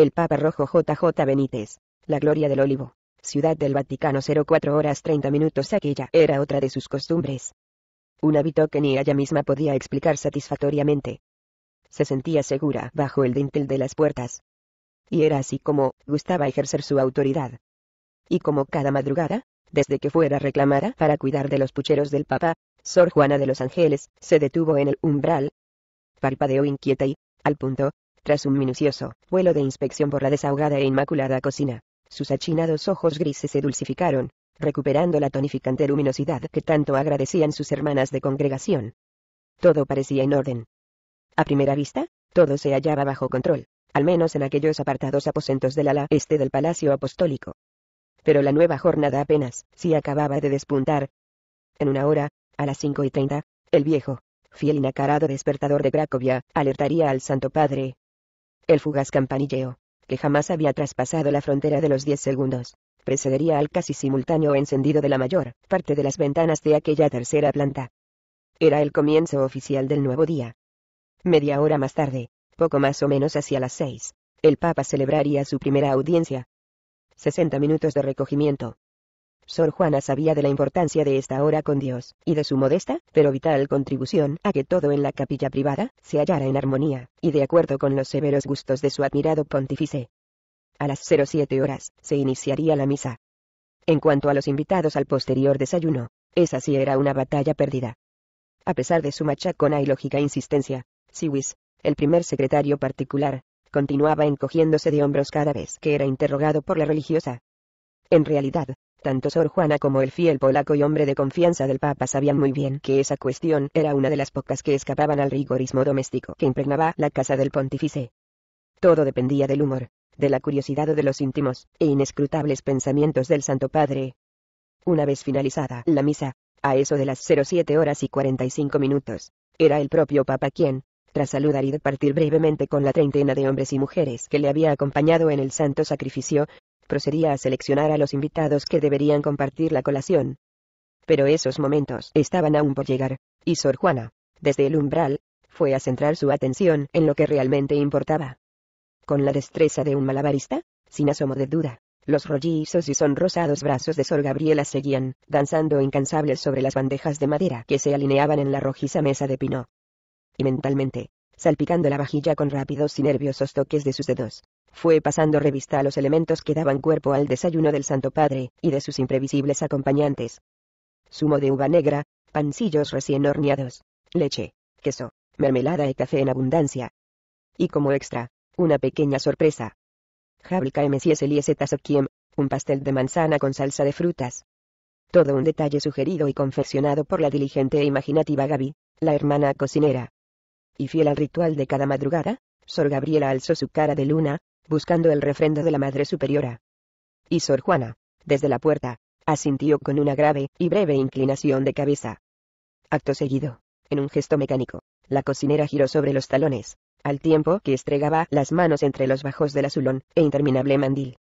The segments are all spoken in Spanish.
El Papa Rojo JJ Benítez. La Gloria del Olivo. Ciudad del Vaticano 04 horas 30 minutos aquella era otra de sus costumbres. Un hábito que ni ella misma podía explicar satisfactoriamente. Se sentía segura bajo el dintel de las puertas. Y era así como gustaba ejercer su autoridad. Y como cada madrugada, desde que fuera reclamada para cuidar de los pucheros del Papa, Sor Juana de los Ángeles se detuvo en el umbral. Parpadeó inquieta y, al punto, tras un minucioso vuelo de inspección por la desahogada e inmaculada cocina. Sus achinados ojos grises se dulcificaron, recuperando la tonificante luminosidad que tanto agradecían sus hermanas de congregación. Todo parecía en orden. A primera vista, todo se hallaba bajo control, al menos en aquellos apartados aposentos del ala este del Palacio Apostólico. Pero la nueva jornada apenas, si acababa de despuntar. En una hora, a las cinco y treinta, el viejo, fiel y nacarado despertador de Cracovia, alertaría al Santo Padre, el fugaz campanilleo, que jamás había traspasado la frontera de los 10 segundos, precedería al casi simultáneo encendido de la mayor parte de las ventanas de aquella tercera planta. Era el comienzo oficial del nuevo día. Media hora más tarde, poco más o menos hacia las seis, el Papa celebraría su primera audiencia. 60 minutos de recogimiento, Sor Juana sabía de la importancia de esta hora con Dios, y de su modesta, pero vital contribución a que todo en la capilla privada se hallara en armonía, y de acuerdo con los severos gustos de su admirado pontífice. A las 07 horas, se iniciaría la misa. En cuanto a los invitados al posterior desayuno, esa sí era una batalla perdida. A pesar de su machacona y lógica insistencia, Siwis, el primer secretario particular, continuaba encogiéndose de hombros cada vez que era interrogado por la religiosa. En realidad, tanto Sor Juana como el fiel polaco y hombre de confianza del Papa sabían muy bien que esa cuestión era una de las pocas que escapaban al rigorismo doméstico que impregnaba la casa del pontífice. Todo dependía del humor, de la curiosidad o de los íntimos e inescrutables pensamientos del Santo Padre. Una vez finalizada la misa, a eso de las 07 horas y 45 minutos, era el propio Papa quien, tras saludar y partir brevemente con la treintena de hombres y mujeres que le había acompañado en el santo sacrificio, procedía a seleccionar a los invitados que deberían compartir la colación. Pero esos momentos estaban aún por llegar, y Sor Juana, desde el umbral, fue a centrar su atención en lo que realmente importaba. Con la destreza de un malabarista, sin asomo de duda, los rollizos y sonrosados brazos de Sor Gabriela seguían, danzando incansables sobre las bandejas de madera que se alineaban en la rojiza mesa de pino. Y mentalmente, salpicando la vajilla con rápidos y nerviosos toques de sus dedos, fue pasando revista a los elementos que daban cuerpo al desayuno del Santo Padre, y de sus imprevisibles acompañantes. Sumo de uva negra, pancillos recién horneados, leche, queso, mermelada y café en abundancia. Y como extra, una pequeña sorpresa. y KMCS Eliese Tazokiem, un pastel de manzana con salsa de frutas. Todo un detalle sugerido y confeccionado por la diligente e imaginativa Gaby, la hermana cocinera. Y fiel al ritual de cada madrugada, Sor Gabriela alzó su cara de luna, buscando el refrendo de la Madre Superiora. Y Sor Juana, desde la puerta, asintió con una grave y breve inclinación de cabeza. Acto seguido, en un gesto mecánico, la cocinera giró sobre los talones, al tiempo que estregaba las manos entre los bajos del azulón e interminable mandil.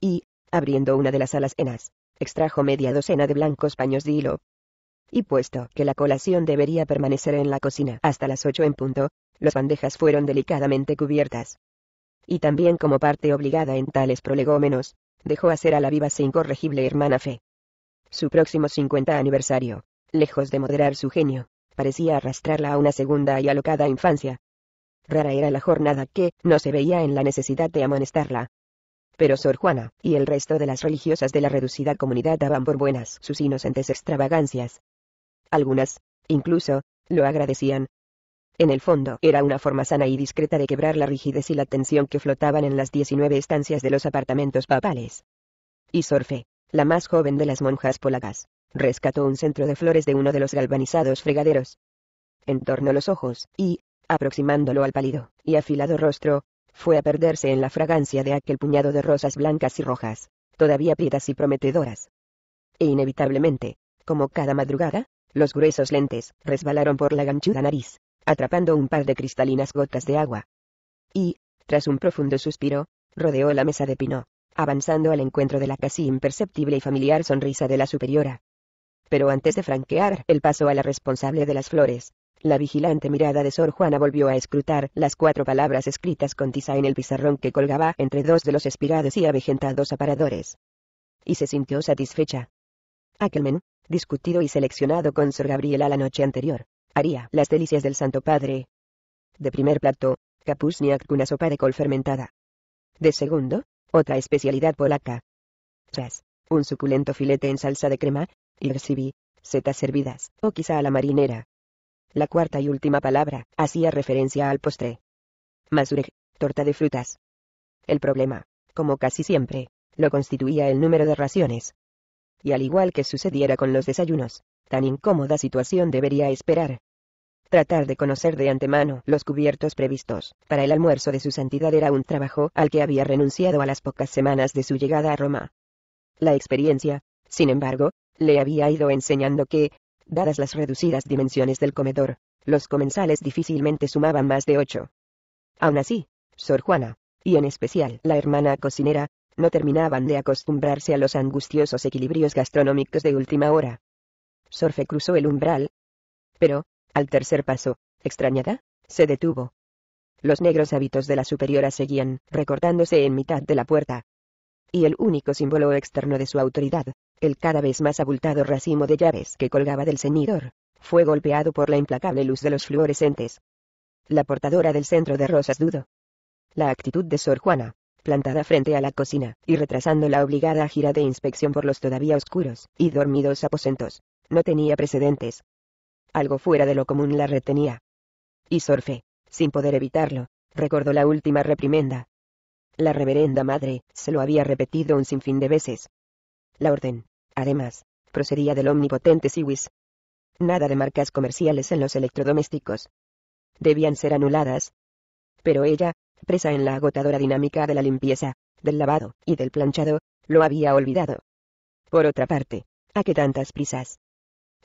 Y, abriendo una de las alas enas, extrajo media docena de blancos paños de hilo. Y puesto que la colación debería permanecer en la cocina hasta las ocho en punto, las bandejas fueron delicadamente cubiertas y también como parte obligada en tales prolegómenos, dejó hacer a la viva incorregible hermana fe. Su próximo 50 aniversario, lejos de moderar su genio, parecía arrastrarla a una segunda y alocada infancia. Rara era la jornada que no se veía en la necesidad de amonestarla. Pero Sor Juana y el resto de las religiosas de la reducida comunidad daban por buenas sus inocentes extravagancias. Algunas, incluso, lo agradecían, en el fondo, era una forma sana y discreta de quebrar la rigidez y la tensión que flotaban en las 19 estancias de los apartamentos papales. Y Sorfe, la más joven de las monjas polacas, rescató un centro de flores de uno de los galvanizados fregaderos. Entornó los ojos, y, aproximándolo al pálido y afilado rostro, fue a perderse en la fragancia de aquel puñado de rosas blancas y rojas, todavía prietas y prometedoras. E inevitablemente, como cada madrugada, los gruesos lentes resbalaron por la ganchuda nariz, atrapando un par de cristalinas gotas de agua. Y, tras un profundo suspiro, rodeó la mesa de Pino, avanzando al encuentro de la casi imperceptible y familiar sonrisa de la superiora. Pero antes de franquear el paso a la responsable de las flores, la vigilante mirada de Sor Juana volvió a escrutar las cuatro palabras escritas con tiza en el pizarrón que colgaba entre dos de los espirados y avejentados aparadores. Y se sintió satisfecha. Aquel discutido y seleccionado con Sor Gabriela la noche anterior, haría las delicias del Santo Padre. De primer plato, kapusniak una sopa de col fermentada. De segundo, otra especialidad polaca. Chas, un suculento filete en salsa de crema, y recibí, setas servidas, o quizá a la marinera. La cuarta y última palabra hacía referencia al postre. Mazurek, torta de frutas. El problema, como casi siempre, lo constituía el número de raciones. Y al igual que sucediera con los desayunos, tan incómoda situación debería esperar, Tratar de conocer de antemano los cubiertos previstos para el almuerzo de su santidad era un trabajo al que había renunciado a las pocas semanas de su llegada a Roma. La experiencia, sin embargo, le había ido enseñando que, dadas las reducidas dimensiones del comedor, los comensales difícilmente sumaban más de ocho. Aún así, Sor Juana, y en especial la hermana cocinera, no terminaban de acostumbrarse a los angustiosos equilibrios gastronómicos de última hora. Sorfe cruzó el umbral. Pero, al tercer paso, extrañada, se detuvo. Los negros hábitos de la superiora seguían recortándose en mitad de la puerta. Y el único símbolo externo de su autoridad, el cada vez más abultado racimo de llaves que colgaba del ceñidor, fue golpeado por la implacable luz de los fluorescentes. La portadora del centro de rosas dudó. La actitud de Sor Juana, plantada frente a la cocina y retrasando la obligada gira de inspección por los todavía oscuros y dormidos aposentos, no tenía precedentes algo fuera de lo común la retenía. Y Sorfe, sin poder evitarlo, recordó la última reprimenda. La reverenda madre se lo había repetido un sinfín de veces. La orden, además, procedía del omnipotente Siwis. Nada de marcas comerciales en los electrodomésticos. Debían ser anuladas. Pero ella, presa en la agotadora dinámica de la limpieza, del lavado y del planchado, lo había olvidado. Por otra parte, ¿a qué tantas prisas?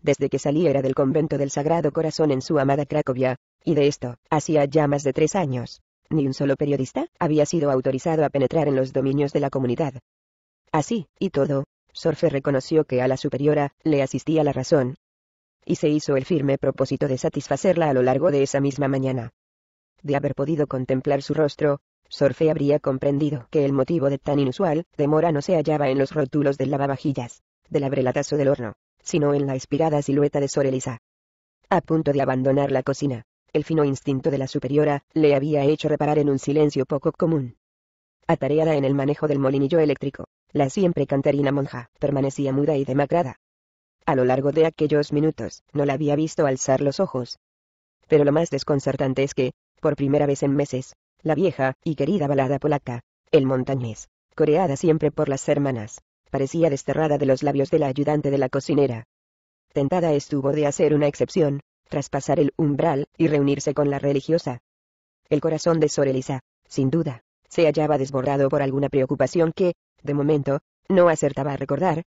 desde que saliera del convento del Sagrado Corazón en su amada Cracovia, y de esto, hacía ya más de tres años. Ni un solo periodista había sido autorizado a penetrar en los dominios de la comunidad. Así, y todo, Sorfe reconoció que a la superiora, le asistía la razón. Y se hizo el firme propósito de satisfacerla a lo largo de esa misma mañana. De haber podido contemplar su rostro, Sorfe habría comprendido que el motivo de tan inusual demora no se hallaba en los rótulos del lavavajillas, del abrelatazo del horno, sino en la espirada silueta de Sor Elisa. A punto de abandonar la cocina, el fino instinto de la superiora, le había hecho reparar en un silencio poco común. Atareada en el manejo del molinillo eléctrico, la siempre cantarina monja, permanecía muda y demacrada. A lo largo de aquellos minutos, no la había visto alzar los ojos. Pero lo más desconcertante es que, por primera vez en meses, la vieja y querida balada polaca, el montañés, coreada siempre por las hermanas, parecía desterrada de los labios de la ayudante de la cocinera. Tentada estuvo de hacer una excepción, traspasar el umbral, y reunirse con la religiosa. El corazón de Sor Elisa, sin duda, se hallaba desbordado por alguna preocupación que, de momento, no acertaba a recordar.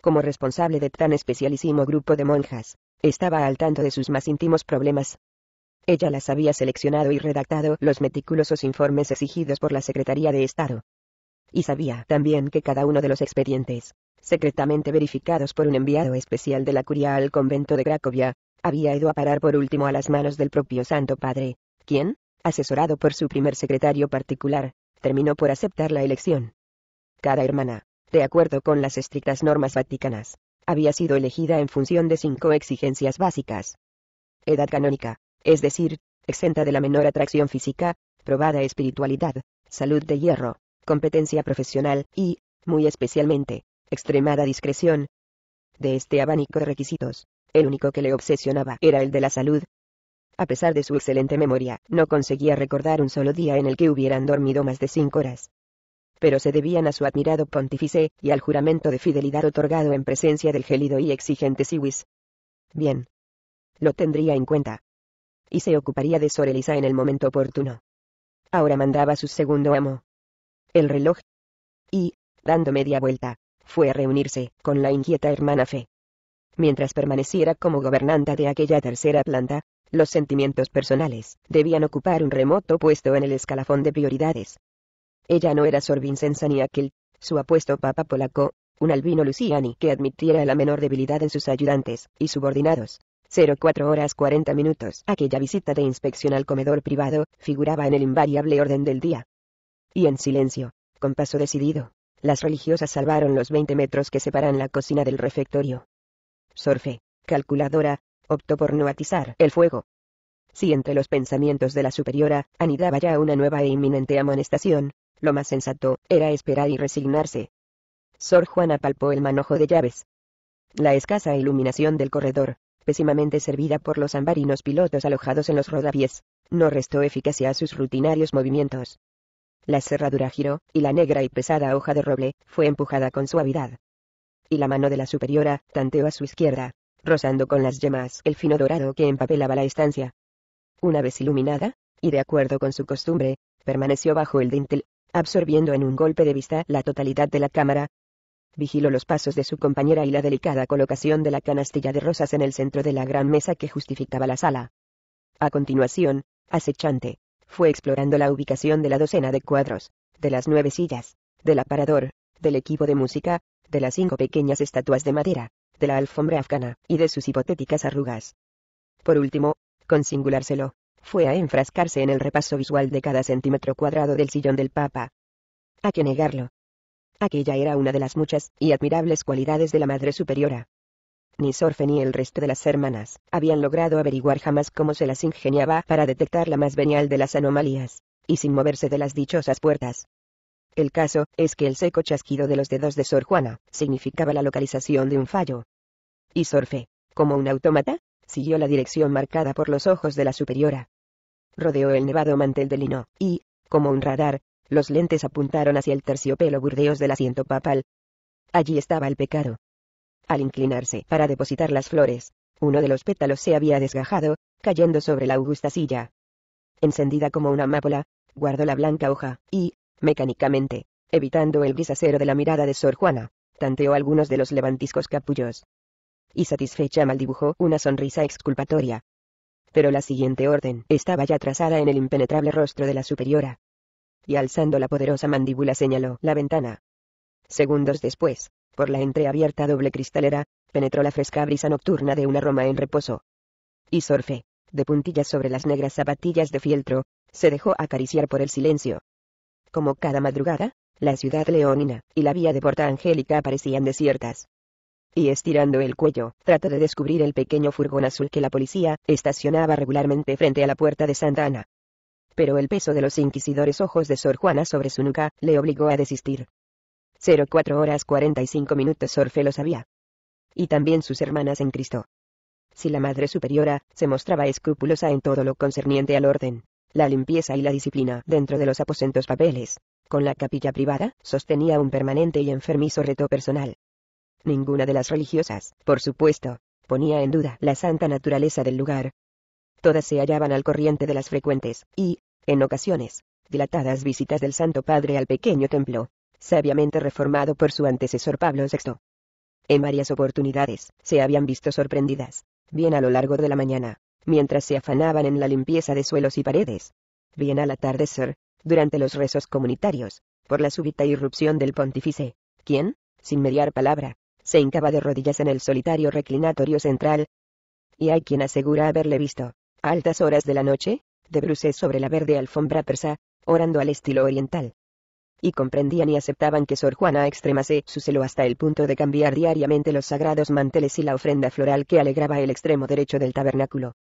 Como responsable de tan especialísimo grupo de monjas, estaba al tanto de sus más íntimos problemas, ella las había seleccionado y redactado los meticulosos informes exigidos por la Secretaría de Estado y sabía también que cada uno de los expedientes, secretamente verificados por un enviado especial de la curia al convento de Cracovia, había ido a parar por último a las manos del propio Santo Padre, quien, asesorado por su primer secretario particular, terminó por aceptar la elección. Cada hermana, de acuerdo con las estrictas normas vaticanas, había sido elegida en función de cinco exigencias básicas. Edad canónica, es decir, exenta de la menor atracción física, probada espiritualidad, salud de hierro, competencia profesional, y, muy especialmente, extremada discreción. De este abanico de requisitos, el único que le obsesionaba era el de la salud. A pesar de su excelente memoria, no conseguía recordar un solo día en el que hubieran dormido más de cinco horas. Pero se debían a su admirado pontífice, y al juramento de fidelidad otorgado en presencia del gélido y exigente Siwis. Bien. Lo tendría en cuenta. Y se ocuparía de Sorelisa en el momento oportuno. Ahora mandaba a su segundo amo, el reloj. Y, dando media vuelta, fue a reunirse con la inquieta hermana Fe. Mientras permaneciera como gobernanta de aquella tercera planta, los sentimientos personales debían ocupar un remoto puesto en el escalafón de prioridades. Ella no era Sor Vincenza ni aquel, su apuesto papa polaco, un albino Luciani que admitiera la menor debilidad en sus ayudantes y subordinados. 04 horas 40 minutos. Aquella visita de inspección al comedor privado figuraba en el invariable orden del día y en silencio, con paso decidido, las religiosas salvaron los 20 metros que separan la cocina del refectorio. Sorfe, calculadora, optó por no atizar el fuego. Si entre los pensamientos de la superiora anidaba ya una nueva e inminente amonestación, lo más sensato era esperar y resignarse. Sor Juana palpó el manojo de llaves. La escasa iluminación del corredor, pésimamente servida por los ambarinos pilotos alojados en los rodapiés, no restó eficacia a sus rutinarios movimientos la cerradura giró, y la negra y pesada hoja de roble, fue empujada con suavidad. Y la mano de la superiora, tanteó a su izquierda, rozando con las yemas el fino dorado que empapelaba la estancia. Una vez iluminada, y de acuerdo con su costumbre, permaneció bajo el dintel, absorbiendo en un golpe de vista la totalidad de la cámara. Vigiló los pasos de su compañera y la delicada colocación de la canastilla de rosas en el centro de la gran mesa que justificaba la sala. A continuación, acechante, fue explorando la ubicación de la docena de cuadros, de las nueve sillas, del aparador, del equipo de música, de las cinco pequeñas estatuas de madera, de la alfombra afgana, y de sus hipotéticas arrugas. Por último, con singulárselo, fue a enfrascarse en el repaso visual de cada centímetro cuadrado del sillón del Papa. ¿A qué negarlo? Aquella era una de las muchas y admirables cualidades de la Madre Superiora, ni Sorfe ni el resto de las hermanas, habían logrado averiguar jamás cómo se las ingeniaba para detectar la más venial de las anomalías, y sin moverse de las dichosas puertas. El caso, es que el seco chasquido de los dedos de Sor Juana, significaba la localización de un fallo. Y Sorfe, como un autómata, siguió la dirección marcada por los ojos de la superiora. Rodeó el nevado mantel de lino, y, como un radar, los lentes apuntaron hacia el terciopelo burdeos del asiento papal. Allí estaba el pecado, al inclinarse para depositar las flores. Uno de los pétalos se había desgajado, cayendo sobre la augusta silla. Encendida como una mápola, guardó la blanca hoja, y, mecánicamente, evitando el grisacero de la mirada de Sor Juana, tanteó algunos de los levantiscos capullos. Y satisfecha dibujó una sonrisa exculpatoria. Pero la siguiente orden estaba ya trazada en el impenetrable rostro de la superiora. Y alzando la poderosa mandíbula señaló la ventana. Segundos después, por la entreabierta doble cristalera, penetró la fresca brisa nocturna de una Roma en reposo. Y Sorfe, de puntillas sobre las negras zapatillas de fieltro, se dejó acariciar por el silencio. Como cada madrugada, la ciudad leónina y la vía de Porta Angélica parecían desiertas. Y estirando el cuello, trató de descubrir el pequeño furgón azul que la policía estacionaba regularmente frente a la puerta de Santa Ana. Pero el peso de los inquisidores ojos de Sor Juana sobre su nuca le obligó a desistir. 04 horas 45 minutos Orfe lo sabía. Y también sus hermanas en Cristo. Si la Madre Superiora, se mostraba escrupulosa en todo lo concerniente al orden, la limpieza y la disciplina dentro de los aposentos papeles, con la capilla privada, sostenía un permanente y enfermizo reto personal. Ninguna de las religiosas, por supuesto, ponía en duda la santa naturaleza del lugar. Todas se hallaban al corriente de las frecuentes, y, en ocasiones, dilatadas visitas del Santo Padre al pequeño templo, sabiamente reformado por su antecesor Pablo VI. En varias oportunidades, se habían visto sorprendidas, bien a lo largo de la mañana, mientras se afanaban en la limpieza de suelos y paredes, bien al atardecer, durante los rezos comunitarios, por la súbita irrupción del pontífice, quien, sin mediar palabra, se hincaba de rodillas en el solitario reclinatorio central. Y hay quien asegura haberle visto, a altas horas de la noche, de bruces sobre la verde alfombra persa, orando al estilo oriental, y comprendían y aceptaban que Sor Juana extremase su celo hasta el punto de cambiar diariamente los sagrados manteles y la ofrenda floral que alegraba el extremo derecho del tabernáculo.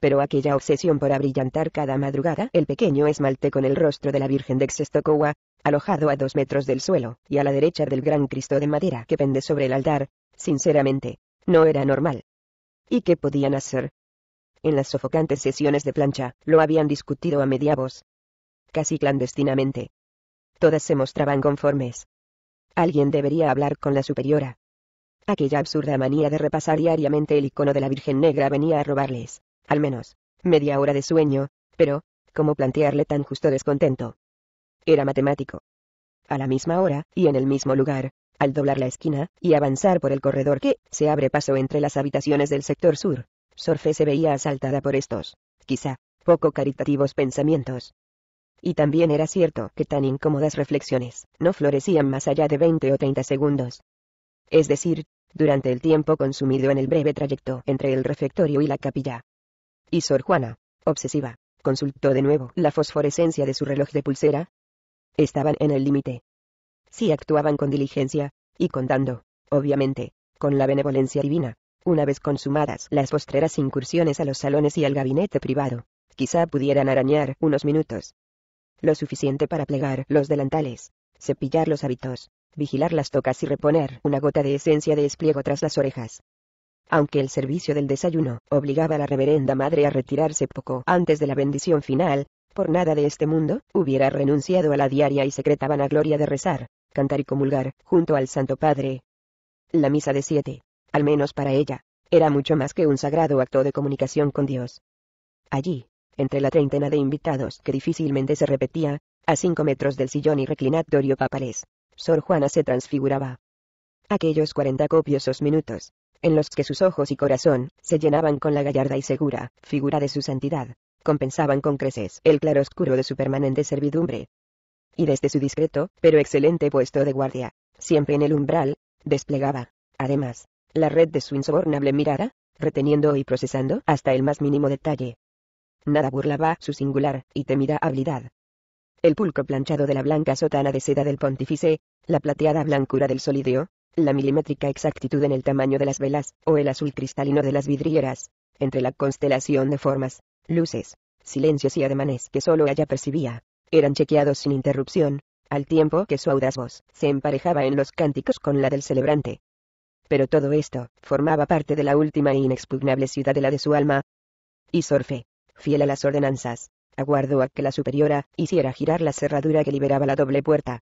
Pero aquella obsesión por abrillantar cada madrugada el pequeño esmalte con el rostro de la Virgen de Xestocowa, alojado a dos metros del suelo, y a la derecha del gran Cristo de madera que pende sobre el altar, sinceramente, no era normal. ¿Y qué podían hacer? En las sofocantes sesiones de plancha, lo habían discutido a media voz. Casi clandestinamente, Todas se mostraban conformes. Alguien debería hablar con la superiora. Aquella absurda manía de repasar diariamente el icono de la Virgen Negra venía a robarles, al menos, media hora de sueño, pero, ¿cómo plantearle tan justo descontento? Era matemático. A la misma hora, y en el mismo lugar, al doblar la esquina, y avanzar por el corredor que se abre paso entre las habitaciones del sector sur, Sorfe se veía asaltada por estos, quizá, poco caritativos pensamientos, y también era cierto que tan incómodas reflexiones, no florecían más allá de 20 o 30 segundos. Es decir, durante el tiempo consumido en el breve trayecto entre el refectorio y la capilla. Y Sor Juana, obsesiva, consultó de nuevo la fosforescencia de su reloj de pulsera. Estaban en el límite. Si actuaban con diligencia, y contando, obviamente, con la benevolencia divina, una vez consumadas las postreras incursiones a los salones y al gabinete privado, quizá pudieran arañar unos minutos, lo suficiente para plegar los delantales, cepillar los hábitos, vigilar las tocas y reponer una gota de esencia de espliego tras las orejas. Aunque el servicio del desayuno obligaba a la reverenda madre a retirarse poco antes de la bendición final, por nada de este mundo, hubiera renunciado a la diaria y secreta vanagloria de rezar, cantar y comulgar, junto al Santo Padre. La misa de siete, al menos para ella, era mucho más que un sagrado acto de comunicación con Dios. Allí, entre la treintena de invitados que difícilmente se repetía, a cinco metros del sillón y reclinatorio papalés. Sor Juana se transfiguraba. Aquellos cuarenta copiosos minutos, en los que sus ojos y corazón se llenaban con la gallarda y segura figura de su santidad, compensaban con creces el claro oscuro de su permanente servidumbre. Y desde su discreto, pero excelente puesto de guardia, siempre en el umbral, desplegaba, además, la red de su insobornable mirada, reteniendo y procesando hasta el más mínimo detalle Nada burlaba su singular y temida habilidad. El pulco planchado de la blanca sotana de seda del pontífice, la plateada blancura del solideo, la milimétrica exactitud en el tamaño de las velas, o el azul cristalino de las vidrieras, entre la constelación de formas, luces, silencios y ademanes que solo ella percibía, eran chequeados sin interrupción, al tiempo que su audaz voz se emparejaba en los cánticos con la del celebrante. Pero todo esto formaba parte de la última e inexpugnable ciudadela de su alma. Y Sorfe, fiel a las ordenanzas, aguardó a que la superiora hiciera girar la cerradura que liberaba la doble puerta.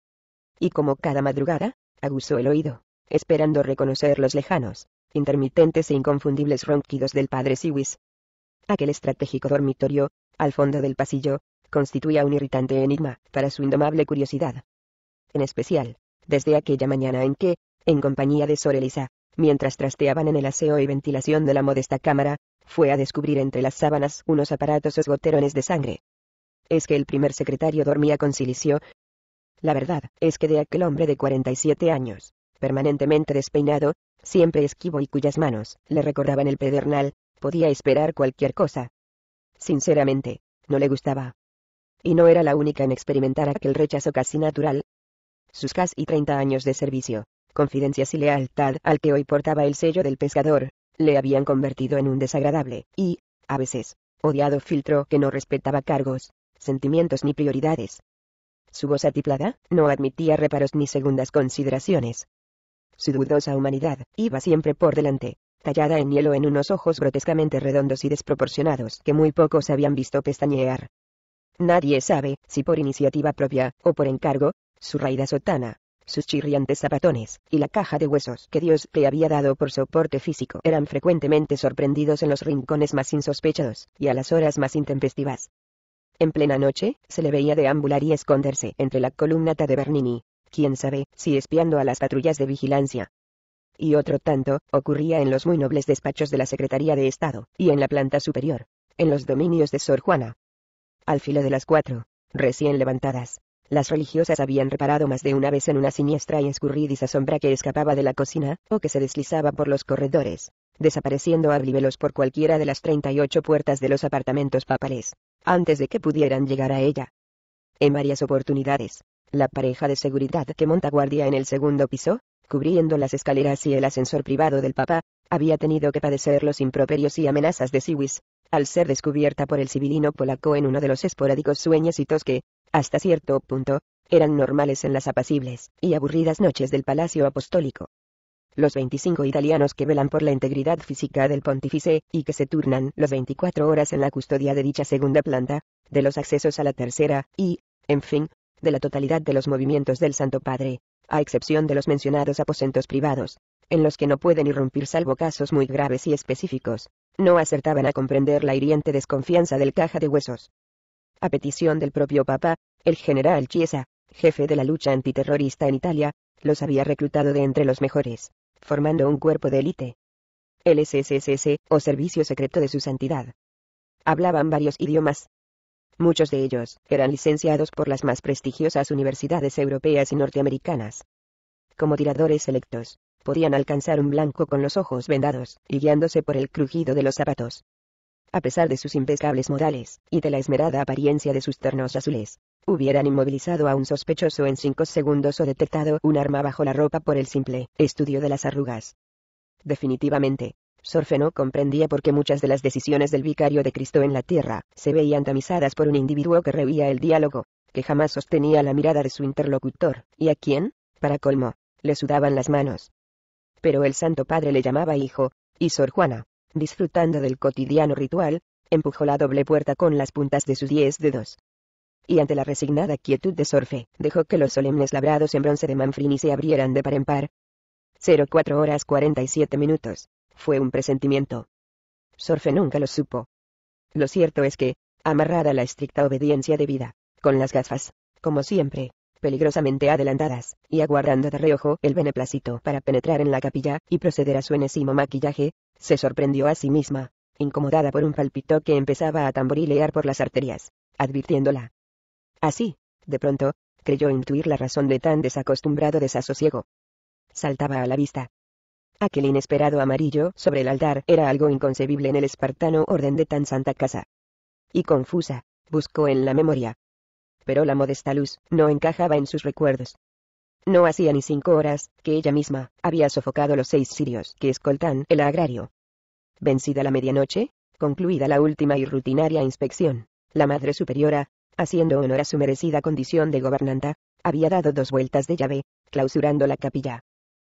Y como cada madrugada, aguzó el oído, esperando reconocer los lejanos, intermitentes e inconfundibles ronquidos del padre Siwis. Aquel estratégico dormitorio, al fondo del pasillo, constituía un irritante enigma para su indomable curiosidad. En especial, desde aquella mañana en que, en compañía de Sor Elisa, mientras trasteaban en el aseo y ventilación de la modesta cámara, fue a descubrir entre las sábanas unos aparatos esgoterones de sangre. Es que el primer secretario dormía con silicio. La verdad, es que de aquel hombre de 47 años, permanentemente despeinado, siempre esquivo y cuyas manos le recordaban el pedernal, podía esperar cualquier cosa. Sinceramente, no le gustaba. Y no era la única en experimentar aquel rechazo casi natural. Sus casi 30 años de servicio, confidencias y lealtad al que hoy portaba el sello del pescador, le habían convertido en un desagradable, y, a veces, odiado filtro que no respetaba cargos, sentimientos ni prioridades. Su voz atiplada, no admitía reparos ni segundas consideraciones. Su dudosa humanidad, iba siempre por delante, tallada en hielo en unos ojos grotescamente redondos y desproporcionados que muy pocos habían visto pestañear. Nadie sabe, si por iniciativa propia, o por encargo, su raída sotana, sus chirriantes zapatones, y la caja de huesos que Dios le había dado por soporte físico eran frecuentemente sorprendidos en los rincones más insospechados, y a las horas más intempestivas. En plena noche, se le veía deambular y esconderse entre la columnata de Bernini, quién sabe, si espiando a las patrullas de vigilancia, y otro tanto, ocurría en los muy nobles despachos de la Secretaría de Estado, y en la planta superior, en los dominios de Sor Juana. Al filo de las cuatro, recién levantadas, las religiosas habían reparado más de una vez en una siniestra y escurridiza sombra que escapaba de la cocina, o que se deslizaba por los corredores, desapareciendo a blivelos por cualquiera de las 38 puertas de los apartamentos papales, antes de que pudieran llegar a ella. En varias oportunidades, la pareja de seguridad que monta guardia en el segundo piso, cubriendo las escaleras y el ascensor privado del papá, había tenido que padecer los improperios y amenazas de Siwis, al ser descubierta por el civilino polaco en uno de los esporádicos y que, hasta cierto punto, eran normales en las apacibles y aburridas noches del Palacio Apostólico. Los 25 italianos que velan por la integridad física del pontífice, y que se turnan las 24 horas en la custodia de dicha segunda planta, de los accesos a la tercera, y, en fin, de la totalidad de los movimientos del Santo Padre, a excepción de los mencionados aposentos privados, en los que no pueden irrumpir salvo casos muy graves y específicos, no acertaban a comprender la hiriente desconfianza del caja de huesos. A petición del propio Papa, el general Chiesa, jefe de la lucha antiterrorista en Italia, los había reclutado de entre los mejores, formando un cuerpo de élite. El SSSS, o Servicio Secreto de Su Santidad. Hablaban varios idiomas. Muchos de ellos eran licenciados por las más prestigiosas universidades europeas y norteamericanas. Como tiradores selectos, podían alcanzar un blanco con los ojos vendados y guiándose por el crujido de los zapatos, a pesar de sus impecables modales, y de la esmerada apariencia de sus ternos azules. Hubieran inmovilizado a un sospechoso en cinco segundos o detectado un arma bajo la ropa por el simple estudio de las arrugas. Definitivamente, Sorfe no comprendía por qué muchas de las decisiones del vicario de Cristo en la tierra se veían tamizadas por un individuo que rehuía el diálogo, que jamás sostenía la mirada de su interlocutor, y a quien, para colmo, le sudaban las manos. Pero el Santo Padre le llamaba hijo, y Sor Juana, disfrutando del cotidiano ritual, empujó la doble puerta con las puntas de sus diez dedos. Y ante la resignada quietud de Sorfe, dejó que los solemnes labrados en bronce de Manfrini se abrieran de par en par. 04 horas 47 minutos. Fue un presentimiento. Sorfe nunca lo supo. Lo cierto es que, amarrada a la estricta obediencia de vida, con las gafas, como siempre, peligrosamente adelantadas, y aguardando de reojo el beneplácito para penetrar en la capilla, y proceder a su enésimo maquillaje, se sorprendió a sí misma, incomodada por un palpito que empezaba a tamborilear por las arterias, advirtiéndola. Así, de pronto, creyó intuir la razón de tan desacostumbrado desasosiego. Saltaba a la vista. Aquel inesperado amarillo sobre el altar era algo inconcebible en el espartano orden de tan santa casa. Y confusa, buscó en la memoria, pero la modesta luz no encajaba en sus recuerdos. No hacía ni cinco horas, que ella misma, había sofocado los seis sirios que escoltan el agrario. Vencida la medianoche, concluida la última y rutinaria inspección, la Madre Superiora, haciendo honor a su merecida condición de gobernanta, había dado dos vueltas de llave, clausurando la capilla.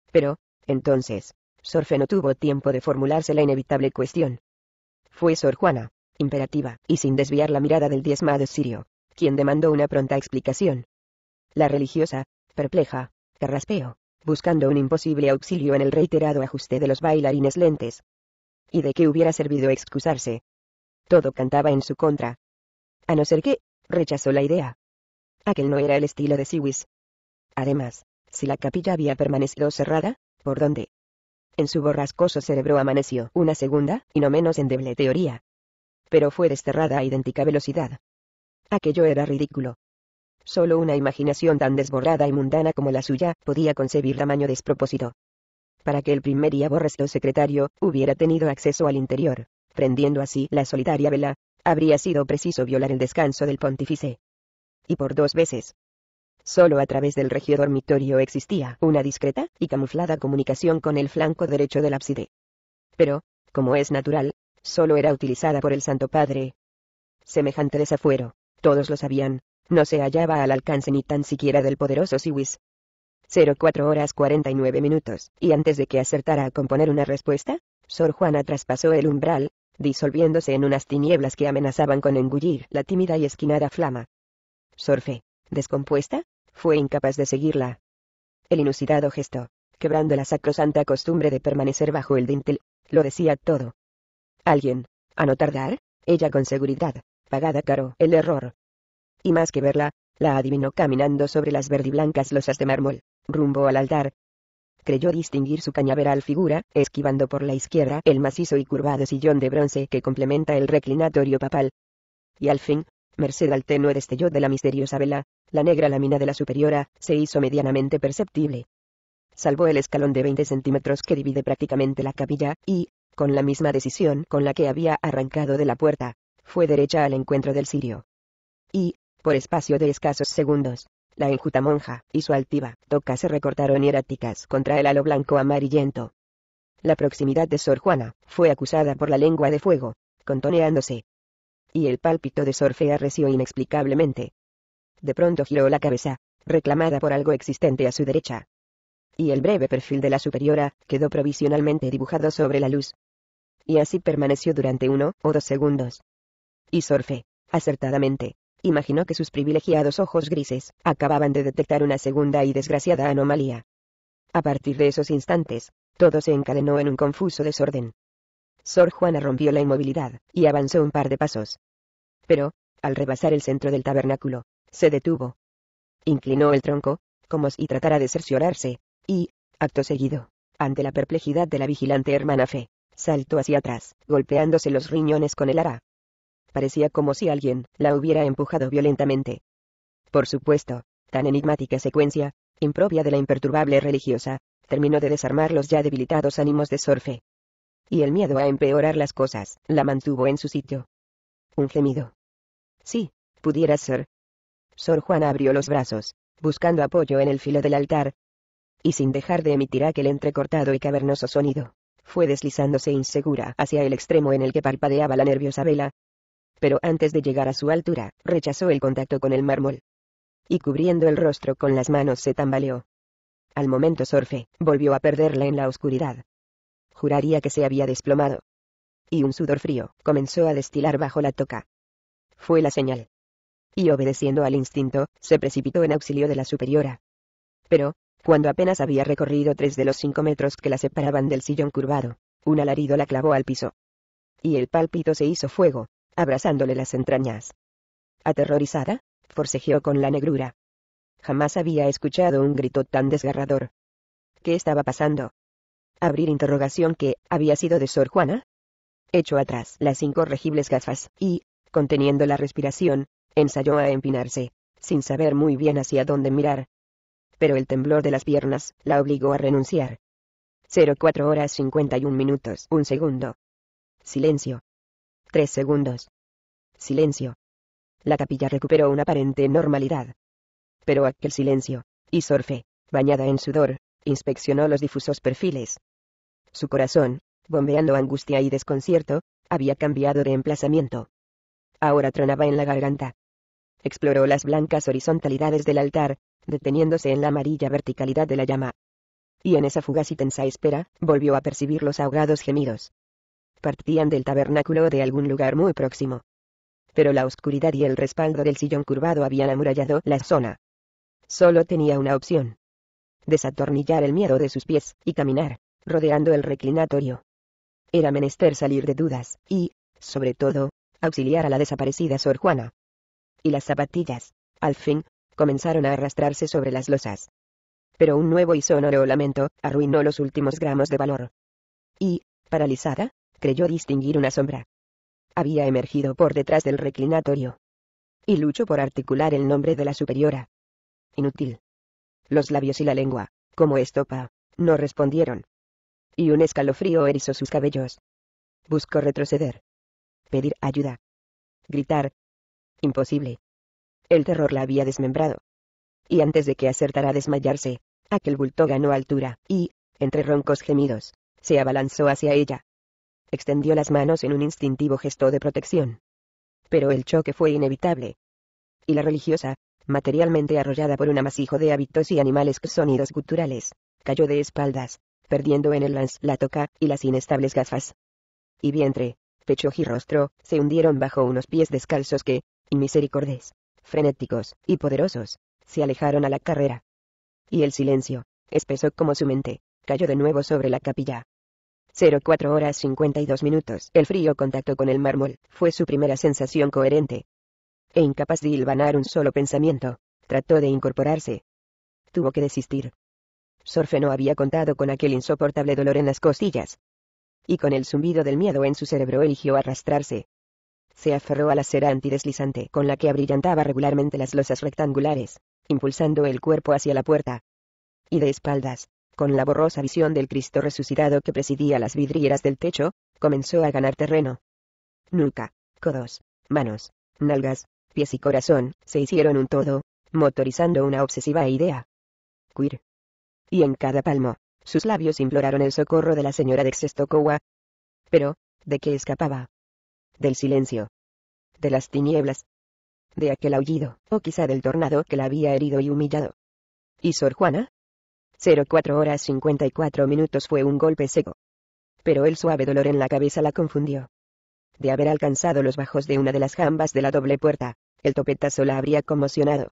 Pero, entonces, Sorfe no tuvo tiempo de formularse la inevitable cuestión. Fue Sor Juana, imperativa, y sin desviar la mirada del diezmado sirio, quien demandó una pronta explicación. La religiosa, perpleja, carraspeó, buscando un imposible auxilio en el reiterado ajuste de los bailarines lentes. ¿Y de qué hubiera servido excusarse? Todo cantaba en su contra. A no ser que, rechazó la idea. Aquel no era el estilo de Siwis. Además, si la capilla había permanecido cerrada, ¿por dónde? En su borrascoso cerebro amaneció una segunda, y no menos endeble teoría. Pero fue desterrada a idéntica velocidad. Aquello era ridículo. Solo una imaginación tan desbordada y mundana como la suya, podía concebir tamaño despropósito. Para que el primer y aborrecido secretario, hubiera tenido acceso al interior, prendiendo así la solitaria vela, habría sido preciso violar el descanso del pontífice. Y por dos veces. Solo a través del regio dormitorio existía una discreta y camuflada comunicación con el flanco derecho del ábside. Pero, como es natural, solo era utilizada por el Santo Padre. Semejante desafuero, todos lo sabían, no se hallaba al alcance ni tan siquiera del poderoso Siwis. 04 horas 49 minutos, y antes de que acertara a componer una respuesta, Sor Juana traspasó el umbral, disolviéndose en unas tinieblas que amenazaban con engullir la tímida y esquinada flama. Sorfe, descompuesta, fue incapaz de seguirla. El inusitado gesto, quebrando la sacrosanta costumbre de permanecer bajo el dintel, lo decía todo. Alguien, a no tardar, ella con seguridad, pagada caro el error. Y más que verla, la adivinó caminando sobre las verdiblancas losas de mármol, rumbo al altar. Creyó distinguir su cañaveral figura, esquivando por la izquierda el macizo y curvado sillón de bronce que complementa el reclinatorio papal. Y al fin, merced al tenue destello de la misteriosa vela, la negra lámina de la superiora, se hizo medianamente perceptible. Salvó el escalón de 20 centímetros que divide prácticamente la capilla, y, con la misma decisión con la que había arrancado de la puerta, fue derecha al encuentro del sirio. Y, por espacio de escasos segundos, la enjuta monja y su altiva toca se recortaron hieráticas contra el halo blanco amarillento. La proximidad de Sor Juana fue acusada por la lengua de fuego, contoneándose. Y el pálpito de Sor Fea reció inexplicablemente. De pronto giró la cabeza, reclamada por algo existente a su derecha. Y el breve perfil de la superiora quedó provisionalmente dibujado sobre la luz. Y así permaneció durante uno o dos segundos, y Sorfe, acertadamente, imaginó que sus privilegiados ojos grises acababan de detectar una segunda y desgraciada anomalía. A partir de esos instantes, todo se encadenó en un confuso desorden. Sor Juana rompió la inmovilidad, y avanzó un par de pasos. Pero, al rebasar el centro del tabernáculo, se detuvo. Inclinó el tronco, como si tratara de cerciorarse, y, acto seguido, ante la perplejidad de la vigilante hermana Fe, saltó hacia atrás, golpeándose los riñones con el ara parecía como si alguien la hubiera empujado violentamente. Por supuesto, tan enigmática secuencia, impropia de la imperturbable religiosa, terminó de desarmar los ya debilitados ánimos de Sorfe. Y el miedo a empeorar las cosas, la mantuvo en su sitio. Un gemido. Sí, pudiera ser. Sor Juan abrió los brazos, buscando apoyo en el filo del altar. Y sin dejar de emitir aquel entrecortado y cavernoso sonido, fue deslizándose insegura hacia el extremo en el que parpadeaba la nerviosa vela, pero antes de llegar a su altura, rechazó el contacto con el mármol. Y cubriendo el rostro con las manos se tambaleó. Al momento Sorfe, volvió a perderla en la oscuridad. Juraría que se había desplomado. Y un sudor frío, comenzó a destilar bajo la toca. Fue la señal. Y obedeciendo al instinto, se precipitó en auxilio de la superiora. Pero, cuando apenas había recorrido tres de los cinco metros que la separaban del sillón curvado, un alarido la clavó al piso. Y el pálpito se hizo fuego, abrazándole las entrañas. Aterrorizada, forcejeó con la negrura. Jamás había escuchado un grito tan desgarrador. ¿Qué estaba pasando? Abrir interrogación que había sido de Sor Juana. Echó atrás las incorregibles gafas y, conteniendo la respiración, ensayó a empinarse, sin saber muy bien hacia dónde mirar. Pero el temblor de las piernas la obligó a renunciar. 04 horas 51 minutos, un segundo. Silencio. Tres segundos. Silencio. La capilla recuperó una aparente normalidad. Pero aquel silencio, y Sorfe, bañada en sudor, inspeccionó los difusos perfiles. Su corazón, bombeando angustia y desconcierto, había cambiado de emplazamiento. Ahora tronaba en la garganta. Exploró las blancas horizontalidades del altar, deteniéndose en la amarilla verticalidad de la llama. Y en esa fugaz y tensa espera, volvió a percibir los ahogados gemidos partían del tabernáculo de algún lugar muy próximo. Pero la oscuridad y el respaldo del sillón curvado habían amurallado la zona. Solo tenía una opción. Desatornillar el miedo de sus pies, y caminar, rodeando el reclinatorio. Era menester salir de dudas, y, sobre todo, auxiliar a la desaparecida Sor Juana. Y las zapatillas, al fin, comenzaron a arrastrarse sobre las losas. Pero un nuevo y sonoro lamento arruinó los últimos gramos de valor. Y, paralizada, creyó distinguir una sombra. Había emergido por detrás del reclinatorio. Y luchó por articular el nombre de la superiora. Inútil. Los labios y la lengua, como estopa, no respondieron. Y un escalofrío erizó sus cabellos. Buscó retroceder. Pedir ayuda. Gritar. Imposible. El terror la había desmembrado. Y antes de que acertara a desmayarse, aquel bulto ganó altura, y, entre roncos gemidos, se abalanzó hacia ella extendió las manos en un instintivo gesto de protección. Pero el choque fue inevitable. Y la religiosa, materialmente arrollada por un amasijo de hábitos y animales sonidos guturales, cayó de espaldas, perdiendo en el lance la toca y las inestables gafas. Y vientre, pecho y rostro, se hundieron bajo unos pies descalzos que, misericordes, frenéticos y poderosos, se alejaron a la carrera. Y el silencio, espeso como su mente, cayó de nuevo sobre la capilla. 04 horas 52 minutos. El frío contacto con el mármol fue su primera sensación coherente. E incapaz de hilvanar un solo pensamiento, trató de incorporarse. Tuvo que desistir. Sorfe no había contado con aquel insoportable dolor en las costillas. Y con el zumbido del miedo en su cerebro eligió arrastrarse. Se aferró a la cera antideslizante con la que abrillantaba regularmente las losas rectangulares, impulsando el cuerpo hacia la puerta. Y de espaldas, con la borrosa visión del Cristo resucitado que presidía las vidrieras del techo, comenzó a ganar terreno. Nunca, codos, manos, nalgas, pies y corazón se hicieron un todo, motorizando una obsesiva idea. Queer. Y en cada palmo, sus labios imploraron el socorro de la señora de Xestocowa. Pero, ¿de qué escapaba? Del silencio. De las tinieblas. De aquel aullido, o quizá del tornado que la había herido y humillado. ¿Y Sor Juana? 04 horas 54 minutos fue un golpe seco. Pero el suave dolor en la cabeza la confundió. De haber alcanzado los bajos de una de las jambas de la doble puerta, el topetazo la habría conmocionado.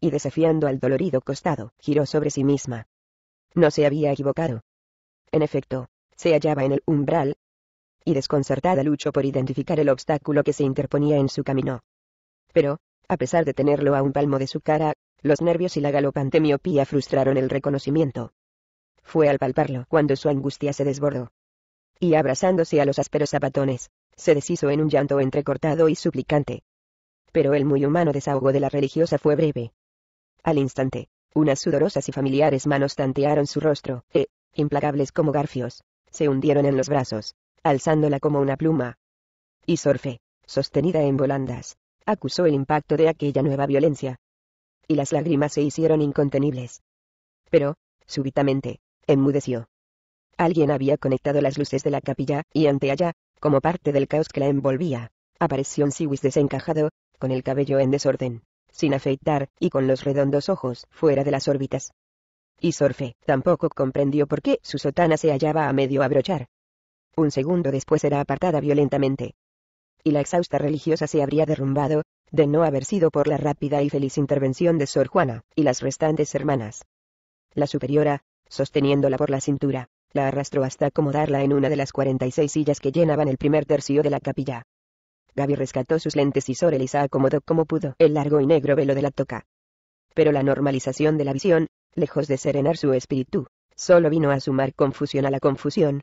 Y desafiando al dolorido costado, giró sobre sí misma. No se había equivocado. En efecto, se hallaba en el umbral, y desconcertada luchó por identificar el obstáculo que se interponía en su camino. Pero, a pesar de tenerlo a un palmo de su cara, los nervios y la galopante miopía frustraron el reconocimiento. Fue al palparlo cuando su angustia se desbordó. Y abrazándose a los ásperos zapatones, se deshizo en un llanto entrecortado y suplicante. Pero el muy humano desahogo de la religiosa fue breve. Al instante, unas sudorosas y familiares manos tantearon su rostro, e, implacables como garfios, se hundieron en los brazos, alzándola como una pluma. Y Sorfe, sostenida en volandas, acusó el impacto de aquella nueva violencia, y las lágrimas se hicieron incontenibles. Pero, súbitamente, enmudeció. Alguien había conectado las luces de la capilla, y ante allá, como parte del caos que la envolvía, apareció un siwis desencajado, con el cabello en desorden, sin afeitar, y con los redondos ojos fuera de las órbitas. Y Sorfe tampoco comprendió por qué su sotana se hallaba a medio abrochar. Un segundo después era apartada violentamente, y la exhausta religiosa se habría derrumbado, de no haber sido por la rápida y feliz intervención de Sor Juana, y las restantes hermanas. La superiora, sosteniéndola por la cintura, la arrastró hasta acomodarla en una de las 46 sillas que llenaban el primer tercio de la capilla. Gaby rescató sus lentes y Sor Elisa acomodó como pudo el largo y negro velo de la toca. Pero la normalización de la visión, lejos de serenar su espíritu, solo vino a sumar confusión a la confusión,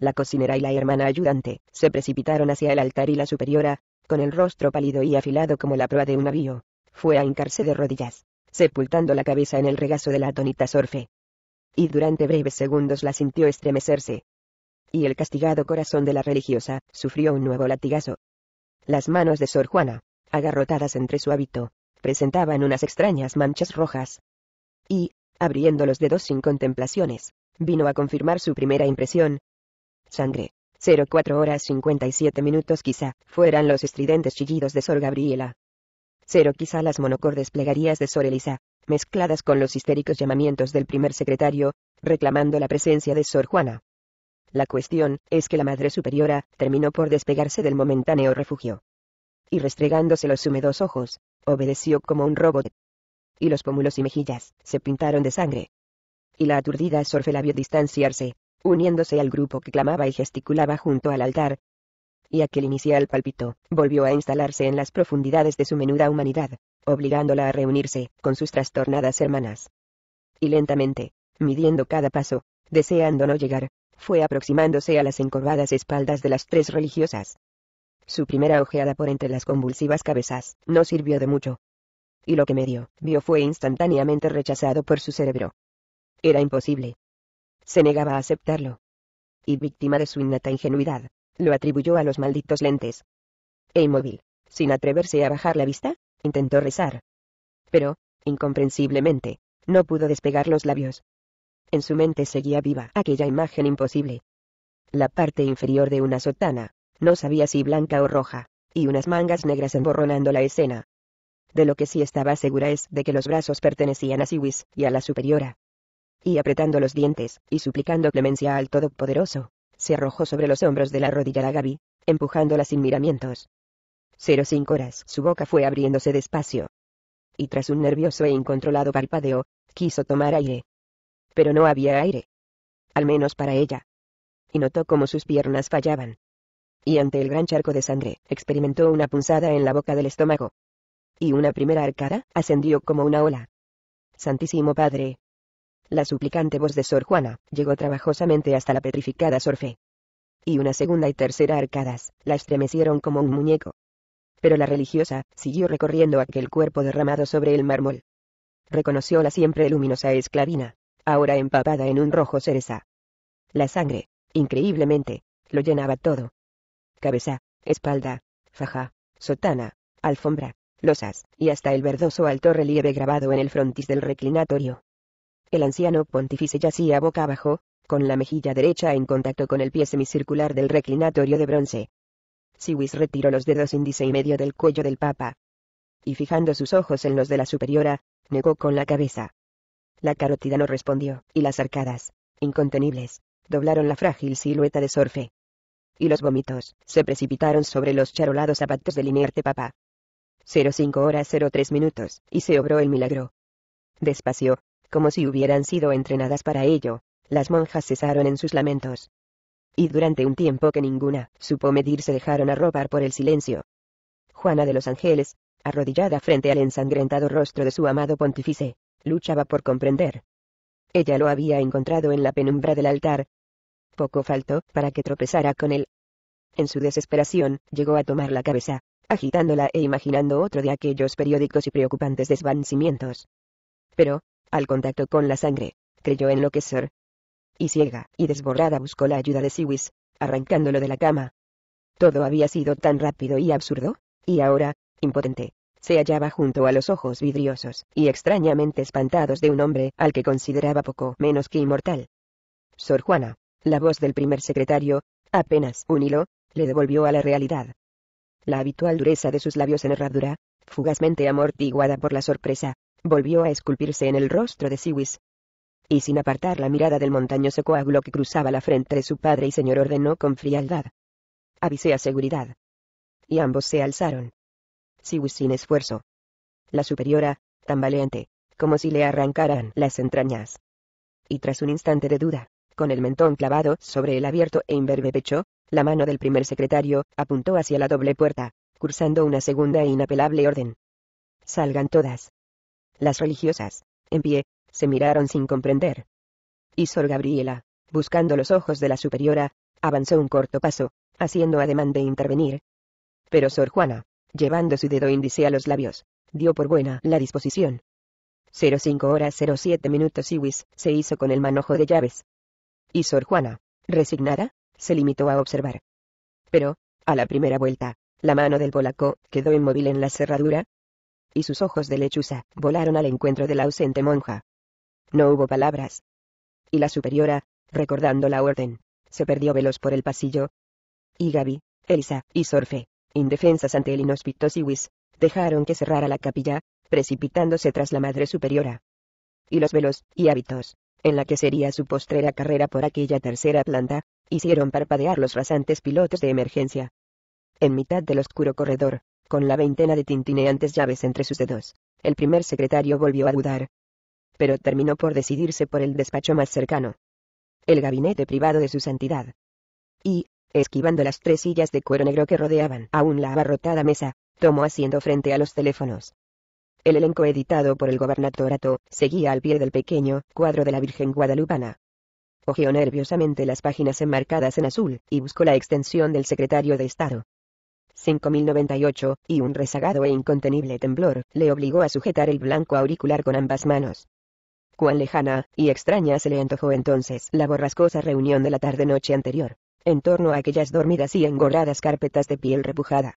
la cocinera y la hermana ayudante, se precipitaron hacia el altar y la superiora, con el rostro pálido y afilado como la proa de un navío, fue a hincarse de rodillas, sepultando la cabeza en el regazo de la atónita Sorfe. Y durante breves segundos la sintió estremecerse. Y el castigado corazón de la religiosa, sufrió un nuevo latigazo. Las manos de Sor Juana, agarrotadas entre su hábito, presentaban unas extrañas manchas rojas. Y, abriendo los dedos sin contemplaciones, vino a confirmar su primera impresión, Sangre. 04 horas 57 minutos quizá, fueran los estridentes chillidos de Sor Gabriela. Cero quizá las monocordes plegarias de Sor Elisa, mezcladas con los histéricos llamamientos del primer secretario, reclamando la presencia de Sor Juana. La cuestión, es que la Madre Superiora, terminó por despegarse del momentáneo refugio. Y restregándose los húmedos ojos, obedeció como un robot. Y los pómulos y mejillas, se pintaron de sangre. Y la aturdida Sor vio distanciarse, uniéndose al grupo que clamaba y gesticulaba junto al altar. Y aquel inicial palpitó, volvió a instalarse en las profundidades de su menuda humanidad, obligándola a reunirse, con sus trastornadas hermanas. Y lentamente, midiendo cada paso, deseando no llegar, fue aproximándose a las encorvadas espaldas de las tres religiosas. Su primera ojeada por entre las convulsivas cabezas, no sirvió de mucho. Y lo que medio, vio fue instantáneamente rechazado por su cerebro. Era imposible, se negaba a aceptarlo. Y víctima de su innata ingenuidad, lo atribuyó a los malditos lentes. E inmóvil, sin atreverse a bajar la vista, intentó rezar. Pero, incomprensiblemente, no pudo despegar los labios. En su mente seguía viva aquella imagen imposible. La parte inferior de una sotana, no sabía si blanca o roja, y unas mangas negras emborronando la escena. De lo que sí estaba segura es de que los brazos pertenecían a Siwis y a la superiora, y apretando los dientes, y suplicando clemencia al Todopoderoso, se arrojó sobre los hombros de la arrodillada Gaby, empujándola sin miramientos. cinco horas. Su boca fue abriéndose despacio. Y tras un nervioso e incontrolado parpadeo, quiso tomar aire. Pero no había aire. Al menos para ella. Y notó cómo sus piernas fallaban. Y ante el gran charco de sangre, experimentó una punzada en la boca del estómago. Y una primera arcada ascendió como una ola. Santísimo Padre, la suplicante voz de Sor Juana, llegó trabajosamente hasta la petrificada Sor Fe. Y una segunda y tercera arcadas, la estremecieron como un muñeco. Pero la religiosa, siguió recorriendo aquel cuerpo derramado sobre el mármol. Reconoció la siempre luminosa e esclavina, ahora empapada en un rojo cereza. La sangre, increíblemente, lo llenaba todo. Cabeza, espalda, faja, sotana, alfombra, losas, y hasta el verdoso alto relieve grabado en el frontis del reclinatorio. El anciano pontífice yacía boca abajo, con la mejilla derecha en contacto con el pie semicircular del reclinatorio de bronce. Siwis retiró los dedos índice y medio del cuello del papa. Y fijando sus ojos en los de la superiora, negó con la cabeza. La carótida no respondió, y las arcadas, incontenibles, doblaron la frágil silueta de Sorfe. Y los vómitos, se precipitaron sobre los charolados zapatos del inerte papa. 05 horas 03 minutos, y se obró el milagro. Despacio, como si hubieran sido entrenadas para ello, las monjas cesaron en sus lamentos. Y durante un tiempo que ninguna supo medir se dejaron arrobar por el silencio. Juana de los Ángeles, arrodillada frente al ensangrentado rostro de su amado pontífice, luchaba por comprender. Ella lo había encontrado en la penumbra del altar. Poco faltó para que tropezara con él. En su desesperación, llegó a tomar la cabeza, agitándola e imaginando otro de aquellos periódicos y preocupantes desvanecimientos. Pero, al contacto con la sangre, creyó en lo que enloquecer. Y ciega y desborrada buscó la ayuda de Siwis, arrancándolo de la cama. Todo había sido tan rápido y absurdo, y ahora, impotente, se hallaba junto a los ojos vidriosos y extrañamente espantados de un hombre al que consideraba poco menos que inmortal. Sor Juana, la voz del primer secretario, apenas un hilo, le devolvió a la realidad. La habitual dureza de sus labios en herradura, fugazmente amortiguada por la sorpresa, volvió a esculpirse en el rostro de Siwis. Y sin apartar la mirada del montañoso coágulo que cruzaba la frente de su padre y señor ordenó con frialdad. Avisé a seguridad. Y ambos se alzaron. Siwis sin esfuerzo. La superiora, tan valiente, como si le arrancaran las entrañas. Y tras un instante de duda, con el mentón clavado sobre el abierto e imberbe pecho, la mano del primer secretario apuntó hacia la doble puerta, cursando una segunda e inapelable orden. Salgan todas. Las religiosas, en pie, se miraron sin comprender. Y Sor Gabriela, buscando los ojos de la superiora, avanzó un corto paso, haciendo ademán de intervenir. Pero Sor Juana, llevando su dedo índice a los labios, dio por buena la disposición. 05 horas 07 minutos Iwis se hizo con el manojo de llaves. Y Sor Juana, resignada, se limitó a observar. Pero, a la primera vuelta, la mano del polaco quedó inmóvil en la cerradura, y sus ojos de lechuza, volaron al encuentro de la ausente monja. No hubo palabras. Y la superiora, recordando la orden, se perdió veloz por el pasillo. Y Gaby, Elsa, y Sorfe, indefensas ante el inhóspito Siwis, dejaron que cerrara la capilla, precipitándose tras la madre superiora. Y los velos, y hábitos, en la que sería su postrera carrera por aquella tercera planta, hicieron parpadear los rasantes pilotos de emergencia. En mitad del oscuro corredor, con la veintena de tintineantes llaves entre sus dedos. El primer secretario volvió a dudar. Pero terminó por decidirse por el despacho más cercano. El gabinete privado de su santidad. Y, esquivando las tres sillas de cuero negro que rodeaban aún la abarrotada mesa, tomó asiento frente a los teléfonos. El elenco editado por el gobernador Ató, seguía al pie del pequeño cuadro de la Virgen Guadalupana. Ojeó nerviosamente las páginas enmarcadas en azul y buscó la extensión del secretario de Estado, 5098, y un rezagado e incontenible temblor, le obligó a sujetar el blanco auricular con ambas manos. Cuán lejana, y extraña se le antojó entonces la borrascosa reunión de la tarde-noche anterior, en torno a aquellas dormidas y engorradas carpetas de piel repujada.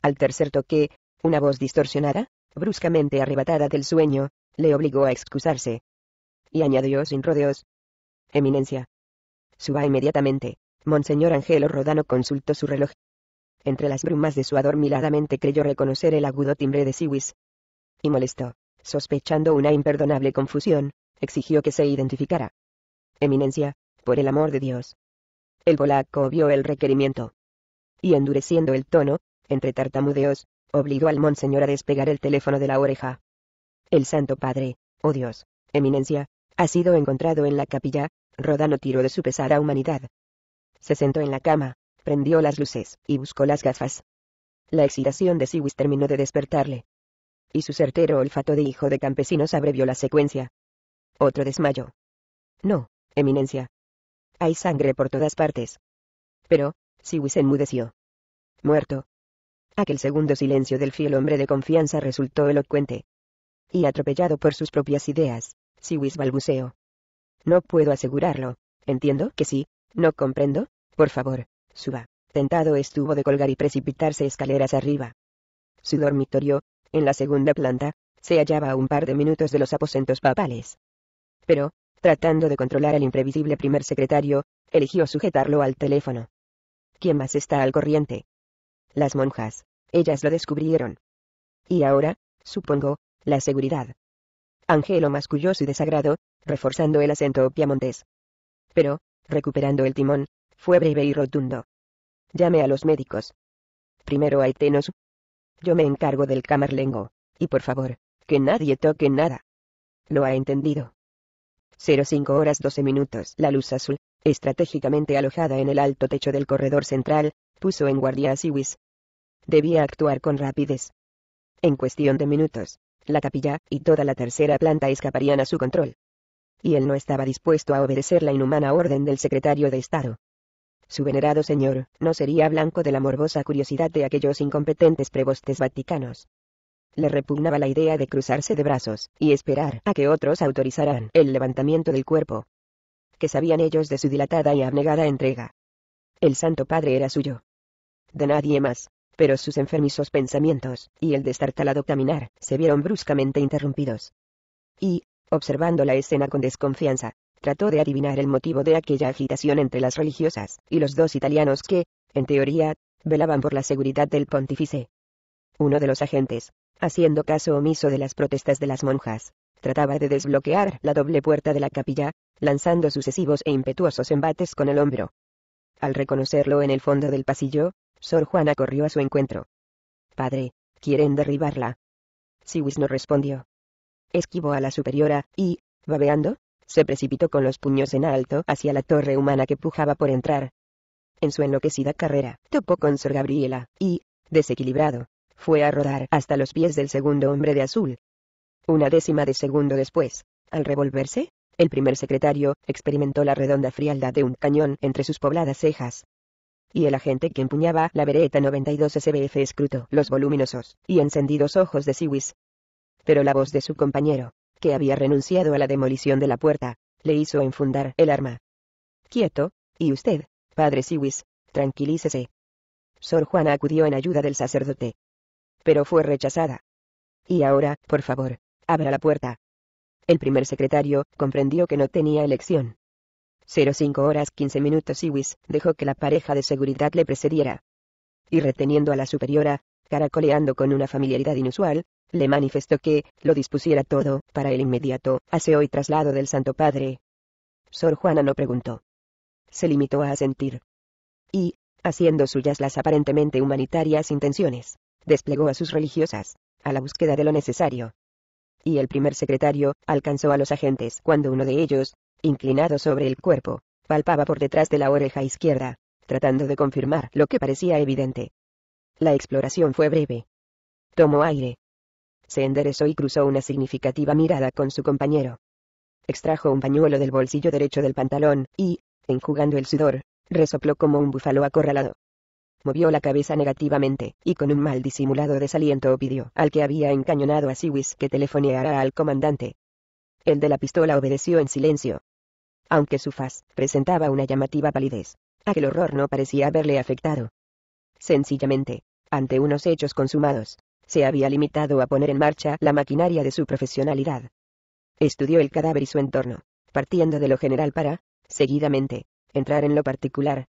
Al tercer toque, una voz distorsionada, bruscamente arrebatada del sueño, le obligó a excusarse. Y añadió sin rodeos. Eminencia. Suba inmediatamente. Monseñor Angelo Rodano consultó su reloj entre las brumas de su ador miladamente creyó reconocer el agudo timbre de Siwis. Y molestó, sospechando una imperdonable confusión, exigió que se identificara. Eminencia, por el amor de Dios. El polaco vio el requerimiento. Y endureciendo el tono, entre tartamudeos, obligó al monseñor a despegar el teléfono de la oreja. El Santo Padre, oh Dios, Eminencia, ha sido encontrado en la capilla, Rodano tiró de su pesada humanidad. Se sentó en la cama, Prendió las luces, y buscó las gafas. La excitación de Siwis terminó de despertarle. Y su certero olfato de hijo de campesinos abrevió la secuencia. Otro desmayo. No, Eminencia. Hay sangre por todas partes. Pero, Siwis enmudeció. Muerto. Aquel segundo silencio del fiel hombre de confianza resultó elocuente. Y atropellado por sus propias ideas, Siwis balbuceó. No puedo asegurarlo. Entiendo que sí. No comprendo. Por favor, Suba, tentado estuvo de colgar y precipitarse escaleras arriba. Su dormitorio, en la segunda planta, se hallaba a un par de minutos de los aposentos papales. Pero, tratando de controlar al imprevisible primer secretario, eligió sujetarlo al teléfono. ¿Quién más está al corriente? Las monjas. Ellas lo descubrieron. Y ahora, supongo, la seguridad. Angelo masculló su desagrado, reforzando el acento piamontés. Pero, recuperando el timón, fue breve y rotundo. Llame a los médicos. Primero a Itenos. Yo me encargo del camarlengo, y por favor, que nadie toque nada. Lo ha entendido. 05 horas 12 minutos. La luz azul, estratégicamente alojada en el alto techo del corredor central, puso en guardia a Siwis. Debía actuar con rapidez. En cuestión de minutos, la capilla y toda la tercera planta escaparían a su control. Y él no estaba dispuesto a obedecer la inhumana orden del secretario de Estado. Su venerado señor, no sería blanco de la morbosa curiosidad de aquellos incompetentes prebostes vaticanos. Le repugnaba la idea de cruzarse de brazos, y esperar a que otros autorizaran el levantamiento del cuerpo. Que sabían ellos de su dilatada y abnegada entrega. El Santo Padre era suyo. De nadie más pero sus enfermizos pensamientos, y el destartalado caminar, se vieron bruscamente interrumpidos. Y, observando la escena con desconfianza, trató de adivinar el motivo de aquella agitación entre las religiosas, y los dos italianos que, en teoría, velaban por la seguridad del pontífice. Uno de los agentes, haciendo caso omiso de las protestas de las monjas, trataba de desbloquear la doble puerta de la capilla, lanzando sucesivos e impetuosos embates con el hombro. Al reconocerlo en el fondo del pasillo, Sor Juana corrió a su encuentro. Padre, quieren derribarla. Siwis no respondió. Esquivó a la superiora, y, babeando, se precipitó con los puños en alto hacia la torre humana que pujaba por entrar. En su enloquecida carrera, topó con Sor Gabriela, y, desequilibrado, fue a rodar hasta los pies del segundo hombre de azul. Una décima de segundo después, al revolverse, el primer secretario experimentó la redonda frialdad de un cañón entre sus pobladas cejas. Y el agente que empuñaba la vereta 92 SBF escrutó los voluminosos y encendidos ojos de Siwis. Pero la voz de su compañero, que había renunciado a la demolición de la puerta, le hizo enfundar el arma. Quieto, y usted, padre Siwis, tranquilícese. Sor Juana acudió en ayuda del sacerdote. Pero fue rechazada. Y ahora, por favor, abra la puerta. El primer secretario comprendió que no tenía elección. 05 horas 15 minutos Siwis dejó que la pareja de seguridad le precediera. Y reteniendo a la superiora, caracoleando con una familiaridad inusual, le manifestó que, lo dispusiera todo, para el inmediato aseo y traslado del Santo Padre. Sor Juana no preguntó. Se limitó a asentir. Y, haciendo suyas las aparentemente humanitarias intenciones, desplegó a sus religiosas, a la búsqueda de lo necesario. Y el primer secretario alcanzó a los agentes cuando uno de ellos, inclinado sobre el cuerpo, palpaba por detrás de la oreja izquierda, tratando de confirmar lo que parecía evidente. La exploración fue breve. Tomó aire. Se enderezó y cruzó una significativa mirada con su compañero. Extrajo un pañuelo del bolsillo derecho del pantalón, y, enjugando el sudor, resopló como un búfalo acorralado. Movió la cabeza negativamente, y con un mal disimulado desaliento pidió al que había encañonado a Siwis que telefoneara al comandante. El de la pistola obedeció en silencio. Aunque su faz presentaba una llamativa palidez, aquel horror no parecía haberle afectado. Sencillamente, ante unos hechos consumados, se había limitado a poner en marcha la maquinaria de su profesionalidad. Estudió el cadáver y su entorno, partiendo de lo general para, seguidamente, entrar en lo particular.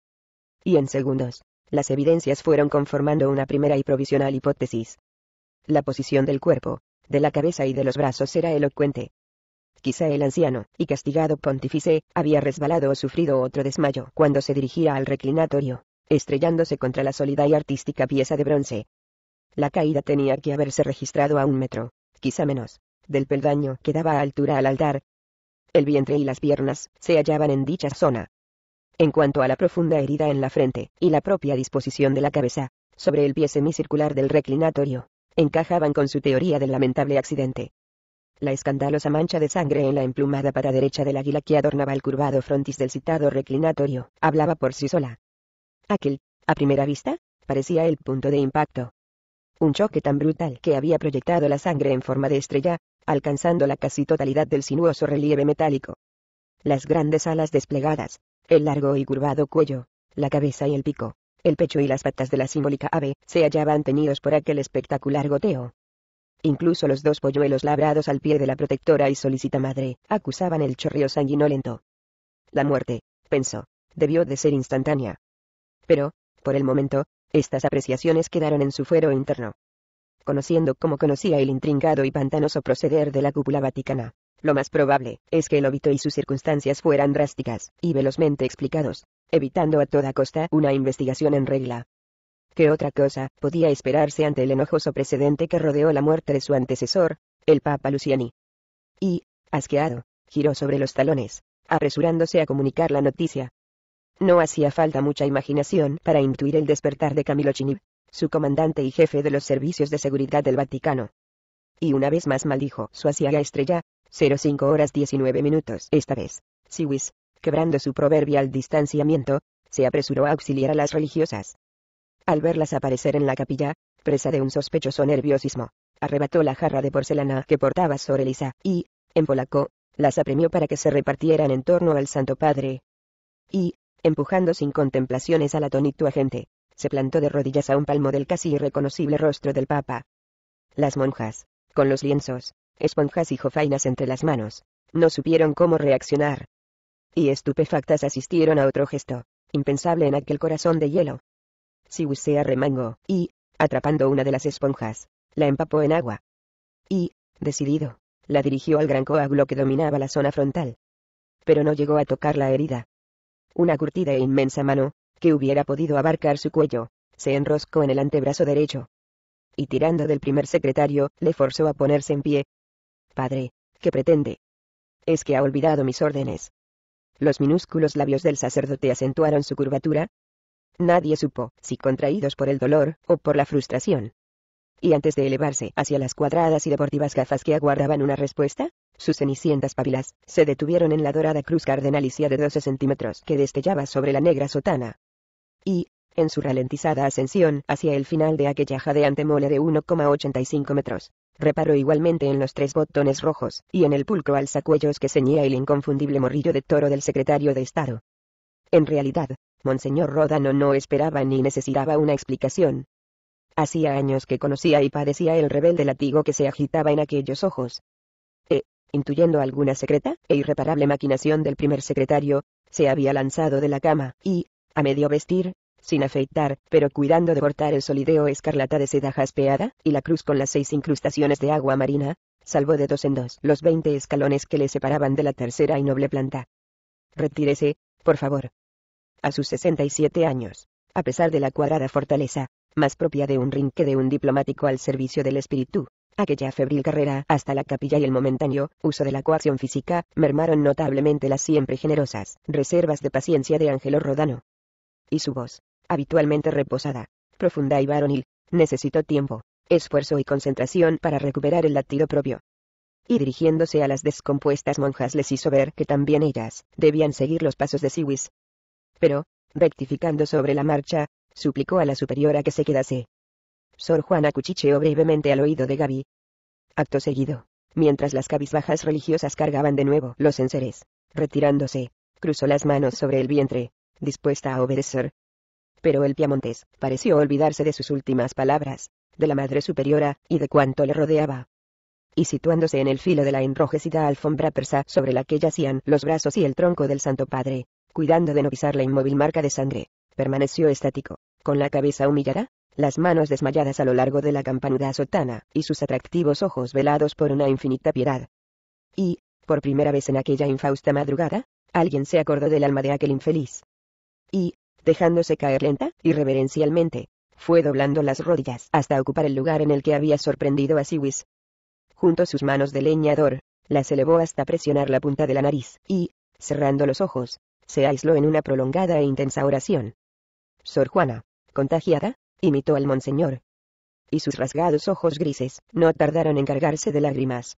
Y en segundos, las evidencias fueron conformando una primera y provisional hipótesis. La posición del cuerpo, de la cabeza y de los brazos era elocuente. Quizá el anciano y castigado pontífice había resbalado o sufrido otro desmayo cuando se dirigía al reclinatorio estrellándose contra la sólida y artística pieza de bronce. La caída tenía que haberse registrado a un metro, quizá menos, del peldaño que daba altura al altar. El vientre y las piernas se hallaban en dicha zona. En cuanto a la profunda herida en la frente y la propia disposición de la cabeza, sobre el pie semicircular del reclinatorio, encajaban con su teoría del lamentable accidente. La escandalosa mancha de sangre en la emplumada para derecha del águila que adornaba el curvado frontis del citado reclinatorio, hablaba por sí sola. Aquel, a primera vista, parecía el punto de impacto. Un choque tan brutal que había proyectado la sangre en forma de estrella, alcanzando la casi totalidad del sinuoso relieve metálico. Las grandes alas desplegadas, el largo y curvado cuello, la cabeza y el pico, el pecho y las patas de la simbólica ave se hallaban tenidos por aquel espectacular goteo. Incluso los dos polluelos labrados al pie de la protectora y solicita madre acusaban el chorreo sanguinolento. La muerte, pensó, debió de ser instantánea. Pero, por el momento, estas apreciaciones quedaron en su fuero interno. Conociendo como conocía el intrincado y pantanoso proceder de la cúpula vaticana, lo más probable es que el óbito y sus circunstancias fueran drásticas y velozmente explicados, evitando a toda costa una investigación en regla. ¿Qué otra cosa podía esperarse ante el enojoso precedente que rodeó la muerte de su antecesor, el Papa Luciani? Y, asqueado, giró sobre los talones, apresurándose a comunicar la noticia, no hacía falta mucha imaginación para intuir el despertar de Camilo Chinib, su comandante y jefe de los servicios de seguridad del Vaticano. Y una vez más maldijo su asiaga estrella, 05 horas 19 minutos. Esta vez, Siwis, quebrando su proverbial distanciamiento, se apresuró a auxiliar a las religiosas. Al verlas aparecer en la capilla, presa de un sospechoso nerviosismo, arrebató la jarra de porcelana que portaba Sor Elisa, y, en polaco, las apremió para que se repartieran en torno al Santo Padre. Y, empujando sin contemplaciones al atónito agente, se plantó de rodillas a un palmo del casi irreconocible rostro del Papa. Las monjas, con los lienzos, esponjas y jofainas entre las manos, no supieron cómo reaccionar. Y estupefactas asistieron a otro gesto, impensable en aquel corazón de hielo. Siusea remangó, y, atrapando una de las esponjas, la empapó en agua. Y, decidido, la dirigió al gran coágulo que dominaba la zona frontal. Pero no llegó a tocar la herida, una curtida e inmensa mano, que hubiera podido abarcar su cuello, se enroscó en el antebrazo derecho. Y tirando del primer secretario, le forzó a ponerse en pie. Padre, ¿qué pretende? Es que ha olvidado mis órdenes. Los minúsculos labios del sacerdote acentuaron su curvatura. Nadie supo si contraídos por el dolor o por la frustración, y antes de elevarse hacia las cuadradas y deportivas gafas que aguardaban una respuesta, sus cenicientas papilas se detuvieron en la dorada cruz cardenalicia de 12 centímetros que destellaba sobre la negra sotana. Y, en su ralentizada ascensión hacia el final de aquella jadeante mole de 1,85 metros, reparó igualmente en los tres botones rojos y en el pulcro alzacuellos que ceñía el inconfundible morrillo de toro del secretario de Estado. En realidad, Monseñor Rodano no esperaba ni necesitaba una explicación, Hacía años que conocía y padecía el rebelde latigo que se agitaba en aquellos ojos. E, intuyendo alguna secreta e irreparable maquinación del primer secretario, se había lanzado de la cama, y, a medio vestir, sin afeitar, pero cuidando de cortar el solideo escarlata de seda jaspeada, y la cruz con las seis incrustaciones de agua marina, salvó de dos en dos los veinte escalones que le separaban de la tercera y noble planta. Retírese, por favor. A sus 67 años, a pesar de la cuadrada fortaleza, más propia de un ring que de un diplomático al servicio del espíritu. Aquella febril carrera hasta la capilla y el momentáneo uso de la coacción física mermaron notablemente las siempre generosas reservas de paciencia de Ángelo Rodano. Y su voz, habitualmente reposada, profunda y varonil, necesitó tiempo, esfuerzo y concentración para recuperar el latido propio. Y dirigiéndose a las descompuestas monjas les hizo ver que también ellas debían seguir los pasos de Siwis. Pero, rectificando sobre la marcha, suplicó a la superiora que se quedase. Sor Juana cuchicheó brevemente al oído de Gaby. Acto seguido, mientras las cabizbajas religiosas cargaban de nuevo los enseres, retirándose, cruzó las manos sobre el vientre, dispuesta a obedecer. Pero el piamontés pareció olvidarse de sus últimas palabras, de la madre superiora, y de cuanto le rodeaba. Y situándose en el filo de la enrojecida alfombra persa sobre la que yacían los brazos y el tronco del Santo Padre, cuidando de no pisar la inmóvil marca de sangre, permaneció estático, con la cabeza humillada, las manos desmayadas a lo largo de la campanuda sotana, y sus atractivos ojos velados por una infinita piedad. Y, por primera vez en aquella infausta madrugada, alguien se acordó del alma de aquel infeliz. Y, dejándose caer lenta y reverencialmente, fue doblando las rodillas hasta ocupar el lugar en el que había sorprendido a Siwis. Junto sus manos de leñador, las elevó hasta presionar la punta de la nariz, y, cerrando los ojos, se aisló en una prolongada e intensa oración. Sor Juana, contagiada, imitó al monseñor. Y sus rasgados ojos grises no tardaron en cargarse de lágrimas.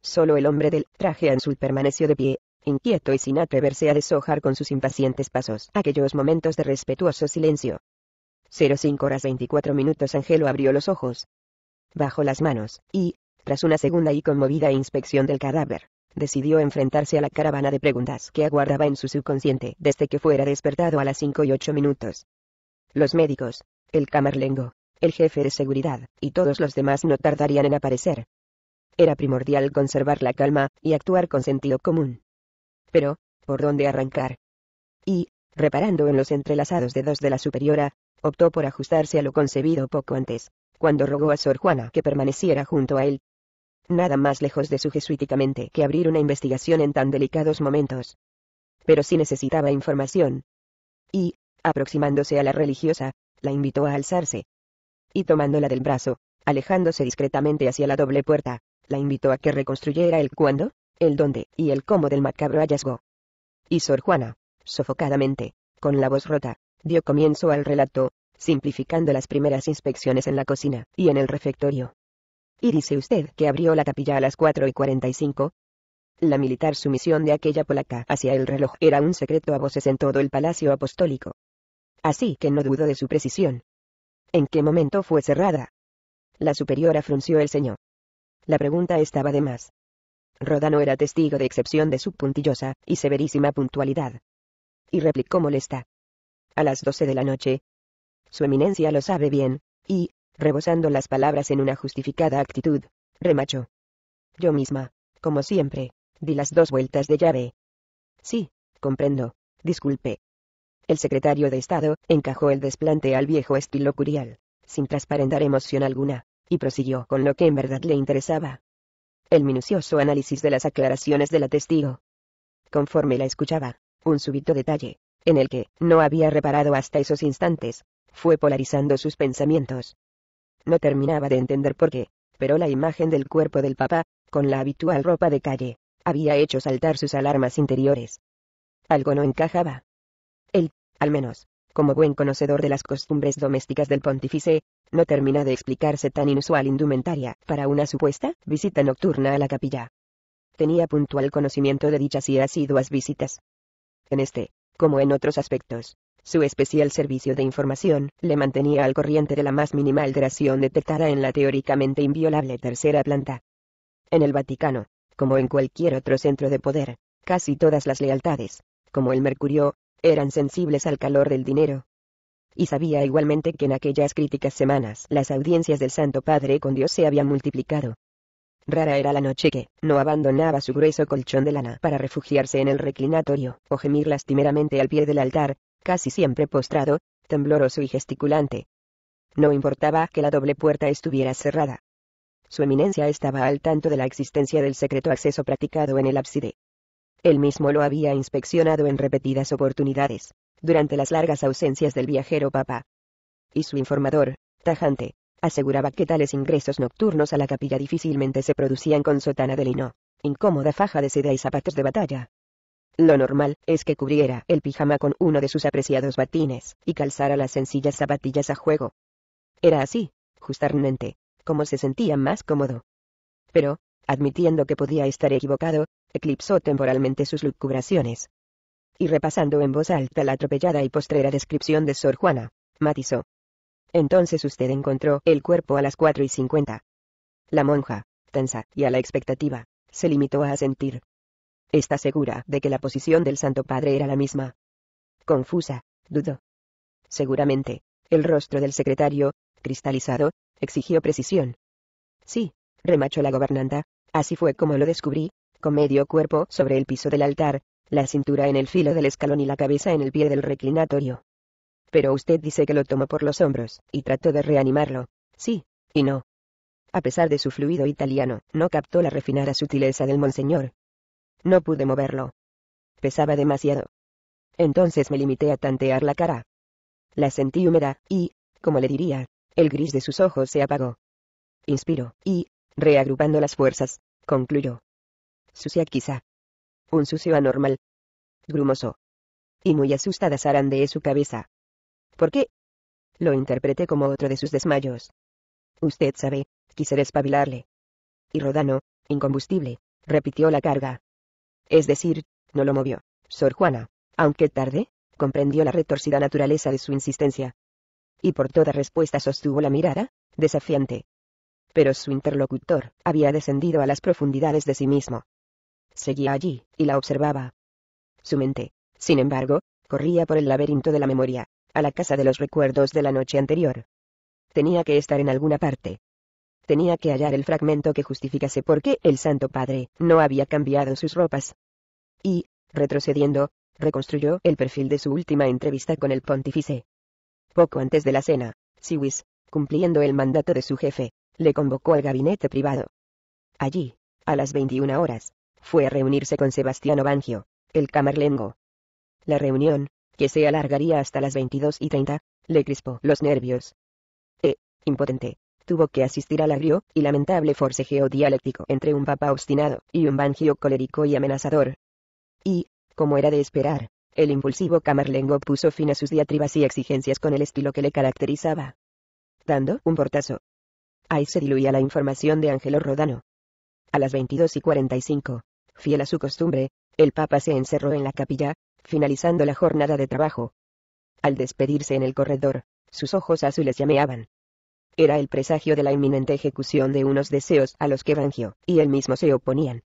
Solo el hombre del traje azul permaneció de pie, inquieto y sin atreverse a deshojar con sus impacientes pasos aquellos momentos de respetuoso silencio. 05 horas 24 minutos Angelo abrió los ojos. Bajó las manos, y, tras una segunda y conmovida inspección del cadáver, decidió enfrentarse a la caravana de preguntas que aguardaba en su subconsciente desde que fuera despertado a las 5 y 8 minutos. Los médicos, el camarlengo, el jefe de seguridad, y todos los demás no tardarían en aparecer. Era primordial conservar la calma, y actuar con sentido común. Pero, ¿por dónde arrancar? Y, reparando en los entrelazados dedos de la superiora, optó por ajustarse a lo concebido poco antes, cuando rogó a Sor Juana que permaneciera junto a él, nada más lejos de su jesuíticamente que abrir una investigación en tan delicados momentos. Pero sí necesitaba información. Y, aproximándose a la religiosa, la invitó a alzarse. Y tomándola del brazo, alejándose discretamente hacia la doble puerta, la invitó a que reconstruyera el cuándo, el dónde y el cómo del macabro hallazgo. Y Sor Juana, sofocadamente, con la voz rota, dio comienzo al relato, simplificando las primeras inspecciones en la cocina y en el refectorio, ¿Y dice usted que abrió la capilla a las 4 y 45? La militar sumisión de aquella polaca hacia el reloj era un secreto a voces en todo el palacio apostólico. Así que no dudo de su precisión. ¿En qué momento fue cerrada? La superiora frunció el ceño. La pregunta estaba de más. Rodano era testigo de excepción de su puntillosa y severísima puntualidad. Y replicó molesta. A las doce de la noche. Su eminencia lo sabe bien, y, rebosando las palabras en una justificada actitud, remachó. Yo misma, como siempre, di las dos vueltas de llave. Sí, comprendo, disculpe. El secretario de Estado encajó el desplante al viejo estilo curial, sin transparentar emoción alguna, y prosiguió con lo que en verdad le interesaba. El minucioso análisis de las aclaraciones de la testigo. Conforme la escuchaba, un súbito detalle, en el que no había reparado hasta esos instantes, fue polarizando sus pensamientos. No terminaba de entender por qué, pero la imagen del cuerpo del papá, con la habitual ropa de calle, había hecho saltar sus alarmas interiores. Algo no encajaba. Él, al menos, como buen conocedor de las costumbres domésticas del pontífice, no termina de explicarse tan inusual indumentaria para una supuesta visita nocturna a la capilla. Tenía puntual conocimiento de dichas y asiduas visitas. En este, como en otros aspectos, su especial servicio de información, le mantenía al corriente de la más mínima alteración detectada en la teóricamente inviolable tercera planta. En el Vaticano, como en cualquier otro centro de poder, casi todas las lealtades, como el Mercurio, eran sensibles al calor del dinero. Y sabía igualmente que en aquellas críticas semanas las audiencias del Santo Padre con Dios se habían multiplicado. Rara era la noche que, no abandonaba su grueso colchón de lana para refugiarse en el reclinatorio, o gemir lastimeramente al pie del altar, casi siempre postrado, tembloroso y gesticulante. No importaba que la doble puerta estuviera cerrada. Su eminencia estaba al tanto de la existencia del secreto acceso practicado en el ábside. Él mismo lo había inspeccionado en repetidas oportunidades, durante las largas ausencias del viajero papa. Y su informador, tajante, aseguraba que tales ingresos nocturnos a la capilla difícilmente se producían con sotana de lino, incómoda faja de seda y zapatos de batalla, lo normal es que cubriera el pijama con uno de sus apreciados batines, y calzara las sencillas zapatillas a juego. Era así, justamente, como se sentía más cómodo. Pero, admitiendo que podía estar equivocado, eclipsó temporalmente sus lucubraciones. Y repasando en voz alta la atropellada y postrera descripción de Sor Juana, matizó. Entonces usted encontró el cuerpo a las cuatro y cincuenta. La monja, tensa y a la expectativa, se limitó a asentir. Está segura de que la posición del Santo Padre era la misma. Confusa, dudo. Seguramente, el rostro del secretario, cristalizado, exigió precisión. Sí, remachó la gobernanta, así fue como lo descubrí, con medio cuerpo sobre el piso del altar, la cintura en el filo del escalón y la cabeza en el pie del reclinatorio. Pero usted dice que lo tomó por los hombros, y trató de reanimarlo. Sí, y no. A pesar de su fluido italiano, no captó la refinada sutileza del monseñor. No pude moverlo. Pesaba demasiado. Entonces me limité a tantear la cara. La sentí húmeda, y, como le diría, el gris de sus ojos se apagó. Inspiro, y, reagrupando las fuerzas, concluyó. Sucia quizá. Un sucio anormal. Grumoso. Y muy asustada zarandeé su cabeza. ¿Por qué? Lo interpreté como otro de sus desmayos. Usted sabe, quise despabilarle. Y Rodano, incombustible, repitió la carga es decir, no lo movió. Sor Juana, aunque tarde, comprendió la retorcida naturaleza de su insistencia. Y por toda respuesta sostuvo la mirada, desafiante. Pero su interlocutor había descendido a las profundidades de sí mismo. Seguía allí, y la observaba. Su mente, sin embargo, corría por el laberinto de la memoria, a la casa de los recuerdos de la noche anterior. Tenía que estar en alguna parte. Tenía que hallar el fragmento que justificase por qué el Santo Padre no había cambiado sus ropas y, retrocediendo, reconstruyó el perfil de su última entrevista con el pontífice. Poco antes de la cena, Siwis, cumpliendo el mandato de su jefe, le convocó al gabinete privado. Allí, a las 21 horas, fue a reunirse con Sebastiano Bangio, el camarlengo. La reunión, que se alargaría hasta las 22 y 30, le crispó los nervios. E, impotente, tuvo que asistir al agrio y lamentable forcejeo dialéctico entre un papa obstinado y un Bangio colérico y amenazador, y, como era de esperar, el impulsivo Camarlengo puso fin a sus diatribas y exigencias con el estilo que le caracterizaba. Dando un portazo. Ahí se diluía la información de Ángelo Rodano. A las 22 y 45, fiel a su costumbre, el Papa se encerró en la capilla, finalizando la jornada de trabajo. Al despedirse en el corredor, sus ojos azules llameaban. Era el presagio de la inminente ejecución de unos deseos a los que rangió, y él mismo se oponían.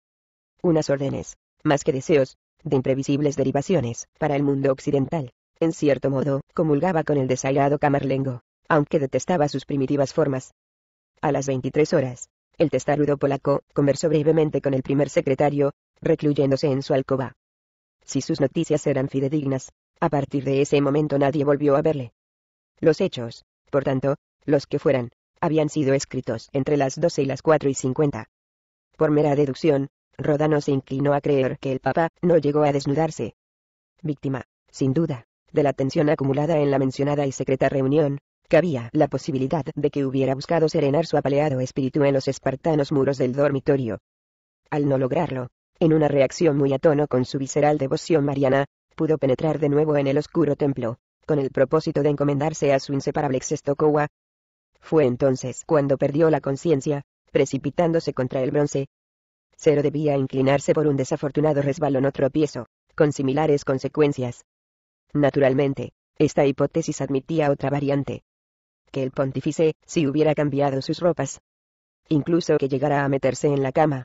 Unas órdenes, más que deseos, de imprevisibles derivaciones, para el mundo occidental. En cierto modo, comulgaba con el desairado Camarlengo, aunque detestaba sus primitivas formas. A las 23 horas, el testarudo polaco conversó brevemente con el primer secretario, recluyéndose en su alcoba. Si sus noticias eran fidedignas, a partir de ese momento nadie volvió a verle. Los hechos, por tanto, los que fueran, habían sido escritos entre las 12 y las 4 y 50. Por mera deducción, Rodano se inclinó a creer que el papá no llegó a desnudarse. Víctima, sin duda, de la tensión acumulada en la mencionada y secreta reunión, cabía la posibilidad de que hubiera buscado serenar su apaleado espíritu en los espartanos muros del dormitorio. Al no lograrlo, en una reacción muy a tono con su visceral devoción mariana, pudo penetrar de nuevo en el oscuro templo, con el propósito de encomendarse a su inseparable Estocowa. Fue entonces cuando perdió la conciencia, precipitándose contra el bronce, Cero debía inclinarse por un desafortunado resbalón o tropiezo, con similares consecuencias. Naturalmente, esta hipótesis admitía otra variante. Que el pontífice, si hubiera cambiado sus ropas, incluso que llegara a meterse en la cama.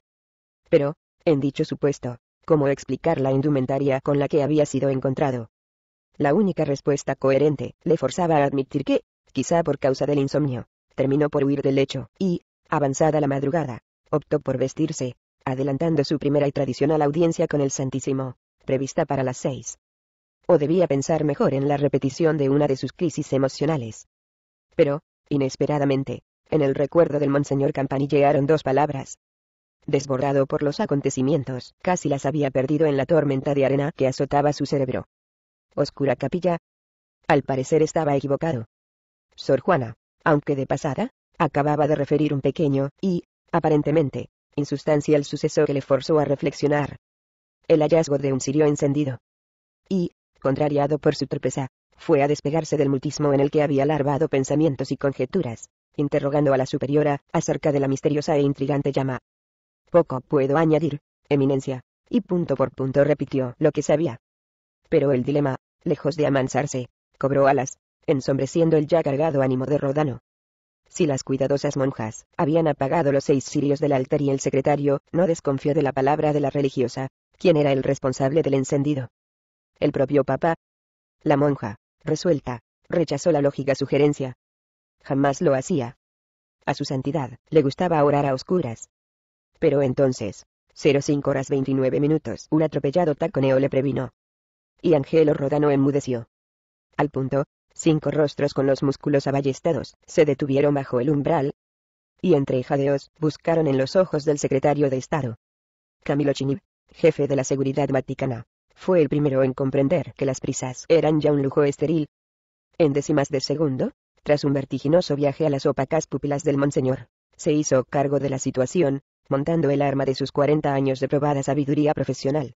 Pero, en dicho supuesto, ¿cómo explicar la indumentaria con la que había sido encontrado? La única respuesta coherente le forzaba a admitir que, quizá por causa del insomnio, terminó por huir del lecho, y, avanzada la madrugada, optó por vestirse, adelantando su primera y tradicional audiencia con el Santísimo, prevista para las seis. O debía pensar mejor en la repetición de una de sus crisis emocionales. Pero, inesperadamente, en el recuerdo del monseñor Campanillearon dos palabras. Desbordado por los acontecimientos, casi las había perdido en la tormenta de arena que azotaba su cerebro. Oscura capilla. Al parecer estaba equivocado. Sor Juana, aunque de pasada, acababa de referir un pequeño y, aparentemente, el suceso que le forzó a reflexionar. El hallazgo de un cirio encendido. Y, contrariado por su torpeza, fue a despegarse del multismo en el que había larvado pensamientos y conjeturas, interrogando a la superiora, acerca de la misteriosa e intrigante llama. Poco puedo añadir, eminencia, y punto por punto repitió lo que sabía. Pero el dilema, lejos de amansarse, cobró alas, ensombreciendo el ya cargado ánimo de Rodano. Si las cuidadosas monjas habían apagado los seis cirios del altar y el secretario no desconfió de la palabra de la religiosa, quien era el responsable del encendido. El propio Papa. La monja, resuelta, rechazó la lógica sugerencia. Jamás lo hacía. A su santidad, le gustaba orar a oscuras. Pero entonces, 05 horas 29 minutos, un atropellado taconeo le previno. Y Angelo Rodano enmudeció. Al punto, cinco rostros con los músculos aballestados, se detuvieron bajo el umbral, y entre jadeos, buscaron en los ojos del secretario de Estado. Camilo Chinib, jefe de la seguridad vaticana, fue el primero en comprender que las prisas eran ya un lujo estéril. En décimas de segundo, tras un vertiginoso viaje a las opacas pupilas del monseñor, se hizo cargo de la situación, montando el arma de sus cuarenta años de probada sabiduría profesional.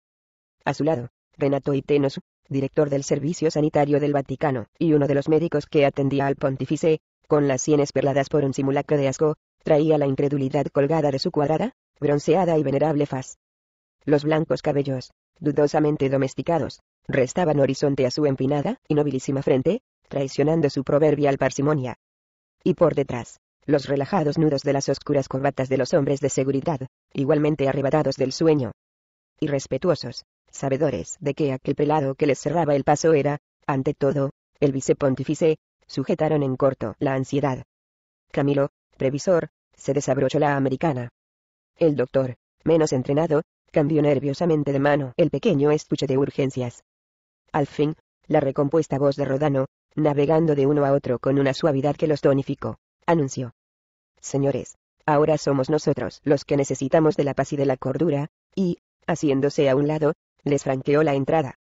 A su lado, Renato Itenos, director del Servicio Sanitario del Vaticano, y uno de los médicos que atendía al pontífice, con las sienes perladas por un simulacro de asco, traía la incredulidad colgada de su cuadrada, bronceada y venerable faz. Los blancos cabellos, dudosamente domesticados, restaban horizonte a su empinada y nobilísima frente, traicionando su proverbial parsimonia. Y por detrás, los relajados nudos de las oscuras corbatas de los hombres de seguridad, igualmente arrebatados del sueño. Irrespetuosos, sabedores de que aquel pelado que les cerraba el paso era, ante todo, el vicepontífice, sujetaron en corto la ansiedad. Camilo, previsor, se desabrochó la americana. El doctor, menos entrenado, cambió nerviosamente de mano el pequeño estuche de urgencias. Al fin, la recompuesta voz de Rodano, navegando de uno a otro con una suavidad que los tonificó, anunció. Señores, ahora somos nosotros los que necesitamos de la paz y de la cordura, y, haciéndose a un lado, les franqueó la entrada.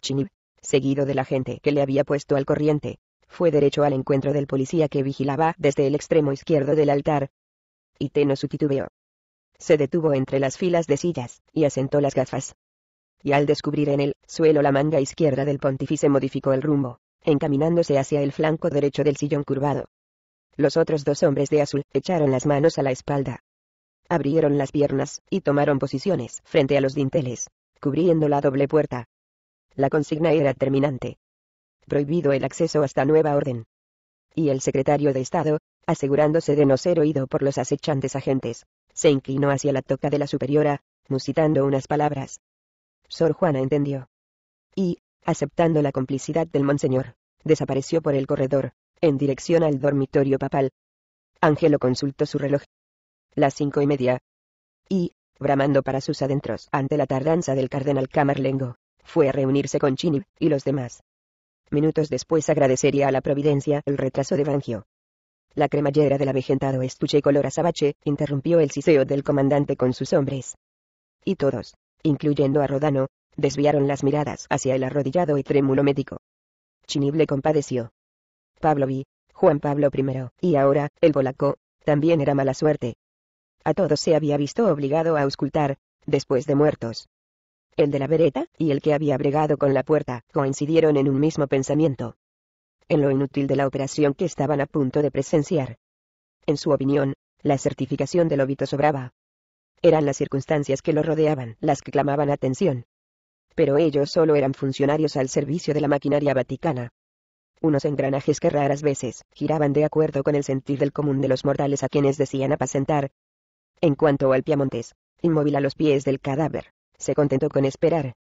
Chinib, seguido de la gente que le había puesto al corriente, fue derecho al encuentro del policía que vigilaba desde el extremo izquierdo del altar. Y Teno su titubeó. Se detuvo entre las filas de sillas, y asentó las gafas. Y al descubrir en el suelo la manga izquierda del pontífice modificó el rumbo, encaminándose hacia el flanco derecho del sillón curvado. Los otros dos hombres de azul echaron las manos a la espalda. Abrieron las piernas, y tomaron posiciones frente a los dinteles, cubriendo la doble puerta. La consigna era terminante. Prohibido el acceso hasta nueva orden. Y el secretario de Estado, asegurándose de no ser oído por los acechantes agentes, se inclinó hacia la toca de la superiora, musitando unas palabras. Sor Juana entendió. Y, aceptando la complicidad del monseñor, desapareció por el corredor, en dirección al dormitorio papal. Ángelo consultó su reloj. Las cinco y media. Y, bramando para sus adentros ante la tardanza del cardenal Camarlengo, fue a reunirse con Chinib, y los demás. Minutos después agradecería a la providencia el retraso de Bangio. La cremallera del avejentado estuche color azabache interrumpió el siseo del comandante con sus hombres. Y todos, incluyendo a Rodano, desviaron las miradas hacia el arrodillado y trémulo médico. Chinib le compadeció. Pablo vi, Juan Pablo I, y ahora, el polaco, también era mala suerte, a todos se había visto obligado a auscultar, después de muertos. El de la vereta, y el que había bregado con la puerta, coincidieron en un mismo pensamiento. En lo inútil de la operación que estaban a punto de presenciar. En su opinión, la certificación del óbito sobraba. Eran las circunstancias que lo rodeaban las que clamaban atención. Pero ellos solo eran funcionarios al servicio de la maquinaria vaticana. Unos engranajes que raras veces giraban de acuerdo con el sentir del común de los mortales a quienes decían apacentar, en cuanto al piamontés, inmóvil a los pies del cadáver, se contentó con esperar.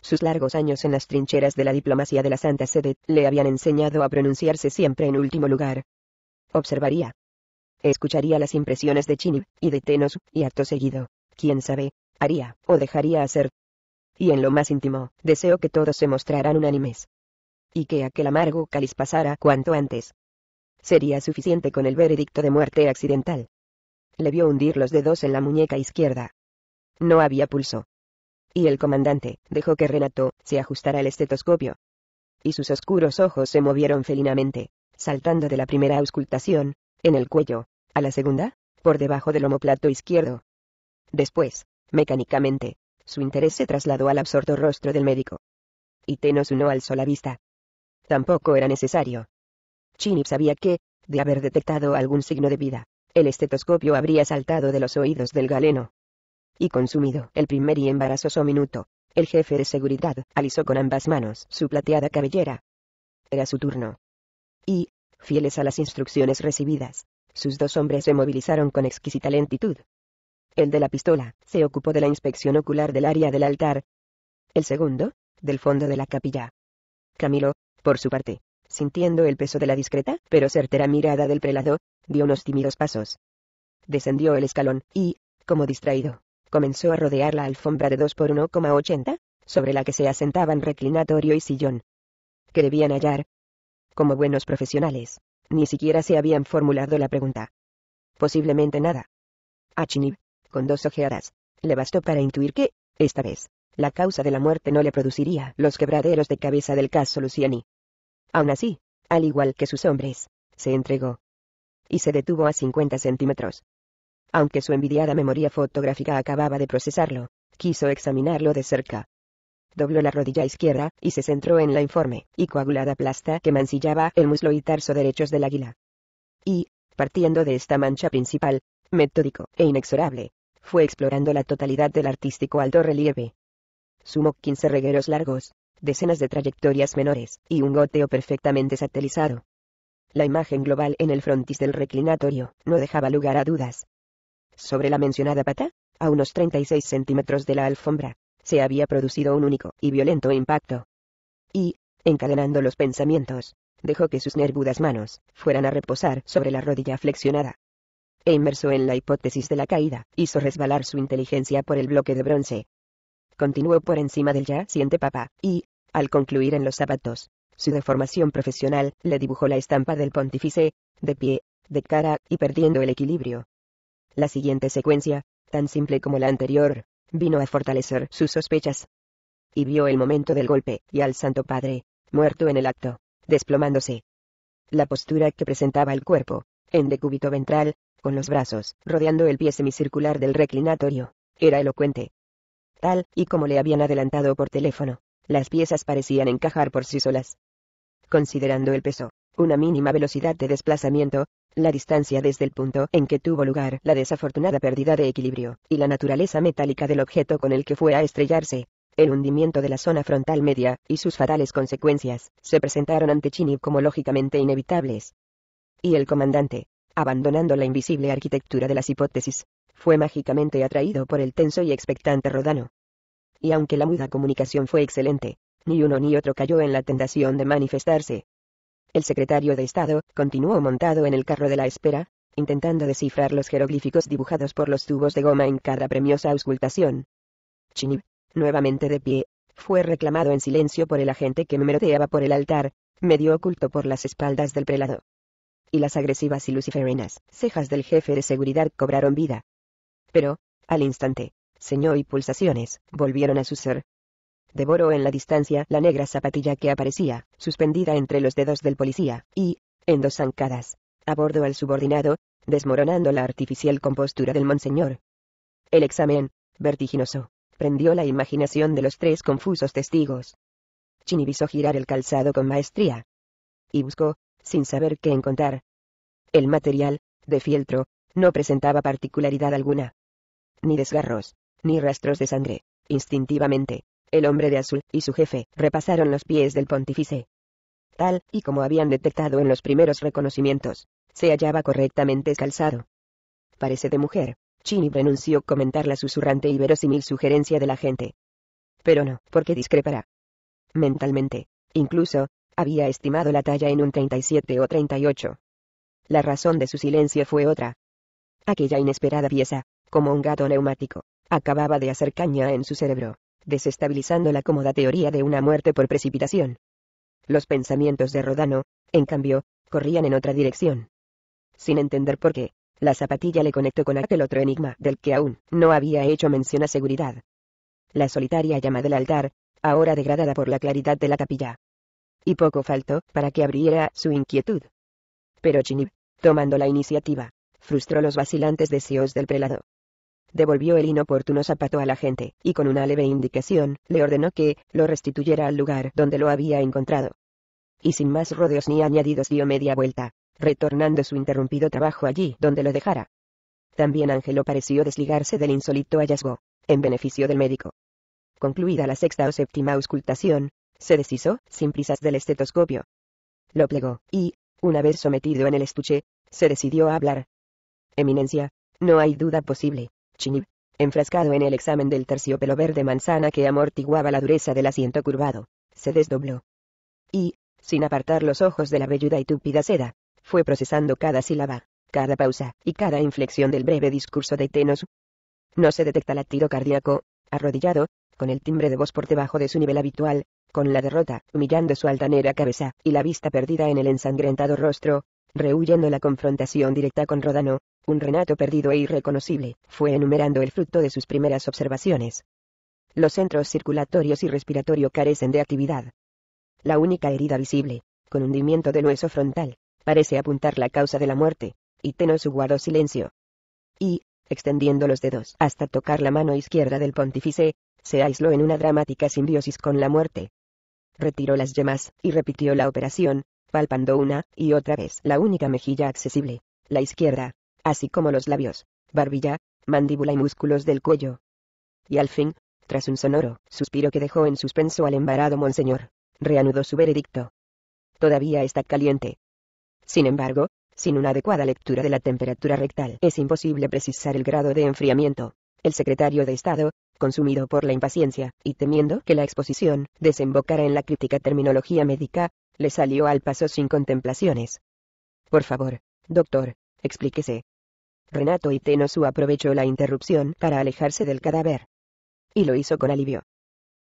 Sus largos años en las trincheras de la diplomacia de la Santa Sede le habían enseñado a pronunciarse siempre en último lugar. Observaría. Escucharía las impresiones de Chinib y de Tenos, y acto seguido, quién sabe, haría o dejaría hacer. Y en lo más íntimo, deseo que todos se mostraran unánimes. Y que aquel amargo cáliz pasara cuanto antes. Sería suficiente con el veredicto de muerte accidental le vio hundir los dedos en la muñeca izquierda. No había pulso. Y el comandante, dejó que Renato, se ajustara el estetoscopio. Y sus oscuros ojos se movieron felinamente, saltando de la primera auscultación, en el cuello, a la segunda, por debajo del homoplato izquierdo. Después, mecánicamente, su interés se trasladó al absorto rostro del médico. Y Tenos no alzó la vista. Tampoco era necesario. Chinip sabía que, de haber detectado algún signo de vida, el estetoscopio habría saltado de los oídos del galeno. Y consumido el primer y embarazoso minuto, el jefe de seguridad alisó con ambas manos su plateada cabellera. Era su turno. Y, fieles a las instrucciones recibidas, sus dos hombres se movilizaron con exquisita lentitud. El de la pistola se ocupó de la inspección ocular del área del altar. El segundo, del fondo de la capilla. Camilo, por su parte, sintiendo el peso de la discreta, pero certera mirada del prelado, dio unos tímidos pasos. Descendió el escalón, y, como distraído, comenzó a rodear la alfombra de 2 por 1,80, sobre la que se asentaban reclinatorio y sillón. Que debían hallar? Como buenos profesionales, ni siquiera se habían formulado la pregunta. Posiblemente nada. A con dos ojeadas, le bastó para intuir que, esta vez, la causa de la muerte no le produciría los quebraderos de cabeza del caso Luciani. Aún así, al igual que sus hombres, se entregó. Y se detuvo a 50 centímetros. Aunque su envidiada memoria fotográfica acababa de procesarlo, quiso examinarlo de cerca. Dobló la rodilla izquierda, y se centró en la informe y coagulada plasta que mancillaba el muslo y tarso derechos del águila. Y, partiendo de esta mancha principal, metódico e inexorable, fue explorando la totalidad del artístico alto relieve. Sumó 15 regueros largos, decenas de trayectorias menores, y un goteo perfectamente satelizado. La imagen global en el frontis del reclinatorio, no dejaba lugar a dudas. Sobre la mencionada pata, a unos 36 centímetros de la alfombra, se había producido un único y violento impacto. Y, encadenando los pensamientos, dejó que sus nervudas manos fueran a reposar sobre la rodilla flexionada. E inmerso en la hipótesis de la caída, hizo resbalar su inteligencia por el bloque de bronce. Continuó por encima del ya siente papá, y, al concluir en los zapatos, su deformación profesional le dibujó la estampa del pontífice, de pie, de cara y perdiendo el equilibrio. La siguiente secuencia, tan simple como la anterior, vino a fortalecer sus sospechas. Y vio el momento del golpe, y al Santo Padre, muerto en el acto, desplomándose. La postura que presentaba el cuerpo, en decúbito ventral, con los brazos rodeando el pie semicircular del reclinatorio, era elocuente. Tal y como le habían adelantado por teléfono, las piezas parecían encajar por sí solas. Considerando el peso, una mínima velocidad de desplazamiento, la distancia desde el punto en que tuvo lugar la desafortunada pérdida de equilibrio, y la naturaleza metálica del objeto con el que fue a estrellarse, el hundimiento de la zona frontal media, y sus fatales consecuencias, se presentaron ante Chini como lógicamente inevitables. Y el comandante, abandonando la invisible arquitectura de las hipótesis, fue mágicamente atraído por el tenso y expectante Rodano, y aunque la muda comunicación fue excelente, ni uno ni otro cayó en la tentación de manifestarse. El secretario de Estado continuó montado en el carro de la espera, intentando descifrar los jeroglíficos dibujados por los tubos de goma en cada premiosa auscultación. Chinib, nuevamente de pie, fue reclamado en silencio por el agente que merodeaba por el altar, medio oculto por las espaldas del prelado. Y las agresivas y luciferinas cejas del jefe de seguridad cobraron vida. Pero, al instante, señó y pulsaciones, volvieron a su ser. Devoró en la distancia la negra zapatilla que aparecía, suspendida entre los dedos del policía, y, en dos zancadas, abordó al subordinado, desmoronando la artificial compostura del monseñor. El examen, vertiginoso, prendió la imaginación de los tres confusos testigos. Chinibiso girar el calzado con maestría. Y buscó, sin saber qué encontrar. El material, de fieltro, no presentaba particularidad alguna. Ni desgarros, ni rastros de sangre. Instintivamente, el hombre de azul y su jefe repasaron los pies del pontífice. Tal y como habían detectado en los primeros reconocimientos, se hallaba correctamente calzado. Parece de mujer, Chini renunció comentar la susurrante y verosímil sugerencia de la gente. Pero no, porque discrepará. Mentalmente, incluso, había estimado la talla en un 37 o 38. La razón de su silencio fue otra. Aquella inesperada pieza, como un gato neumático, acababa de hacer caña en su cerebro, desestabilizando la cómoda teoría de una muerte por precipitación. Los pensamientos de Rodano, en cambio, corrían en otra dirección. Sin entender por qué, la zapatilla le conectó con aquel otro enigma del que aún no había hecho mención a seguridad. La solitaria llama del altar, ahora degradada por la claridad de la capilla. Y poco faltó para que abriera su inquietud. Pero Chinib, tomando la iniciativa, frustró los vacilantes deseos del prelado, devolvió el inoportuno zapato a la gente, y con una leve indicación, le ordenó que, lo restituyera al lugar donde lo había encontrado. Y sin más rodeos ni añadidos dio media vuelta, retornando su interrumpido trabajo allí donde lo dejara. También Ángelo pareció desligarse del insólito hallazgo, en beneficio del médico. Concluida la sexta o séptima auscultación, se deshizo, sin prisas, del estetoscopio. Lo plegó, y, una vez sometido en el estuche, se decidió a hablar. Eminencia, no hay duda posible, enfrascado en el examen del terciopelo verde manzana que amortiguaba la dureza del asiento curvado, se desdobló. Y, sin apartar los ojos de la velluda y túpida seda, fue procesando cada sílaba, cada pausa y cada inflexión del breve discurso de Tenos. No se detecta latido cardíaco, arrodillado, con el timbre de voz por debajo de su nivel habitual, con la derrota humillando su altanera cabeza y la vista perdida en el ensangrentado rostro, rehuyendo la confrontación directa con Rodano, un Renato perdido e irreconocible, fue enumerando el fruto de sus primeras observaciones. Los centros circulatorios y respiratorio carecen de actividad. La única herida visible, con hundimiento del hueso frontal, parece apuntar la causa de la muerte, y su guardó silencio. Y, extendiendo los dedos hasta tocar la mano izquierda del pontífice, se aisló en una dramática simbiosis con la muerte. Retiró las yemas, y repitió la operación, palpando una, y otra vez la única mejilla accesible, la izquierda, así como los labios, barbilla, mandíbula y músculos del cuello. Y al fin, tras un sonoro suspiro que dejó en suspenso al embarado monseñor, reanudó su veredicto. Todavía está caliente. Sin embargo, sin una adecuada lectura de la temperatura rectal es imposible precisar el grado de enfriamiento. El secretario de Estado, consumido por la impaciencia, y temiendo que la exposición desembocara en la crítica terminología médica, le salió al paso sin contemplaciones. Por favor, doctor, explíquese. Renato Itenosu aprovechó la interrupción para alejarse del cadáver. Y lo hizo con alivio.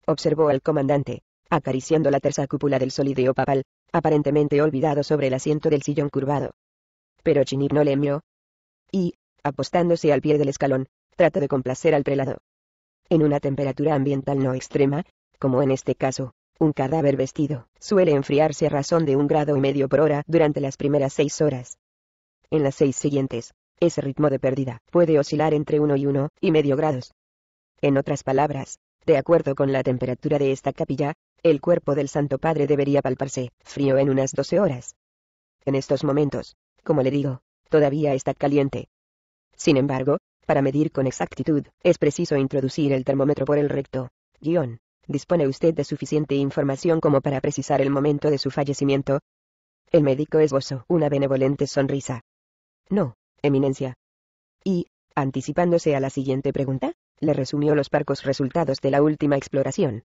Observó al comandante, acariciando la tersa cúpula del solideo papal, aparentemente olvidado sobre el asiento del sillón curvado. Pero Chinib no le mió. Y, apostándose al pie del escalón, trató de complacer al prelado en una temperatura ambiental no extrema, como en este caso, un cadáver vestido suele enfriarse a razón de un grado y medio por hora durante las primeras seis horas. En las seis siguientes, ese ritmo de pérdida puede oscilar entre 1 y 1 y medio grados. En otras palabras, de acuerdo con la temperatura de esta capilla, el cuerpo del Santo Padre debería palparse frío en unas 12 horas. En estos momentos, como le digo, todavía está caliente. Sin embargo, para medir con exactitud, es preciso introducir el termómetro por el recto. Guión. ¿Dispone usted de suficiente información como para precisar el momento de su fallecimiento? El médico esbozó una benevolente sonrisa. No, Eminencia. Y, anticipándose a la siguiente pregunta, le resumió los parcos resultados de la última exploración.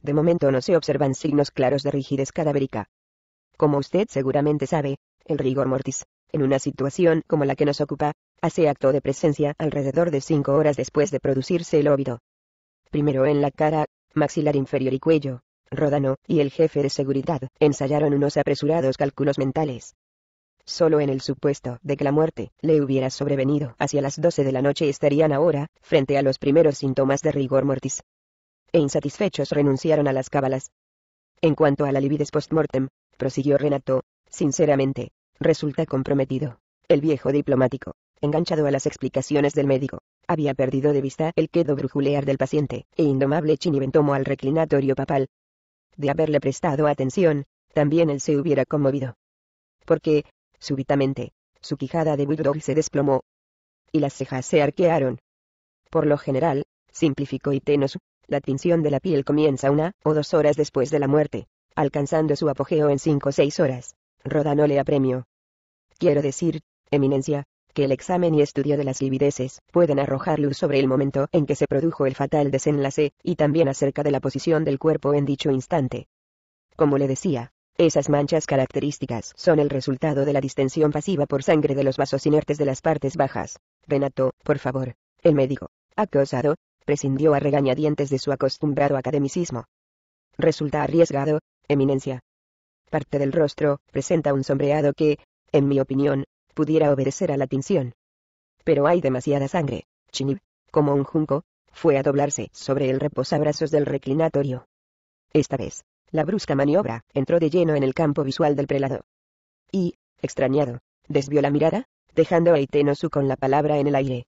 De momento no se observan signos claros de rigidez cadavérica. Como usted seguramente sabe, el rigor mortis en una situación como la que nos ocupa, hace acto de presencia alrededor de cinco horas después de producirse el óvido. Primero en la cara, maxilar inferior y cuello, Ródano y el jefe de seguridad ensayaron unos apresurados cálculos mentales. Solo en el supuesto de que la muerte le hubiera sobrevenido hacia las 12 de la noche estarían ahora, frente a los primeros síntomas de rigor mortis. E insatisfechos renunciaron a las cábalas. En cuanto a la libides post-mortem, prosiguió Renato, sinceramente, resulta comprometido. El viejo diplomático, enganchado a las explicaciones del médico, había perdido de vista el quedo brujulear del paciente, e indomable chiniventomo al reclinatorio papal. De haberle prestado atención, también él se hubiera conmovido. Porque, súbitamente, su quijada de bulldog se desplomó. Y las cejas se arquearon. Por lo general, simplificó y tenos, la tinción de la piel comienza una o dos horas después de la muerte, alcanzando su apogeo en cinco o seis horas le apremio. Quiero decir, Eminencia, que el examen y estudio de las livideces pueden arrojar luz sobre el momento en que se produjo el fatal desenlace, y también acerca de la posición del cuerpo en dicho instante. Como le decía, esas manchas características son el resultado de la distensión pasiva por sangre de los vasos inertes de las partes bajas. Renato, por favor, el médico, acosado, prescindió a regañadientes de su acostumbrado academicismo. Resulta arriesgado, Eminencia, parte del rostro, presenta un sombreado que, en mi opinión, pudiera obedecer a la tinción. Pero hay demasiada sangre. Chinib, como un junco, fue a doblarse sobre el reposabrazos del reclinatorio. Esta vez, la brusca maniobra entró de lleno en el campo visual del prelado. Y, extrañado, desvió la mirada, dejando a Itenosu con la palabra en el aire.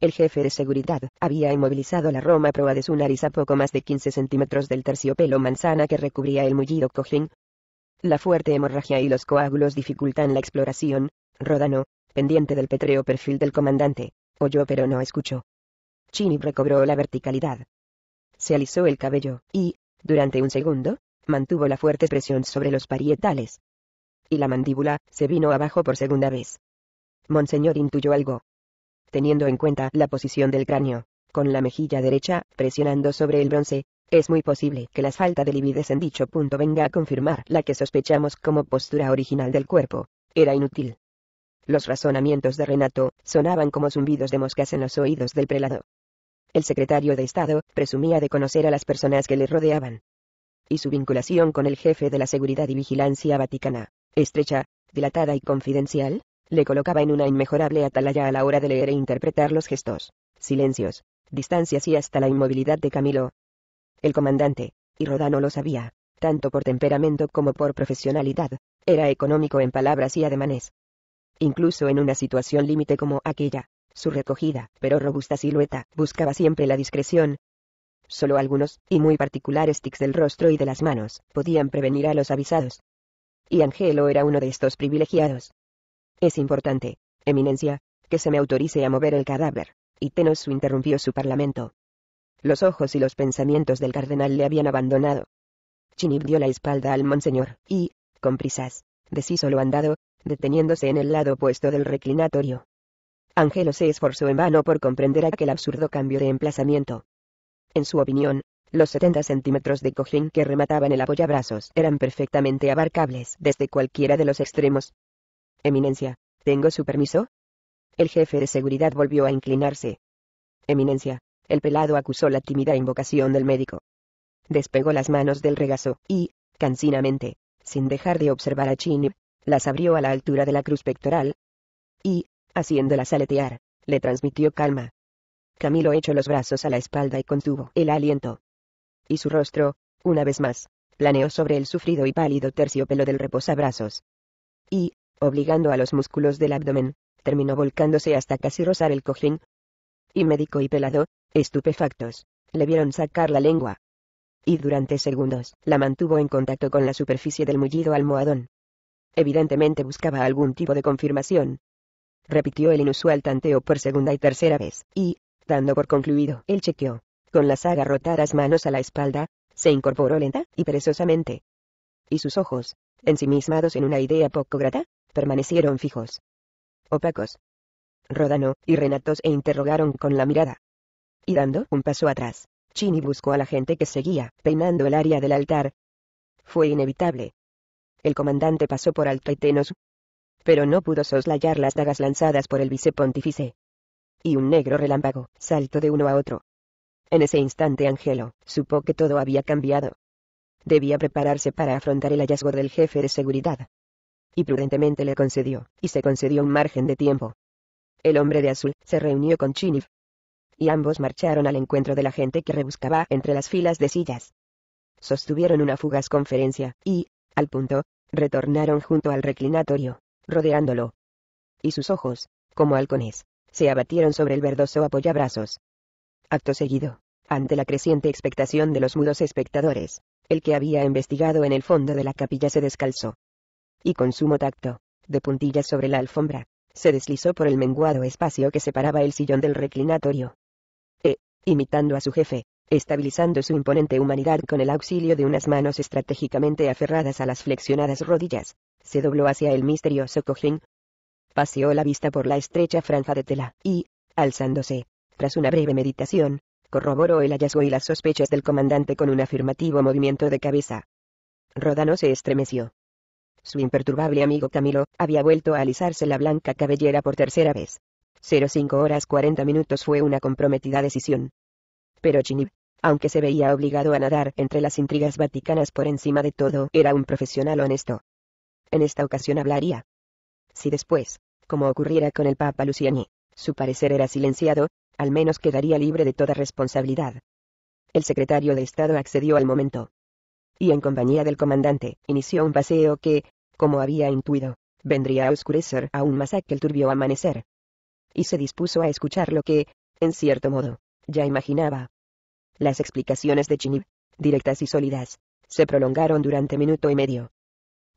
El jefe de seguridad había inmovilizado la roma proa de su nariz a poco más de 15 centímetros del terciopelo manzana que recubría el mullido cojín, la fuerte hemorragia y los coágulos dificultan la exploración, Rodano, pendiente del petreo perfil del comandante, oyó pero no escuchó. Chini recobró la verticalidad. Se alisó el cabello, y, durante un segundo, mantuvo la fuerte presión sobre los parietales. Y la mandíbula, se vino abajo por segunda vez. Monseñor intuyó algo. Teniendo en cuenta la posición del cráneo, con la mejilla derecha, presionando sobre el bronce, es muy posible que la falta de lividez en dicho punto venga a confirmar la que sospechamos como postura original del cuerpo. Era inútil. Los razonamientos de Renato sonaban como zumbidos de moscas en los oídos del prelado. El secretario de Estado presumía de conocer a las personas que le rodeaban. Y su vinculación con el jefe de la seguridad y vigilancia vaticana, estrecha, dilatada y confidencial, le colocaba en una inmejorable atalaya a la hora de leer e interpretar los gestos, silencios, distancias y hasta la inmovilidad de Camilo, el comandante, y Rodano lo sabía, tanto por temperamento como por profesionalidad, era económico en palabras y ademanes. Incluso en una situación límite como aquella, su recogida pero robusta silueta buscaba siempre la discreción. Solo algunos, y muy particulares tics del rostro y de las manos, podían prevenir a los avisados. Y Angelo era uno de estos privilegiados. Es importante, Eminencia, que se me autorice a mover el cadáver. Y Tenosu interrumpió su parlamento. Los ojos y los pensamientos del cardenal le habían abandonado. Chinib dio la espalda al monseñor, y, con prisas, deshizo lo andado, deteniéndose en el lado opuesto del reclinatorio. Angelo se esforzó en vano por comprender aquel absurdo cambio de emplazamiento. En su opinión, los 70 centímetros de cojín que remataban el apoyabrazos eran perfectamente abarcables desde cualquiera de los extremos. Eminencia, ¿tengo su permiso? El jefe de seguridad volvió a inclinarse. Eminencia, el pelado acusó la tímida invocación del médico. Despegó las manos del regazo, y, cansinamente, sin dejar de observar a Chin, las abrió a la altura de la cruz pectoral. Y, haciéndolas aletear, le transmitió calma. Camilo echó los brazos a la espalda y contuvo el aliento. Y su rostro, una vez más, planeó sobre el sufrido y pálido terciopelo del reposabrazos. Y, obligando a los músculos del abdomen, terminó volcándose hasta casi rozar el cojín, y médico y pelado, estupefactos, le vieron sacar la lengua. Y durante segundos, la mantuvo en contacto con la superficie del mullido almohadón. Evidentemente buscaba algún tipo de confirmación. Repitió el inusual tanteo por segunda y tercera vez, y, dando por concluido el chequeo, con las agarrotadas manos a la espalda, se incorporó lenta y perezosamente. Y sus ojos, ensimismados en una idea poco grata, permanecieron fijos. Opacos, Rodano y Renatos se interrogaron con la mirada. Y dando un paso atrás, Chini buscó a la gente que seguía, peinando el área del altar. Fue inevitable. El comandante pasó por alto tenos. Pero no pudo soslayar las dagas lanzadas por el vicepontífice. Y un negro relámpago saltó de uno a otro. En ese instante Angelo supo que todo había cambiado. Debía prepararse para afrontar el hallazgo del jefe de seguridad. Y prudentemente le concedió, y se concedió un margen de tiempo, el hombre de azul, se reunió con Chinif. Y ambos marcharon al encuentro de la gente que rebuscaba entre las filas de sillas. Sostuvieron una fugaz conferencia, y, al punto, retornaron junto al reclinatorio, rodeándolo. Y sus ojos, como halcones, se abatieron sobre el verdoso apoyabrazos. Acto seguido, ante la creciente expectación de los mudos espectadores, el que había investigado en el fondo de la capilla se descalzó. Y con sumo tacto, de puntillas sobre la alfombra, se deslizó por el menguado espacio que separaba el sillón del reclinatorio. E, imitando a su jefe, estabilizando su imponente humanidad con el auxilio de unas manos estratégicamente aferradas a las flexionadas rodillas, se dobló hacia el misterioso cojín. Paseó la vista por la estrecha franja de tela, y, alzándose, tras una breve meditación, corroboró el hallazgo y las sospechas del comandante con un afirmativo movimiento de cabeza. Rodano se estremeció. Su imperturbable amigo Camilo, había vuelto a alisarse la blanca cabellera por tercera vez. 05 horas 40 minutos fue una comprometida decisión. Pero Chinib, aunque se veía obligado a nadar entre las intrigas vaticanas por encima de todo, era un profesional honesto. En esta ocasión hablaría. Si después, como ocurriera con el Papa Luciani, su parecer era silenciado, al menos quedaría libre de toda responsabilidad. El secretario de Estado accedió al momento y en compañía del comandante, inició un paseo que, como había intuido, vendría a oscurecer aún más aquel turbio amanecer. Y se dispuso a escuchar lo que, en cierto modo, ya imaginaba. Las explicaciones de Chinib, directas y sólidas, se prolongaron durante minuto y medio.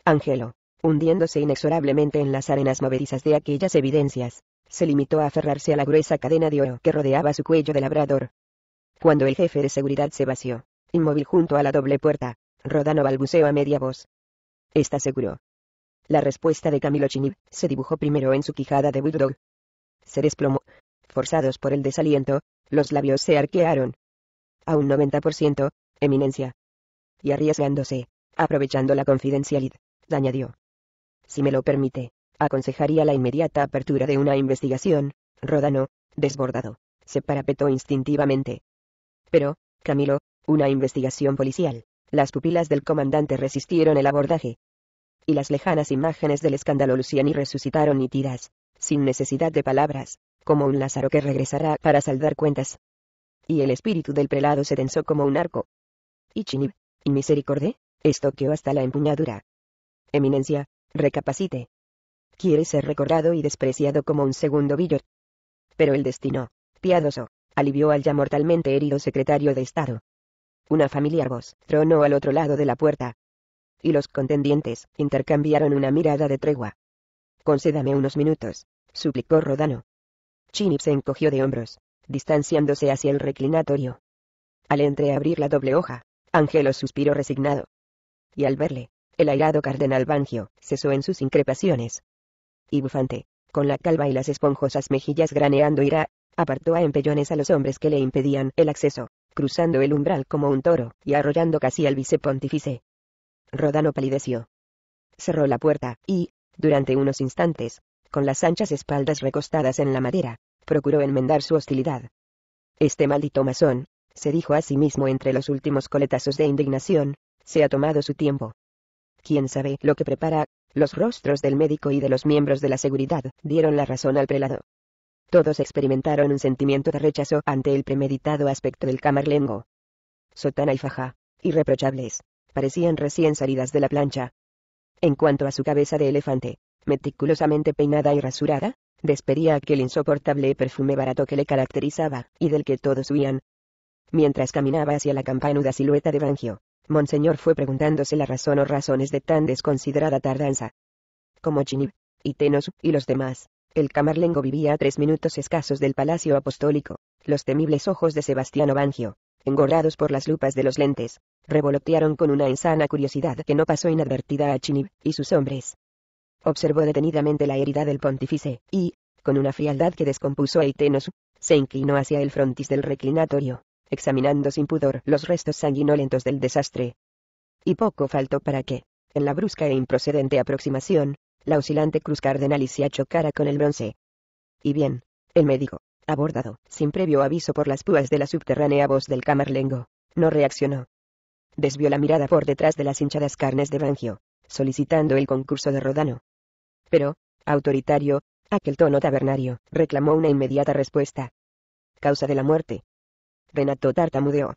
Angelo, hundiéndose inexorablemente en las arenas movedizas de aquellas evidencias, se limitó a aferrarse a la gruesa cadena de oro que rodeaba su cuello de labrador. Cuando el jefe de seguridad se vació, inmóvil junto a la doble puerta, Rodano balbuceó a media voz. Está seguro. La respuesta de Camilo Chinib se dibujó primero en su quijada de Bulldog. Se desplomó. Forzados por el desaliento, los labios se arquearon. A un 90%, eminencia. Y arriesgándose, aprovechando la confidencialidad, añadió. Si me lo permite, aconsejaría la inmediata apertura de una investigación, Rodano, desbordado, se parapetó instintivamente. Pero, Camilo, una investigación policial las pupilas del comandante resistieron el abordaje. Y las lejanas imágenes del escándalo lucían y resucitaron nítidas, sin necesidad de palabras, como un Lázaro que regresará para saldar cuentas. Y el espíritu del prelado se tensó como un arco. Y Chinib, y misericordia, estoqueó hasta la empuñadura. Eminencia, recapacite. Quiere ser recordado y despreciado como un segundo Billot. Pero el destino, piadoso, alivió al ya mortalmente herido secretario de Estado una familiar voz tronó al otro lado de la puerta. Y los contendientes, intercambiaron una mirada de tregua. Concédame unos minutos, suplicó Rodano. Chinip se encogió de hombros, distanciándose hacia el reclinatorio. Al entreabrir la doble hoja, Angelo suspiró resignado. Y al verle, el airado cardenal Bangio cesó en sus increpaciones. Y bufante, con la calva y las esponjosas mejillas graneando ira, apartó a empellones a los hombres que le impedían el acceso cruzando el umbral como un toro, y arrollando casi al vicepontífice. Rodano palideció. Cerró la puerta, y, durante unos instantes, con las anchas espaldas recostadas en la madera, procuró enmendar su hostilidad. Este maldito masón, se dijo a sí mismo entre los últimos coletazos de indignación, se ha tomado su tiempo. Quién sabe lo que prepara, los rostros del médico y de los miembros de la seguridad dieron la razón al prelado. Todos experimentaron un sentimiento de rechazo ante el premeditado aspecto del camarlengo. Sotana y faja, irreprochables, parecían recién salidas de la plancha. En cuanto a su cabeza de elefante, meticulosamente peinada y rasurada, despedía aquel insoportable perfume barato que le caracterizaba, y del que todos huían. Mientras caminaba hacia la campanuda silueta de Bangio, Monseñor fue preguntándose la razón o razones de tan desconsiderada tardanza. Como Chinib, y Tenos, y los demás, el camarlengo vivía a tres minutos escasos del Palacio Apostólico. Los temibles ojos de Sebastiano Bangio, engordados por las lupas de los lentes, revolotearon con una insana curiosidad que no pasó inadvertida a Chinib y sus hombres. Observó detenidamente la herida del pontífice, y, con una frialdad que descompuso a Itenos, se inclinó hacia el frontis del reclinatorio, examinando sin pudor los restos sanguinolentos del desastre. Y poco faltó para que, en la brusca e improcedente aproximación, la oscilante cruz cardenalicia chocara con el bronce. Y bien, el médico, abordado, sin previo aviso por las púas de la subterránea voz del camarlengo, no reaccionó. Desvió la mirada por detrás de las hinchadas carnes de Bangio, solicitando el concurso de Rodano. Pero, autoritario, aquel tono tabernario, reclamó una inmediata respuesta. Causa de la muerte. Renato tartamudeó.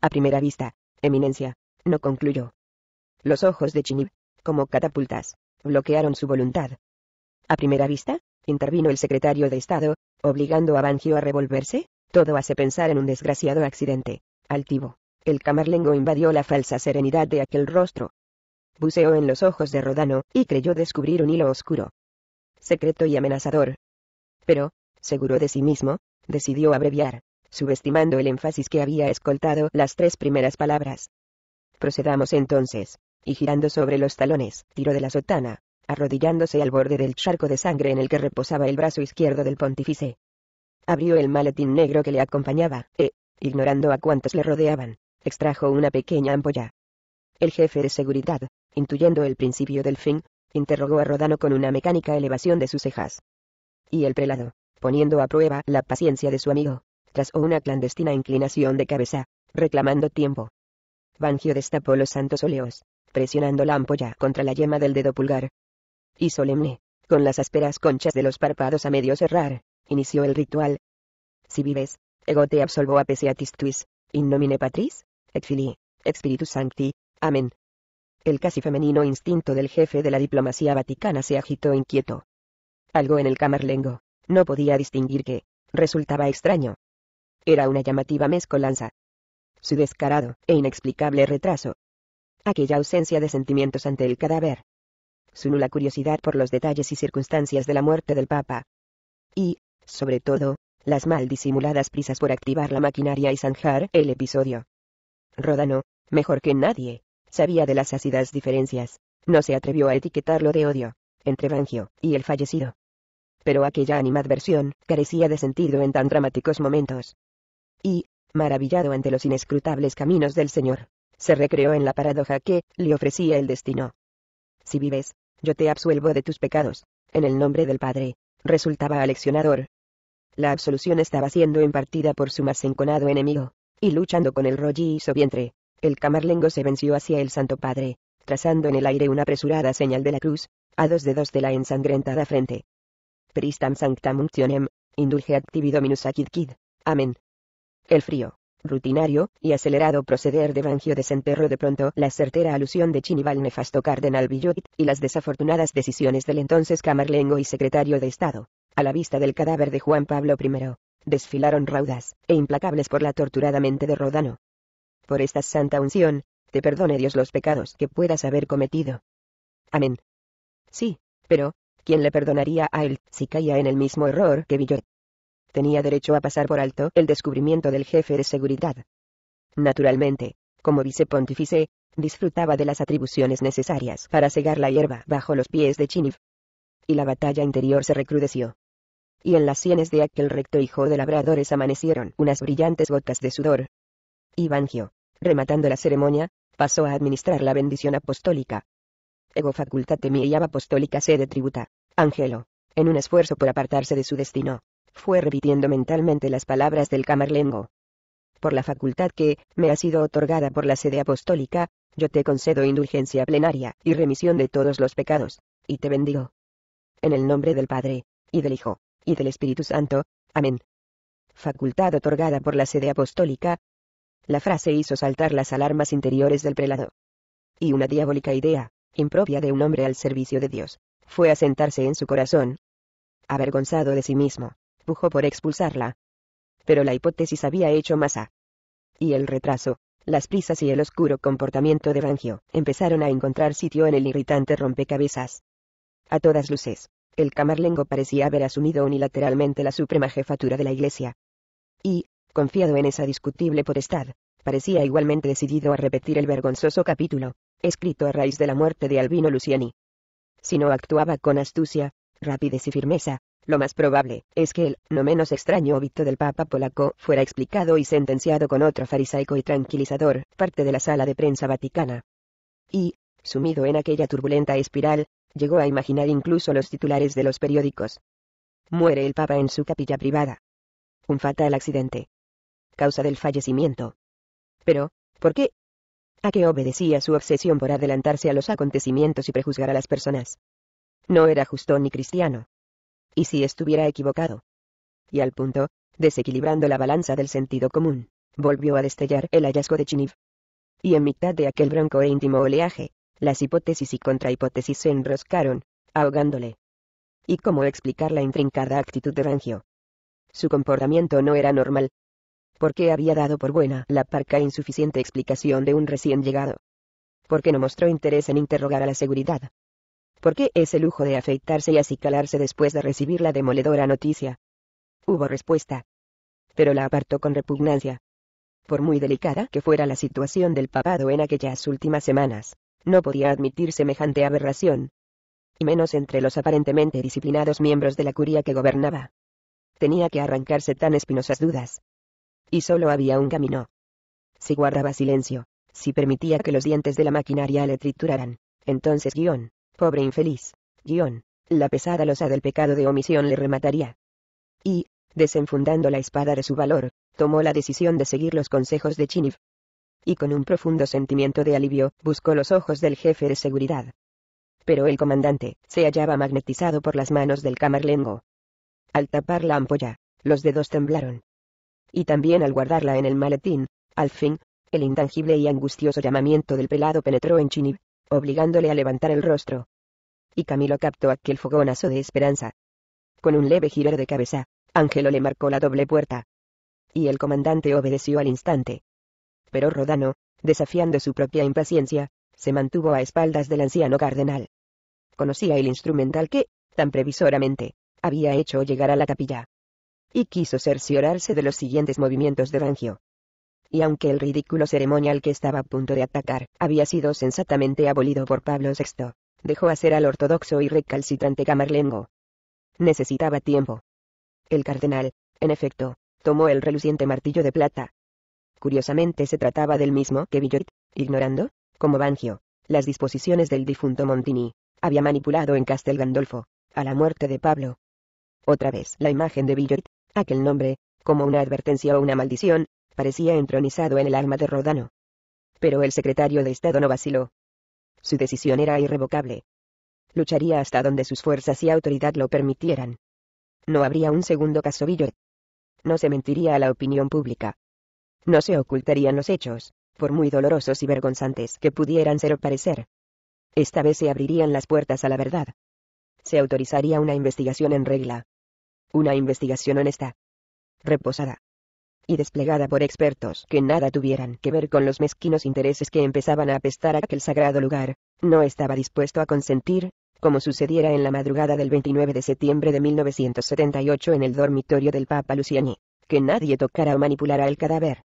A primera vista, Eminencia, no concluyó. Los ojos de Chinib, como catapultas, bloquearon su voluntad. A primera vista, intervino el secretario de Estado, obligando a Bangio a revolverse, todo hace pensar en un desgraciado accidente. Altivo. El camarlengo invadió la falsa serenidad de aquel rostro. Buceó en los ojos de Rodano, y creyó descubrir un hilo oscuro. Secreto y amenazador. Pero, seguro de sí mismo, decidió abreviar, subestimando el énfasis que había escoltado las tres primeras palabras. Procedamos entonces y girando sobre los talones, tiró de la sotana, arrodillándose al borde del charco de sangre en el que reposaba el brazo izquierdo del pontífice. Abrió el maletín negro que le acompañaba, e, ignorando a cuantos le rodeaban, extrajo una pequeña ampolla. El jefe de seguridad, intuyendo el principio del fin, interrogó a Rodano con una mecánica elevación de sus cejas. Y el prelado, poniendo a prueba la paciencia de su amigo, trazó una clandestina inclinación de cabeza, reclamando tiempo. Bangio destapó los santos oleos presionando la ampolla contra la yema del dedo pulgar. Y solemne, con las ásperas conchas de los párpados a medio cerrar, inició el ritual. Si vives, ego te absolvo a peseatis tuis, in nomine patris, et fili, et spiritus sancti, amén. El casi femenino instinto del jefe de la diplomacia vaticana se agitó inquieto. Algo en el camarlengo, no podía distinguir que, resultaba extraño. Era una llamativa mezcolanza. Su descarado e inexplicable retraso, aquella ausencia de sentimientos ante el cadáver. Su nula curiosidad por los detalles y circunstancias de la muerte del Papa. Y, sobre todo, las mal disimuladas prisas por activar la maquinaria y zanjar el episodio. Ródano, mejor que nadie, sabía de las ácidas diferencias, no se atrevió a etiquetarlo de odio, entre Bangio y el fallecido. Pero aquella animadversión carecía de sentido en tan dramáticos momentos. Y, maravillado ante los inescrutables caminos del Señor, se recreó en la paradoja que le ofrecía el destino. Si vives, yo te absuelvo de tus pecados, en el nombre del Padre, resultaba aleccionador. La absolución estaba siendo impartida por su más enconado enemigo, y luchando con el su vientre, el camarlengo se venció hacia el Santo Padre, trazando en el aire una apresurada señal de la cruz, a dos dedos de la ensangrentada frente. Pristam sanctam unctionem, indulge actividominus minus Amén. El frío, rutinario y acelerado proceder de Bangio desenterró de pronto la certera alusión de Chinibal nefasto cardenal Villot y las desafortunadas decisiones del entonces camarlengo y secretario de Estado. A la vista del cadáver de Juan Pablo I, desfilaron raudas e implacables por la torturada mente de Rodano. Por esta santa unción, te perdone Dios los pecados que puedas haber cometido. Amén. Sí, pero, ¿quién le perdonaría a él si caía en el mismo error que Villot? tenía derecho a pasar por alto el descubrimiento del jefe de seguridad. Naturalmente, como vicepontífice, disfrutaba de las atribuciones necesarias para cegar la hierba bajo los pies de Chinif. Y la batalla interior se recrudeció. Y en las sienes de aquel recto hijo de labradores amanecieron unas brillantes gotas de sudor. Y Bangio, rematando la ceremonia, pasó a administrar la bendición apostólica. Ego facultate ab apostólica sede tributa, Angelo, en un esfuerzo por apartarse de su destino fue repitiendo mentalmente las palabras del camarlengo. Por la facultad que, me ha sido otorgada por la sede apostólica, yo te concedo indulgencia plenaria y remisión de todos los pecados, y te bendigo. En el nombre del Padre, y del Hijo, y del Espíritu Santo, amén. Facultad otorgada por la sede apostólica. La frase hizo saltar las alarmas interiores del prelado. Y una diabólica idea, impropia de un hombre al servicio de Dios, fue a sentarse en su corazón. Avergonzado de sí mismo, por expulsarla. Pero la hipótesis había hecho masa. Y el retraso, las prisas y el oscuro comportamiento de Rangio, empezaron a encontrar sitio en el irritante rompecabezas. A todas luces, el camarlengo parecía haber asumido unilateralmente la suprema jefatura de la Iglesia. Y, confiado en esa discutible potestad, parecía igualmente decidido a repetir el vergonzoso capítulo, escrito a raíz de la muerte de Albino Luciani. Si no actuaba con astucia, rapidez y firmeza, lo más probable, es que el, no menos extraño óbito del Papa polaco, fuera explicado y sentenciado con otro farisaico y tranquilizador, parte de la sala de prensa vaticana. Y, sumido en aquella turbulenta espiral, llegó a imaginar incluso los titulares de los periódicos. Muere el Papa en su capilla privada. Un fatal accidente. Causa del fallecimiento. Pero, ¿por qué? ¿A qué obedecía su obsesión por adelantarse a los acontecimientos y prejuzgar a las personas? No era justo ni cristiano. ¿Y si estuviera equivocado? Y al punto, desequilibrando la balanza del sentido común, volvió a destellar el hallazgo de Chiniv. Y en mitad de aquel bronco e íntimo oleaje, las hipótesis y contrahipótesis se enroscaron, ahogándole. ¿Y cómo explicar la intrincada actitud de Rangio? Su comportamiento no era normal. ¿Por qué había dado por buena la parca e insuficiente explicación de un recién llegado? ¿Por qué no mostró interés en interrogar a la seguridad? ¿Por qué ese lujo de afeitarse y acicalarse después de recibir la demoledora noticia? Hubo respuesta. Pero la apartó con repugnancia. Por muy delicada que fuera la situación del papado en aquellas últimas semanas, no podía admitir semejante aberración. Y menos entre los aparentemente disciplinados miembros de la curia que gobernaba. Tenía que arrancarse tan espinosas dudas. Y solo había un camino. Si guardaba silencio, si permitía que los dientes de la maquinaria le trituraran, entonces guión, Pobre infeliz. Guión. La pesada losa del pecado de omisión le remataría. Y, desenfundando la espada de su valor, tomó la decisión de seguir los consejos de Chiniv. Y con un profundo sentimiento de alivio, buscó los ojos del jefe de seguridad. Pero el comandante, se hallaba magnetizado por las manos del camarlengo. Al tapar la ampolla, los dedos temblaron. Y también al guardarla en el maletín, al fin, el intangible y angustioso llamamiento del pelado penetró en Chinib, obligándole a levantar el rostro. Y Camilo captó aquel fogonazo de esperanza. Con un leve girar de cabeza, Ángelo le marcó la doble puerta. Y el comandante obedeció al instante. Pero Rodano, desafiando su propia impaciencia, se mantuvo a espaldas del anciano cardenal. Conocía el instrumental que, tan previsoramente, había hecho llegar a la capilla. Y quiso cerciorarse de los siguientes movimientos de Rangio y aunque el ridículo ceremonial que estaba a punto de atacar, había sido sensatamente abolido por Pablo VI, dejó hacer al ortodoxo y recalcitrante Camarlengo. Necesitaba tiempo. El cardenal, en efecto, tomó el reluciente martillo de plata. Curiosamente se trataba del mismo que Villot, ignorando, como Bangio, las disposiciones del difunto Montini, había manipulado en Castel Gandolfo, a la muerte de Pablo. Otra vez la imagen de Villot, aquel nombre, como una advertencia o una maldición, parecía entronizado en el alma de Rodano. Pero el secretario de Estado no vaciló. Su decisión era irrevocable. Lucharía hasta donde sus fuerzas y autoridad lo permitieran. No habría un segundo casovillo. No se mentiría a la opinión pública. No se ocultarían los hechos, por muy dolorosos y vergonzantes que pudieran ser o parecer. Esta vez se abrirían las puertas a la verdad. Se autorizaría una investigación en regla. Una investigación honesta. Reposada y desplegada por expertos que nada tuvieran que ver con los mezquinos intereses que empezaban a apestar aquel sagrado lugar, no estaba dispuesto a consentir, como sucediera en la madrugada del 29 de septiembre de 1978 en el dormitorio del Papa Luciani, que nadie tocara o manipulara el cadáver.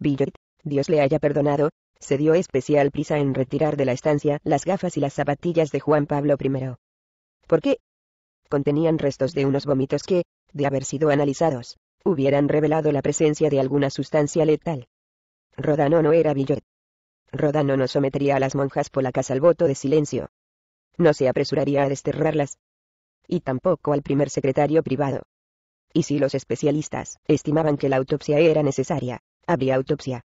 Billot, Dios le haya perdonado, se dio especial prisa en retirar de la estancia las gafas y las zapatillas de Juan Pablo I. ¿Por qué? Contenían restos de unos vómitos que, de haber sido analizados, hubieran revelado la presencia de alguna sustancia letal. Rodano no era Villot. Rodano no sometería a las monjas polacas al voto de silencio. No se apresuraría a desterrarlas. Y tampoco al primer secretario privado. Y si los especialistas estimaban que la autopsia era necesaria, habría autopsia.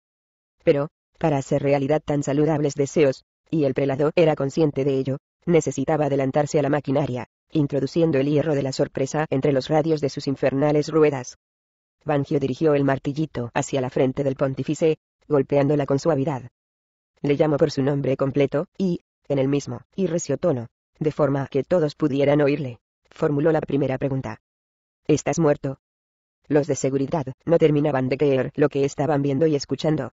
Pero, para hacer realidad tan saludables deseos, y el prelado era consciente de ello, necesitaba adelantarse a la maquinaria, introduciendo el hierro de la sorpresa entre los radios de sus infernales ruedas. Bangio dirigió el martillito hacia la frente del pontífice, golpeándola con suavidad. Le llamó por su nombre completo, y, en el mismo y recio tono, de forma que todos pudieran oírle, formuló la primera pregunta. ¿Estás muerto? Los de seguridad no terminaban de creer lo que estaban viendo y escuchando.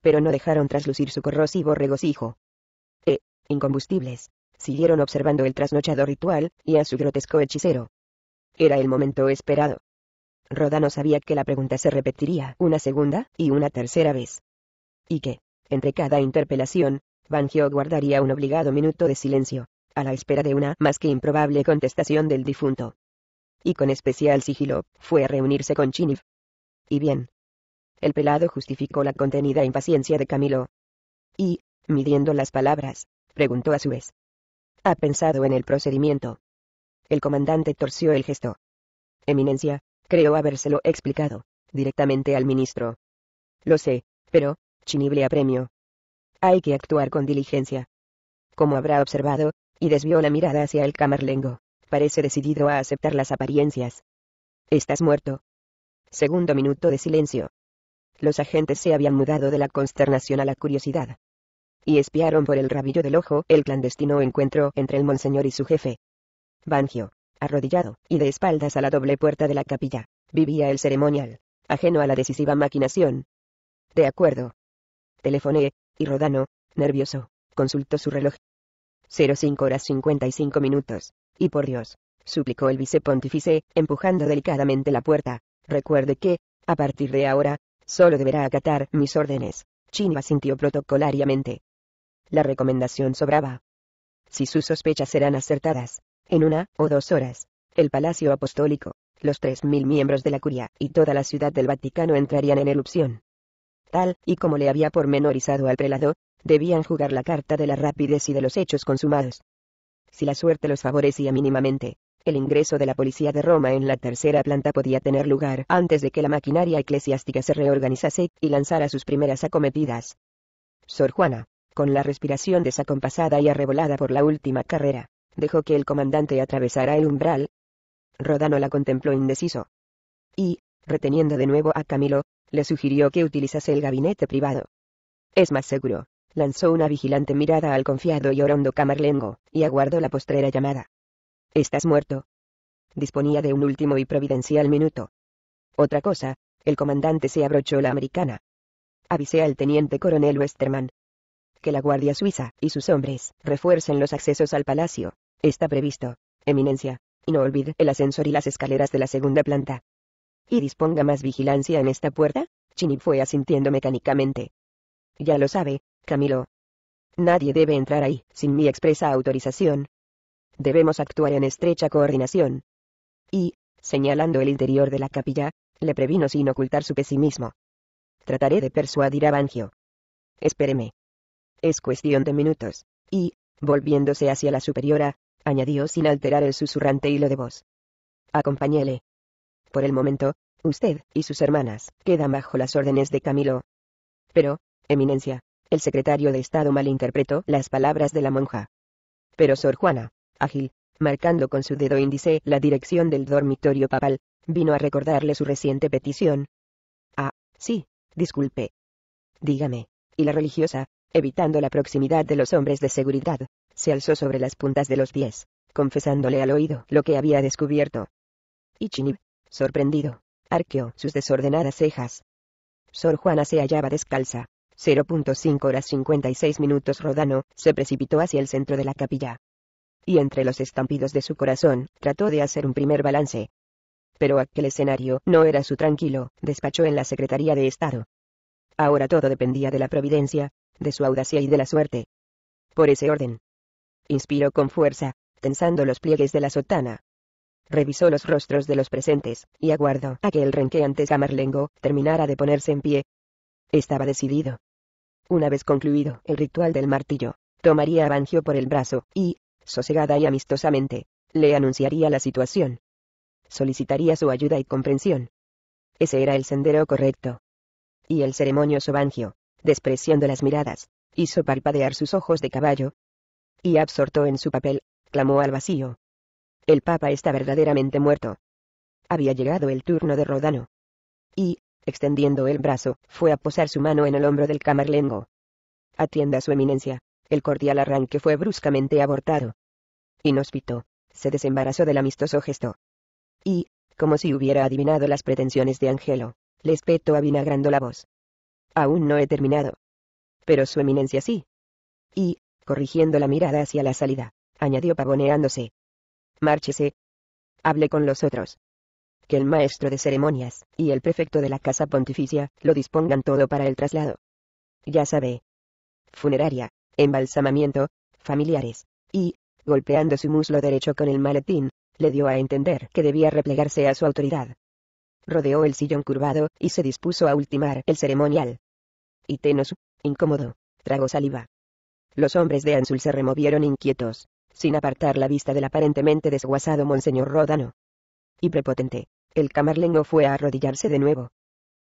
Pero no dejaron traslucir su corrosivo regocijo. E, incombustibles, siguieron observando el trasnochado ritual y a su grotesco hechicero. Era el momento esperado no sabía que la pregunta se repetiría una segunda y una tercera vez. Y que, entre cada interpelación, Bangio guardaría un obligado minuto de silencio, a la espera de una más que improbable contestación del difunto. Y con especial sigilo, fue a reunirse con Chinif. Y bien. El pelado justificó la contenida impaciencia de Camilo. Y, midiendo las palabras, preguntó a su vez. ¿Ha pensado en el procedimiento? El comandante torció el gesto. Eminencia, Creo habérselo explicado. Directamente al ministro. Lo sé, pero, chinible apremio. Hay que actuar con diligencia. Como habrá observado, y desvió la mirada hacia el camarlengo, parece decidido a aceptar las apariencias. Estás muerto. Segundo minuto de silencio. Los agentes se habían mudado de la consternación a la curiosidad. Y espiaron por el rabillo del ojo el clandestino encuentro entre el monseñor y su jefe. Bangio arrodillado, y de espaldas a la doble puerta de la capilla, vivía el ceremonial, ajeno a la decisiva maquinación. De acuerdo. Telefoné, y Rodano, nervioso, consultó su reloj. 05 horas 55 minutos, y por Dios, suplicó el vicepontífice, empujando delicadamente la puerta. Recuerde que, a partir de ahora, solo deberá acatar mis órdenes. Chino asintió protocolariamente. La recomendación sobraba. Si sus sospechas eran acertadas, en una o dos horas, el Palacio Apostólico, los tres 3.000 miembros de la curia y toda la ciudad del Vaticano entrarían en erupción. Tal y como le había pormenorizado al prelado, debían jugar la carta de la rapidez y de los hechos consumados. Si la suerte los favorecía mínimamente, el ingreso de la policía de Roma en la tercera planta podía tener lugar antes de que la maquinaria eclesiástica se reorganizase y lanzara sus primeras acometidas. Sor Juana, con la respiración desacompasada y arrebolada por la última carrera, dejó que el comandante atravesara el umbral. Rodano la contempló indeciso. Y, reteniendo de nuevo a Camilo, le sugirió que utilizase el gabinete privado. Es más seguro, lanzó una vigilante mirada al confiado y orondo camarlengo, y aguardó la postrera llamada. Estás muerto. Disponía de un último y providencial minuto. Otra cosa, el comandante se abrochó la americana. Avisé al teniente coronel Westerman. Que la Guardia Suiza y sus hombres refuercen los accesos al palacio, Está previsto, Eminencia, y no olvide el ascensor y las escaleras de la segunda planta. Y disponga más vigilancia en esta puerta, Chini fue asintiendo mecánicamente. Ya lo sabe, Camilo. Nadie debe entrar ahí, sin mi expresa autorización. Debemos actuar en estrecha coordinación. Y, señalando el interior de la capilla, le previno sin ocultar su pesimismo. Trataré de persuadir a Bangio. Espéreme. Es cuestión de minutos. Y, volviéndose hacia la superiora, añadió sin alterar el susurrante hilo de voz. Acompáñele. Por el momento, usted y sus hermanas quedan bajo las órdenes de Camilo. Pero, Eminencia, el secretario de Estado malinterpretó las palabras de la monja. Pero Sor Juana, ágil, marcando con su dedo índice la dirección del dormitorio papal, vino a recordarle su reciente petición. Ah, sí, disculpe. Dígame, y la religiosa, evitando la proximidad de los hombres de seguridad, se alzó sobre las puntas de los pies, confesándole al oído lo que había descubierto. Y Chinib, sorprendido, arqueó sus desordenadas cejas. Sor Juana se hallaba descalza. 0.5 horas 56 minutos Rodano se precipitó hacia el centro de la capilla. Y entre los estampidos de su corazón, trató de hacer un primer balance. Pero aquel escenario no era su tranquilo, despachó en la Secretaría de Estado. Ahora todo dependía de la providencia, de su audacia y de la suerte. Por ese orden, Inspiró con fuerza, tensando los pliegues de la sotana. Revisó los rostros de los presentes, y aguardó a que el renqueante camarlengo terminara de ponerse en pie. Estaba decidido. Una vez concluido el ritual del martillo, tomaría a Bangio por el brazo, y, sosegada y amistosamente, le anunciaría la situación. Solicitaría su ayuda y comprensión. Ese era el sendero correcto. Y el ceremonioso Bangio, despreciando las miradas, hizo palpadear sus ojos de caballo, y absorto en su papel, clamó al vacío. El Papa está verdaderamente muerto. Había llegado el turno de Rodano. Y, extendiendo el brazo, fue a posar su mano en el hombro del camarlengo. Atienda su eminencia, el cordial arranque fue bruscamente abortado. Inhóspito, se desembarazó del amistoso gesto. Y, como si hubiera adivinado las pretensiones de Angelo, le espetó avinagrando la voz. Aún no he terminado. Pero su eminencia sí. Y, corrigiendo la mirada hacia la salida, añadió pavoneándose. Márchese. Hable con los otros. Que el maestro de ceremonias, y el prefecto de la casa pontificia, lo dispongan todo para el traslado. Ya sabe. Funeraria, embalsamamiento, familiares, y, golpeando su muslo derecho con el maletín, le dio a entender que debía replegarse a su autoridad. Rodeó el sillón curvado, y se dispuso a ultimar el ceremonial. Y Tenos, incómodo, tragó saliva. Los hombres de Ansul se removieron inquietos, sin apartar la vista del aparentemente desguasado monseñor Ródano. Y prepotente, el camarlengo fue a arrodillarse de nuevo.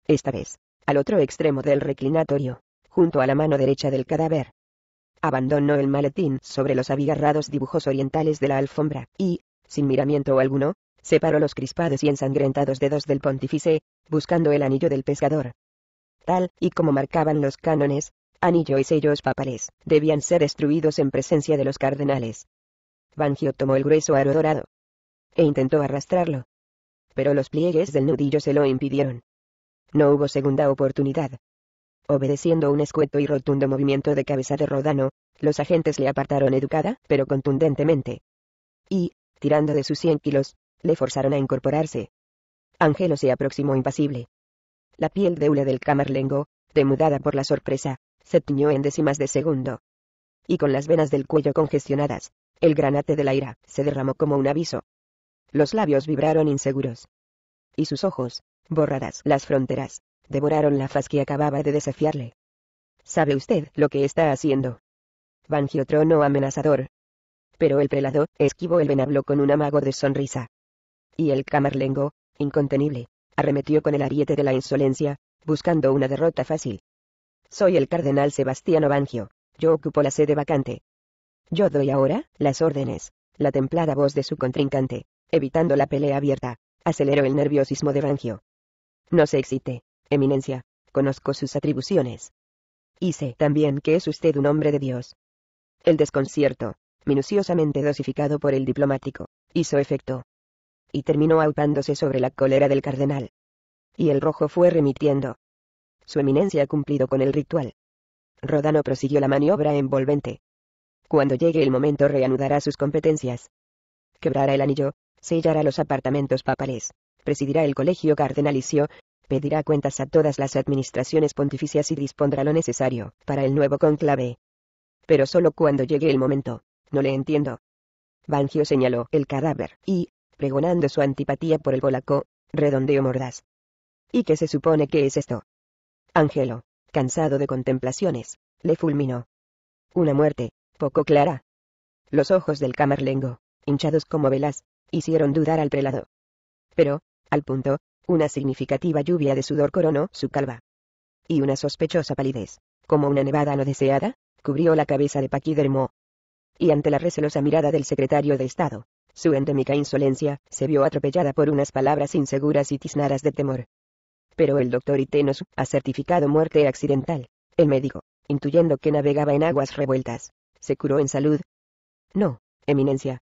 Esta vez, al otro extremo del reclinatorio, junto a la mano derecha del cadáver. Abandonó el maletín sobre los abigarrados dibujos orientales de la alfombra, y, sin miramiento alguno, separó los crispados y ensangrentados dedos del pontífice, buscando el anillo del pescador. Tal y como marcaban los cánones, anillo y sellos papales, debían ser destruidos en presencia de los cardenales. Bangio tomó el grueso aro dorado e intentó arrastrarlo. Pero los pliegues del nudillo se lo impidieron. No hubo segunda oportunidad. Obedeciendo un escueto y rotundo movimiento de cabeza de Rodano, los agentes le apartaron educada, pero contundentemente. Y, tirando de sus 100 kilos, le forzaron a incorporarse. Angelo se aproximó impasible. La piel de ule del camarlengo, demudada por la sorpresa, se tiñó en décimas de segundo. Y con las venas del cuello congestionadas, el granate de la ira se derramó como un aviso. Los labios vibraron inseguros. Y sus ojos, borradas las fronteras, devoraron la faz que acababa de desafiarle. ¿Sabe usted lo que está haciendo? Vangiotrono amenazador. Pero el prelado esquivó el venablo con un amago de sonrisa. Y el camarlengo, incontenible, arremetió con el ariete de la insolencia, buscando una derrota fácil. Soy el cardenal Sebastiano Bangio, yo ocupo la sede vacante. Yo doy ahora, las órdenes, la templada voz de su contrincante, evitando la pelea abierta, aceleró el nerviosismo de Bangio. No se excite, Eminencia, conozco sus atribuciones. Y sé también que es usted un hombre de Dios. El desconcierto, minuciosamente dosificado por el diplomático, hizo efecto. Y terminó aupándose sobre la cólera del cardenal. Y el rojo fue remitiendo, su eminencia ha cumplido con el ritual. Rodano prosiguió la maniobra envolvente. Cuando llegue el momento reanudará sus competencias. Quebrará el anillo, sellará los apartamentos papales, presidirá el colegio cardenalicio, pedirá cuentas a todas las administraciones pontificias y dispondrá lo necesario para el nuevo conclave. Pero solo cuando llegue el momento. No le entiendo. Bangio señaló el cadáver y, pregonando su antipatía por el polaco, redondeó mordaz. ¿Y qué se supone que es esto? Ángelo, cansado de contemplaciones, le fulminó. Una muerte, poco clara. Los ojos del camarlengo, hinchados como velas, hicieron dudar al prelado. Pero, al punto, una significativa lluvia de sudor coronó su calva. Y una sospechosa palidez, como una nevada no deseada, cubrió la cabeza de Paquidermo. Y ante la recelosa mirada del secretario de Estado, su endémica insolencia se vio atropellada por unas palabras inseguras y tiznadas de temor pero el doctor Itenos ha certificado muerte accidental. El médico, intuyendo que navegaba en aguas revueltas, se curó en salud. No, Eminencia.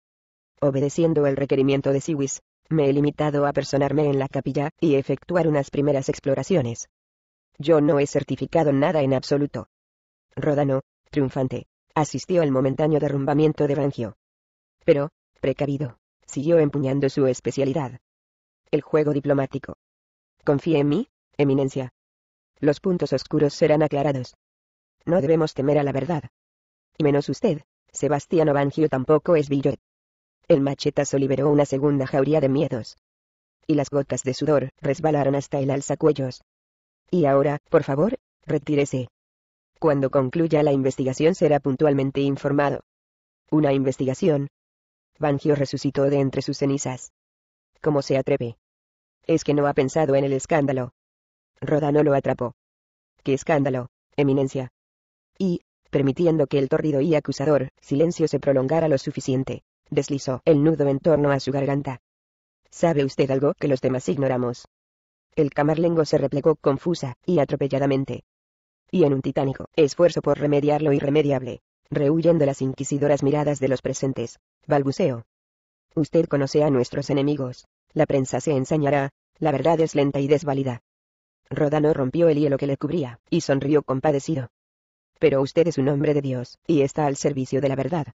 Obedeciendo el requerimiento de Siwis, me he limitado a personarme en la capilla y efectuar unas primeras exploraciones. Yo no he certificado nada en absoluto. Rodano, triunfante, asistió al momentáneo derrumbamiento de Bangio. Pero, precavido, siguió empuñando su especialidad. El juego diplomático. Confíe en mí, Eminencia. Los puntos oscuros serán aclarados. No debemos temer a la verdad. Y menos usted, Sebastiano Bangio tampoco es villo. El machetazo liberó una segunda jauría de miedos. Y las gotas de sudor resbalaron hasta el alzacuellos. Y ahora, por favor, retírese. Cuando concluya la investigación será puntualmente informado. Una investigación. Bangio resucitó de entre sus cenizas. ¿Cómo se atreve? es que no ha pensado en el escándalo. Rodano lo atrapó. ¡Qué escándalo, Eminencia! Y, permitiendo que el torrido y acusador silencio se prolongara lo suficiente, deslizó el nudo en torno a su garganta. ¿Sabe usted algo que los demás ignoramos? El camarlengo se replegó confusa y atropelladamente. Y en un titánico esfuerzo por remediar lo irremediable, rehuyendo las inquisidoras miradas de los presentes, balbuceó. Usted conoce a nuestros enemigos, la prensa se ensañará, la verdad es lenta y desválida. Rodano rompió el hielo que le cubría, y sonrió compadecido. Pero usted es un hombre de Dios, y está al servicio de la verdad.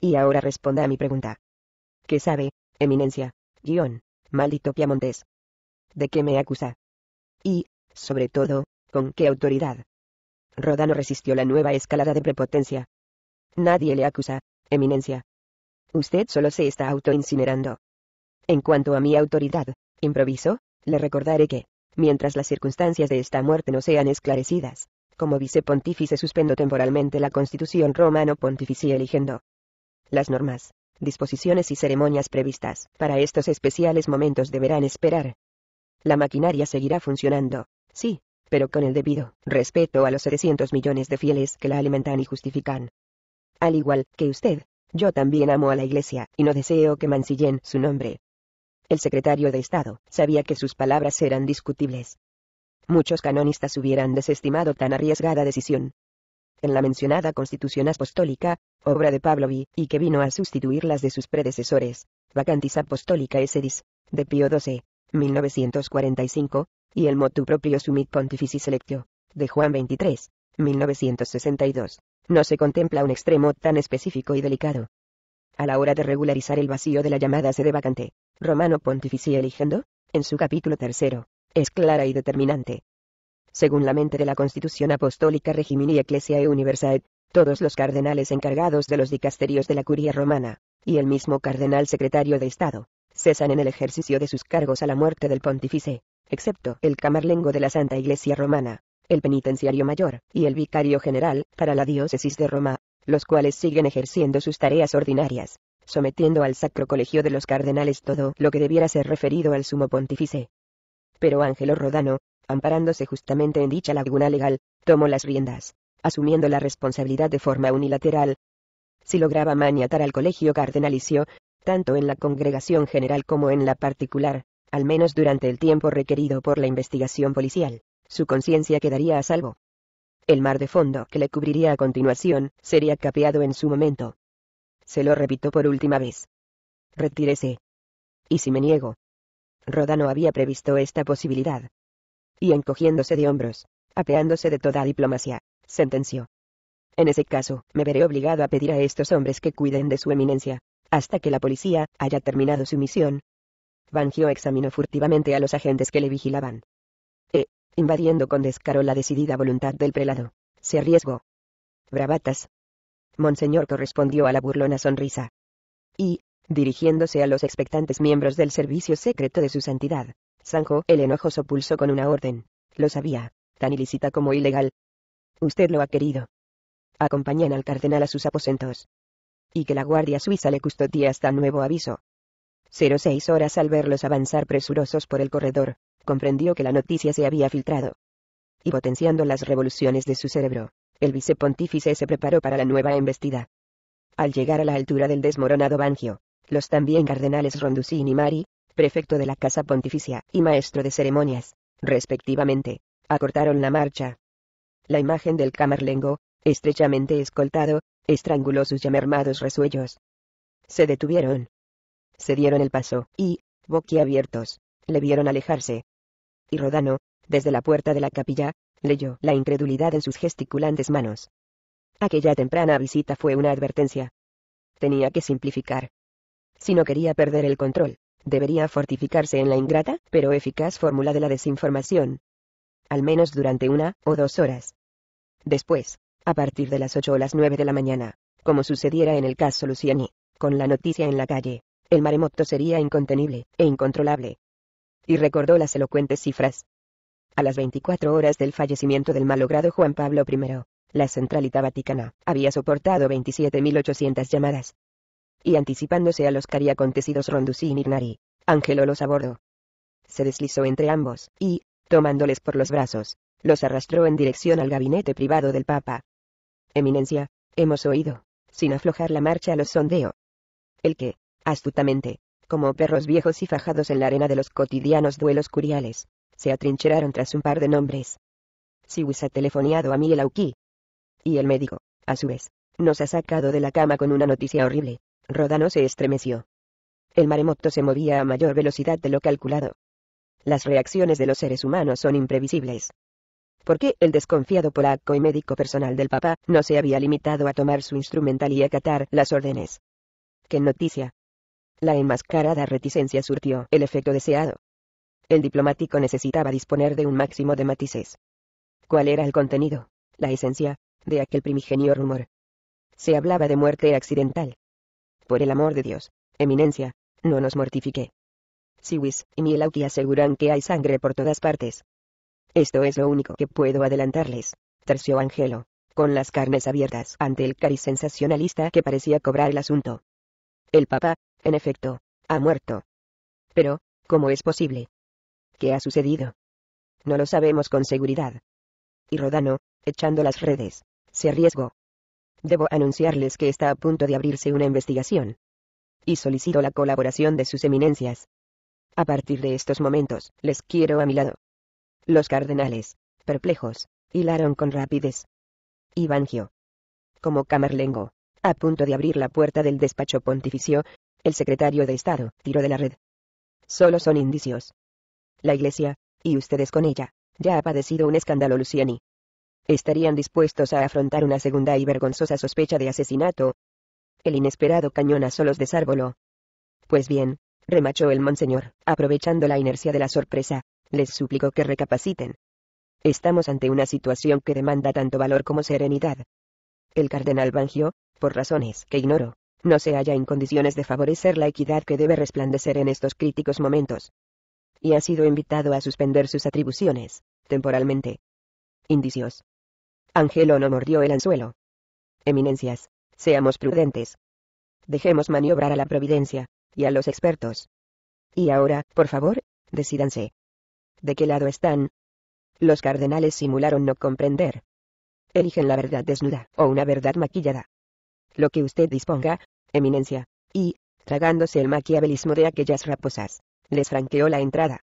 Y ahora responda a mi pregunta. ¿Qué sabe, Eminencia? Guión. Maldito Piamontés? ¿De qué me acusa? Y, sobre todo, ¿con qué autoridad? Rodano resistió la nueva escalada de prepotencia. Nadie le acusa, Eminencia. Usted solo se está autoincinerando. En cuanto a mi autoridad, improviso, le recordaré que, mientras las circunstancias de esta muerte no sean esclarecidas, como vicepontífice suspendo temporalmente la constitución romano pontificia eligiendo las normas, disposiciones y ceremonias previstas para estos especiales momentos deberán esperar. La maquinaria seguirá funcionando, sí, pero con el debido respeto a los 700 millones de fieles que la alimentan y justifican. Al igual que usted, yo también amo a la Iglesia y no deseo que mancillen su nombre el secretario de Estado, sabía que sus palabras eran discutibles. Muchos canonistas hubieran desestimado tan arriesgada decisión. En la mencionada Constitución Apostólica, obra de Pablo VI y que vino a sustituir las de sus predecesores, Vacantis Apostólica sedis, de Pío XII, 1945, y el motu proprio Sumit Pontificis Electio, de Juan XXIII, 1962, no se contempla un extremo tan específico y delicado. A la hora de regularizar el vacío de la llamada sede vacante, Romano Pontificia eligiendo, en su capítulo tercero, es clara y determinante. Según la mente de la Constitución Apostólica Regimini Ecclesiae Universae, todos los cardenales encargados de los dicasterios de la curia romana, y el mismo cardenal secretario de Estado, cesan en el ejercicio de sus cargos a la muerte del pontífice, excepto el camarlengo de la Santa Iglesia Romana, el penitenciario mayor, y el vicario general, para la diócesis de Roma, los cuales siguen ejerciendo sus tareas ordinarias, sometiendo al Sacro Colegio de los Cardenales todo lo que debiera ser referido al Sumo Pontífice. Pero Ángelo Rodano, amparándose justamente en dicha laguna legal, tomó las riendas, asumiendo la responsabilidad de forma unilateral. Si lograba maniatar al Colegio Cardenalicio, tanto en la congregación general como en la particular, al menos durante el tiempo requerido por la investigación policial, su conciencia quedaría a salvo el mar de fondo que le cubriría a continuación, sería capeado en su momento. Se lo repito por última vez. Retírese. ¿Y si me niego? Roda no había previsto esta posibilidad. Y encogiéndose de hombros, apeándose de toda diplomacia, sentenció. En ese caso, me veré obligado a pedir a estos hombres que cuiden de su eminencia, hasta que la policía haya terminado su misión. Bangio examinó furtivamente a los agentes que le vigilaban. Eh, invadiendo con descaro la decidida voluntad del prelado. Se arriesgó. Bravatas. Monseñor correspondió a la burlona sonrisa. Y, dirigiéndose a los expectantes miembros del servicio secreto de su santidad, zanjó el enojoso pulso con una orden. Lo sabía, tan ilícita como ilegal. Usted lo ha querido. Acompañan al cardenal a sus aposentos. Y que la Guardia Suiza le custodie hasta nuevo aviso. 06 horas al verlos avanzar presurosos por el corredor, comprendió que la noticia se había filtrado. Y potenciando las revoluciones de su cerebro, el vicepontífice se preparó para la nueva embestida. Al llegar a la altura del desmoronado Bangio, los también cardenales Rondusín y Mari, prefecto de la Casa Pontificia y maestro de ceremonias, respectivamente, acortaron la marcha. La imagen del camarlengo, estrechamente escoltado, estranguló sus llamarmados resuellos. Se detuvieron, se dieron el paso, y, boquiabiertos, le vieron alejarse. Y Rodano, desde la puerta de la capilla, leyó la incredulidad en sus gesticulantes manos. Aquella temprana visita fue una advertencia. Tenía que simplificar. Si no quería perder el control, debería fortificarse en la ingrata pero eficaz fórmula de la desinformación. Al menos durante una o dos horas. Después, a partir de las ocho o las nueve de la mañana, como sucediera en el caso Luciani, con la noticia en la calle, el maremoto sería incontenible e incontrolable. Y recordó las elocuentes cifras. A las 24 horas del fallecimiento del malogrado Juan Pablo I, la centralita vaticana había soportado 27.800 llamadas. Y anticipándose a los cari acontecidos y Ignari, Ángelo los abordó. Se deslizó entre ambos, y, tomándoles por los brazos, los arrastró en dirección al gabinete privado del Papa. Eminencia, hemos oído, sin aflojar la marcha a los sondeo. El que, astutamente, como perros viejos y fajados en la arena de los cotidianos duelos curiales, se atrincheraron tras un par de nombres. Siwis ha telefoneado a mí el Y el médico, a su vez, nos ha sacado de la cama con una noticia horrible. Rodano se estremeció. El maremoto se movía a mayor velocidad de lo calculado. Las reacciones de los seres humanos son imprevisibles. ¿Por qué el desconfiado polaco y médico personal del papá no se había limitado a tomar su instrumental y acatar las órdenes? ¡Qué noticia! La enmascarada reticencia surtió el efecto deseado. El diplomático necesitaba disponer de un máximo de matices. ¿Cuál era el contenido, la esencia, de aquel primigenio rumor? Se hablaba de muerte accidental. Por el amor de Dios, Eminencia, no nos mortifique. Siwis y Mielauki aseguran que hay sangre por todas partes. Esto es lo único que puedo adelantarles, terció Angelo, con las carnes abiertas ante el cari sensacionalista que parecía cobrar el asunto. El papá, en efecto, ha muerto. Pero, ¿cómo es posible? ¿Qué ha sucedido? No lo sabemos con seguridad. Y Rodano, echando las redes, se arriesgó. Debo anunciarles que está a punto de abrirse una investigación. Y solicito la colaboración de sus eminencias. A partir de estos momentos, les quiero a mi lado. Los cardenales, perplejos, hilaron con rapidez. Y Bangio. Como Camarlengo, a punto de abrir la puerta del despacho pontificio, el secretario de Estado tiró de la red. Solo son indicios. La Iglesia, y ustedes con ella, ya ha padecido un escándalo Luciani. ¿Estarían dispuestos a afrontar una segunda y vergonzosa sospecha de asesinato? El inesperado cañón a solos desárboló. Pues bien, remachó el monseñor, aprovechando la inercia de la sorpresa, les suplico que recapaciten. Estamos ante una situación que demanda tanto valor como serenidad. El cardenal Bangio, por razones que ignoro, no se halla en condiciones de favorecer la equidad que debe resplandecer en estos críticos momentos. Y ha sido invitado a suspender sus atribuciones, temporalmente. Indicios. Ángelo no mordió el anzuelo. Eminencias, seamos prudentes. Dejemos maniobrar a la providencia, y a los expertos. Y ahora, por favor, decidanse. ¿De qué lado están? Los cardenales simularon no comprender. Eligen la verdad desnuda, o una verdad maquillada lo que usted disponga, eminencia. Y, tragándose el maquiavelismo de aquellas raposas, les franqueó la entrada.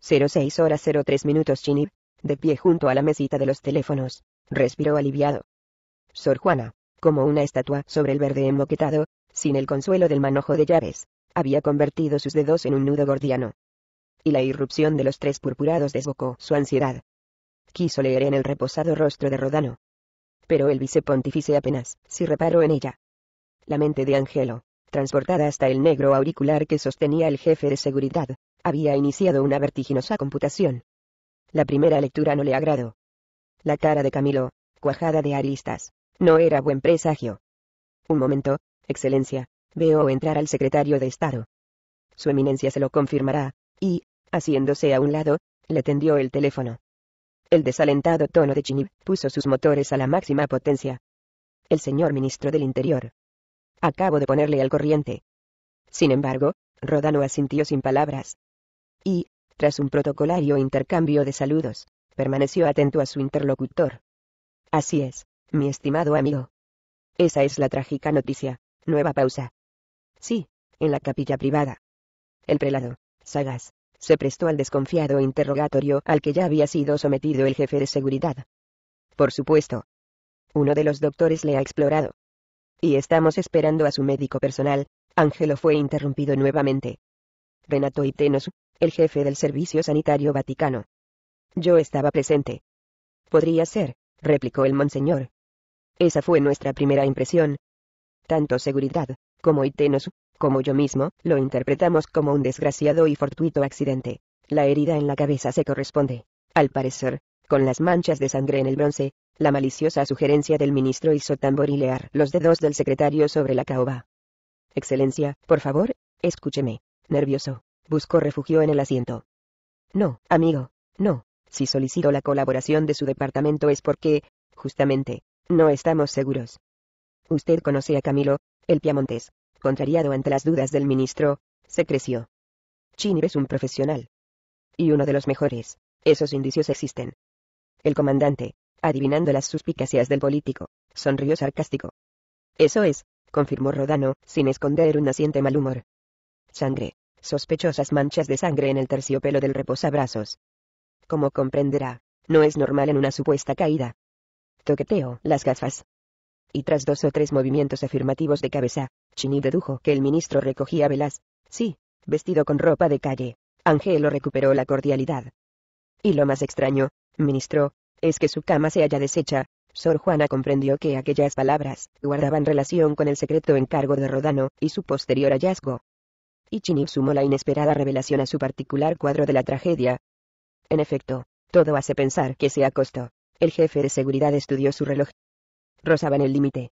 06 horas 03 minutos Chinib, de pie junto a la mesita de los teléfonos, respiró aliviado. Sor Juana, como una estatua sobre el verde emboquetado, sin el consuelo del manojo de llaves, había convertido sus dedos en un nudo gordiano. Y la irrupción de los tres purpurados desbocó su ansiedad. Quiso leer en el reposado rostro de Rodano, pero el vicepontífice apenas, si reparó en ella. La mente de Angelo, transportada hasta el negro auricular que sostenía el jefe de seguridad, había iniciado una vertiginosa computación. La primera lectura no le agradó. La cara de Camilo, cuajada de aristas, no era buen presagio. Un momento, Excelencia, veo entrar al secretario de Estado. Su eminencia se lo confirmará, y, haciéndose a un lado, le tendió el teléfono. El desalentado tono de Chinib puso sus motores a la máxima potencia. El señor ministro del Interior. Acabo de ponerle al corriente. Sin embargo, Rodano asintió sin palabras. Y, tras un protocolario intercambio de saludos, permaneció atento a su interlocutor. Así es, mi estimado amigo. Esa es la trágica noticia. Nueva pausa. Sí, en la capilla privada. El prelado, sagaz, se prestó al desconfiado interrogatorio al que ya había sido sometido el jefe de seguridad. Por supuesto. Uno de los doctores le ha explorado. Y estamos esperando a su médico personal. Ángelo fue interrumpido nuevamente. Renato Itenos, el jefe del Servicio Sanitario Vaticano. Yo estaba presente. Podría ser, replicó el monseñor. Esa fue nuestra primera impresión. Tanto seguridad, como Itenos, como yo mismo, lo interpretamos como un desgraciado y fortuito accidente. La herida en la cabeza se corresponde, al parecer, con las manchas de sangre en el bronce, la maliciosa sugerencia del ministro hizo tamborilear los dedos del secretario sobre la caoba. Excelencia, por favor, escúcheme. Nervioso, buscó refugio en el asiento. No, amigo, no. Si solicito la colaboración de su departamento es porque, justamente, no estamos seguros. Usted conoce a Camilo, el piamontés contrariado ante las dudas del ministro, se creció. Chinir es un profesional. Y uno de los mejores. Esos indicios existen. El comandante, adivinando las suspicacias del político, sonrió sarcástico. Eso es, confirmó Rodano, sin esconder un naciente mal humor. Sangre. Sospechosas manchas de sangre en el terciopelo del reposabrazos. Como comprenderá, no es normal en una supuesta caída. Toqueteo las gafas, y tras dos o tres movimientos afirmativos de cabeza, Chini dedujo que el ministro recogía velas. Sí, vestido con ropa de calle. Ángelo recuperó la cordialidad. Y lo más extraño, ministro, es que su cama se haya deshecha. Sor Juana comprendió que aquellas palabras guardaban relación con el secreto encargo de Rodano y su posterior hallazgo. Y Chini sumó la inesperada revelación a su particular cuadro de la tragedia. En efecto, todo hace pensar que se acostó. El jefe de seguridad estudió su reloj rozaban el límite.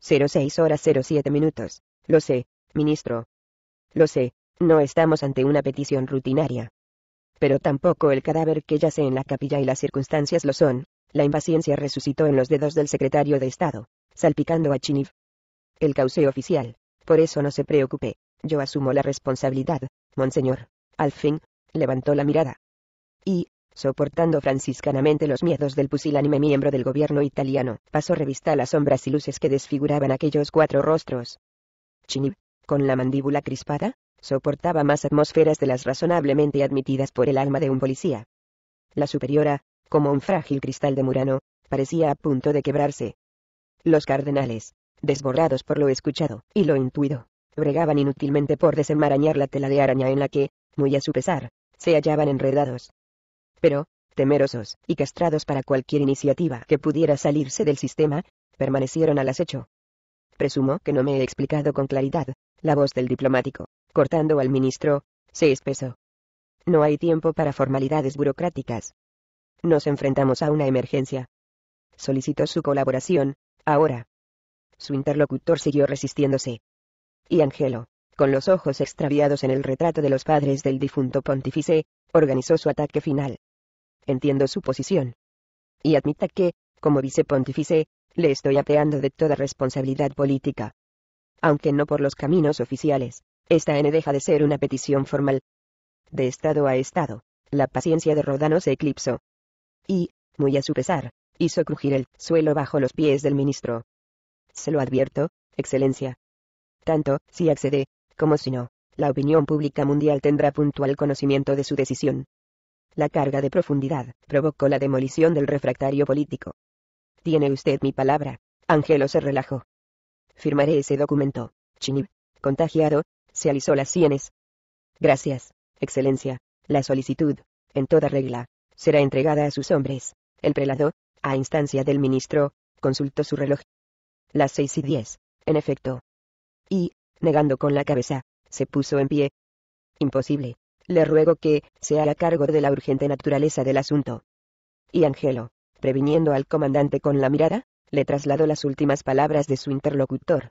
06 horas 07 minutos. Lo sé, ministro. Lo sé, no estamos ante una petición rutinaria. Pero tampoco el cadáver que yace en la capilla y las circunstancias lo son. La impaciencia resucitó en los dedos del secretario de Estado, salpicando a Chiniv. El cauce oficial. Por eso no se preocupe. Yo asumo la responsabilidad, monseñor. Al fin, levantó la mirada. Y, soportando franciscanamente los miedos del pusilánime miembro del gobierno italiano, pasó revista a las sombras y luces que desfiguraban aquellos cuatro rostros. Chinib, con la mandíbula crispada, soportaba más atmósferas de las razonablemente admitidas por el alma de un policía. La superiora, como un frágil cristal de Murano, parecía a punto de quebrarse. Los cardenales, desbordados por lo escuchado y lo intuido, bregaban inútilmente por desenmarañar la tela de araña en la que, muy a su pesar, se hallaban enredados pero, temerosos y castrados para cualquier iniciativa que pudiera salirse del sistema, permanecieron al acecho. Presumo que no me he explicado con claridad, la voz del diplomático, cortando al ministro, se espesó. No hay tiempo para formalidades burocráticas. Nos enfrentamos a una emergencia. Solicitó su colaboración, ahora. Su interlocutor siguió resistiéndose. Y Angelo, con los ojos extraviados en el retrato de los padres del difunto pontífice, organizó su ataque final entiendo su posición. Y admita que, como vicepontífice, le estoy apeando de toda responsabilidad política. Aunque no por los caminos oficiales, esta N deja de ser una petición formal. De estado a estado, la paciencia de Rodano se eclipsó. Y, muy a su pesar, hizo crujir el suelo bajo los pies del ministro. Se lo advierto, Excelencia. Tanto, si accede, como si no, la opinión pública mundial tendrá puntual conocimiento de su decisión. La carga de profundidad provocó la demolición del refractario político. Tiene usted mi palabra. Ángelo se relajó. Firmaré ese documento. Chinib, contagiado, se alisó las sienes. Gracias, Excelencia. La solicitud, en toda regla, será entregada a sus hombres. El prelado, a instancia del ministro, consultó su reloj. Las seis y diez, en efecto. Y, negando con la cabeza, se puso en pie. Imposible, le ruego que se haga cargo de la urgente naturaleza del asunto. Y Angelo, previniendo al comandante con la mirada, le trasladó las últimas palabras de su interlocutor.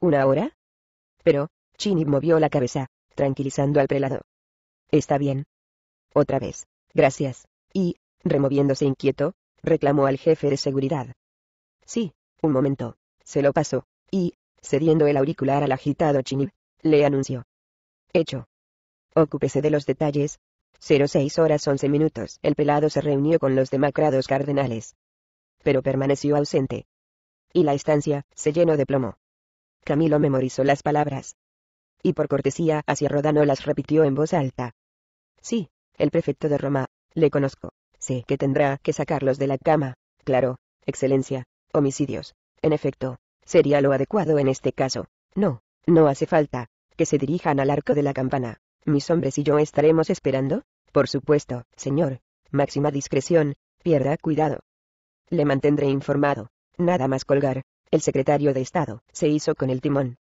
¿Una hora? Pero, Chini movió la cabeza, tranquilizando al prelado. Está bien. Otra vez, gracias, y, removiéndose inquieto, reclamó al jefe de seguridad. Sí, un momento, se lo pasó, y, cediendo el auricular al agitado Chinib, le anunció. Hecho. Ocúpese de los detalles. 06 horas 11 minutos. El pelado se reunió con los demacrados cardenales. Pero permaneció ausente. Y la estancia se llenó de plomo. Camilo memorizó las palabras. Y por cortesía hacia Rodano las repitió en voz alta. Sí, el prefecto de Roma, le conozco. Sé que tendrá que sacarlos de la cama. Claro, excelencia, homicidios. En efecto, sería lo adecuado en este caso. No, no hace falta que se dirijan al arco de la campana mis hombres y yo estaremos esperando, por supuesto, señor. Máxima discreción, pierda cuidado. Le mantendré informado. Nada más colgar, el secretario de Estado se hizo con el timón.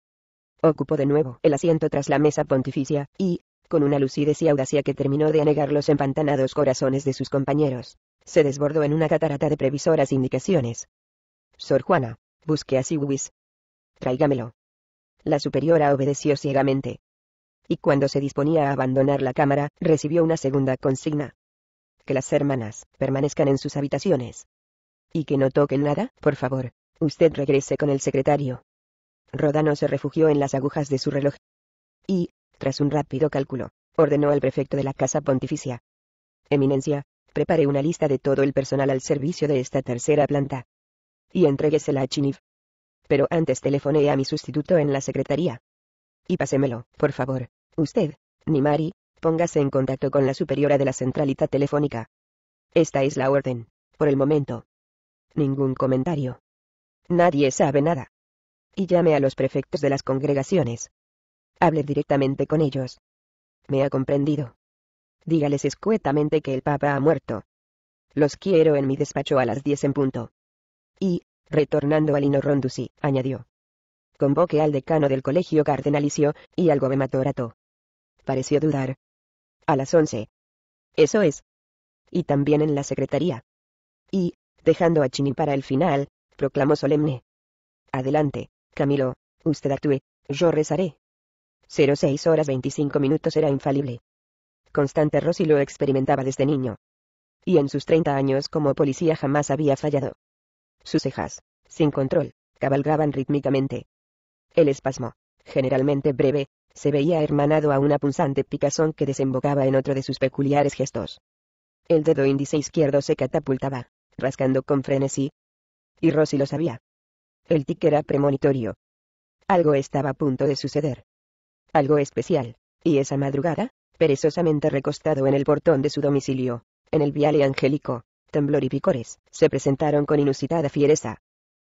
Ocupó de nuevo el asiento tras la mesa pontificia, y, con una lucidez y audacia que terminó de anegar los empantanados corazones de sus compañeros, se desbordó en una catarata de previsoras indicaciones. Sor Juana, busque a Siwis. Tráigamelo. La superiora obedeció ciegamente, y cuando se disponía a abandonar la cámara, recibió una segunda consigna. Que las hermanas permanezcan en sus habitaciones. Y que no toquen nada, por favor. Usted regrese con el secretario. Rodano se refugió en las agujas de su reloj. Y, tras un rápido cálculo, ordenó al prefecto de la Casa Pontificia. Eminencia, prepare una lista de todo el personal al servicio de esta tercera planta. Y entréguesela a Chiniv. Pero antes telefoné a mi sustituto en la secretaría, y pásemelo, por favor. Usted, ni Mari, póngase en contacto con la superiora de la centralita telefónica. Esta es la orden. Por el momento. Ningún comentario. Nadie sabe nada. Y llame a los prefectos de las congregaciones. Hable directamente con ellos. Me ha comprendido. Dígales escuetamente que el Papa ha muerto. Los quiero en mi despacho a las diez en punto. Y, retornando al Lino añadió convoque al decano del colegio cardenalicio, y al gobematorato. Pareció dudar. A las once. Eso es. Y también en la secretaría. Y, dejando a Chini para el final, proclamó solemne. Adelante, Camilo, usted actúe, yo rezaré. 06 horas 25 minutos era infalible. Constante Rossi lo experimentaba desde niño. Y en sus 30 años como policía jamás había fallado. Sus cejas, sin control, cabalgaban rítmicamente. El espasmo, generalmente breve, se veía hermanado a una punzante picazón que desembocaba en otro de sus peculiares gestos. El dedo índice izquierdo se catapultaba, rascando con frenesí. Y Rosy lo sabía. El tic era premonitorio. Algo estaba a punto de suceder. Algo especial, y esa madrugada, perezosamente recostado en el portón de su domicilio, en el viale angélico, temblor y picores, se presentaron con inusitada fiereza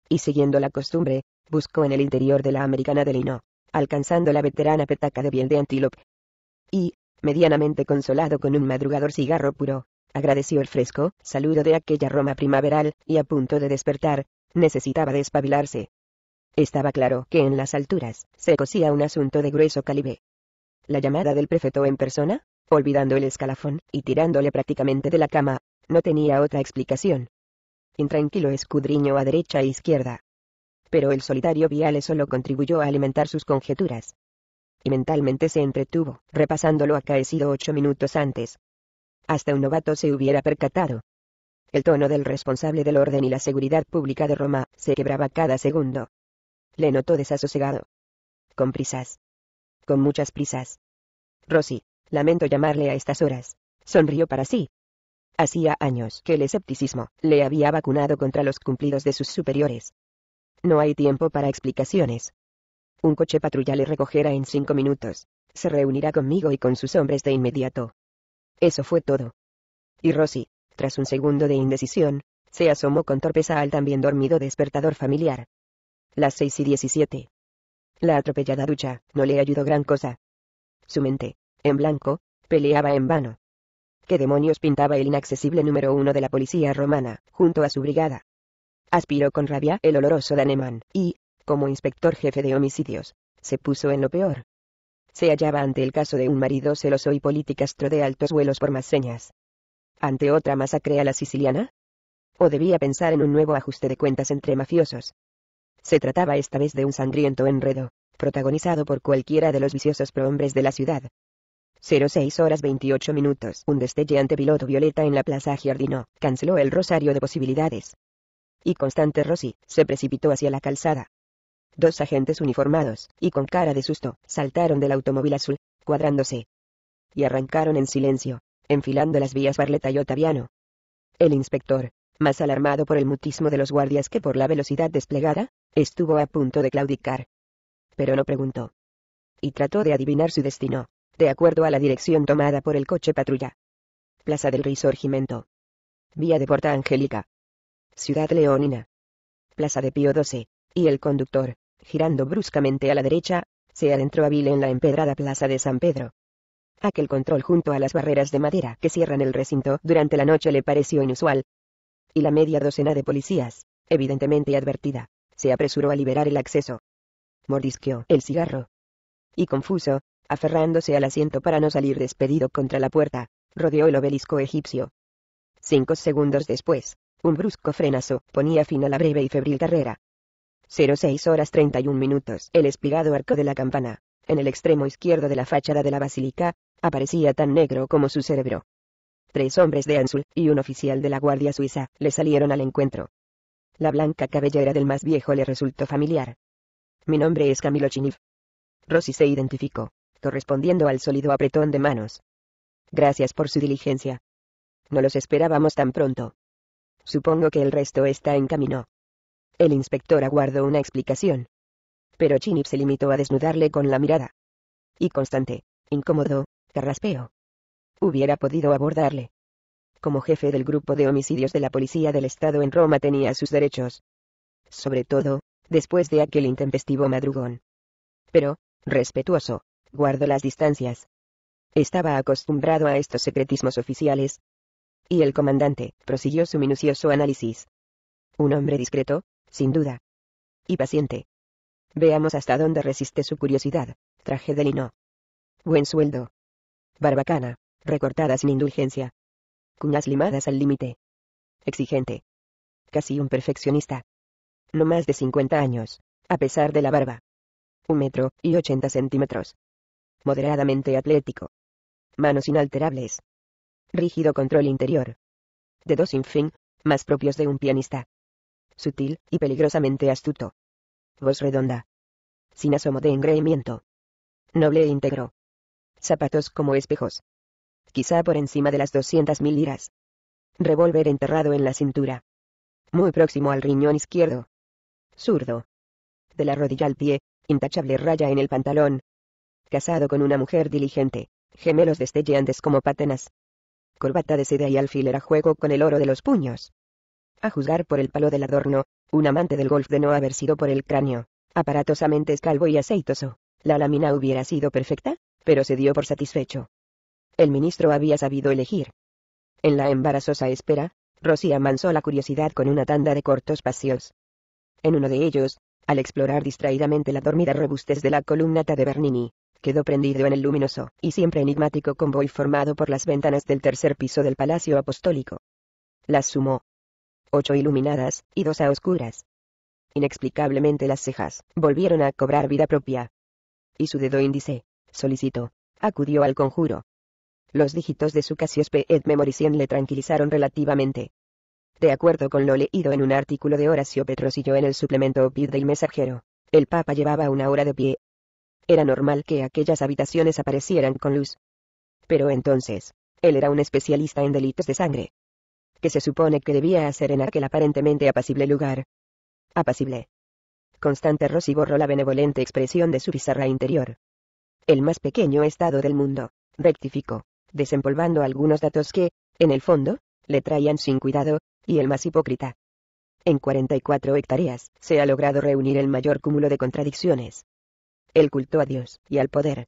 y siguiendo la costumbre, buscó en el interior de la americana de lino, alcanzando la veterana petaca de piel de antílope. Y, medianamente consolado con un madrugador cigarro puro, agradeció el fresco saludo de aquella Roma primaveral, y a punto de despertar, necesitaba despabilarse. Estaba claro que en las alturas se cosía un asunto de grueso calibre. La llamada del prefecto en persona, olvidando el escalafón y tirándole prácticamente de la cama, no tenía otra explicación intranquilo escudriño a derecha e izquierda. Pero el solitario Viale solo contribuyó a alimentar sus conjeturas. Y mentalmente se entretuvo, repasando lo acaecido ocho minutos antes. Hasta un novato se hubiera percatado. El tono del responsable del orden y la seguridad pública de Roma se quebraba cada segundo. Le notó desasosegado. Con prisas. Con muchas prisas. Rosy, lamento llamarle a estas horas. Sonrió para sí, Hacía años que el escepticismo le había vacunado contra los cumplidos de sus superiores. No hay tiempo para explicaciones. Un coche patrulla le recogerá en cinco minutos. Se reunirá conmigo y con sus hombres de inmediato. Eso fue todo. Y Rosy, tras un segundo de indecisión, se asomó con torpeza al también dormido despertador familiar. Las seis y diecisiete. La atropellada ducha no le ayudó gran cosa. Su mente, en blanco, peleaba en vano qué demonios pintaba el inaccesible número uno de la policía romana, junto a su brigada. Aspiró con rabia el oloroso Danemán, y, como inspector jefe de homicidios, se puso en lo peor. Se hallaba ante el caso de un marido celoso y astro de altos vuelos por más señas. ¿Ante otra masacre a la siciliana? ¿O debía pensar en un nuevo ajuste de cuentas entre mafiosos? Se trataba esta vez de un sangriento enredo, protagonizado por cualquiera de los viciosos prohombres de la ciudad, 06 horas 28 minutos. Un destellante piloto violeta en la plaza Giardino, canceló el rosario de posibilidades. Y Constante Rossi, se precipitó hacia la calzada. Dos agentes uniformados, y con cara de susto, saltaron del automóvil azul, cuadrándose. Y arrancaron en silencio, enfilando las vías Barleta y Otaviano. El inspector, más alarmado por el mutismo de los guardias que por la velocidad desplegada, estuvo a punto de claudicar. Pero no preguntó. Y trató de adivinar su destino de acuerdo a la dirección tomada por el coche patrulla. Plaza del Risorgimento. Vía de Porta Angélica. Ciudad Leonina. Plaza de Pío XII, y el conductor, girando bruscamente a la derecha, se adentró Vil en la empedrada Plaza de San Pedro. Aquel control junto a las barreras de madera que cierran el recinto durante la noche le pareció inusual. Y la media docena de policías, evidentemente advertida, se apresuró a liberar el acceso. Mordisqueó el cigarro. Y confuso, aferrándose al asiento para no salir despedido contra la puerta, rodeó el obelisco egipcio. Cinco segundos después, un brusco frenazo ponía fin a la breve y febril carrera. 06 horas 31 minutos. El espigado arco de la campana, en el extremo izquierdo de la fachada de la basílica, aparecía tan negro como su cerebro. Tres hombres de Anzul y un oficial de la Guardia Suiza le salieron al encuentro. La blanca cabellera del más viejo le resultó familiar. Mi nombre es Camilo Chiniv. Rossi se identificó respondiendo al sólido apretón de manos. Gracias por su diligencia. No los esperábamos tan pronto. Supongo que el resto está en camino. El inspector aguardó una explicación. Pero Chinip se limitó a desnudarle con la mirada. Y constante, incómodo, carraspeo. Hubiera podido abordarle. Como jefe del grupo de homicidios de la policía del Estado en Roma tenía sus derechos. Sobre todo, después de aquel intempestivo madrugón. Pero, respetuoso, Guardo las distancias. Estaba acostumbrado a estos secretismos oficiales. Y el comandante, prosiguió su minucioso análisis. Un hombre discreto, sin duda. Y paciente. Veamos hasta dónde resiste su curiosidad. Traje de lino. Buen sueldo. Barbacana, recortada sin indulgencia. Cuñas limadas al límite. Exigente. Casi un perfeccionista. No más de 50 años, a pesar de la barba. Un metro y ochenta centímetros moderadamente atlético. Manos inalterables. Rígido control interior. Dedos sin fin, más propios de un pianista. Sutil y peligrosamente astuto. Voz redonda. Sin asomo de engreimiento. Noble e íntegro. Zapatos como espejos. Quizá por encima de las mil liras. Revólver enterrado en la cintura. Muy próximo al riñón izquierdo. Zurdo. De la rodilla al pie, intachable raya en el pantalón, casado con una mujer diligente, gemelos destelleantes como patenas. Corbata de seda y alfiler a juego con el oro de los puños. A juzgar por el palo del adorno, un amante del golf de no haber sido por el cráneo, aparatosamente escalvo y aceitoso, la lámina hubiera sido perfecta, pero se dio por satisfecho. El ministro había sabido elegir. En la embarazosa espera, Rosy amansó la curiosidad con una tanda de cortos paseos. En uno de ellos, al explorar distraídamente la dormida robustez de la columnata de Bernini, quedó prendido en el luminoso y siempre enigmático convoy formado por las ventanas del tercer piso del Palacio Apostólico. Las sumó. Ocho iluminadas, y dos a oscuras. Inexplicablemente las cejas volvieron a cobrar vida propia. Y su dedo índice, solicitó, acudió al conjuro. Los dígitos de su Casiope et Memoricien le tranquilizaron relativamente. De acuerdo con lo leído en un artículo de Horacio Petrosillo en el suplemento Opid del Mensajero, el Papa llevaba una hora de pie, era normal que aquellas habitaciones aparecieran con luz. Pero entonces, él era un especialista en delitos de sangre. Que se supone que debía hacer en aquel aparentemente apacible lugar. Apacible. Constante Rossi borró la benevolente expresión de su bizarra interior. El más pequeño estado del mundo, rectificó, desempolvando algunos datos que, en el fondo, le traían sin cuidado, y el más hipócrita. En 44 hectáreas, se ha logrado reunir el mayor cúmulo de contradicciones, el culto a Dios y al poder.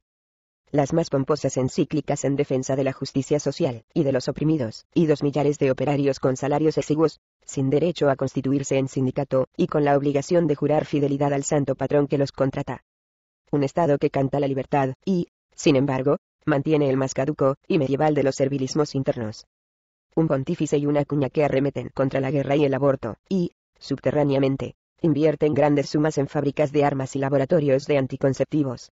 Las más pomposas encíclicas en defensa de la justicia social y de los oprimidos, y dos millares de operarios con salarios exiguos, sin derecho a constituirse en sindicato, y con la obligación de jurar fidelidad al santo patrón que los contrata. Un Estado que canta la libertad, y, sin embargo, mantiene el más caduco y medieval de los servilismos internos. Un pontífice y una cuña que arremeten contra la guerra y el aborto, y, subterráneamente, invierte en grandes sumas en fábricas de armas y laboratorios de anticonceptivos.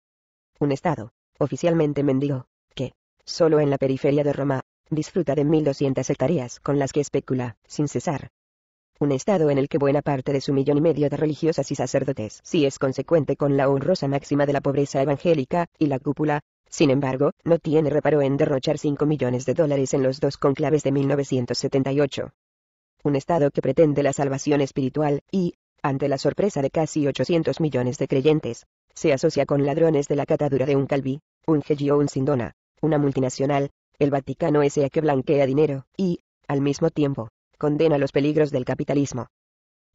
Un Estado, oficialmente mendigo, que, solo en la periferia de Roma, disfruta de 1.200 hectáreas con las que especula, sin cesar. Un Estado en el que buena parte de su millón y medio de religiosas y sacerdotes si es consecuente con la honrosa máxima de la pobreza evangélica, y la cúpula, sin embargo, no tiene reparo en derrochar 5 millones de dólares en los dos conclaves de 1978. Un Estado que pretende la salvación espiritual, y, ante la sorpresa de casi 800 millones de creyentes, se asocia con ladrones de la catadura de un Calvi, un Geji o un Sindona, una multinacional, el Vaticano S.A. que blanquea dinero, y, al mismo tiempo, condena los peligros del capitalismo.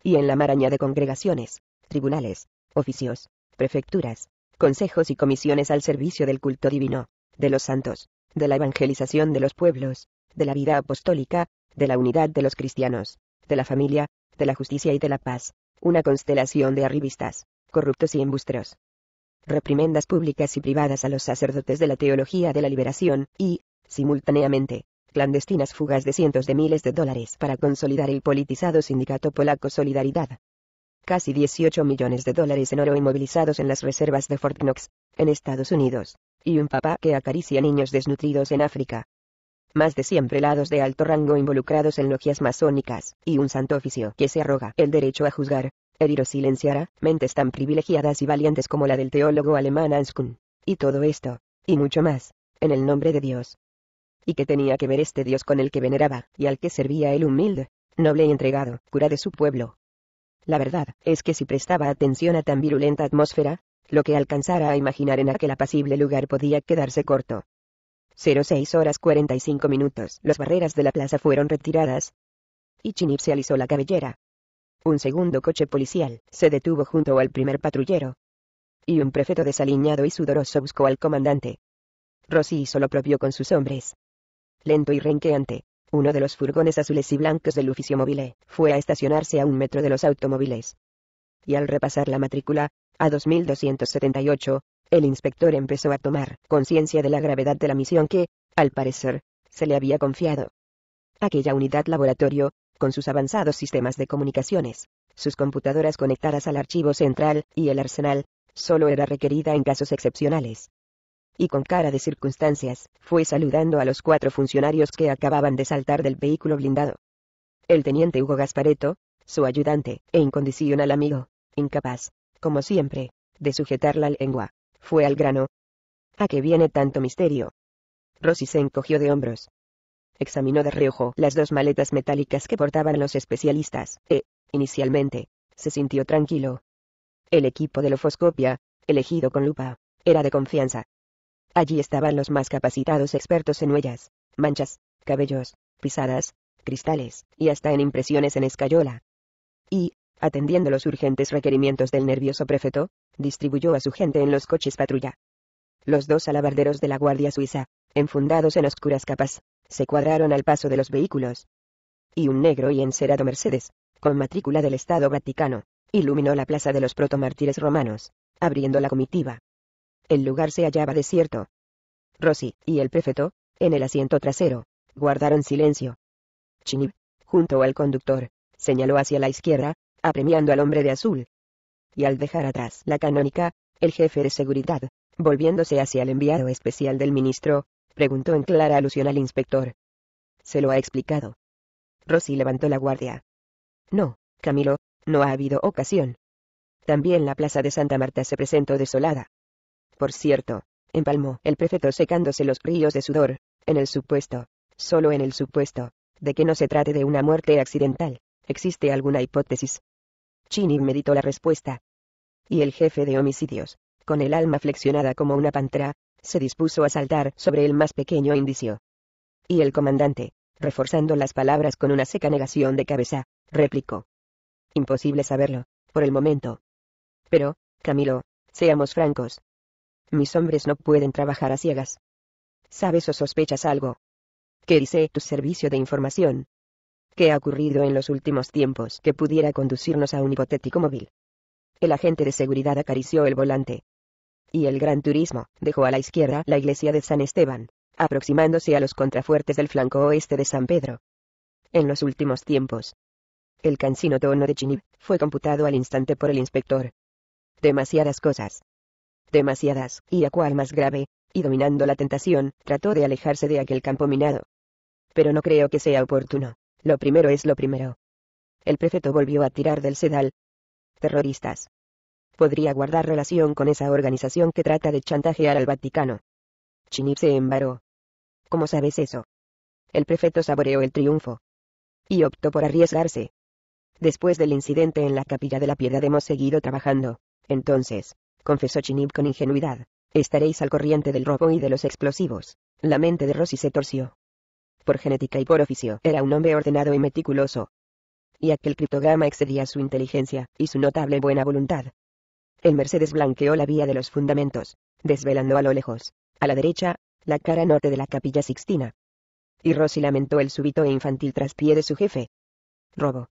Y en la maraña de congregaciones, tribunales, oficios, prefecturas, consejos y comisiones al servicio del culto divino, de los santos, de la evangelización de los pueblos, de la vida apostólica, de la unidad de los cristianos, de la familia, de la justicia y de la paz, una constelación de arribistas, corruptos y embusteros, Reprimendas públicas y privadas a los sacerdotes de la teología de la liberación, y, simultáneamente, clandestinas fugas de cientos de miles de dólares para consolidar el politizado sindicato polaco Solidaridad. Casi 18 millones de dólares en oro inmovilizados en las reservas de Fort Knox, en Estados Unidos, y un papá que acaricia niños desnutridos en África más de siempre prelados de alto rango involucrados en logias masónicas, y un santo oficio que se arroga el derecho a juzgar, herir o silenciar a mentes tan privilegiadas y valientes como la del teólogo alemán Hans Y todo esto, y mucho más, en el nombre de Dios. ¿Y qué tenía que ver este Dios con el que veneraba, y al que servía el humilde, noble y entregado, cura de su pueblo? La verdad, es que si prestaba atención a tan virulenta atmósfera, lo que alcanzara a imaginar en aquel apacible lugar podía quedarse corto. 06 horas 45 minutos. Las barreras de la plaza fueron retiradas. Y Chinip se alisó la cabellera. Un segundo coche policial se detuvo junto al primer patrullero. Y un prefeto desaliñado y sudoroso buscó al comandante. Rossi hizo lo propio con sus hombres. Lento y renqueante, uno de los furgones azules y blancos del oficio móvil fue a estacionarse a un metro de los automóviles. Y al repasar la matrícula, a 2278, el inspector empezó a tomar conciencia de la gravedad de la misión que, al parecer, se le había confiado. Aquella unidad laboratorio, con sus avanzados sistemas de comunicaciones, sus computadoras conectadas al archivo central y el arsenal, solo era requerida en casos excepcionales. Y con cara de circunstancias, fue saludando a los cuatro funcionarios que acababan de saltar del vehículo blindado. El teniente Hugo Gaspareto, su ayudante e incondicional amigo, incapaz, como siempre, de sujetar la lengua, fue al grano. ¿A qué viene tanto misterio? Rosy se encogió de hombros. Examinó de reojo las dos maletas metálicas que portaban los especialistas, e, inicialmente, se sintió tranquilo. El equipo de lofoscopia, elegido con lupa, era de confianza. Allí estaban los más capacitados expertos en huellas, manchas, cabellos, pisadas, cristales, y hasta en impresiones en escayola. Y, atendiendo los urgentes requerimientos del nervioso prefeto, distribuyó a su gente en los coches patrulla. Los dos alabarderos de la Guardia Suiza, enfundados en oscuras capas, se cuadraron al paso de los vehículos. Y un negro y encerado Mercedes, con matrícula del Estado Vaticano, iluminó la plaza de los protomártires romanos, abriendo la comitiva. El lugar se hallaba desierto. Rossi y el prefeto, en el asiento trasero, guardaron silencio. Chinib, junto al conductor, señaló hacia la izquierda, apremiando al hombre de azul. Y al dejar atrás la canónica, el jefe de seguridad, volviéndose hacia el enviado especial del ministro, preguntó en clara alusión al inspector. Se lo ha explicado. Rossi levantó la guardia. No, Camilo, no ha habido ocasión. También la plaza de Santa Marta se presentó desolada. Por cierto, empalmó el prefecto secándose los ríos de sudor, en el supuesto, solo en el supuesto, de que no se trate de una muerte accidental. ¿Existe alguna hipótesis Chinin meditó la respuesta. Y el jefe de homicidios, con el alma flexionada como una pantra, se dispuso a saltar sobre el más pequeño indicio. Y el comandante, reforzando las palabras con una seca negación de cabeza, replicó. Imposible saberlo, por el momento. Pero, Camilo, seamos francos. Mis hombres no pueden trabajar a ciegas. ¿Sabes o sospechas algo? ¿Qué dice tu servicio de información? ¿Qué ha ocurrido en los últimos tiempos que pudiera conducirnos a un hipotético móvil. El agente de seguridad acarició el volante. Y el gran turismo dejó a la izquierda la iglesia de San Esteban, aproximándose a los contrafuertes del flanco oeste de San Pedro. En los últimos tiempos, el cansino tono de Chinib fue computado al instante por el inspector. Demasiadas cosas. Demasiadas, y a cual más grave, y dominando la tentación, trató de alejarse de aquel campo minado. Pero no creo que sea oportuno. Lo primero es lo primero. El prefecto volvió a tirar del sedal. Terroristas. Podría guardar relación con esa organización que trata de chantajear al Vaticano. Chinip se embaró. ¿Cómo sabes eso? El prefecto saboreó el triunfo. Y optó por arriesgarse. Después del incidente en la capilla de la piedad hemos seguido trabajando. Entonces, confesó Chinib con ingenuidad, estaréis al corriente del robo y de los explosivos. La mente de Rossi se torció por genética y por oficio, era un hombre ordenado y meticuloso. Y aquel criptograma excedía su inteligencia, y su notable buena voluntad. El Mercedes blanqueó la vía de los fundamentos, desvelando a lo lejos, a la derecha, la cara norte de la capilla sixtina. Y Rossi lamentó el súbito e infantil traspié de su jefe. Robo.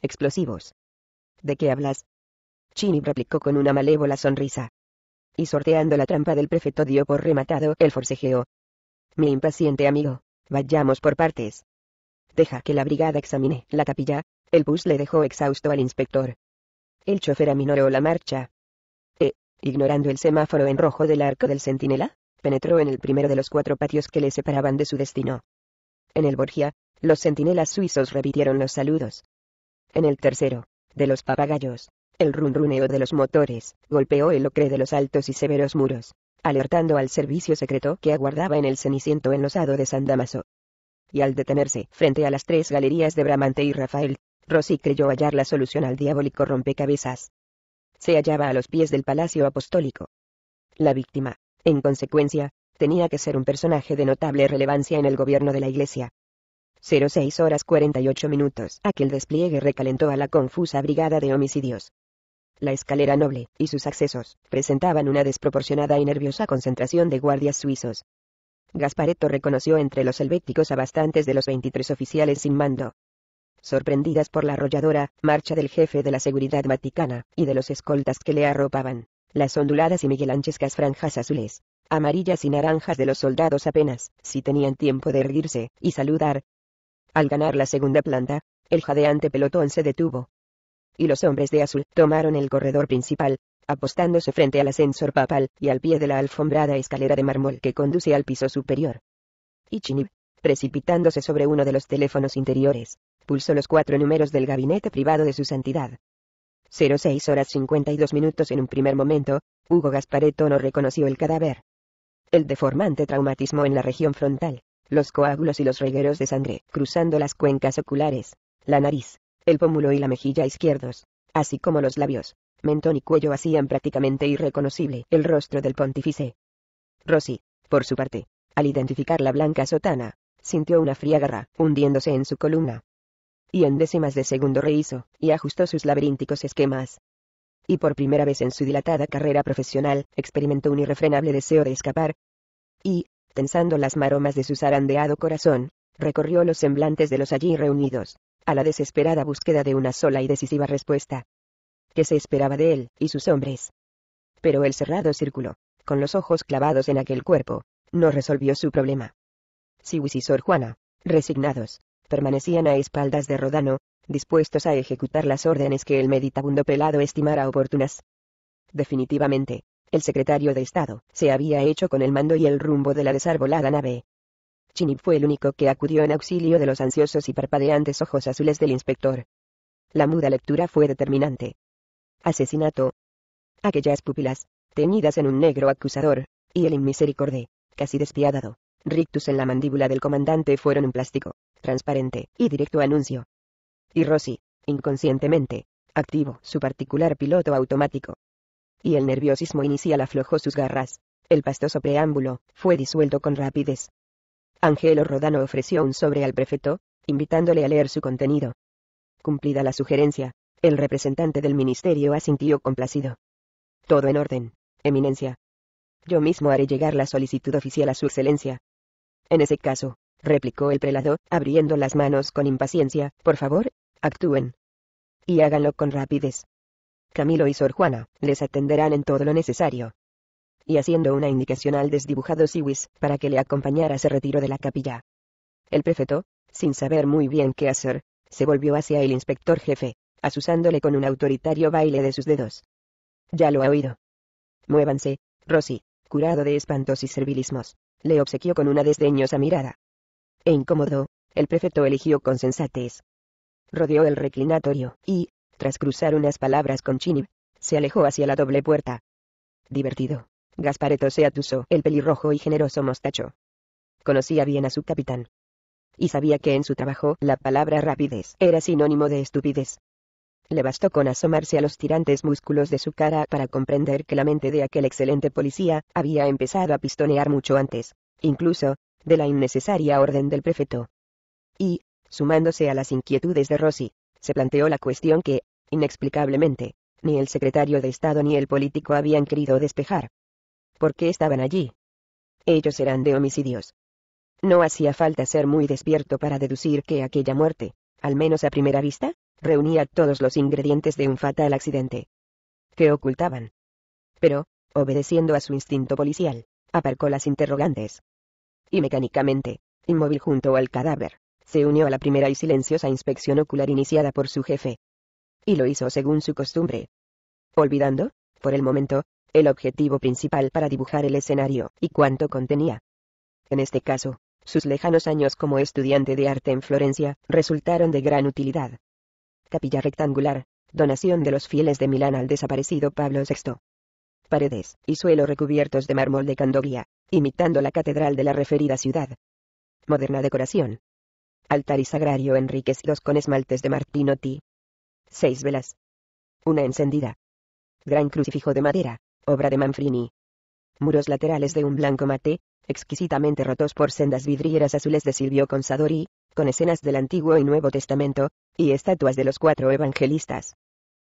Explosivos. ¿De qué hablas? Chini replicó con una malévola sonrisa. Y sorteando la trampa del prefecto dio por rematado el forcejeo. Mi impaciente amigo, Vayamos por partes. Deja que la brigada examine la capilla, el bus le dejó exhausto al inspector. El chofer aminoró la marcha. E, ignorando el semáforo en rojo del arco del centinela, penetró en el primero de los cuatro patios que le separaban de su destino. En el Borgia, los centinelas suizos repitieron los saludos. En el tercero, de los papagayos, el rumruneo de los motores, golpeó el ocre de los altos y severos muros alertando al servicio secreto que aguardaba en el ceniciento enlosado de San Damaso. Y al detenerse frente a las tres galerías de Bramante y Rafael, Rosy creyó hallar la solución al diabólico rompecabezas. Se hallaba a los pies del Palacio Apostólico. La víctima, en consecuencia, tenía que ser un personaje de notable relevancia en el gobierno de la Iglesia. 06 horas 48 minutos. Aquel despliegue recalentó a la confusa brigada de homicidios, la escalera noble, y sus accesos, presentaban una desproporcionada y nerviosa concentración de guardias suizos. Gasparetto reconoció entre los helvéticos a bastantes de los 23 oficiales sin mando, sorprendidas por la arrolladora marcha del jefe de la seguridad vaticana, y de los escoltas que le arropaban. Las onduladas y miguelanchescas franjas azules, amarillas y naranjas de los soldados apenas, si tenían tiempo de erguirse, y saludar. Al ganar la segunda planta, el jadeante pelotón se detuvo, y los hombres de azul tomaron el corredor principal, apostándose frente al ascensor papal y al pie de la alfombrada escalera de mármol que conduce al piso superior. Ichinib, precipitándose sobre uno de los teléfonos interiores, pulsó los cuatro números del gabinete privado de su santidad. 06 horas 52 minutos en un primer momento, Hugo Gasparetto no reconoció el cadáver. El deformante traumatismo en la región frontal, los coágulos y los regueros de sangre cruzando las cuencas oculares, la nariz, el pómulo y la mejilla izquierdos, así como los labios, mentón y cuello hacían prácticamente irreconocible el rostro del pontífice. Rossi, por su parte, al identificar la blanca sotana, sintió una fría garra hundiéndose en su columna. Y en décimas de segundo rehizo y ajustó sus laberínticos esquemas. Y por primera vez en su dilatada carrera profesional, experimentó un irrefrenable deseo de escapar. Y, tensando las maromas de su zarandeado corazón, recorrió los semblantes de los allí reunidos, a la desesperada búsqueda de una sola y decisiva respuesta. que se esperaba de él, y sus hombres? Pero el cerrado círculo, con los ojos clavados en aquel cuerpo, no resolvió su problema. Siwis y Sor Juana, resignados, permanecían a espaldas de Rodano, dispuestos a ejecutar las órdenes que el meditabundo pelado estimara oportunas. Definitivamente, el secretario de Estado se había hecho con el mando y el rumbo de la desarbolada nave, Chinip fue el único que acudió en auxilio de los ansiosos y parpadeantes ojos azules del inspector. La muda lectura fue determinante. Asesinato. Aquellas pupilas, teñidas en un negro acusador, y el inmisericorde, casi despiadado, rictus en la mandíbula del comandante fueron un plástico, transparente, y directo anuncio. Y Rossi, inconscientemente, activó su particular piloto automático. Y el nerviosismo inicial aflojó sus garras. El pastoso preámbulo, fue disuelto con rapidez, Angelo Rodano ofreció un sobre al prefecto, invitándole a leer su contenido. Cumplida la sugerencia, el representante del ministerio asintió complacido. Todo en orden, Eminencia. Yo mismo haré llegar la solicitud oficial a su excelencia. En ese caso, replicó el prelado, abriendo las manos con impaciencia, por favor, actúen. Y háganlo con rapidez. Camilo y Sor Juana les atenderán en todo lo necesario y haciendo una indicación al desdibujado Siwis, para que le acompañara se retiró de la capilla. El prefecto, sin saber muy bien qué hacer, se volvió hacia el inspector jefe, asusándole con un autoritario baile de sus dedos. Ya lo ha oído. Muévanse, Rossi, curado de espantos y servilismos, le obsequió con una desdeñosa mirada. E incómodo, el prefecto eligió con sensatez. Rodeó el reclinatorio y, tras cruzar unas palabras con Chinib, se alejó hacia la doble puerta. Divertido, Gaspareto se atusó el pelirrojo y generoso mostacho. Conocía bien a su capitán. Y sabía que en su trabajo la palabra rapidez era sinónimo de estupidez. Le bastó con asomarse a los tirantes músculos de su cara para comprender que la mente de aquel excelente policía había empezado a pistonear mucho antes, incluso, de la innecesaria orden del prefecto. Y, sumándose a las inquietudes de Rossi, se planteó la cuestión que, inexplicablemente, ni el secretario de Estado ni el político habían querido despejar, ¿Por qué estaban allí? Ellos eran de homicidios. No hacía falta ser muy despierto para deducir que aquella muerte, al menos a primera vista, reunía todos los ingredientes de un fatal accidente. ¿Qué ocultaban. Pero, obedeciendo a su instinto policial, aparcó las interrogantes. Y mecánicamente, inmóvil junto al cadáver, se unió a la primera y silenciosa inspección ocular iniciada por su jefe. Y lo hizo según su costumbre. Olvidando, por el momento, el objetivo principal para dibujar el escenario, y cuánto contenía. En este caso, sus lejanos años como estudiante de arte en Florencia, resultaron de gran utilidad. Capilla rectangular, donación de los fieles de Milán al desaparecido Pablo VI. Paredes y suelo recubiertos de mármol de Candoglia, imitando la catedral de la referida ciudad. Moderna decoración. Altar y sagrario enriquecidos con esmaltes de Martinotti. Seis velas. Una encendida. Gran crucifijo de madera, obra de Manfrini. Muros laterales de un blanco mate, exquisitamente rotos por sendas vidrieras azules de Silvio Consadori, con escenas del Antiguo y Nuevo Testamento, y estatuas de los cuatro evangelistas.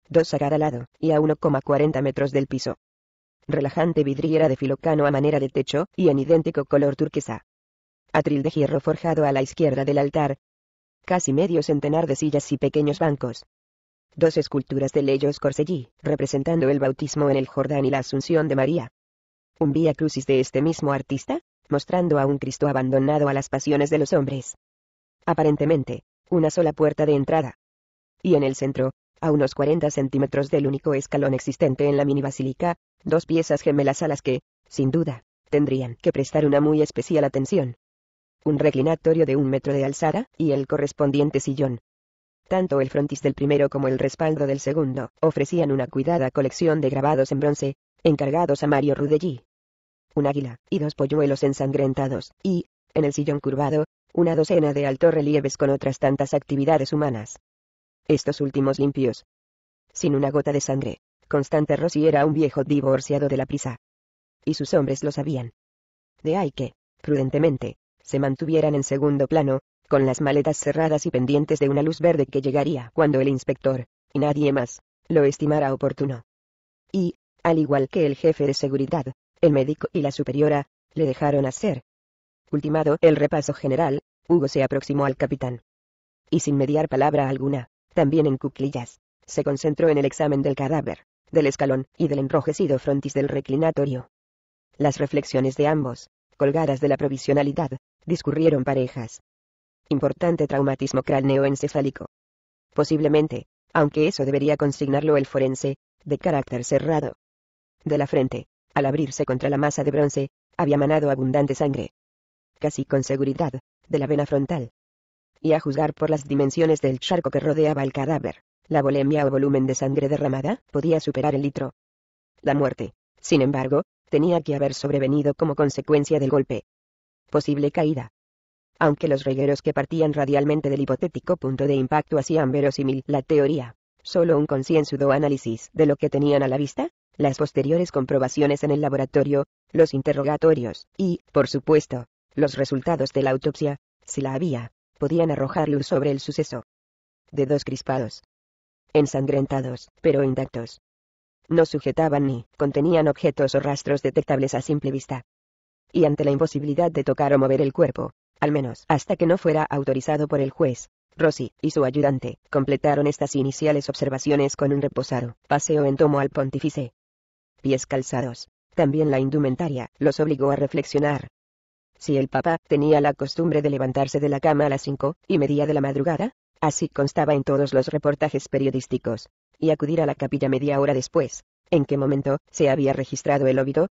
Dos a cada lado, y a 1,40 metros del piso. Relajante vidriera de filocano a manera de techo, y en idéntico color turquesa. Atril de hierro forjado a la izquierda del altar. Casi medio centenar de sillas y pequeños bancos dos esculturas de Leyos Corsellí, representando el bautismo en el Jordán y la Asunción de María. Un vía crucis de este mismo artista, mostrando a un Cristo abandonado a las pasiones de los hombres. Aparentemente, una sola puerta de entrada. Y en el centro, a unos 40 centímetros del único escalón existente en la mini basílica, dos piezas gemelas a las que, sin duda, tendrían que prestar una muy especial atención. Un reclinatorio de un metro de alzada y el correspondiente sillón, tanto el frontis del primero como el respaldo del segundo ofrecían una cuidada colección de grabados en bronce, encargados a Mario Rudellí. Un águila, y dos polluelos ensangrentados, y, en el sillón curvado, una docena de relieves con otras tantas actividades humanas. Estos últimos limpios. Sin una gota de sangre, Constante Rossi era un viejo divorciado de la prisa. Y sus hombres lo sabían. De ahí que, prudentemente, se mantuvieran en segundo plano, con las maletas cerradas y pendientes de una luz verde que llegaría cuando el inspector, y nadie más, lo estimara oportuno. Y, al igual que el jefe de seguridad, el médico y la superiora, le dejaron hacer. Ultimado el repaso general, Hugo se aproximó al capitán. Y sin mediar palabra alguna, también en cuclillas, se concentró en el examen del cadáver, del escalón y del enrojecido frontis del reclinatorio. Las reflexiones de ambos, colgadas de la provisionalidad, discurrieron parejas importante traumatismo encefálico. Posiblemente, aunque eso debería consignarlo el forense, de carácter cerrado. De la frente, al abrirse contra la masa de bronce, había manado abundante sangre. Casi con seguridad, de la vena frontal. Y a juzgar por las dimensiones del charco que rodeaba el cadáver, la bolemia o volumen de sangre derramada podía superar el litro. La muerte, sin embargo, tenía que haber sobrevenido como consecuencia del golpe. Posible caída, aunque los regueros que partían radialmente del hipotético punto de impacto hacían verosímil la teoría. Solo un concienzudo análisis de lo que tenían a la vista, las posteriores comprobaciones en el laboratorio, los interrogatorios, y, por supuesto, los resultados de la autopsia, si la había, podían arrojar luz sobre el suceso. Dedos crispados. Ensangrentados, pero intactos. No sujetaban ni contenían objetos o rastros detectables a simple vista. Y ante la imposibilidad de tocar o mover el cuerpo, al menos hasta que no fuera autorizado por el juez. Rossi y su ayudante completaron estas iniciales observaciones con un reposado paseo en tomo al pontífice. Pies calzados. También la indumentaria los obligó a reflexionar. Si el papá tenía la costumbre de levantarse de la cama a las cinco y media de la madrugada, así constaba en todos los reportajes periodísticos, y acudir a la capilla media hora después, ¿en qué momento se había registrado el óbito?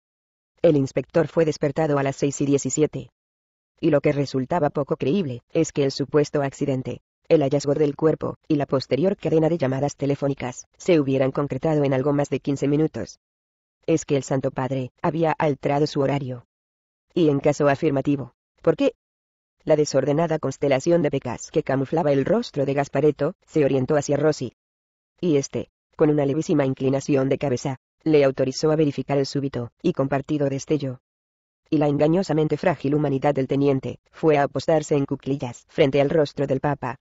El inspector fue despertado a las seis y diecisiete y lo que resultaba poco creíble, es que el supuesto accidente, el hallazgo del cuerpo, y la posterior cadena de llamadas telefónicas, se hubieran concretado en algo más de 15 minutos. Es que el Santo Padre había alterado su horario. Y en caso afirmativo, ¿por qué? La desordenada constelación de pecas que camuflaba el rostro de Gaspareto, se orientó hacia Rossi. Y este, con una levísima inclinación de cabeza, le autorizó a verificar el súbito y compartido destello la engañosamente frágil humanidad del teniente, fue a apostarse en cuclillas frente al rostro del Papa.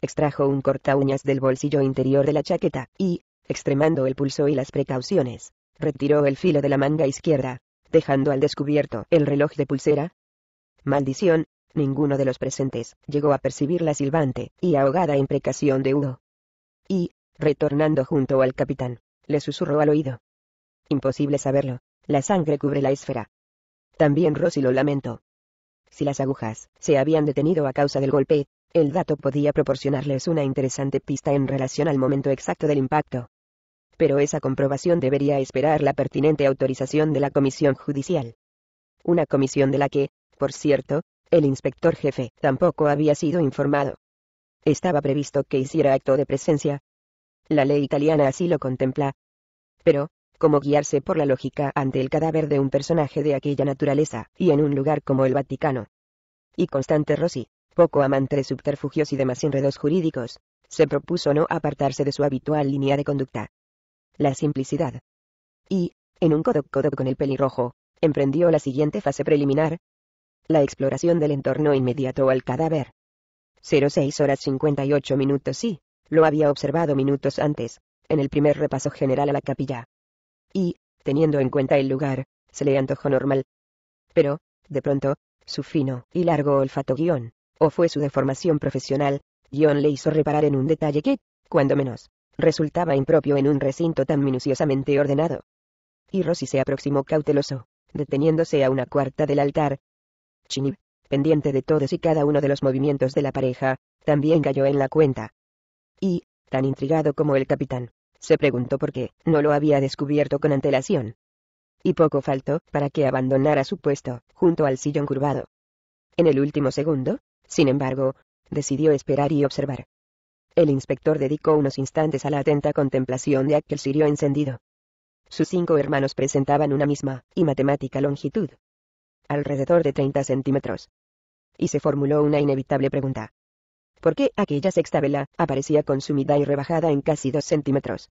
Extrajo un cortaúñas del bolsillo interior de la chaqueta, y, extremando el pulso y las precauciones, retiró el filo de la manga izquierda, dejando al descubierto el reloj de pulsera. Maldición, ninguno de los presentes llegó a percibir la silbante y ahogada imprecación de Udo. Y, retornando junto al capitán, le susurró al oído. Imposible saberlo, la sangre cubre la esfera, también Rossi lo lamentó. Si las agujas se habían detenido a causa del golpe, el dato podía proporcionarles una interesante pista en relación al momento exacto del impacto. Pero esa comprobación debería esperar la pertinente autorización de la comisión judicial. Una comisión de la que, por cierto, el inspector jefe tampoco había sido informado. Estaba previsto que hiciera acto de presencia. La ley italiana así lo contempla. Pero, como guiarse por la lógica ante el cadáver de un personaje de aquella naturaleza, y en un lugar como el Vaticano. Y Constante Rossi, poco amante de subterfugios y demás enredos jurídicos, se propuso no apartarse de su habitual línea de conducta. La simplicidad. Y, en un codo codo con el pelirrojo, emprendió la siguiente fase preliminar. La exploración del entorno inmediato al cadáver. 06 horas 58 minutos sí, lo había observado minutos antes, en el primer repaso general a la capilla y, teniendo en cuenta el lugar, se le antojó normal. Pero, de pronto, su fino y largo olfato guión, o fue su deformación profesional, guión le hizo reparar en un detalle que, cuando menos, resultaba impropio en un recinto tan minuciosamente ordenado. Y Rossi se aproximó cauteloso, deteniéndose a una cuarta del altar. Chinib, pendiente de todos y cada uno de los movimientos de la pareja, también cayó en la cuenta. Y, tan intrigado como el capitán, se preguntó por qué no lo había descubierto con antelación. Y poco faltó para que abandonara su puesto, junto al sillón curvado. En el último segundo, sin embargo, decidió esperar y observar. El inspector dedicó unos instantes a la atenta contemplación de aquel sirio encendido. Sus cinco hermanos presentaban una misma y matemática longitud. Alrededor de 30 centímetros. Y se formuló una inevitable pregunta porque aquella sexta vela aparecía consumida y rebajada en casi dos centímetros.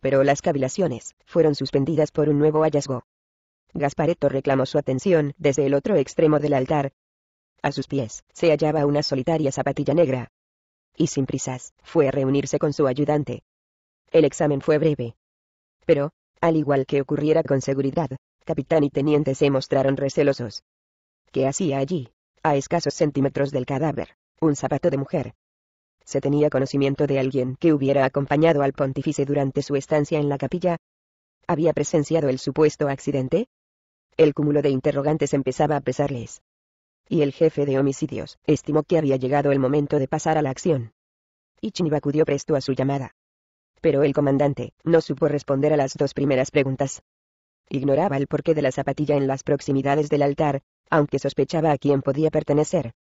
Pero las cavilaciones fueron suspendidas por un nuevo hallazgo. Gasparetto reclamó su atención desde el otro extremo del altar. A sus pies se hallaba una solitaria zapatilla negra. Y sin prisas, fue a reunirse con su ayudante. El examen fue breve. Pero, al igual que ocurriera con seguridad, capitán y teniente se mostraron recelosos. ¿Qué hacía allí, a escasos centímetros del cadáver? un zapato de mujer. Se tenía conocimiento de alguien que hubiera acompañado al pontífice durante su estancia en la capilla. ¿Había presenciado el supuesto accidente? El cúmulo de interrogantes empezaba a pesarles. Y el jefe de homicidios estimó que había llegado el momento de pasar a la acción. Ichiniba acudió presto a su llamada. Pero el comandante no supo responder a las dos primeras preguntas. Ignoraba el porqué de la zapatilla en las proximidades del altar, aunque sospechaba a quién podía pertenecer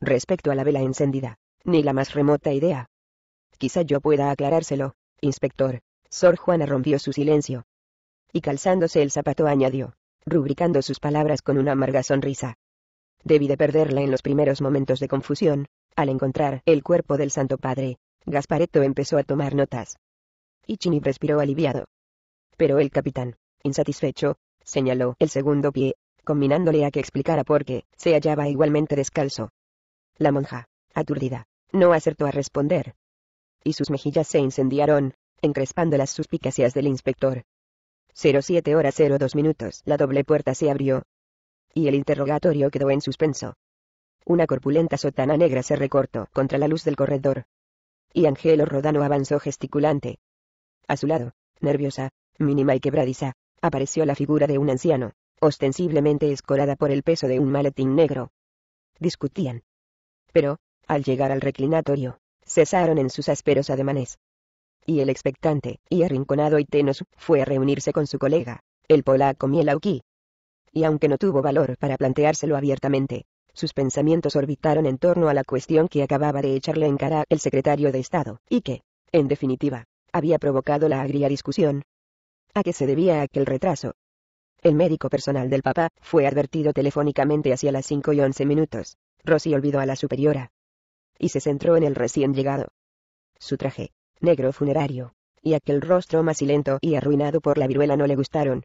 respecto a la vela encendida, ni la más remota idea. Quizá yo pueda aclarárselo, inspector. Sor Juana rompió su silencio. Y calzándose el zapato añadió, rubricando sus palabras con una amarga sonrisa. Debí de perderla en los primeros momentos de confusión, al encontrar el cuerpo del Santo Padre, Gasparetto empezó a tomar notas. Y Chini respiró aliviado. Pero el capitán, insatisfecho, señaló el segundo pie, combinándole a que explicara por qué se hallaba igualmente descalzo. La monja, aturdida, no acertó a responder. Y sus mejillas se incendiaron, encrespando las suspicacias del inspector. 07 horas 02 minutos. La doble puerta se abrió. Y el interrogatorio quedó en suspenso. Una corpulenta sotana negra se recortó contra la luz del corredor. Y Angelo Rodano avanzó gesticulante. A su lado, nerviosa, mínima y quebradiza, apareció la figura de un anciano, ostensiblemente escorada por el peso de un maletín negro. Discutían pero, al llegar al reclinatorio, cesaron en sus ásperos ademanes. Y el expectante y arrinconado y tenos, fue a reunirse con su colega, el polaco Mielauki. Y aunque no tuvo valor para planteárselo abiertamente, sus pensamientos orbitaron en torno a la cuestión que acababa de echarle en cara el secretario de Estado, y que, en definitiva, había provocado la agria discusión. ¿A qué se debía aquel retraso? El médico personal del papá fue advertido telefónicamente hacia las 5 y once minutos. Rosy olvidó a la superiora. Y se centró en el recién llegado. Su traje, negro funerario, y aquel rostro macilento y arruinado por la viruela no le gustaron.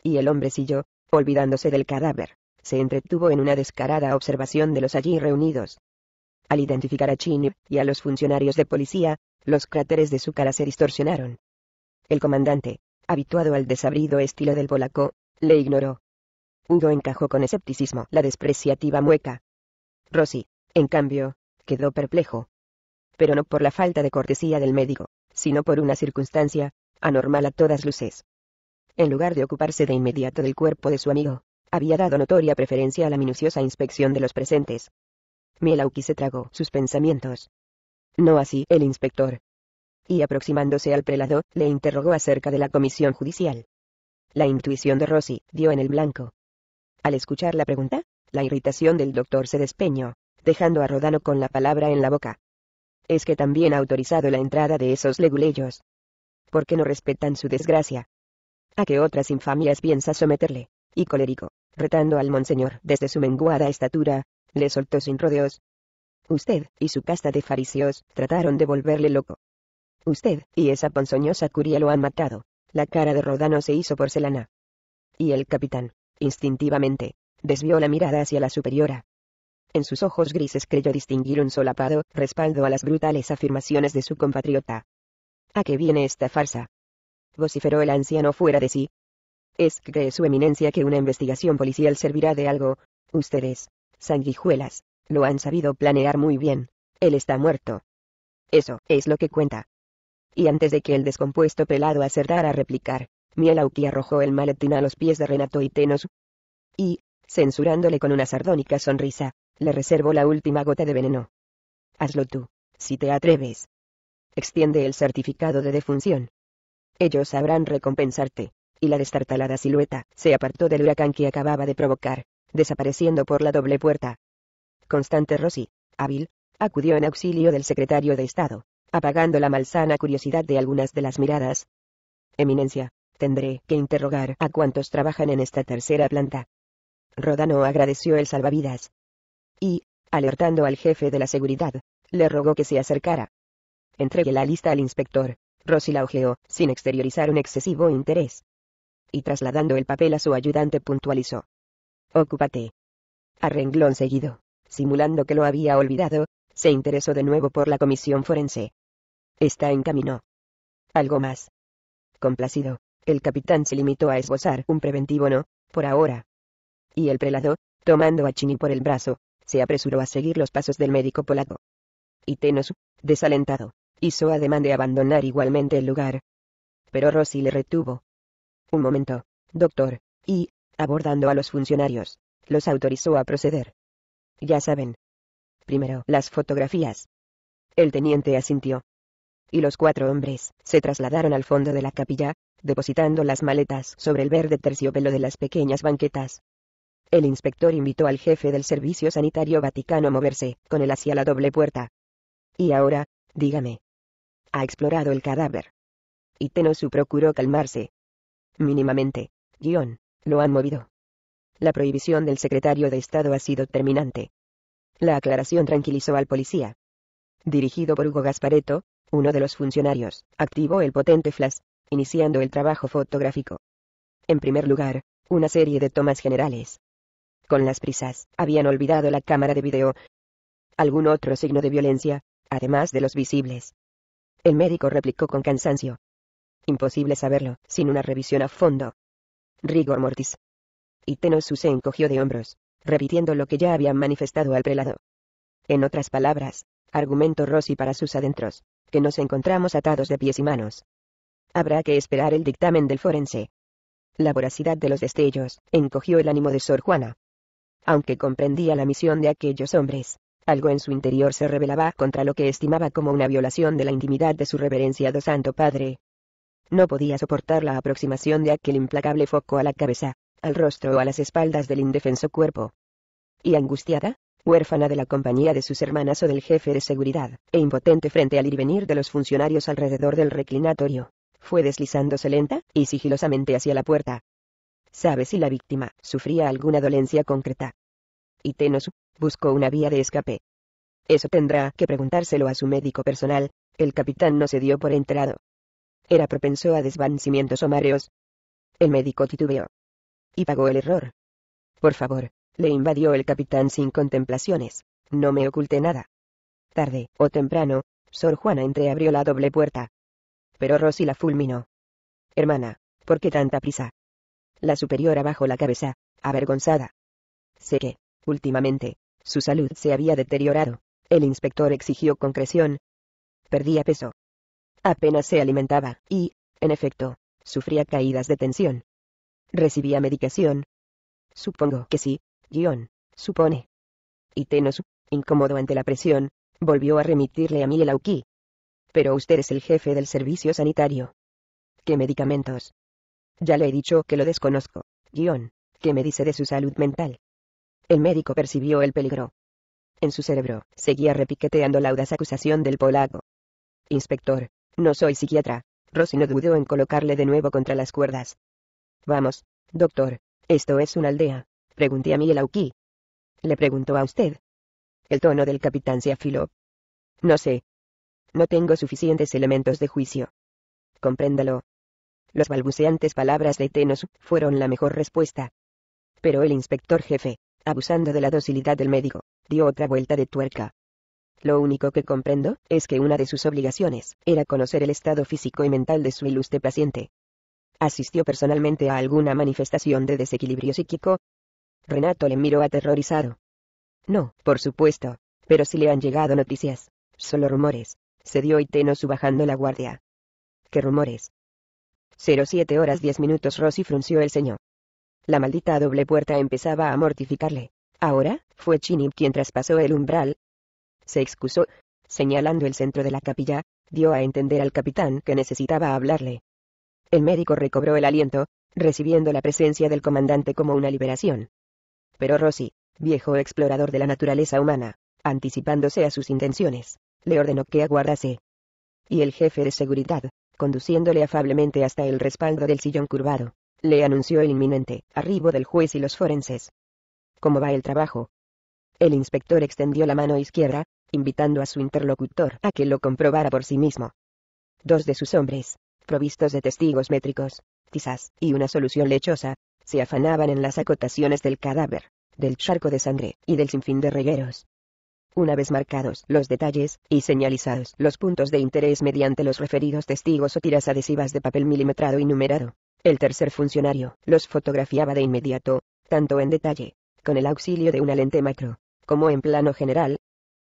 Y el hombrecillo, olvidándose del cadáver, se entretuvo en una descarada observación de los allí reunidos. Al identificar a Chin y a los funcionarios de policía, los cráteres de su cara se distorsionaron. El comandante, habituado al desabrido estilo del polaco, le ignoró. Hugo encajó con escepticismo la despreciativa mueca. Rossi, en cambio, quedó perplejo. Pero no por la falta de cortesía del médico, sino por una circunstancia, anormal a todas luces. En lugar de ocuparse de inmediato del cuerpo de su amigo, había dado notoria preferencia a la minuciosa inspección de los presentes. Mielauki se tragó sus pensamientos. No así el inspector, y aproximándose al prelado, le interrogó acerca de la comisión judicial. La intuición de Rossi dio en el blanco. Al escuchar la pregunta, la irritación del doctor se despeñó, dejando a Rodano con la palabra en la boca. Es que también ha autorizado la entrada de esos leguleyos. ¿Por qué no respetan su desgracia? ¿A qué otras infamias piensa someterle? Y colérico, retando al monseñor desde su menguada estatura, le soltó sin rodeos. Usted, y su casta de fariseos, trataron de volverle loco. Usted, y esa ponzoñosa curia lo han matado. La cara de Rodano se hizo porcelana. Y el capitán, instintivamente, desvió la mirada hacia la superiora. En sus ojos grises creyó distinguir un solapado respaldo a las brutales afirmaciones de su compatriota. ¿A qué viene esta farsa? vociferó el anciano fuera de sí. Es que su eminencia que una investigación policial servirá de algo. Ustedes, sanguijuelas, lo han sabido planear muy bien. Él está muerto. Eso es lo que cuenta y antes de que el descompuesto pelado acertara a replicar, Mielauki arrojó el maletín a los pies de Renato y Tenos, Y, censurándole con una sardónica sonrisa, le reservó la última gota de veneno. Hazlo tú, si te atreves. Extiende el certificado de defunción. Ellos sabrán recompensarte. Y la destartalada silueta se apartó del huracán que acababa de provocar, desapareciendo por la doble puerta. Constante Rossi, hábil, acudió en auxilio del secretario de Estado, apagando la malsana curiosidad de algunas de las miradas. Eminencia, tendré que interrogar a cuantos trabajan en esta tercera planta. Rodano agradeció el salvavidas. Y, alertando al jefe de la seguridad, le rogó que se acercara. Entregué la lista al inspector, Rossi la ojeó, sin exteriorizar un excesivo interés. Y trasladando el papel a su ayudante puntualizó. Ocúpate. A renglón seguido, simulando que lo había olvidado, se interesó de nuevo por la comisión forense. Está en camino. Algo más. Complacido, el capitán se limitó a esbozar un preventivo no, por ahora. Y el prelado, tomando a Chini por el brazo, se apresuró a seguir los pasos del médico polaco. Y Tenos, desalentado, hizo ademán de abandonar igualmente el lugar. Pero Rossi le retuvo. Un momento, doctor, y, abordando a los funcionarios, los autorizó a proceder. Ya saben, Primero, las fotografías. El teniente asintió. Y los cuatro hombres, se trasladaron al fondo de la capilla, depositando las maletas sobre el verde terciopelo de las pequeñas banquetas. El inspector invitó al jefe del Servicio Sanitario Vaticano a moverse, con él hacia la doble puerta. Y ahora, dígame. Ha explorado el cadáver. Y Tenosu procuró calmarse. Mínimamente. Guión. Lo han movido. La prohibición del secretario de Estado ha sido terminante. La aclaración tranquilizó al policía. Dirigido por Hugo Gaspareto, uno de los funcionarios, activó el potente flash, iniciando el trabajo fotográfico. En primer lugar, una serie de tomas generales. Con las prisas, habían olvidado la cámara de video. Algún otro signo de violencia, además de los visibles. El médico replicó con cansancio. Imposible saberlo, sin una revisión a fondo. Rigor mortis. Y Tenosu se encogió de hombros repitiendo lo que ya habían manifestado al prelado. En otras palabras, argumento Rossi para sus adentros, que nos encontramos atados de pies y manos. Habrá que esperar el dictamen del forense. La voracidad de los destellos encogió el ánimo de Sor Juana. Aunque comprendía la misión de aquellos hombres, algo en su interior se rebelaba contra lo que estimaba como una violación de la intimidad de su reverenciado Santo Padre. No podía soportar la aproximación de aquel implacable foco a la cabeza, al rostro o a las espaldas del indefenso cuerpo. Y angustiada, huérfana de la compañía de sus hermanas o del jefe de seguridad, e impotente frente al ir venir de los funcionarios alrededor del reclinatorio, fue deslizándose lenta y sigilosamente hacia la puerta. Sabe si la víctima sufría alguna dolencia concreta. Y Tenos buscó una vía de escape. Eso tendrá que preguntárselo a su médico personal, el capitán no se dio por enterado. Era propenso a desvanecimientos o El médico titubeó y pagó el error. Por favor, le invadió el capitán sin contemplaciones. No me oculté nada. Tarde o temprano, Sor Juana entreabrió la doble puerta. Pero Rosy la fulminó. Hermana, ¿por qué tanta prisa? La superiora bajó la cabeza, avergonzada. Sé que, últimamente, su salud se había deteriorado. El inspector exigió concreción. Perdía peso. Apenas se alimentaba, y, en efecto, sufría caídas de tensión. ¿Recibía medicación? Supongo que sí, guión, supone. Y Tenos, incómodo ante la presión, volvió a remitirle a mí el auki. Pero usted es el jefe del servicio sanitario. ¿Qué medicamentos? Ya le he dicho que lo desconozco. Guión. ¿Qué me dice de su salud mental? El médico percibió el peligro. En su cerebro, seguía repiqueteando la audaz acusación del polaco. Inspector, no soy psiquiatra. Rossi no dudó en colocarle de nuevo contra las cuerdas, Vamos, doctor, ¿esto es una aldea? Pregunté a Mielauki. Le preguntó a usted. El tono del capitán se afiló. No sé. No tengo suficientes elementos de juicio. Compréndalo. Los balbuceantes palabras de Tenos fueron la mejor respuesta. Pero el inspector jefe, abusando de la docilidad del médico, dio otra vuelta de tuerca. Lo único que comprendo es que una de sus obligaciones era conocer el estado físico y mental de su ilustre paciente asistió personalmente a alguna manifestación de desequilibrio psíquico? Renato le miró aterrorizado. No, por supuesto, pero si le han llegado noticias, solo rumores, se dio Iteno subajando la guardia. ¿Qué rumores? 07 horas 10 minutos Rosy frunció el ceño. La maldita doble puerta empezaba a mortificarle. Ahora, fue Chini quien traspasó el umbral. Se excusó, señalando el centro de la capilla, dio a entender al capitán que necesitaba hablarle. El médico recobró el aliento, recibiendo la presencia del comandante como una liberación. Pero Rossi, viejo explorador de la naturaleza humana, anticipándose a sus intenciones, le ordenó que aguardase. Y el jefe de seguridad, conduciéndole afablemente hasta el respaldo del sillón curvado, le anunció el inminente arribo del juez y los forenses. ¿Cómo va el trabajo? El inspector extendió la mano izquierda, invitando a su interlocutor a que lo comprobara por sí mismo. Dos de sus hombres, provistos de testigos métricos, tizas, y una solución lechosa, se afanaban en las acotaciones del cadáver, del charco de sangre, y del sinfín de regueros. Una vez marcados los detalles, y señalizados los puntos de interés mediante los referidos testigos o tiras adhesivas de papel milimetrado y numerado, el tercer funcionario los fotografiaba de inmediato, tanto en detalle, con el auxilio de una lente macro, como en plano general.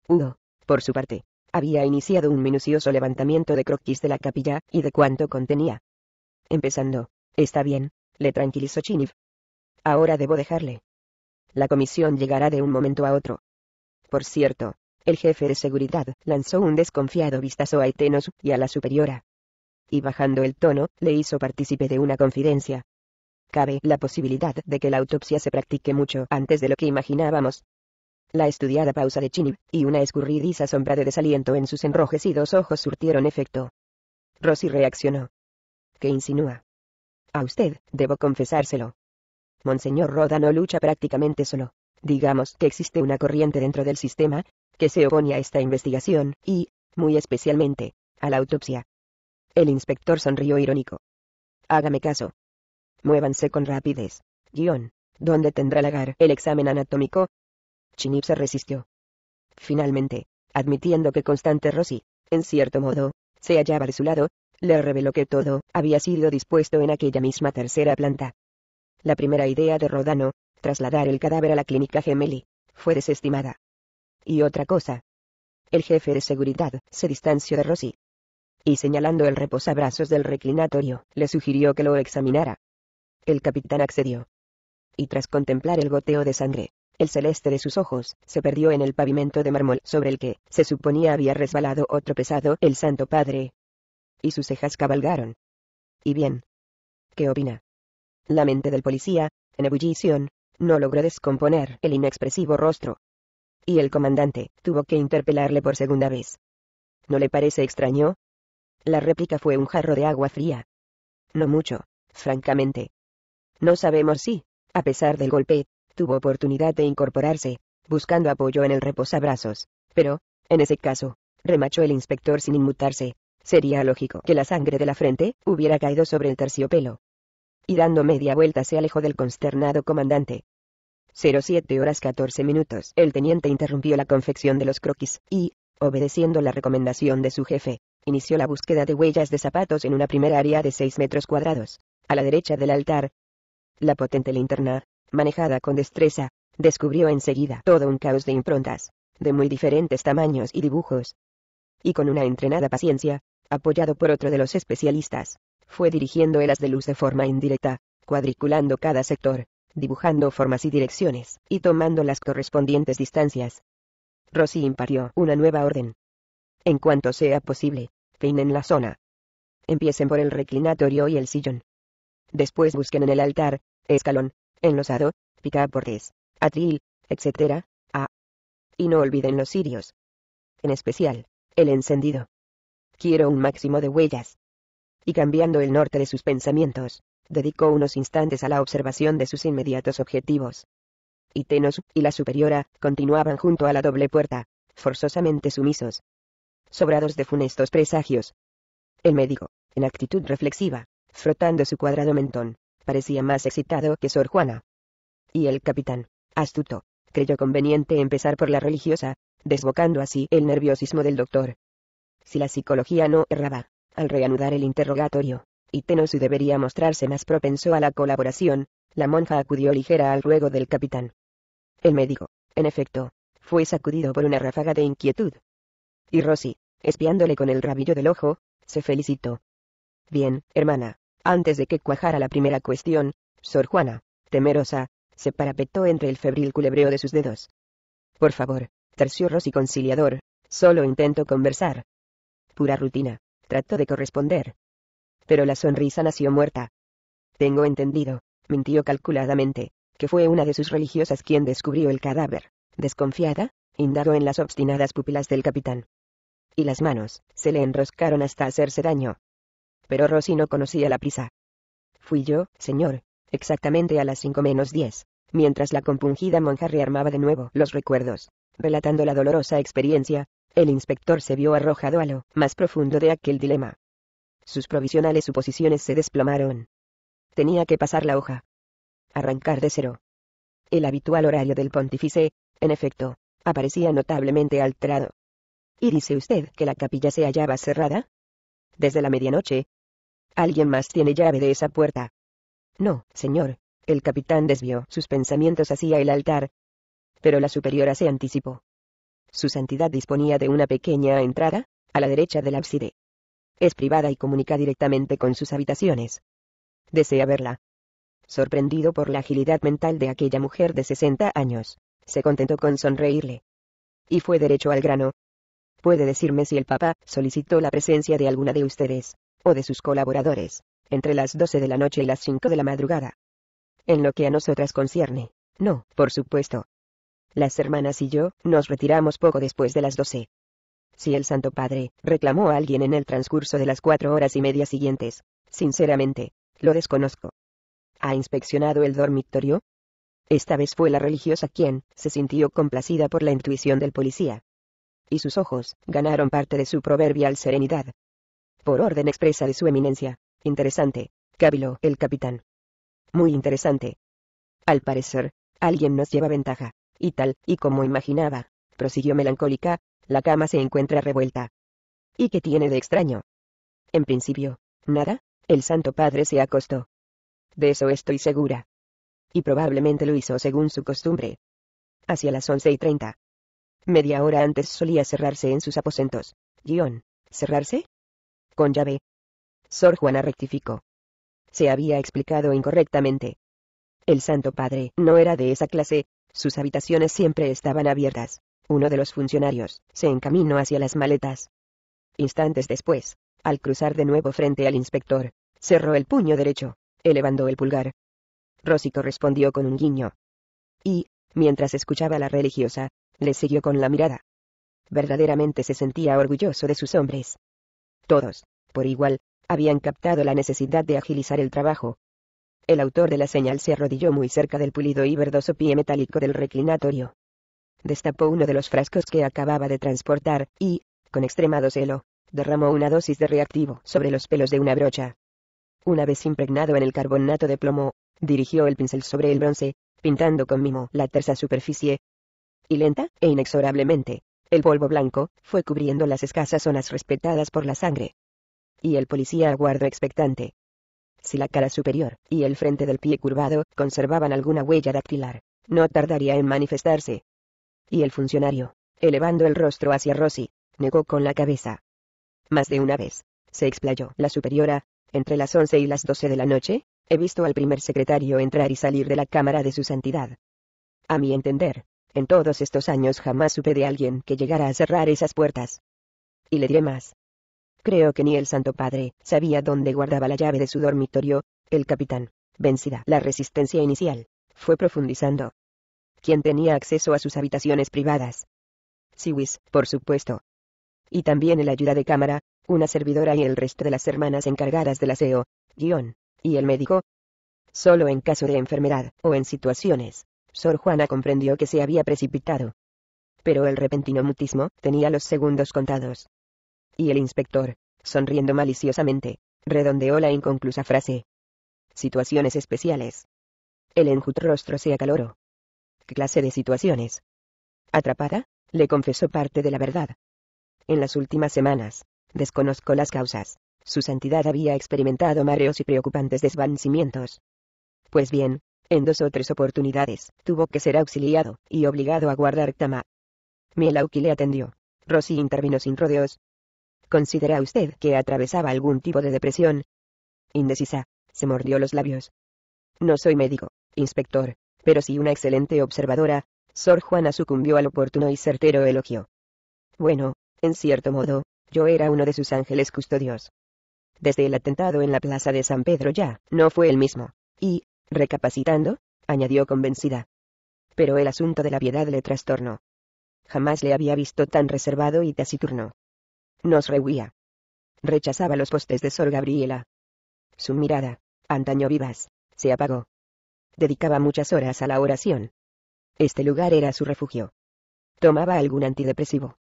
Uno, por su parte, había iniciado un minucioso levantamiento de croquis de la capilla, y de cuanto contenía. Empezando. Está bien, le tranquilizó Chiniv. Ahora debo dejarle. La comisión llegará de un momento a otro. Por cierto, el jefe de seguridad lanzó un desconfiado vistazo a Etenos y a la superiora. Y bajando el tono, le hizo partícipe de una confidencia. Cabe la posibilidad de que la autopsia se practique mucho antes de lo que imaginábamos, la estudiada pausa de Chinib, y una escurridiza sombra de desaliento en sus enrojecidos ojos surtieron efecto. Rossi reaccionó. ¿Qué insinúa? A usted, debo confesárselo. Monseñor Roda no lucha prácticamente solo. Digamos que existe una corriente dentro del sistema, que se opone a esta investigación, y, muy especialmente, a la autopsia. El inspector sonrió irónico. Hágame caso. Muévanse con rapidez. Guión. ¿Dónde tendrá lagar el examen anatómico? Chinip se resistió. Finalmente, admitiendo que Constante Rossi, en cierto modo, se hallaba de su lado, le reveló que todo había sido dispuesto en aquella misma tercera planta. La primera idea de Rodano, trasladar el cadáver a la clínica Gemelli, fue desestimada. Y otra cosa. El jefe de seguridad se distanció de Rossi. Y señalando el reposabrazos del reclinatorio, le sugirió que lo examinara. El capitán accedió. Y tras contemplar el goteo de sangre, el celeste de sus ojos, se perdió en el pavimento de mármol sobre el que, se suponía había resbalado o tropezado el Santo Padre. Y sus cejas cabalgaron. Y bien. ¿Qué opina? La mente del policía, en ebullición, no logró descomponer el inexpresivo rostro. Y el comandante, tuvo que interpelarle por segunda vez. ¿No le parece extraño? La réplica fue un jarro de agua fría. No mucho, francamente. No sabemos si, a pesar del golpe, tuvo oportunidad de incorporarse, buscando apoyo en el reposabrazos. Pero, en ese caso, remachó el inspector sin inmutarse, sería lógico que la sangre de la frente hubiera caído sobre el terciopelo. Y dando media vuelta se alejó del consternado comandante. 07 horas 14 minutos. El teniente interrumpió la confección de los croquis y, obedeciendo la recomendación de su jefe, inició la búsqueda de huellas de zapatos en una primera área de 6 metros cuadrados, a la derecha del altar. La potente linterna, manejada con destreza, descubrió enseguida todo un caos de improntas, de muy diferentes tamaños y dibujos. Y con una entrenada paciencia, apoyado por otro de los especialistas, fue dirigiendo elas de luz de forma indirecta, cuadriculando cada sector, dibujando formas y direcciones, y tomando las correspondientes distancias. Rossi impartió una nueva orden. En cuanto sea posible, peinen la zona. Empiecen por el reclinatorio y el sillón. Después busquen en el altar, escalón, losado, picaportes, atril, etc. A. Y no olviden los sirios. En especial, el encendido. Quiero un máximo de huellas. Y cambiando el norte de sus pensamientos, dedicó unos instantes a la observación de sus inmediatos objetivos. Y Tenos y la superiora continuaban junto a la doble puerta, forzosamente sumisos. Sobrados de funestos presagios. El médico, en actitud reflexiva, frotando su cuadrado mentón, parecía más excitado que Sor Juana. Y el capitán, astuto, creyó conveniente empezar por la religiosa, desbocando así el nerviosismo del doctor. Si la psicología no erraba, al reanudar el interrogatorio, y Tenosu debería mostrarse más propenso a la colaboración, la monja acudió ligera al ruego del capitán. El médico, en efecto, fue sacudido por una ráfaga de inquietud. Y Rosy, espiándole con el rabillo del ojo, se felicitó. Bien, hermana, antes de que cuajara la primera cuestión, Sor Juana, temerosa, se parapetó entre el febril culebreo de sus dedos. Por favor, terciorros y conciliador, solo intento conversar. Pura rutina, trató de corresponder. Pero la sonrisa nació muerta. Tengo entendido, mintió calculadamente, que fue una de sus religiosas quien descubrió el cadáver. Desconfiada, indagó en las obstinadas pupilas del capitán. Y las manos, se le enroscaron hasta hacerse daño pero Rosy no conocía la prisa. Fui yo, señor, exactamente a las cinco menos diez, mientras la compungida monja rearmaba de nuevo los recuerdos, relatando la dolorosa experiencia, el inspector se vio arrojado a lo más profundo de aquel dilema. Sus provisionales suposiciones se desplomaron. Tenía que pasar la hoja. Arrancar de cero. El habitual horario del pontífice, en efecto, aparecía notablemente alterado. ¿Y dice usted que la capilla se hallaba cerrada? Desde la medianoche, ¿Alguien más tiene llave de esa puerta? No, señor. El capitán desvió sus pensamientos hacia el altar. Pero la superiora se anticipó. Su santidad disponía de una pequeña entrada, a la derecha del ábside. Es privada y comunica directamente con sus habitaciones. Desea verla. Sorprendido por la agilidad mental de aquella mujer de 60 años, se contentó con sonreírle. Y fue derecho al grano. ¿Puede decirme si el papá solicitó la presencia de alguna de ustedes? de sus colaboradores, entre las 12 de la noche y las 5 de la madrugada. En lo que a nosotras concierne, no, por supuesto. Las hermanas y yo, nos retiramos poco después de las 12. Si el Santo Padre, reclamó a alguien en el transcurso de las cuatro horas y media siguientes, sinceramente, lo desconozco. ¿Ha inspeccionado el dormitorio? Esta vez fue la religiosa quien, se sintió complacida por la intuición del policía. Y sus ojos, ganaron parte de su proverbial serenidad, por orden expresa de su eminencia. Interesante, cabiló el capitán. Muy interesante. Al parecer, alguien nos lleva ventaja, y tal, y como imaginaba, prosiguió melancólica, la cama se encuentra revuelta. ¿Y qué tiene de extraño? En principio, nada, el Santo Padre se acostó. De eso estoy segura. Y probablemente lo hizo según su costumbre. Hacia las once y treinta. Media hora antes solía cerrarse en sus aposentos. Guión. ¿Cerrarse? con llave. Sor Juana rectificó. Se había explicado incorrectamente. El Santo Padre no era de esa clase, sus habitaciones siempre estaban abiertas. Uno de los funcionarios se encaminó hacia las maletas. Instantes después, al cruzar de nuevo frente al inspector, cerró el puño derecho, elevando el pulgar. Rosito respondió con un guiño. Y, mientras escuchaba a la religiosa, le siguió con la mirada. Verdaderamente se sentía orgulloso de sus hombres. Todos, por igual, habían captado la necesidad de agilizar el trabajo. El autor de la señal se arrodilló muy cerca del pulido y verdoso pie metálico del reclinatorio. Destapó uno de los frascos que acababa de transportar, y, con extremado celo, derramó una dosis de reactivo sobre los pelos de una brocha. Una vez impregnado en el carbonato de plomo, dirigió el pincel sobre el bronce, pintando con mimo la tersa superficie. Y lenta e inexorablemente, el polvo blanco fue cubriendo las escasas zonas respetadas por la sangre. Y el policía aguardó expectante. Si la cara superior y el frente del pie curvado conservaban alguna huella dactilar, no tardaría en manifestarse. Y el funcionario, elevando el rostro hacia Rossi, negó con la cabeza. Más de una vez, se explayó la superiora, entre las once y las doce de la noche, he visto al primer secretario entrar y salir de la cámara de su santidad. A mi entender, en todos estos años jamás supe de alguien que llegara a cerrar esas puertas. Y le diré más. Creo que ni el Santo Padre sabía dónde guardaba la llave de su dormitorio, el capitán. Vencida la resistencia inicial, fue profundizando. ¿Quién tenía acceso a sus habitaciones privadas? Siwis, por supuesto. Y también el ayuda de cámara, una servidora y el resto de las hermanas encargadas del aseo, guión, y el médico. Solo en caso de enfermedad o en situaciones Sor Juana comprendió que se había precipitado. Pero el repentino mutismo tenía los segundos contados. Y el inspector, sonriendo maliciosamente, redondeó la inconclusa frase. Situaciones especiales. El enjutrostro rostro se acaloró. ¿Qué clase de situaciones? Atrapada, le confesó parte de la verdad. En las últimas semanas, desconozco las causas. Su santidad había experimentado mareos y preocupantes desvanecimientos. Pues bien, en dos o tres oportunidades, tuvo que ser auxiliado, y obligado a guardar Tama. Mielauki le atendió. Rosy intervino sin rodeos. ¿Considera usted que atravesaba algún tipo de depresión? Indecisa, se mordió los labios. No soy médico, inspector, pero sí una excelente observadora, Sor Juana sucumbió al oportuno y certero elogio. Bueno, en cierto modo, yo era uno de sus ángeles custodios. Desde el atentado en la plaza de San Pedro ya, no fue el mismo. Y, Recapacitando, añadió convencida. Pero el asunto de la piedad le trastornó. Jamás le había visto tan reservado y taciturno. Nos rehuía. Rechazaba los postes de Sor Gabriela. Su mirada, antaño vivas, se apagó. Dedicaba muchas horas a la oración. Este lugar era su refugio. Tomaba algún antidepresivo.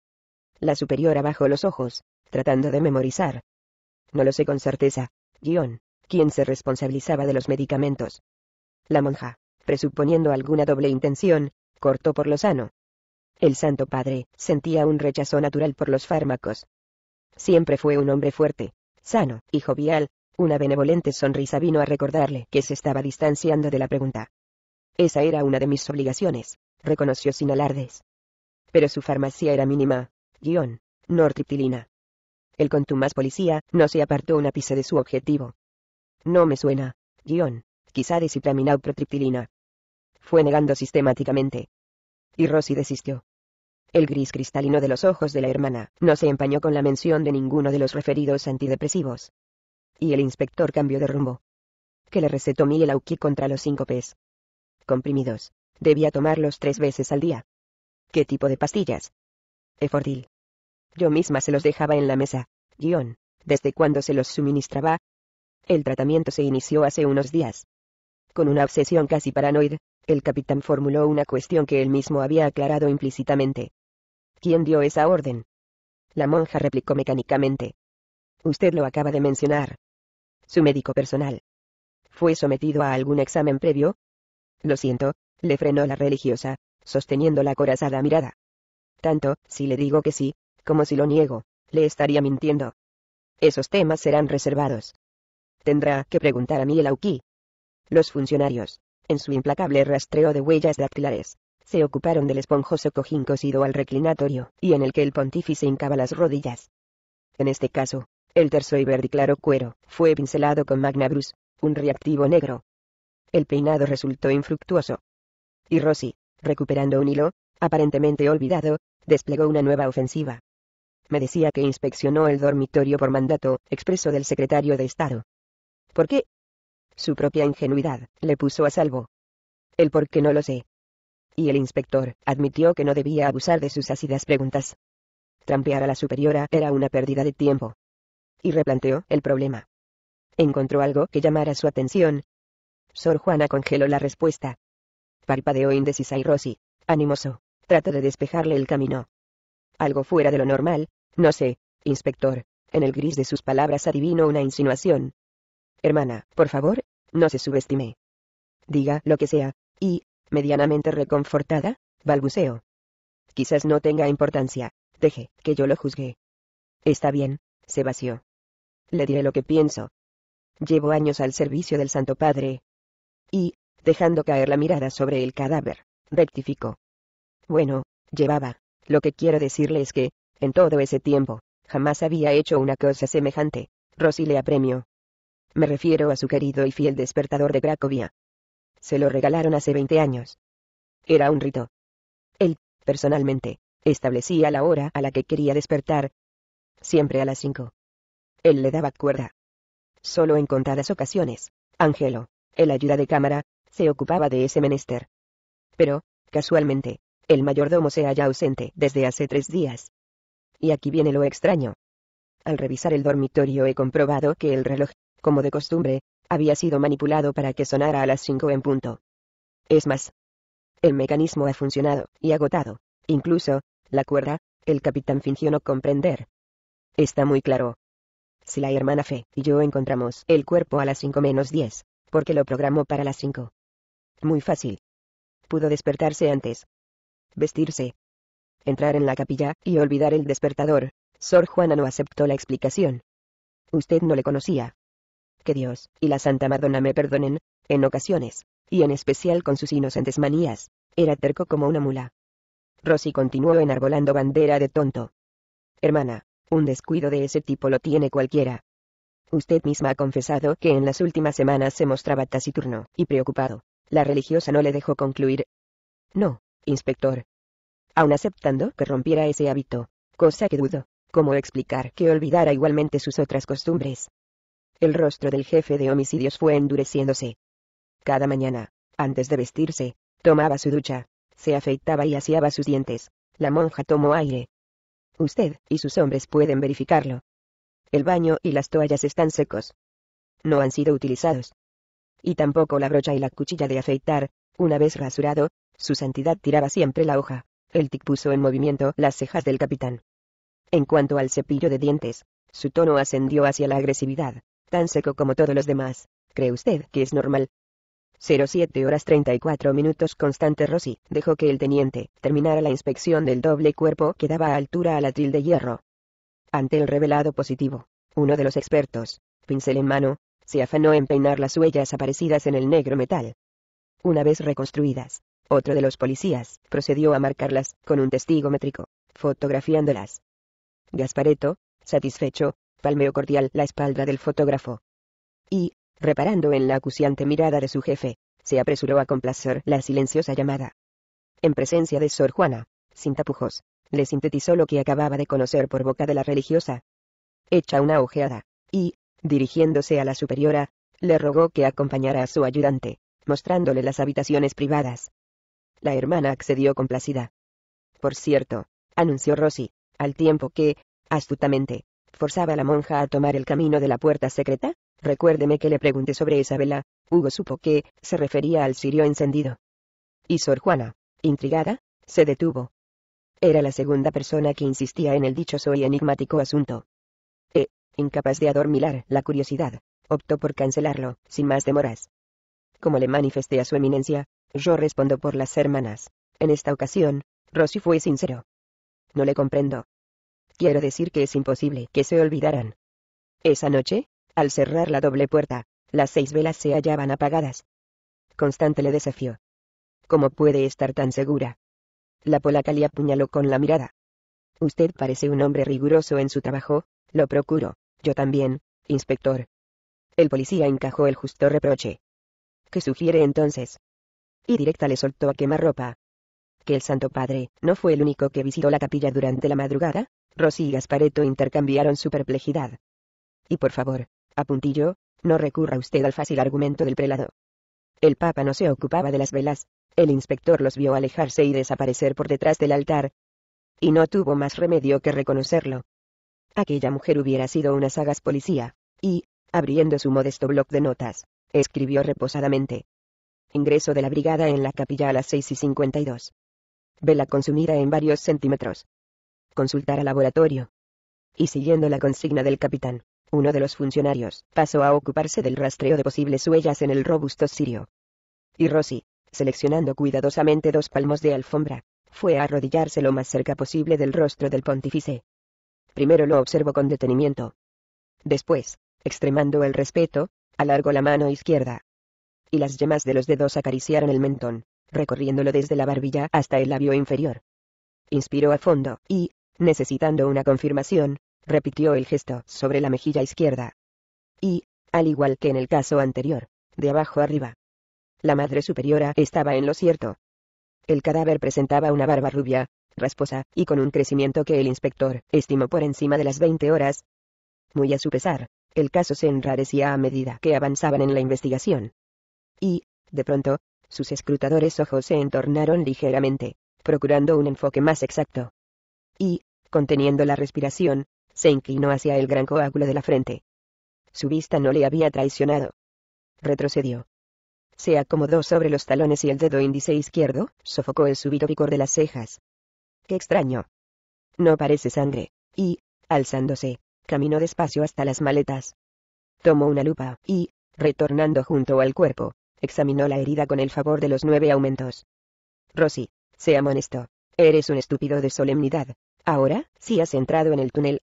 La superiora bajó los ojos, tratando de memorizar. No lo sé con certeza, guión, quién se responsabilizaba de los medicamentos. La monja, presuponiendo alguna doble intención, cortó por lo sano. El Santo Padre sentía un rechazo natural por los fármacos. Siempre fue un hombre fuerte, sano y jovial, una benevolente sonrisa vino a recordarle que se estaba distanciando de la pregunta. Esa era una de mis obligaciones, reconoció sin alardes. Pero su farmacia era mínima, guión, nortriptilina. El contumaz policía no se apartó una ápice de su objetivo. No me suena, guión, quizá o protriptilina. Fue negando sistemáticamente. Y Rosy desistió. El gris cristalino de los ojos de la hermana no se empañó con la mención de ninguno de los referidos antidepresivos. Y el inspector cambió de rumbo. Que le recetó mi contra los síncopes. Comprimidos. Debía tomarlos tres veces al día. ¿Qué tipo de pastillas? Efortil. Yo misma se los dejaba en la mesa. Guión. ¿Desde cuando se los suministraba? El tratamiento se inició hace unos días. Con una obsesión casi paranoide, el capitán formuló una cuestión que él mismo había aclarado implícitamente. ¿Quién dio esa orden? La monja replicó mecánicamente. Usted lo acaba de mencionar. Su médico personal. ¿Fue sometido a algún examen previo? Lo siento, le frenó la religiosa, sosteniendo la corazada mirada. Tanto, si le digo que sí, como si lo niego, le estaría mintiendo. Esos temas serán reservados. Tendrá que preguntar a mí el Auquí. Los funcionarios, en su implacable rastreo de huellas dactilares, se ocuparon del esponjoso cojín cosido al reclinatorio, y en el que el pontífice hincaba las rodillas. En este caso, el terzo y verde claro cuero fue pincelado con brus, un reactivo negro. El peinado resultó infructuoso. Y Rossi, recuperando un hilo, aparentemente olvidado, desplegó una nueva ofensiva. Me decía que inspeccionó el dormitorio por mandato expreso del secretario de Estado. ¿Por qué? Su propia ingenuidad, le puso a salvo. El por qué no lo sé. Y el inspector, admitió que no debía abusar de sus ácidas preguntas. Trampear a la superiora era una pérdida de tiempo. Y replanteó el problema. Encontró algo que llamara su atención. Sor Juana congeló la respuesta. Parpadeó indecisa y Rosy, animoso, Trata de despejarle el camino. Algo fuera de lo normal, no sé, inspector, en el gris de sus palabras adivino una insinuación. Hermana, por favor, no se subestime. Diga lo que sea, y, medianamente reconfortada, balbuceo. Quizás no tenga importancia, deje que yo lo juzgue. Está bien, se vació. Le diré lo que pienso. Llevo años al servicio del Santo Padre. Y, dejando caer la mirada sobre el cadáver, rectificó. Bueno, llevaba. Lo que quiero decirle es que, en todo ese tiempo, jamás había hecho una cosa semejante. Rosy le apremió. Me refiero a su querido y fiel despertador de Cracovia. Se lo regalaron hace 20 años. Era un rito. Él, personalmente, establecía la hora a la que quería despertar. Siempre a las 5. Él le daba cuerda. Solo en contadas ocasiones, Angelo, el ayuda de cámara, se ocupaba de ese menester. Pero, casualmente, el mayordomo se halla ausente desde hace tres días. Y aquí viene lo extraño. Al revisar el dormitorio he comprobado que el reloj como de costumbre, había sido manipulado para que sonara a las 5 en punto. Es más, el mecanismo ha funcionado, y agotado. Incluso, la cuerda, el capitán fingió no comprender. Está muy claro. Si la hermana Fe y yo encontramos el cuerpo a las 5 menos 10, porque lo programó para las 5. Muy fácil. Pudo despertarse antes. Vestirse. Entrar en la capilla y olvidar el despertador. Sor Juana no aceptó la explicación. Usted no le conocía, que Dios y la Santa Madonna me perdonen, en ocasiones, y en especial con sus inocentes manías, era terco como una mula. Rosy continuó enarbolando bandera de tonto. Hermana, un descuido de ese tipo lo tiene cualquiera. Usted misma ha confesado que en las últimas semanas se mostraba taciturno y preocupado. La religiosa no le dejó concluir. No, inspector. Aun aceptando que rompiera ese hábito, cosa que dudo, ¿cómo explicar que olvidara igualmente sus otras costumbres? El rostro del jefe de homicidios fue endureciéndose. Cada mañana, antes de vestirse, tomaba su ducha, se afeitaba y aseaba sus dientes. La monja tomó aire. Usted y sus hombres pueden verificarlo. El baño y las toallas están secos. No han sido utilizados. Y tampoco la brocha y la cuchilla de afeitar, una vez rasurado, su santidad tiraba siempre la hoja. El tic puso en movimiento las cejas del capitán. En cuanto al cepillo de dientes, su tono ascendió hacia la agresividad tan seco como todos los demás. ¿Cree usted que es normal? 07 horas 34 minutos constante Rossi dejó que el teniente terminara la inspección del doble cuerpo que daba altura al atril de hierro. Ante el revelado positivo, uno de los expertos, pincel en mano, se afanó en peinar las huellas aparecidas en el negro metal. Una vez reconstruidas, otro de los policías procedió a marcarlas con un testigo métrico, fotografiándolas. Gaspareto, satisfecho, palmeo cordial la espalda del fotógrafo. Y, reparando en la acuciante mirada de su jefe, se apresuró a complacer la silenciosa llamada. En presencia de Sor Juana, sin tapujos, le sintetizó lo que acababa de conocer por boca de la religiosa. Hecha una ojeada, y, dirigiéndose a la superiora, le rogó que acompañara a su ayudante, mostrándole las habitaciones privadas. La hermana accedió complacida. Por cierto, anunció Rosy, al tiempo que, astutamente, forzaba la monja a tomar el camino de la puerta secreta? Recuérdeme que le pregunté sobre Isabela, Hugo supo que, se refería al cirio encendido. Y Sor Juana, intrigada, se detuvo. Era la segunda persona que insistía en el dichoso y enigmático asunto. E, incapaz de adormilar la curiosidad, optó por cancelarlo, sin más demoras. Como le manifesté a su eminencia, yo respondo por las hermanas. En esta ocasión, Rossi fue sincero. No le comprendo. Quiero decir que es imposible que se olvidaran. Esa noche, al cerrar la doble puerta, las seis velas se hallaban apagadas. Constante le desafió. ¿Cómo puede estar tan segura? La polaca le apuñaló con la mirada. Usted parece un hombre riguroso en su trabajo, lo procuro, yo también, inspector. El policía encajó el justo reproche. ¿Qué sugiere entonces? Y directa le soltó a ropa. ¿Que el Santo Padre no fue el único que visitó la capilla durante la madrugada? Rosy y Gaspareto intercambiaron su perplejidad. Y por favor, apuntillo, no recurra usted al fácil argumento del prelado. El Papa no se ocupaba de las velas, el inspector los vio alejarse y desaparecer por detrás del altar. Y no tuvo más remedio que reconocerlo. Aquella mujer hubiera sido una sagas policía, y, abriendo su modesto bloc de notas, escribió reposadamente. Ingreso de la brigada en la capilla a las 6 y 52. Vela consumida en varios centímetros, consultar al laboratorio. Y siguiendo la consigna del capitán, uno de los funcionarios pasó a ocuparse del rastreo de posibles huellas en el robusto sirio. Y Rossi, seleccionando cuidadosamente dos palmos de alfombra, fue a arrodillarse lo más cerca posible del rostro del pontífice. Primero lo observó con detenimiento. Después, extremando el respeto, alargó la mano izquierda. Y las yemas de los dedos acariciaron el mentón, recorriéndolo desde la barbilla hasta el labio inferior. Inspiró a fondo y, necesitando una confirmación, repitió el gesto sobre la mejilla izquierda. Y, al igual que en el caso anterior, de abajo arriba. La madre superiora estaba en lo cierto. El cadáver presentaba una barba rubia, rasposa, y con un crecimiento que el inspector estimó por encima de las 20 horas. Muy a su pesar, el caso se enrarecía a medida que avanzaban en la investigación. Y, de pronto, sus escrutadores ojos se entornaron ligeramente, procurando un enfoque más exacto. Y, conteniendo la respiración, se inclinó hacia el gran coágulo de la frente. Su vista no le había traicionado. Retrocedió. Se acomodó sobre los talones y el dedo índice izquierdo, sofocó el súbito picor de las cejas. ¡Qué extraño! No parece sangre, y, alzándose, caminó despacio hasta las maletas. Tomó una lupa y, retornando junto al cuerpo, examinó la herida con el favor de los nueve aumentos. Rosy, se amonestó, eres un estúpido de solemnidad, Ahora, si has entrado en el túnel.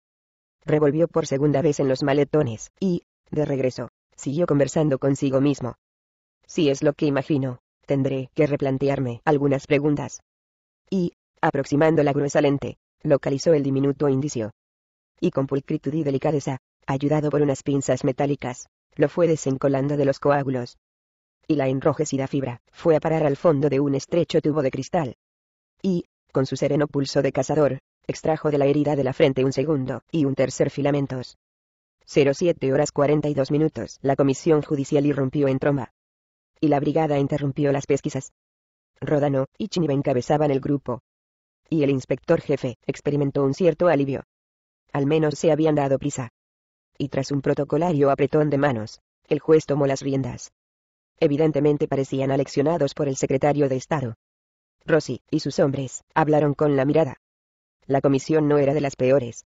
Revolvió por segunda vez en los maletones, y, de regreso, siguió conversando consigo mismo. Si es lo que imagino, tendré que replantearme algunas preguntas. Y, aproximando la gruesa lente, localizó el diminuto indicio. Y con pulcritud y delicadeza, ayudado por unas pinzas metálicas, lo fue desencolando de los coágulos. Y la enrojecida fibra fue a parar al fondo de un estrecho tubo de cristal. Y, con su sereno pulso de cazador, Extrajo de la herida de la frente un segundo, y un tercer filamentos. 07 horas 42 minutos. La comisión judicial irrumpió en tromba. Y la brigada interrumpió las pesquisas. Rodano y Chiniva encabezaban el grupo. Y el inspector jefe experimentó un cierto alivio. Al menos se habían dado prisa. Y tras un protocolario apretón de manos, el juez tomó las riendas. Evidentemente parecían aleccionados por el secretario de Estado. Rossi y sus hombres hablaron con la mirada, la comisión no era de las peores.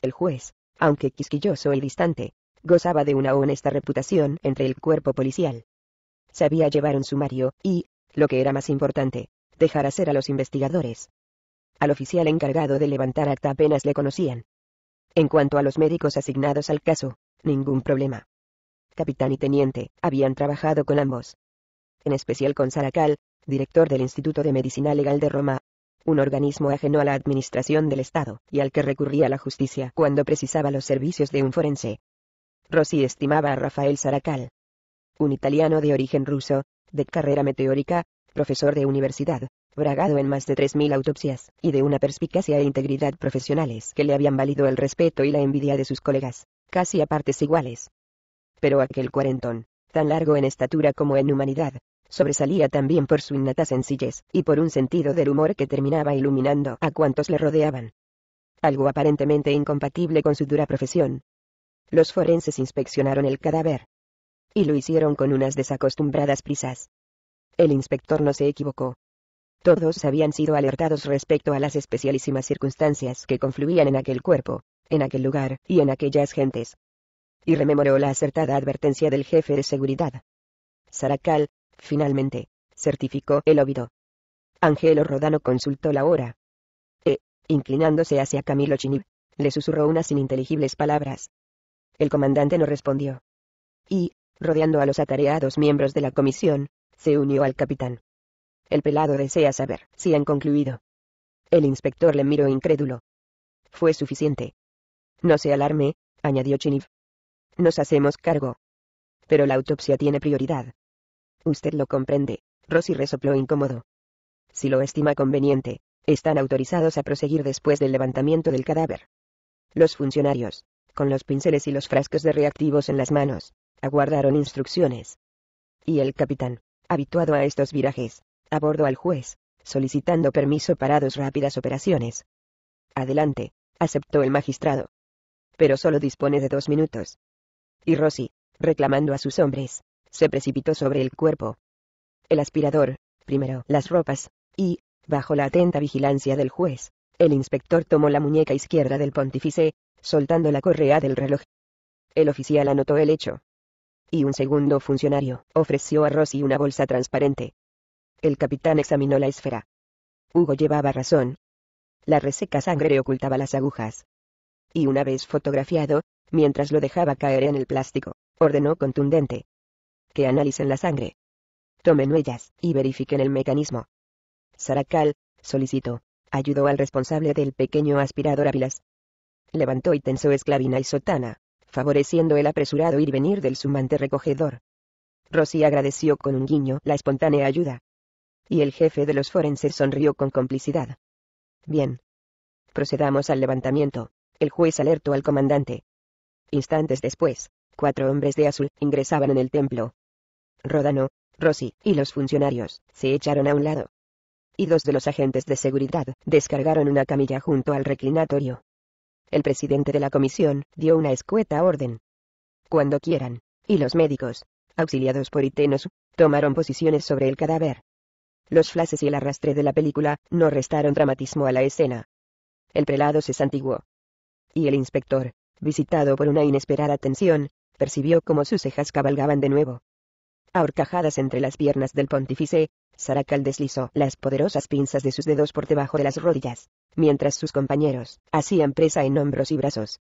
El juez, aunque quisquilloso y distante, gozaba de una honesta reputación entre el cuerpo policial. Sabía llevar un sumario, y, lo que era más importante, dejar hacer a los investigadores. Al oficial encargado de levantar acta apenas le conocían. En cuanto a los médicos asignados al caso, ningún problema. Capitán y teniente, habían trabajado con ambos. En especial con Saracal, director del Instituto de Medicina Legal de Roma, un organismo ajeno a la administración del Estado, y al que recurría la justicia cuando precisaba los servicios de un forense. Rossi estimaba a Rafael Saracal, un italiano de origen ruso, de carrera meteórica, profesor de universidad, bragado en más de 3.000 autopsias, y de una perspicacia e integridad profesionales que le habían valido el respeto y la envidia de sus colegas, casi a partes iguales. Pero aquel cuarentón, tan largo en estatura como en humanidad, Sobresalía también por su innata sencillez, y por un sentido del humor que terminaba iluminando a cuantos le rodeaban. Algo aparentemente incompatible con su dura profesión. Los forenses inspeccionaron el cadáver. Y lo hicieron con unas desacostumbradas prisas. El inspector no se equivocó. Todos habían sido alertados respecto a las especialísimas circunstancias que confluían en aquel cuerpo, en aquel lugar, y en aquellas gentes. Y rememoró la acertada advertencia del jefe de seguridad. Saracal, Finalmente, certificó el Óvido. Ángelo Rodano consultó la hora. E, inclinándose hacia Camilo Chinib, le susurró unas ininteligibles palabras. El comandante no respondió. Y, rodeando a los atareados miembros de la comisión, se unió al capitán. El pelado desea saber si han concluido. El inspector le miró incrédulo. Fue suficiente. No se alarme, añadió Chinib. Nos hacemos cargo. Pero la autopsia tiene prioridad. Usted lo comprende. Rosy resopló incómodo. Si lo estima conveniente, están autorizados a proseguir después del levantamiento del cadáver. Los funcionarios, con los pinceles y los frascos de reactivos en las manos, aguardaron instrucciones. Y el capitán, habituado a estos virajes, abordó al juez, solicitando permiso para dos rápidas operaciones. Adelante, aceptó el magistrado. Pero solo dispone de dos minutos. Y Rossi, reclamando a sus hombres, se precipitó sobre el cuerpo. El aspirador, primero las ropas, y, bajo la atenta vigilancia del juez, el inspector tomó la muñeca izquierda del pontífice, soltando la correa del reloj. El oficial anotó el hecho. Y un segundo funcionario ofreció a Rossi una bolsa transparente. El capitán examinó la esfera. Hugo llevaba razón. La reseca sangre ocultaba las agujas. Y una vez fotografiado, mientras lo dejaba caer en el plástico, ordenó contundente que analicen la sangre. Tomen huellas, y verifiquen el mecanismo. Saracal, solicitó, ayudó al responsable del pequeño aspirador Ávilas. Levantó y tensó esclavina y sotana, favoreciendo el apresurado ir venir del sumante recogedor. Rosy agradeció con un guiño la espontánea ayuda. Y el jefe de los forenses sonrió con complicidad. Bien. Procedamos al levantamiento. El juez alertó al comandante. Instantes después, cuatro hombres de azul ingresaban en el templo, Rodano, Rossi, y los funcionarios, se echaron a un lado. Y dos de los agentes de seguridad, descargaron una camilla junto al reclinatorio. El presidente de la comisión, dio una escueta orden. Cuando quieran, y los médicos, auxiliados por Itenos, tomaron posiciones sobre el cadáver. Los flashes y el arrastre de la película, no restaron dramatismo a la escena. El prelado se santiguó. Y el inspector, visitado por una inesperada tensión, percibió cómo sus cejas cabalgaban de nuevo. Ahorcajadas horcajadas entre las piernas del pontífice, Saracal deslizó las poderosas pinzas de sus dedos por debajo de las rodillas, mientras sus compañeros hacían presa en hombros y brazos.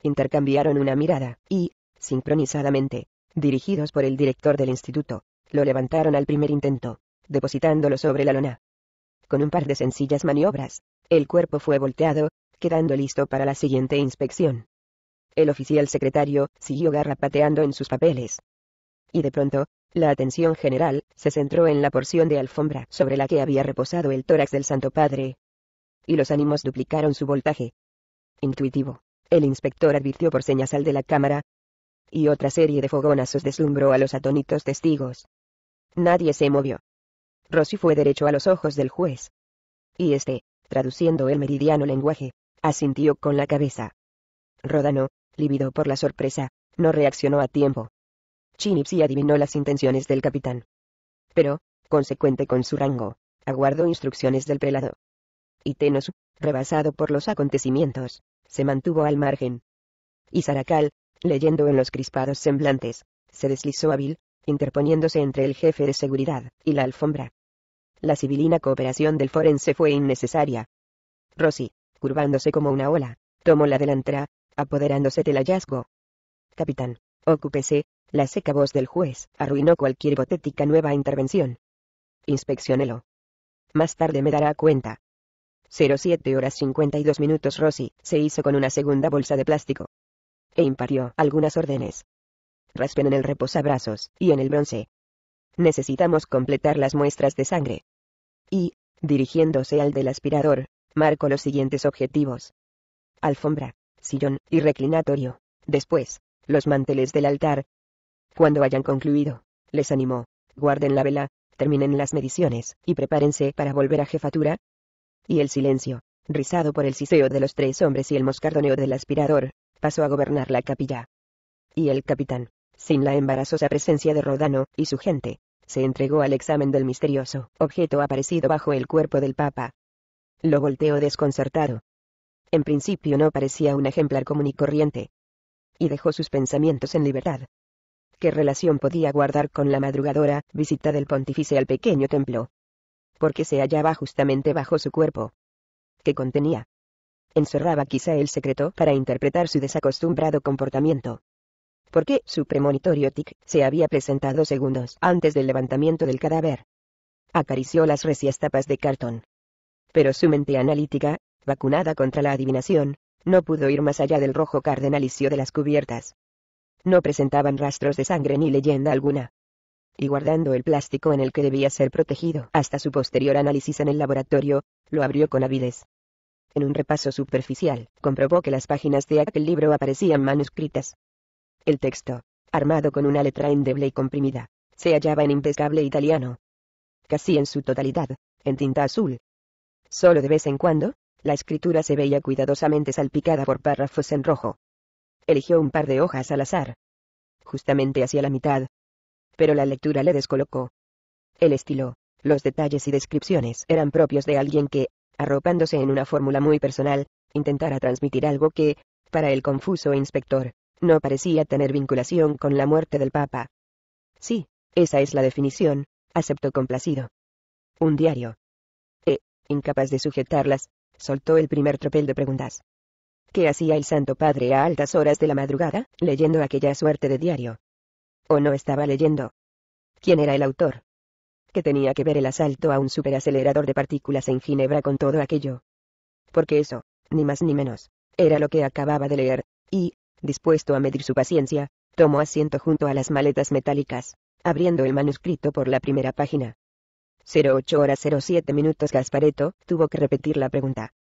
Intercambiaron una mirada, y, sincronizadamente, dirigidos por el director del instituto, lo levantaron al primer intento, depositándolo sobre la lona. Con un par de sencillas maniobras, el cuerpo fue volteado, quedando listo para la siguiente inspección. El oficial secretario siguió garrapateando en sus papeles. Y de pronto, la atención general se centró en la porción de alfombra sobre la que había reposado el tórax del Santo Padre. Y los ánimos duplicaron su voltaje. Intuitivo. El inspector advirtió por señas al de la cámara. Y otra serie de fogonazos deslumbró a los atónitos testigos. Nadie se movió. Rossi fue derecho a los ojos del juez. Y este, traduciendo el meridiano lenguaje, asintió con la cabeza. Ródano, lívido por la sorpresa, no reaccionó a tiempo. Chinipsi adivinó las intenciones del capitán. Pero, consecuente con su rango, aguardó instrucciones del prelado. Y Tenos, rebasado por los acontecimientos, se mantuvo al margen. Y Saracal, leyendo en los crispados semblantes, se deslizó hábil, interponiéndose entre el jefe de seguridad y la alfombra. La civilina cooperación del forense fue innecesaria. Rossi, curvándose como una ola, tomó la delantera, apoderándose del hallazgo. Capitán, Ocúpese, la seca voz del juez arruinó cualquier hipotética nueva intervención. Inspeccionelo. Más tarde me dará cuenta. 07 horas 52 minutos Rossi se hizo con una segunda bolsa de plástico. E imparió algunas órdenes. Raspen en el reposabrazos y en el bronce. Necesitamos completar las muestras de sangre. Y, dirigiéndose al del aspirador, marcó los siguientes objetivos. Alfombra, sillón y reclinatorio. Después, los manteles del altar. Cuando hayan concluido, les animó, guarden la vela, terminen las mediciones, y prepárense para volver a jefatura. Y el silencio, rizado por el siseo de los tres hombres y el moscardoneo del aspirador, pasó a gobernar la capilla. Y el capitán, sin la embarazosa presencia de Rodano y su gente, se entregó al examen del misterioso objeto aparecido bajo el cuerpo del Papa. Lo volteó desconcertado. En principio no parecía un ejemplar común y corriente, y dejó sus pensamientos en libertad. ¿Qué relación podía guardar con la madrugadora visita del pontífice al pequeño templo? Porque se hallaba justamente bajo su cuerpo. ¿Qué contenía? Encerraba quizá el secreto para interpretar su desacostumbrado comportamiento. Porque su premonitorio tic se había presentado segundos antes del levantamiento del cadáver? Acarició las recias tapas de cartón. Pero su mente analítica, vacunada contra la adivinación, no pudo ir más allá del rojo cardenalicio de las cubiertas. No presentaban rastros de sangre ni leyenda alguna. Y guardando el plástico en el que debía ser protegido hasta su posterior análisis en el laboratorio, lo abrió con avidez. En un repaso superficial, comprobó que las páginas de aquel libro aparecían manuscritas. El texto, armado con una letra endeble y comprimida, se hallaba en impecable italiano. Casi en su totalidad, en tinta azul. Solo de vez en cuando, la escritura se veía cuidadosamente salpicada por párrafos en rojo. Eligió un par de hojas al azar. Justamente hacia la mitad. Pero la lectura le descolocó. El estilo, los detalles y descripciones eran propios de alguien que, arropándose en una fórmula muy personal, intentara transmitir algo que, para el confuso inspector, no parecía tener vinculación con la muerte del Papa. Sí, esa es la definición, aceptó complacido. Un diario. E, incapaz de sujetarlas, soltó el primer tropel de preguntas. ¿Qué hacía el Santo Padre a altas horas de la madrugada, leyendo aquella suerte de diario? ¿O no estaba leyendo? ¿Quién era el autor? ¿Qué tenía que ver el asalto a un superacelerador de partículas en Ginebra con todo aquello? Porque eso, ni más ni menos, era lo que acababa de leer, y, dispuesto a medir su paciencia, tomó asiento junto a las maletas metálicas, abriendo el manuscrito por la primera página. 08 horas 07 minutos Gaspareto, tuvo que repetir la pregunta.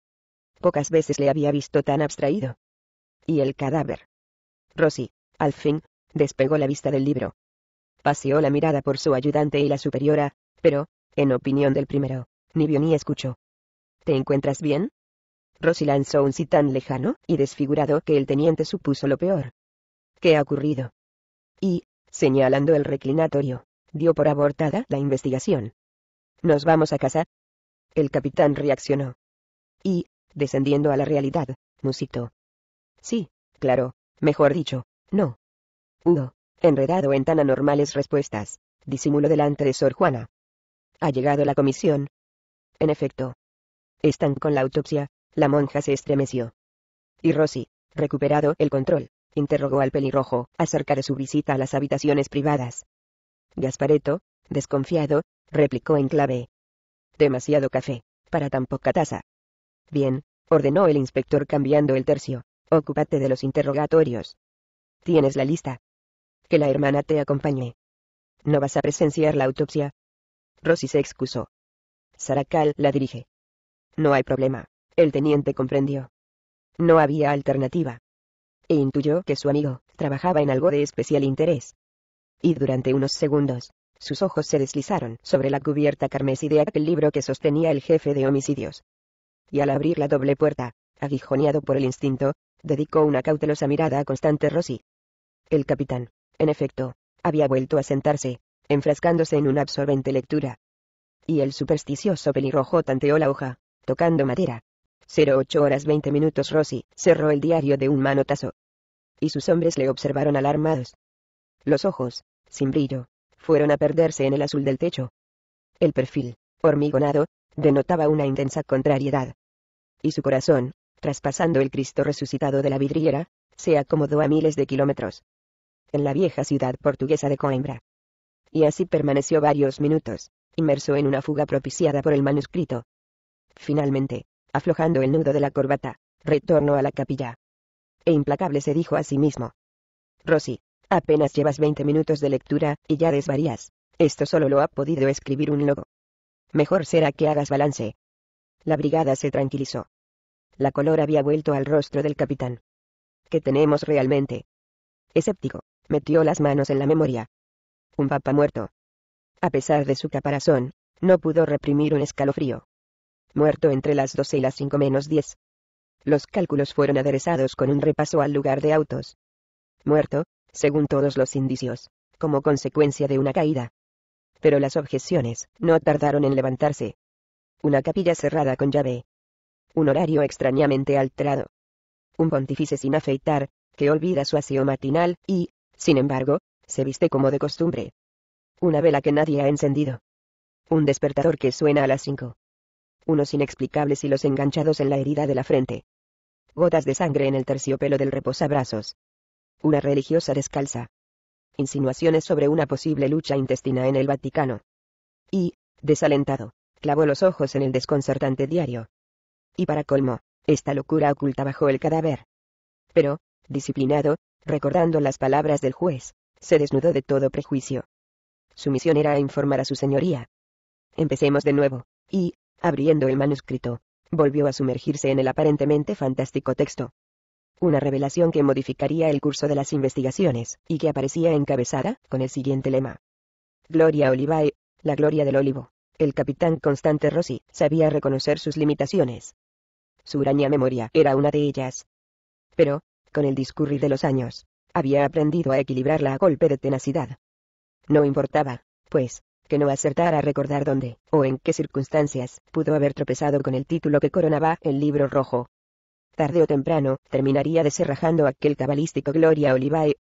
Pocas veces le había visto tan abstraído. ¿Y el cadáver? Rosy, al fin, despegó la vista del libro. Paseó la mirada por su ayudante y la superiora, pero, en opinión del primero, ni vio ni escuchó. ¿Te encuentras bien? Rosy lanzó un sí tan lejano y desfigurado que el teniente supuso lo peor. ¿Qué ha ocurrido? Y, señalando el reclinatorio, dio por abortada la investigación. ¿Nos vamos a casa? El capitán reaccionó. Y, descendiendo a la realidad, musitó. Sí, claro, mejor dicho, no. Hugo, enredado en tan anormales respuestas, disimuló delante de Sor Juana. Ha llegado la comisión. En efecto. Están con la autopsia, la monja se estremeció. Y Rossi, recuperado el control, interrogó al pelirrojo acerca de su visita a las habitaciones privadas. Gaspareto, desconfiado, replicó en clave. Demasiado café, para tan poca taza. Bien, ordenó el inspector cambiando el tercio, ocúpate de los interrogatorios. Tienes la lista. Que la hermana te acompañe. ¿No vas a presenciar la autopsia? Rosy se excusó. Saracal la dirige. No hay problema, el teniente comprendió. No había alternativa. E intuyó que su amigo trabajaba en algo de especial interés. Y durante unos segundos, sus ojos se deslizaron sobre la cubierta carmesí de aquel libro que sostenía el jefe de homicidios. Y al abrir la doble puerta, aguijoneado por el instinto, dedicó una cautelosa mirada a Constante Rossi. El capitán, en efecto, había vuelto a sentarse, enfrascándose en una absorbente lectura. Y el supersticioso pelirrojo tanteó la hoja, tocando madera. 08 horas 20 minutos Rossi cerró el diario de un manotazo. Y sus hombres le observaron alarmados. Los ojos, sin brillo, fueron a perderse en el azul del techo. El perfil, hormigonado, denotaba una intensa contrariedad. Y su corazón, traspasando el Cristo resucitado de la vidriera, se acomodó a miles de kilómetros. En la vieja ciudad portuguesa de Coimbra. Y así permaneció varios minutos, inmerso en una fuga propiciada por el manuscrito. Finalmente, aflojando el nudo de la corbata, retornó a la capilla. E implacable se dijo a sí mismo. Rosy, Apenas llevas 20 minutos de lectura, y ya desvarías. Esto solo lo ha podido escribir un lobo. Mejor será que hagas balance. La brigada se tranquilizó. La color había vuelto al rostro del capitán. ¿Qué tenemos realmente? Escéptico, metió las manos en la memoria. Un papa muerto. A pesar de su caparazón, no pudo reprimir un escalofrío. Muerto entre las 12 y las 5 menos 10. Los cálculos fueron aderezados con un repaso al lugar de autos. Muerto, según todos los indicios, como consecuencia de una caída. Pero las objeciones no tardaron en levantarse. Una capilla cerrada con llave. Un horario extrañamente alterado. Un pontífice sin afeitar, que olvida su aseo matinal y, sin embargo, se viste como de costumbre. Una vela que nadie ha encendido. Un despertador que suena a las cinco. Unos inexplicables hilos enganchados en la herida de la frente. Gotas de sangre en el terciopelo del reposabrazos. Una religiosa descalza. Insinuaciones sobre una posible lucha intestina en el Vaticano. Y, desalentado, clavó los ojos en el desconcertante diario. Y para colmo, esta locura oculta bajo el cadáver. Pero, disciplinado, recordando las palabras del juez, se desnudó de todo prejuicio. Su misión era informar a su señoría. Empecemos de nuevo, y, abriendo el manuscrito, volvió a sumergirse en el aparentemente fantástico texto. Una revelación que modificaría el curso de las investigaciones, y que aparecía encabezada, con el siguiente lema. Gloria Olivae, la gloria del olivo. El capitán Constante Rossi sabía reconocer sus limitaciones. Su uraña memoria era una de ellas. Pero, con el discurrir de los años, había aprendido a equilibrarla a golpe de tenacidad. No importaba, pues, que no acertara a recordar dónde, o en qué circunstancias, pudo haber tropezado con el título que coronaba el libro rojo, tarde o temprano, terminaría deserrajando aquel cabalístico Gloria Olivae.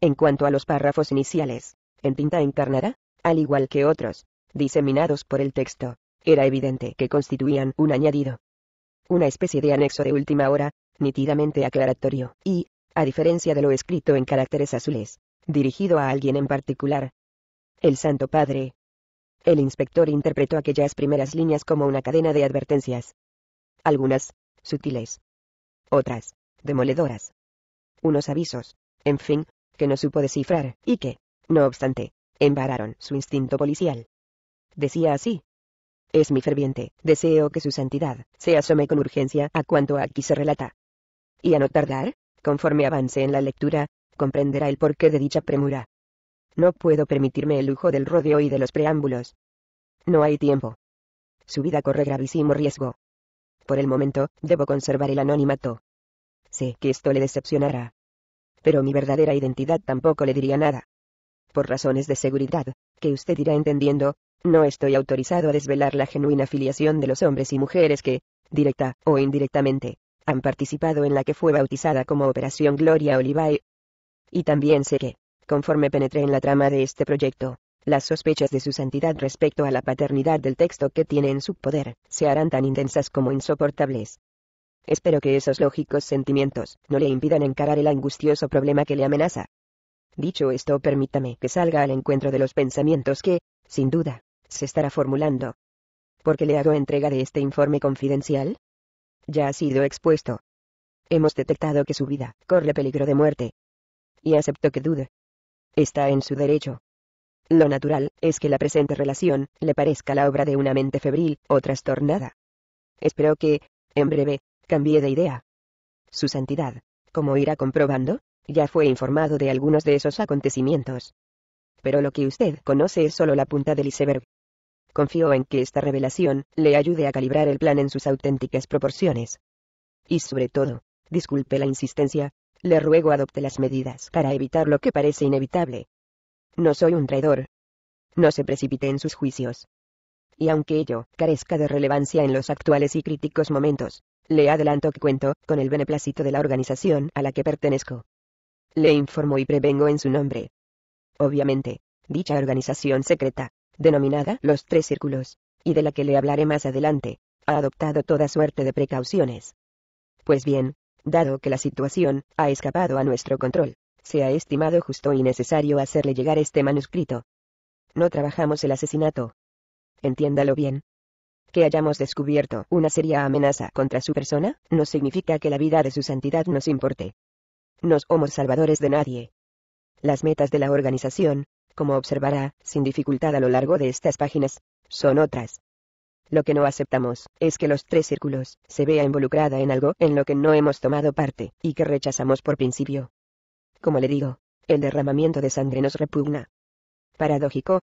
En cuanto a los párrafos iniciales, en tinta encarnada, al igual que otros, diseminados por el texto, era evidente que constituían un añadido. Una especie de anexo de última hora, nitidamente aclaratorio, y, a diferencia de lo escrito en caracteres azules, dirigido a alguien en particular. El Santo Padre. El inspector interpretó aquellas primeras líneas como una cadena de advertencias. Algunas, sutiles, otras, demoledoras. Unos avisos, en fin, que no supo descifrar, y que, no obstante, embararon su instinto policial. Decía así. Es mi ferviente deseo que su santidad se asome con urgencia a cuanto aquí se relata. Y a no tardar, conforme avance en la lectura, comprenderá el porqué de dicha premura. No puedo permitirme el lujo del rodeo y de los preámbulos. No hay tiempo. Su vida corre gravísimo riesgo. Por el momento, debo conservar el anonimato. Sé que esto le decepcionará. Pero mi verdadera identidad tampoco le diría nada. Por razones de seguridad, que usted irá entendiendo, no estoy autorizado a desvelar la genuina filiación de los hombres y mujeres que, directa o indirectamente, han participado en la que fue bautizada como Operación Gloria Olivae. Y también sé que, conforme penetré en la trama de este proyecto, las sospechas de su santidad respecto a la paternidad del texto que tiene en su poder, se harán tan intensas como insoportables. Espero que esos lógicos sentimientos no le impidan encarar el angustioso problema que le amenaza. Dicho esto, permítame que salga al encuentro de los pensamientos que, sin duda, se estará formulando. ¿Por qué le hago entrega de este informe confidencial? Ya ha sido expuesto. Hemos detectado que su vida corre peligro de muerte. Y acepto que dude. Está en su derecho. Lo natural es que la presente relación le parezca la obra de una mente febril o trastornada. Espero que, en breve, cambie de idea. Su santidad, como irá comprobando, ya fue informado de algunos de esos acontecimientos. Pero lo que usted conoce es solo la punta del iceberg. Confío en que esta revelación le ayude a calibrar el plan en sus auténticas proporciones. Y sobre todo, disculpe la insistencia, le ruego adopte las medidas para evitar lo que parece inevitable. No soy un traidor. No se precipite en sus juicios. Y aunque ello carezca de relevancia en los actuales y críticos momentos, le adelanto que cuento con el beneplácito de la organización a la que pertenezco. Le informo y prevengo en su nombre. Obviamente, dicha organización secreta, denominada Los Tres Círculos, y de la que le hablaré más adelante, ha adoptado toda suerte de precauciones. Pues bien, dado que la situación ha escapado a nuestro control, se ha estimado justo y necesario hacerle llegar este manuscrito. No trabajamos el asesinato. Entiéndalo bien. Que hayamos descubierto una seria amenaza contra su persona, no significa que la vida de su santidad nos importe. No somos salvadores de nadie. Las metas de la organización, como observará, sin dificultad a lo largo de estas páginas, son otras. Lo que no aceptamos, es que los tres círculos, se vea involucrada en algo en lo que no hemos tomado parte, y que rechazamos por principio. Como le digo, el derramamiento de sangre nos repugna. Paradójico.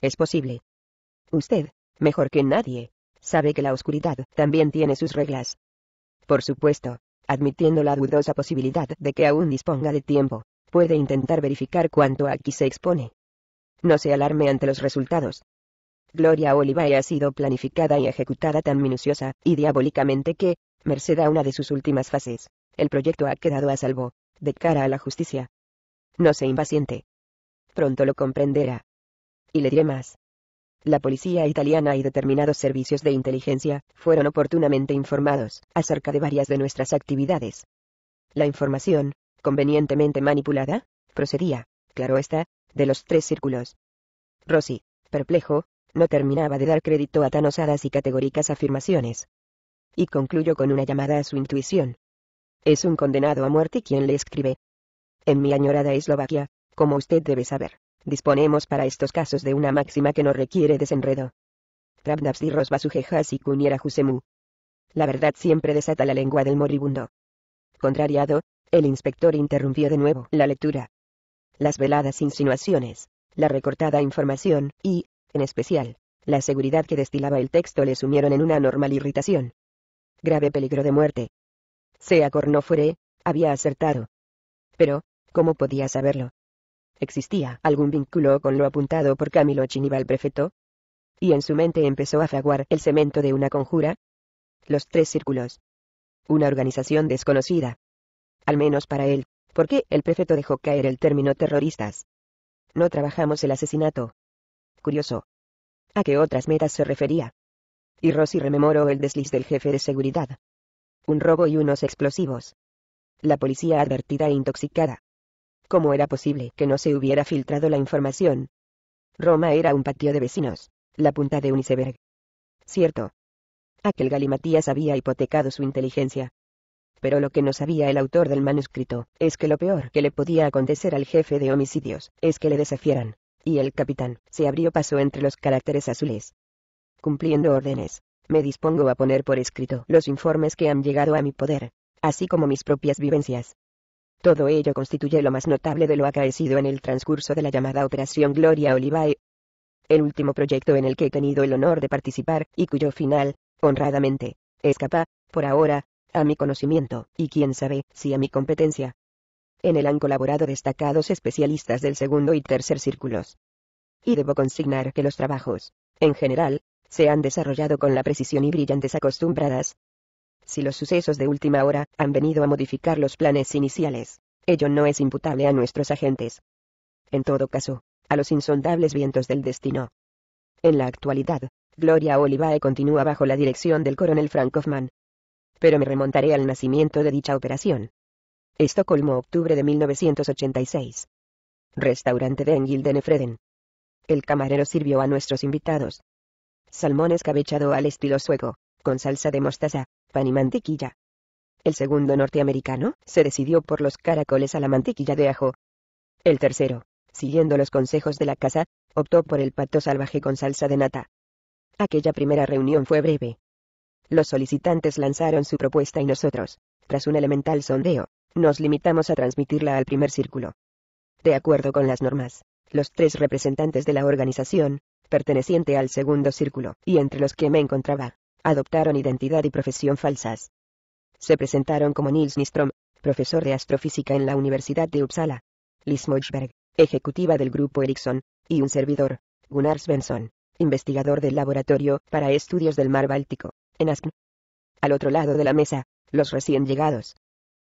Es posible. Usted, mejor que nadie, sabe que la oscuridad también tiene sus reglas. Por supuesto, admitiendo la dudosa posibilidad de que aún disponga de tiempo, puede intentar verificar cuánto aquí se expone. No se alarme ante los resultados. Gloria Olivae ha sido planificada y ejecutada tan minuciosa y diabólicamente que, merced a una de sus últimas fases, el proyecto ha quedado a salvo de cara a la justicia. No se impaciente. Pronto lo comprenderá. Y le diré más. La policía italiana y determinados servicios de inteligencia fueron oportunamente informados acerca de varias de nuestras actividades. La información, convenientemente manipulada, procedía, claro está, de los tres círculos. Rossi, perplejo, no terminaba de dar crédito a tan osadas y categóricas afirmaciones. Y concluyó con una llamada a su intuición. Es un condenado a muerte quien le escribe. En mi añorada Eslovaquia, como usted debe saber, disponemos para estos casos de una máxima que no requiere desenredo. rosba y cuniera jusemu. La verdad siempre desata la lengua del moribundo. Contrariado, el inspector interrumpió de nuevo la lectura. Las veladas insinuaciones, la recortada información y, en especial, la seguridad que destilaba el texto le sumieron en una normal irritación. Grave peligro de muerte, sea Cornofure, había acertado. Pero, ¿cómo podía saberlo? ¿Existía algún vínculo con lo apuntado por Camilo Chinibal prefeto? Y en su mente empezó a fraguar el cemento de una conjura. Los tres círculos. Una organización desconocida. Al menos para él, ¿Por qué el prefeto dejó caer el término terroristas. No trabajamos el asesinato. Curioso. ¿A qué otras metas se refería? Y Rossi rememoró el desliz del jefe de seguridad, un robo y unos explosivos. La policía advertida e intoxicada. ¿Cómo era posible que no se hubiera filtrado la información? Roma era un patio de vecinos, la punta de un iceberg. Cierto. Aquel galimatías había hipotecado su inteligencia. Pero lo que no sabía el autor del manuscrito, es que lo peor que le podía acontecer al jefe de homicidios, es que le desafieran. Y el capitán, se abrió paso entre los caracteres azules. Cumpliendo órdenes, me dispongo a poner por escrito los informes que han llegado a mi poder, así como mis propias vivencias. Todo ello constituye lo más notable de lo acaecido en el transcurso de la llamada Operación Gloria Olivae. El último proyecto en el que he tenido el honor de participar, y cuyo final, honradamente, escapa, por ahora, a mi conocimiento, y quién sabe, si a mi competencia. En él han colaborado destacados especialistas del segundo y tercer círculos. Y debo consignar que los trabajos, en general, se han desarrollado con la precisión y brillantes acostumbradas. Si los sucesos de última hora han venido a modificar los planes iniciales, ello no es imputable a nuestros agentes. En todo caso, a los insondables vientos del destino. En la actualidad, Gloria Olivae continúa bajo la dirección del coronel Frank Hoffman. Pero me remontaré al nacimiento de dicha operación. Estocolmo, octubre de 1986. Restaurante de de Freden. El camarero sirvió a nuestros invitados, salmón escabechado al estilo sueco, con salsa de mostaza, pan y mantequilla. El segundo norteamericano se decidió por los caracoles a la mantequilla de ajo. El tercero, siguiendo los consejos de la casa, optó por el pato salvaje con salsa de nata. Aquella primera reunión fue breve. Los solicitantes lanzaron su propuesta y nosotros, tras un elemental sondeo, nos limitamos a transmitirla al primer círculo. De acuerdo con las normas, los tres representantes de la organización, perteneciente al segundo círculo, y entre los que me encontraba, adoptaron identidad y profesión falsas. Se presentaron como Nils Nistrom, profesor de astrofísica en la Universidad de Uppsala, Liz Mochberg, ejecutiva del grupo Ericsson, y un servidor, Gunnar Svensson, investigador del Laboratorio para Estudios del Mar Báltico, en ASCN. Al otro lado de la mesa, los recién llegados.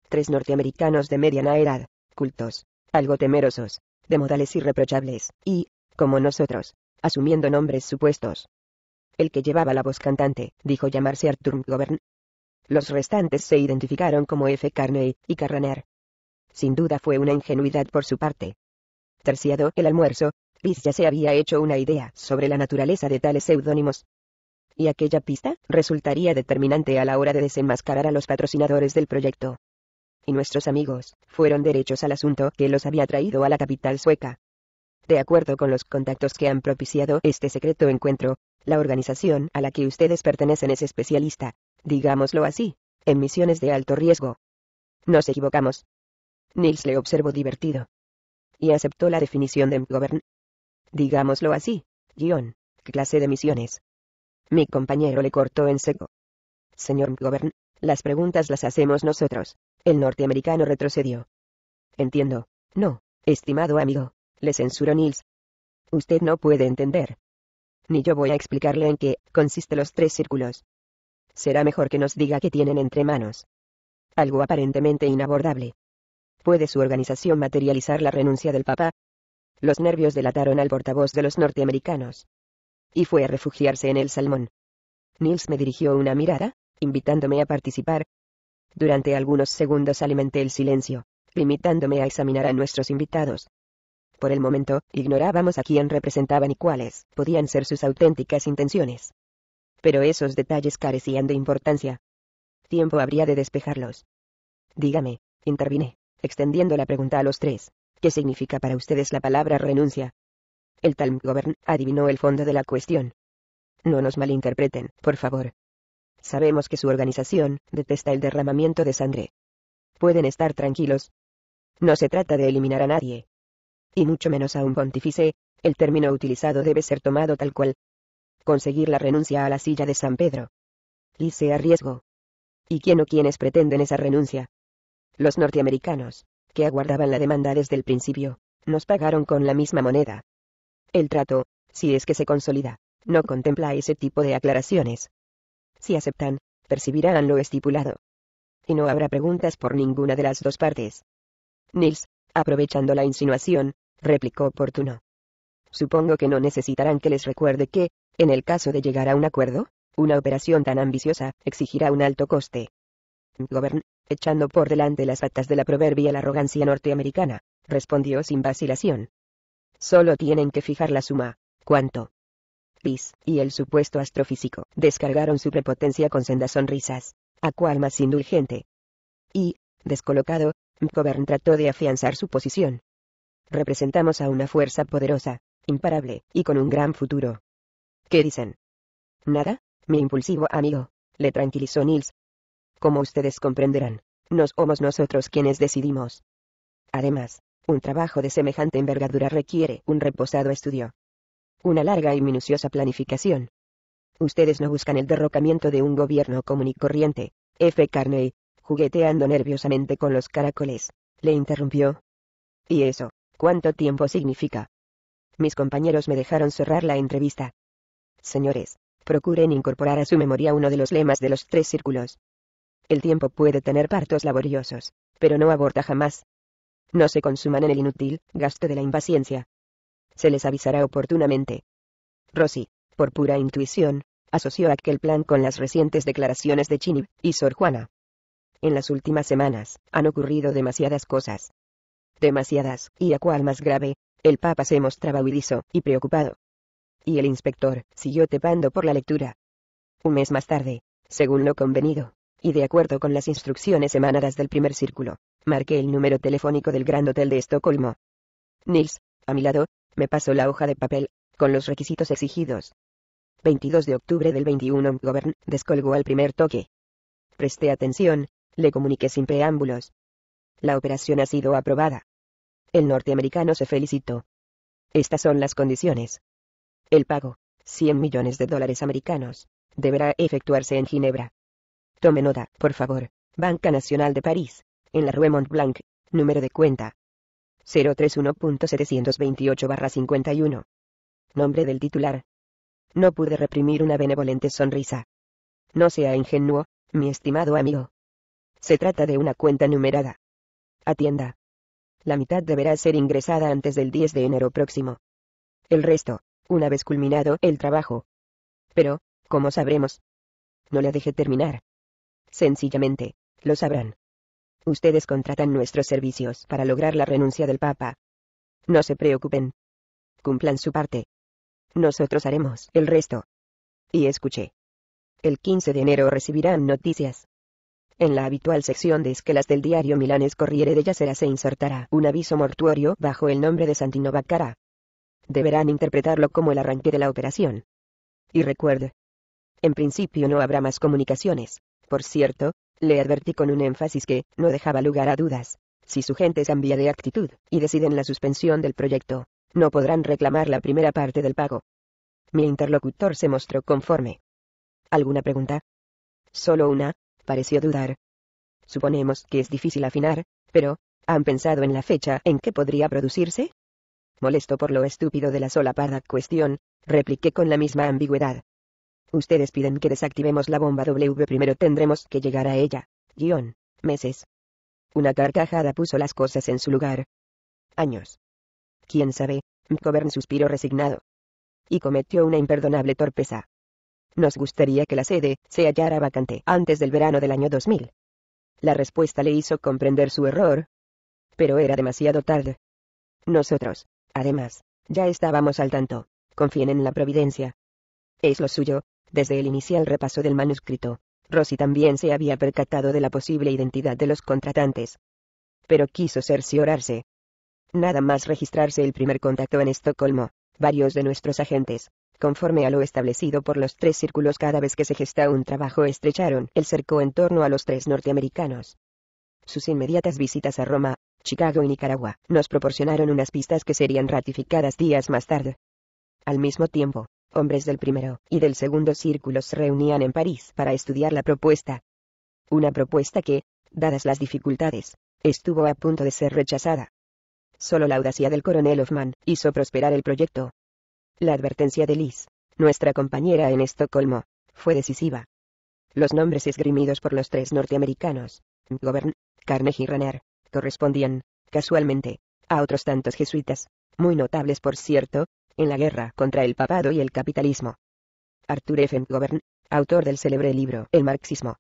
Tres norteamericanos de mediana edad, cultos, algo temerosos, de modales irreprochables, y, como nosotros, asumiendo nombres supuestos. El que llevaba la voz cantante, dijo llamarse Arthur Govern. Los restantes se identificaron como F. Carney y Carraner. Sin duda fue una ingenuidad por su parte. Terciado el almuerzo, Liz ya se había hecho una idea sobre la naturaleza de tales seudónimos. Y aquella pista resultaría determinante a la hora de desenmascarar a los patrocinadores del proyecto y nuestros amigos, fueron derechos al asunto que los había traído a la capital sueca. De acuerdo con los contactos que han propiciado este secreto encuentro, la organización a la que ustedes pertenecen es especialista, digámoslo así, en misiones de alto riesgo. Nos equivocamos. Nils le observó divertido. Y aceptó la definición de MGovern. Digámoslo así, guión, clase de misiones. Mi compañero le cortó en seco. Señor MGovern, las preguntas las hacemos nosotros. El norteamericano retrocedió. Entiendo. No, estimado amigo, le censuró Nils. Usted no puede entender. Ni yo voy a explicarle en qué consiste los tres círculos. Será mejor que nos diga qué tienen entre manos. Algo aparentemente inabordable. ¿Puede su organización materializar la renuncia del papá?» Los nervios delataron al portavoz de los norteamericanos. Y fue a refugiarse en el salmón. Nils me dirigió una mirada, invitándome a participar. Durante algunos segundos alimenté el silencio, limitándome a examinar a nuestros invitados. Por el momento, ignorábamos a quién representaban y cuáles podían ser sus auténticas intenciones. Pero esos detalles carecían de importancia. Tiempo habría de despejarlos. Dígame, intervine, extendiendo la pregunta a los tres, ¿qué significa para ustedes la palabra renuncia? El Talmgovern adivinó el fondo de la cuestión. No nos malinterpreten, por favor, Sabemos que su organización detesta el derramamiento de sangre. Pueden estar tranquilos. No se trata de eliminar a nadie. Y mucho menos a un pontífice, el término utilizado debe ser tomado tal cual. Conseguir la renuncia a la silla de San Pedro. Y a riesgo. ¿Y quién o quiénes pretenden esa renuncia? Los norteamericanos, que aguardaban la demanda desde el principio, nos pagaron con la misma moneda. El trato, si es que se consolida, no contempla ese tipo de aclaraciones. Si aceptan, percibirán lo estipulado. Y no habrá preguntas por ninguna de las dos partes. Nils, aprovechando la insinuación, replicó oportuno. Supongo que no necesitarán que les recuerde que, en el caso de llegar a un acuerdo, una operación tan ambiciosa exigirá un alto coste. Govern, echando por delante las patas de la proverbia la arrogancia norteamericana, respondió sin vacilación. Solo tienen que fijar la suma. ¿Cuánto? PIS, y el supuesto astrofísico, descargaron su prepotencia con sendas sonrisas. A cual más indulgente. Y, descolocado, Mcovern trató de afianzar su posición. Representamos a una fuerza poderosa, imparable, y con un gran futuro. ¿Qué dicen? Nada, mi impulsivo amigo, le tranquilizó Nils. Como ustedes comprenderán, no somos nosotros quienes decidimos. Además, un trabajo de semejante envergadura requiere un reposado estudio, una larga y minuciosa planificación. Ustedes no buscan el derrocamiento de un gobierno común y corriente. F. Carney, jugueteando nerviosamente con los caracoles, le interrumpió. ¿Y eso, cuánto tiempo significa? Mis compañeros me dejaron cerrar la entrevista. Señores, procuren incorporar a su memoria uno de los lemas de los tres círculos. El tiempo puede tener partos laboriosos, pero no aborta jamás. No se consuman en el inútil gasto de la impaciencia se les avisará oportunamente. Rossi, por pura intuición, asoció aquel plan con las recientes declaraciones de Chini y Sor Juana. En las últimas semanas, han ocurrido demasiadas cosas. Demasiadas, y a cual más grave, el Papa se mostraba huidizo y preocupado. Y el inspector siguió tepando por la lectura. Un mes más tarde, según lo convenido, y de acuerdo con las instrucciones emanadas del primer círculo, marqué el número telefónico del Gran Hotel de Estocolmo. Nils, a mi lado, me pasó la hoja de papel, con los requisitos exigidos. 22 de octubre del 21 Govern descolgó al primer toque. Presté atención, le comuniqué sin preámbulos. La operación ha sido aprobada. El norteamericano se felicitó. Estas son las condiciones. El pago, 100 millones de dólares americanos, deberá efectuarse en Ginebra. Tome nota, por favor, Banca Nacional de París, en la Rue Montblanc. número de cuenta, 031.728-51. Nombre del titular. No pude reprimir una benevolente sonrisa. No sea ingenuo, mi estimado amigo. Se trata de una cuenta numerada. Atienda. La mitad deberá ser ingresada antes del 10 de enero próximo. El resto, una vez culminado el trabajo. Pero, como sabremos? No la dejé terminar. Sencillamente, lo sabrán. Ustedes contratan nuestros servicios para lograr la renuncia del Papa. No se preocupen. Cumplan su parte. Nosotros haremos el resto. Y escuché. El 15 de enero recibirán noticias. En la habitual sección de esquelas del diario Milanes Corriere de Yacera se insertará un aviso mortuorio bajo el nombre de Santino Baccara. Deberán interpretarlo como el arranque de la operación. Y recuerde. En principio no habrá más comunicaciones. Por cierto, le advertí con un énfasis que, no dejaba lugar a dudas. Si su gente cambia de actitud, y deciden la suspensión del proyecto, no podrán reclamar la primera parte del pago. Mi interlocutor se mostró conforme. ¿Alguna pregunta? Solo una, pareció dudar. Suponemos que es difícil afinar, pero, ¿han pensado en la fecha en que podría producirse? Molesto por lo estúpido de la sola parda cuestión, repliqué con la misma ambigüedad. Ustedes piden que desactivemos la bomba W primero tendremos que llegar a ella. Guión. Meses. Una carcajada puso las cosas en su lugar. Años. ¿Quién sabe? Mcgovern suspiró resignado. Y cometió una imperdonable torpeza. Nos gustaría que la sede se hallara vacante antes del verano del año 2000. La respuesta le hizo comprender su error. Pero era demasiado tarde. Nosotros, además, ya estábamos al tanto. Confíen en la providencia. Es lo suyo, desde el inicial repaso del manuscrito, Rossi también se había percatado de la posible identidad de los contratantes. Pero quiso cerciorarse. Nada más registrarse el primer contacto en Estocolmo, varios de nuestros agentes, conforme a lo establecido por los tres círculos cada vez que se gesta un trabajo estrecharon el cerco en torno a los tres norteamericanos. Sus inmediatas visitas a Roma, Chicago y Nicaragua nos proporcionaron unas pistas que serían ratificadas días más tarde. Al mismo tiempo, Hombres del primero y del segundo círculo se reunían en París para estudiar la propuesta. Una propuesta que, dadas las dificultades, estuvo a punto de ser rechazada. Solo la audacia del coronel Hoffman hizo prosperar el proyecto. La advertencia de Liz, nuestra compañera en Estocolmo, fue decisiva. Los nombres esgrimidos por los tres norteamericanos, Govern, Carnegie y Renner, correspondían, casualmente, a otros tantos jesuitas, muy notables por cierto, en la guerra contra el papado y el capitalismo. Arthur F. Gobern, autor del célebre libro El marxismo.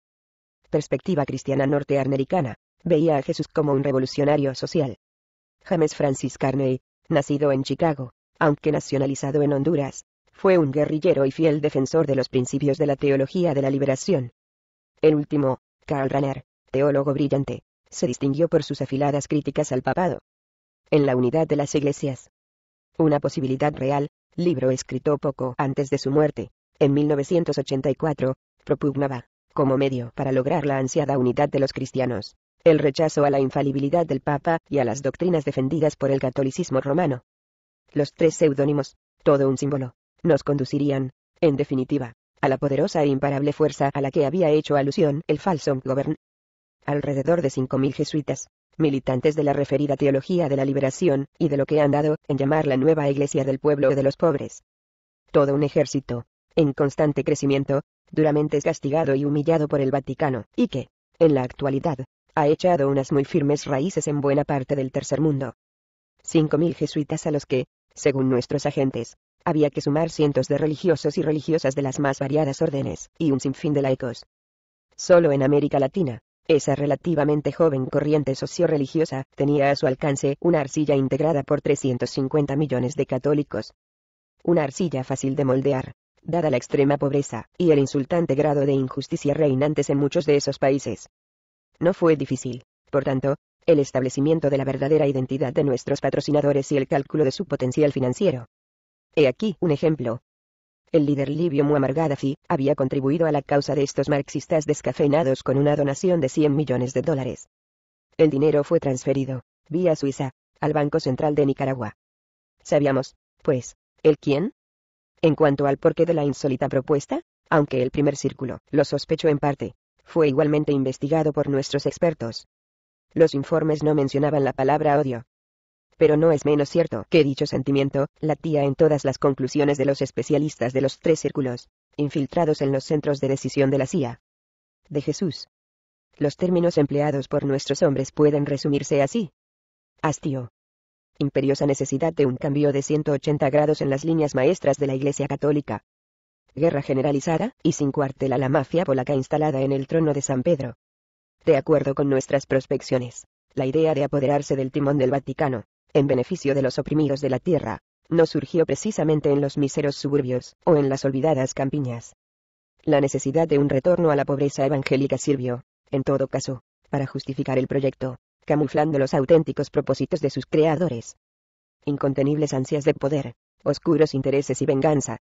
Perspectiva cristiana norteamericana, veía a Jesús como un revolucionario social. James Francis Carney, nacido en Chicago, aunque nacionalizado en Honduras, fue un guerrillero y fiel defensor de los principios de la teología de la liberación. El último, Karl Rahner, teólogo brillante, se distinguió por sus afiladas críticas al papado. En la unidad de las iglesias, una posibilidad real, libro escrito poco antes de su muerte, en 1984, propugnaba, como medio para lograr la ansiada unidad de los cristianos, el rechazo a la infalibilidad del Papa y a las doctrinas defendidas por el catolicismo romano. Los tres seudónimos, todo un símbolo, nos conducirían, en definitiva, a la poderosa e imparable fuerza a la que había hecho alusión el falso Govern. Alrededor de 5.000 jesuitas, militantes de la referida teología de la liberación, y de lo que han dado, en llamar la nueva iglesia del pueblo de los pobres. Todo un ejército, en constante crecimiento, duramente castigado y humillado por el Vaticano, y que, en la actualidad, ha echado unas muy firmes raíces en buena parte del tercer mundo. 5.000 jesuitas a los que, según nuestros agentes, había que sumar cientos de religiosos y religiosas de las más variadas órdenes, y un sinfín de laicos. Solo en América Latina, esa relativamente joven corriente socio-religiosa tenía a su alcance una arcilla integrada por 350 millones de católicos. Una arcilla fácil de moldear, dada la extrema pobreza y el insultante grado de injusticia reinantes en muchos de esos países. No fue difícil, por tanto, el establecimiento de la verdadera identidad de nuestros patrocinadores y el cálculo de su potencial financiero. He aquí un ejemplo, el líder libio Muammar Gaddafi, había contribuido a la causa de estos marxistas descafeinados con una donación de 100 millones de dólares. El dinero fue transferido, vía Suiza, al Banco Central de Nicaragua. Sabíamos, pues, el quién. En cuanto al porqué de la insólita propuesta, aunque el primer círculo lo sospechó en parte, fue igualmente investigado por nuestros expertos. Los informes no mencionaban la palabra odio, pero no es menos cierto que dicho sentimiento, latía en todas las conclusiones de los especialistas de los tres círculos, infiltrados en los centros de decisión de la CIA. De Jesús. Los términos empleados por nuestros hombres pueden resumirse así. Hastío. Imperiosa necesidad de un cambio de 180 grados en las líneas maestras de la Iglesia Católica. Guerra generalizada, y sin cuartel a la mafia polaca instalada en el trono de San Pedro. De acuerdo con nuestras prospecciones, la idea de apoderarse del timón del Vaticano, en beneficio de los oprimidos de la tierra, no surgió precisamente en los míseros suburbios, o en las olvidadas campiñas. La necesidad de un retorno a la pobreza evangélica sirvió, en todo caso, para justificar el proyecto, camuflando los auténticos propósitos de sus creadores. Incontenibles ansias de poder, oscuros intereses y venganza.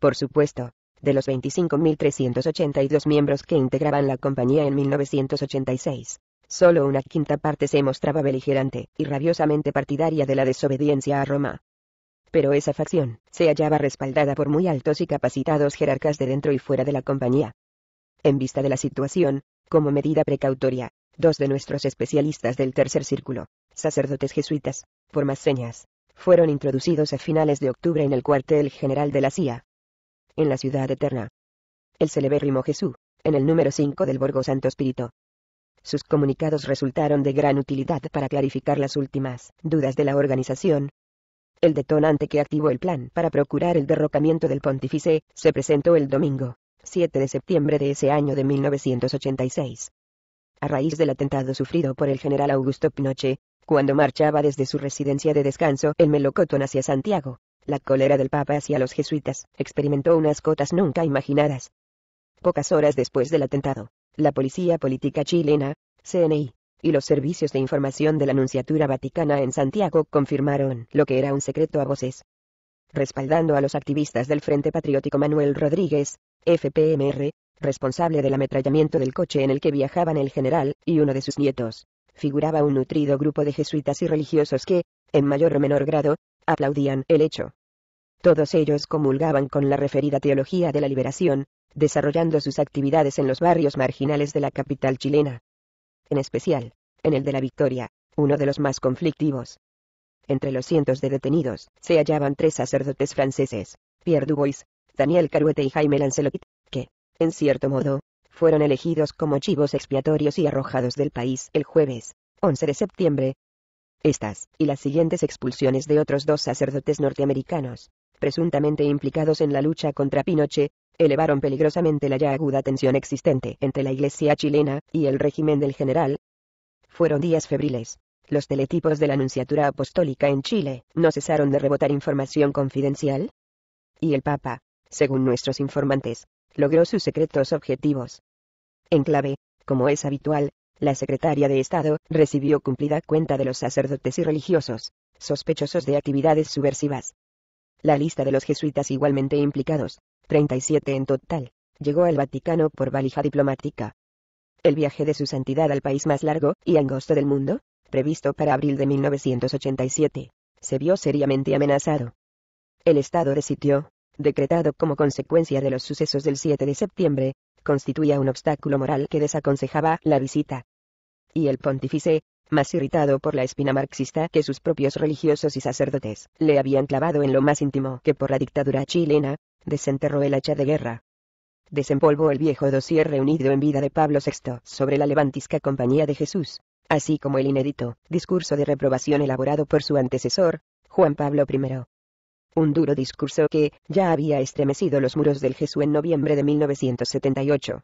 Por supuesto, de los 25.382 miembros que integraban la compañía en 1986, Solo una quinta parte se mostraba beligerante y rabiosamente partidaria de la desobediencia a Roma. Pero esa facción se hallaba respaldada por muy altos y capacitados jerarcas de dentro y fuera de la compañía. En vista de la situación, como medida precautoria, dos de nuestros especialistas del tercer círculo, sacerdotes jesuitas, por más señas, fueron introducidos a finales de octubre en el cuartel general de la CIA. En la ciudad eterna. El celebérrimo Jesús, en el número 5 del Borgo Santo Espíritu, sus comunicados resultaron de gran utilidad para clarificar las últimas dudas de la organización. El detonante que activó el plan para procurar el derrocamiento del pontífice se presentó el domingo, 7 de septiembre de ese año de 1986. A raíz del atentado sufrido por el general Augusto Pinochet, cuando marchaba desde su residencia de descanso en Melocotón hacia Santiago, la cólera del Papa hacia los jesuitas experimentó unas cotas nunca imaginadas. Pocas horas después del atentado, la Policía Política Chilena, CNI, y los servicios de información de la Nunciatura Vaticana en Santiago confirmaron lo que era un secreto a voces. Respaldando a los activistas del Frente Patriótico Manuel Rodríguez, FPMR, responsable del ametrallamiento del coche en el que viajaban el general y uno de sus nietos, figuraba un nutrido grupo de jesuitas y religiosos que, en mayor o menor grado, aplaudían el hecho. Todos ellos comulgaban con la referida teología de la liberación, desarrollando sus actividades en los barrios marginales de la capital chilena. En especial, en el de La Victoria, uno de los más conflictivos. Entre los cientos de detenidos, se hallaban tres sacerdotes franceses, Pierre Dubois, Daniel Caruete y Jaime Lancelot, que, en cierto modo, fueron elegidos como chivos expiatorios y arrojados del país el jueves, 11 de septiembre. Estas, y las siguientes expulsiones de otros dos sacerdotes norteamericanos, presuntamente implicados en la lucha contra Pinochet, elevaron peligrosamente la ya aguda tensión existente entre la Iglesia chilena y el régimen del general. Fueron días febriles. Los teletipos de la Anunciatura Apostólica en Chile no cesaron de rebotar información confidencial. Y el Papa, según nuestros informantes, logró sus secretos objetivos. En clave, como es habitual, la secretaria de Estado recibió cumplida cuenta de los sacerdotes y religiosos, sospechosos de actividades subversivas. La lista de los jesuitas igualmente implicados, 37 en total, llegó al Vaticano por valija diplomática. El viaje de su santidad al país más largo y angosto del mundo, previsto para abril de 1987, se vio seriamente amenazado. El estado de sitio, decretado como consecuencia de los sucesos del 7 de septiembre, constituía un obstáculo moral que desaconsejaba la visita. Y el pontífice, más irritado por la espina marxista que sus propios religiosos y sacerdotes le habían clavado en lo más íntimo que por la dictadura chilena, desenterró el hacha de guerra. Desempolvó el viejo dossier reunido en vida de Pablo VI sobre la levantisca Compañía de Jesús, así como el inédito discurso de reprobación elaborado por su antecesor, Juan Pablo I. Un duro discurso que ya había estremecido los muros del Jesús en noviembre de 1978.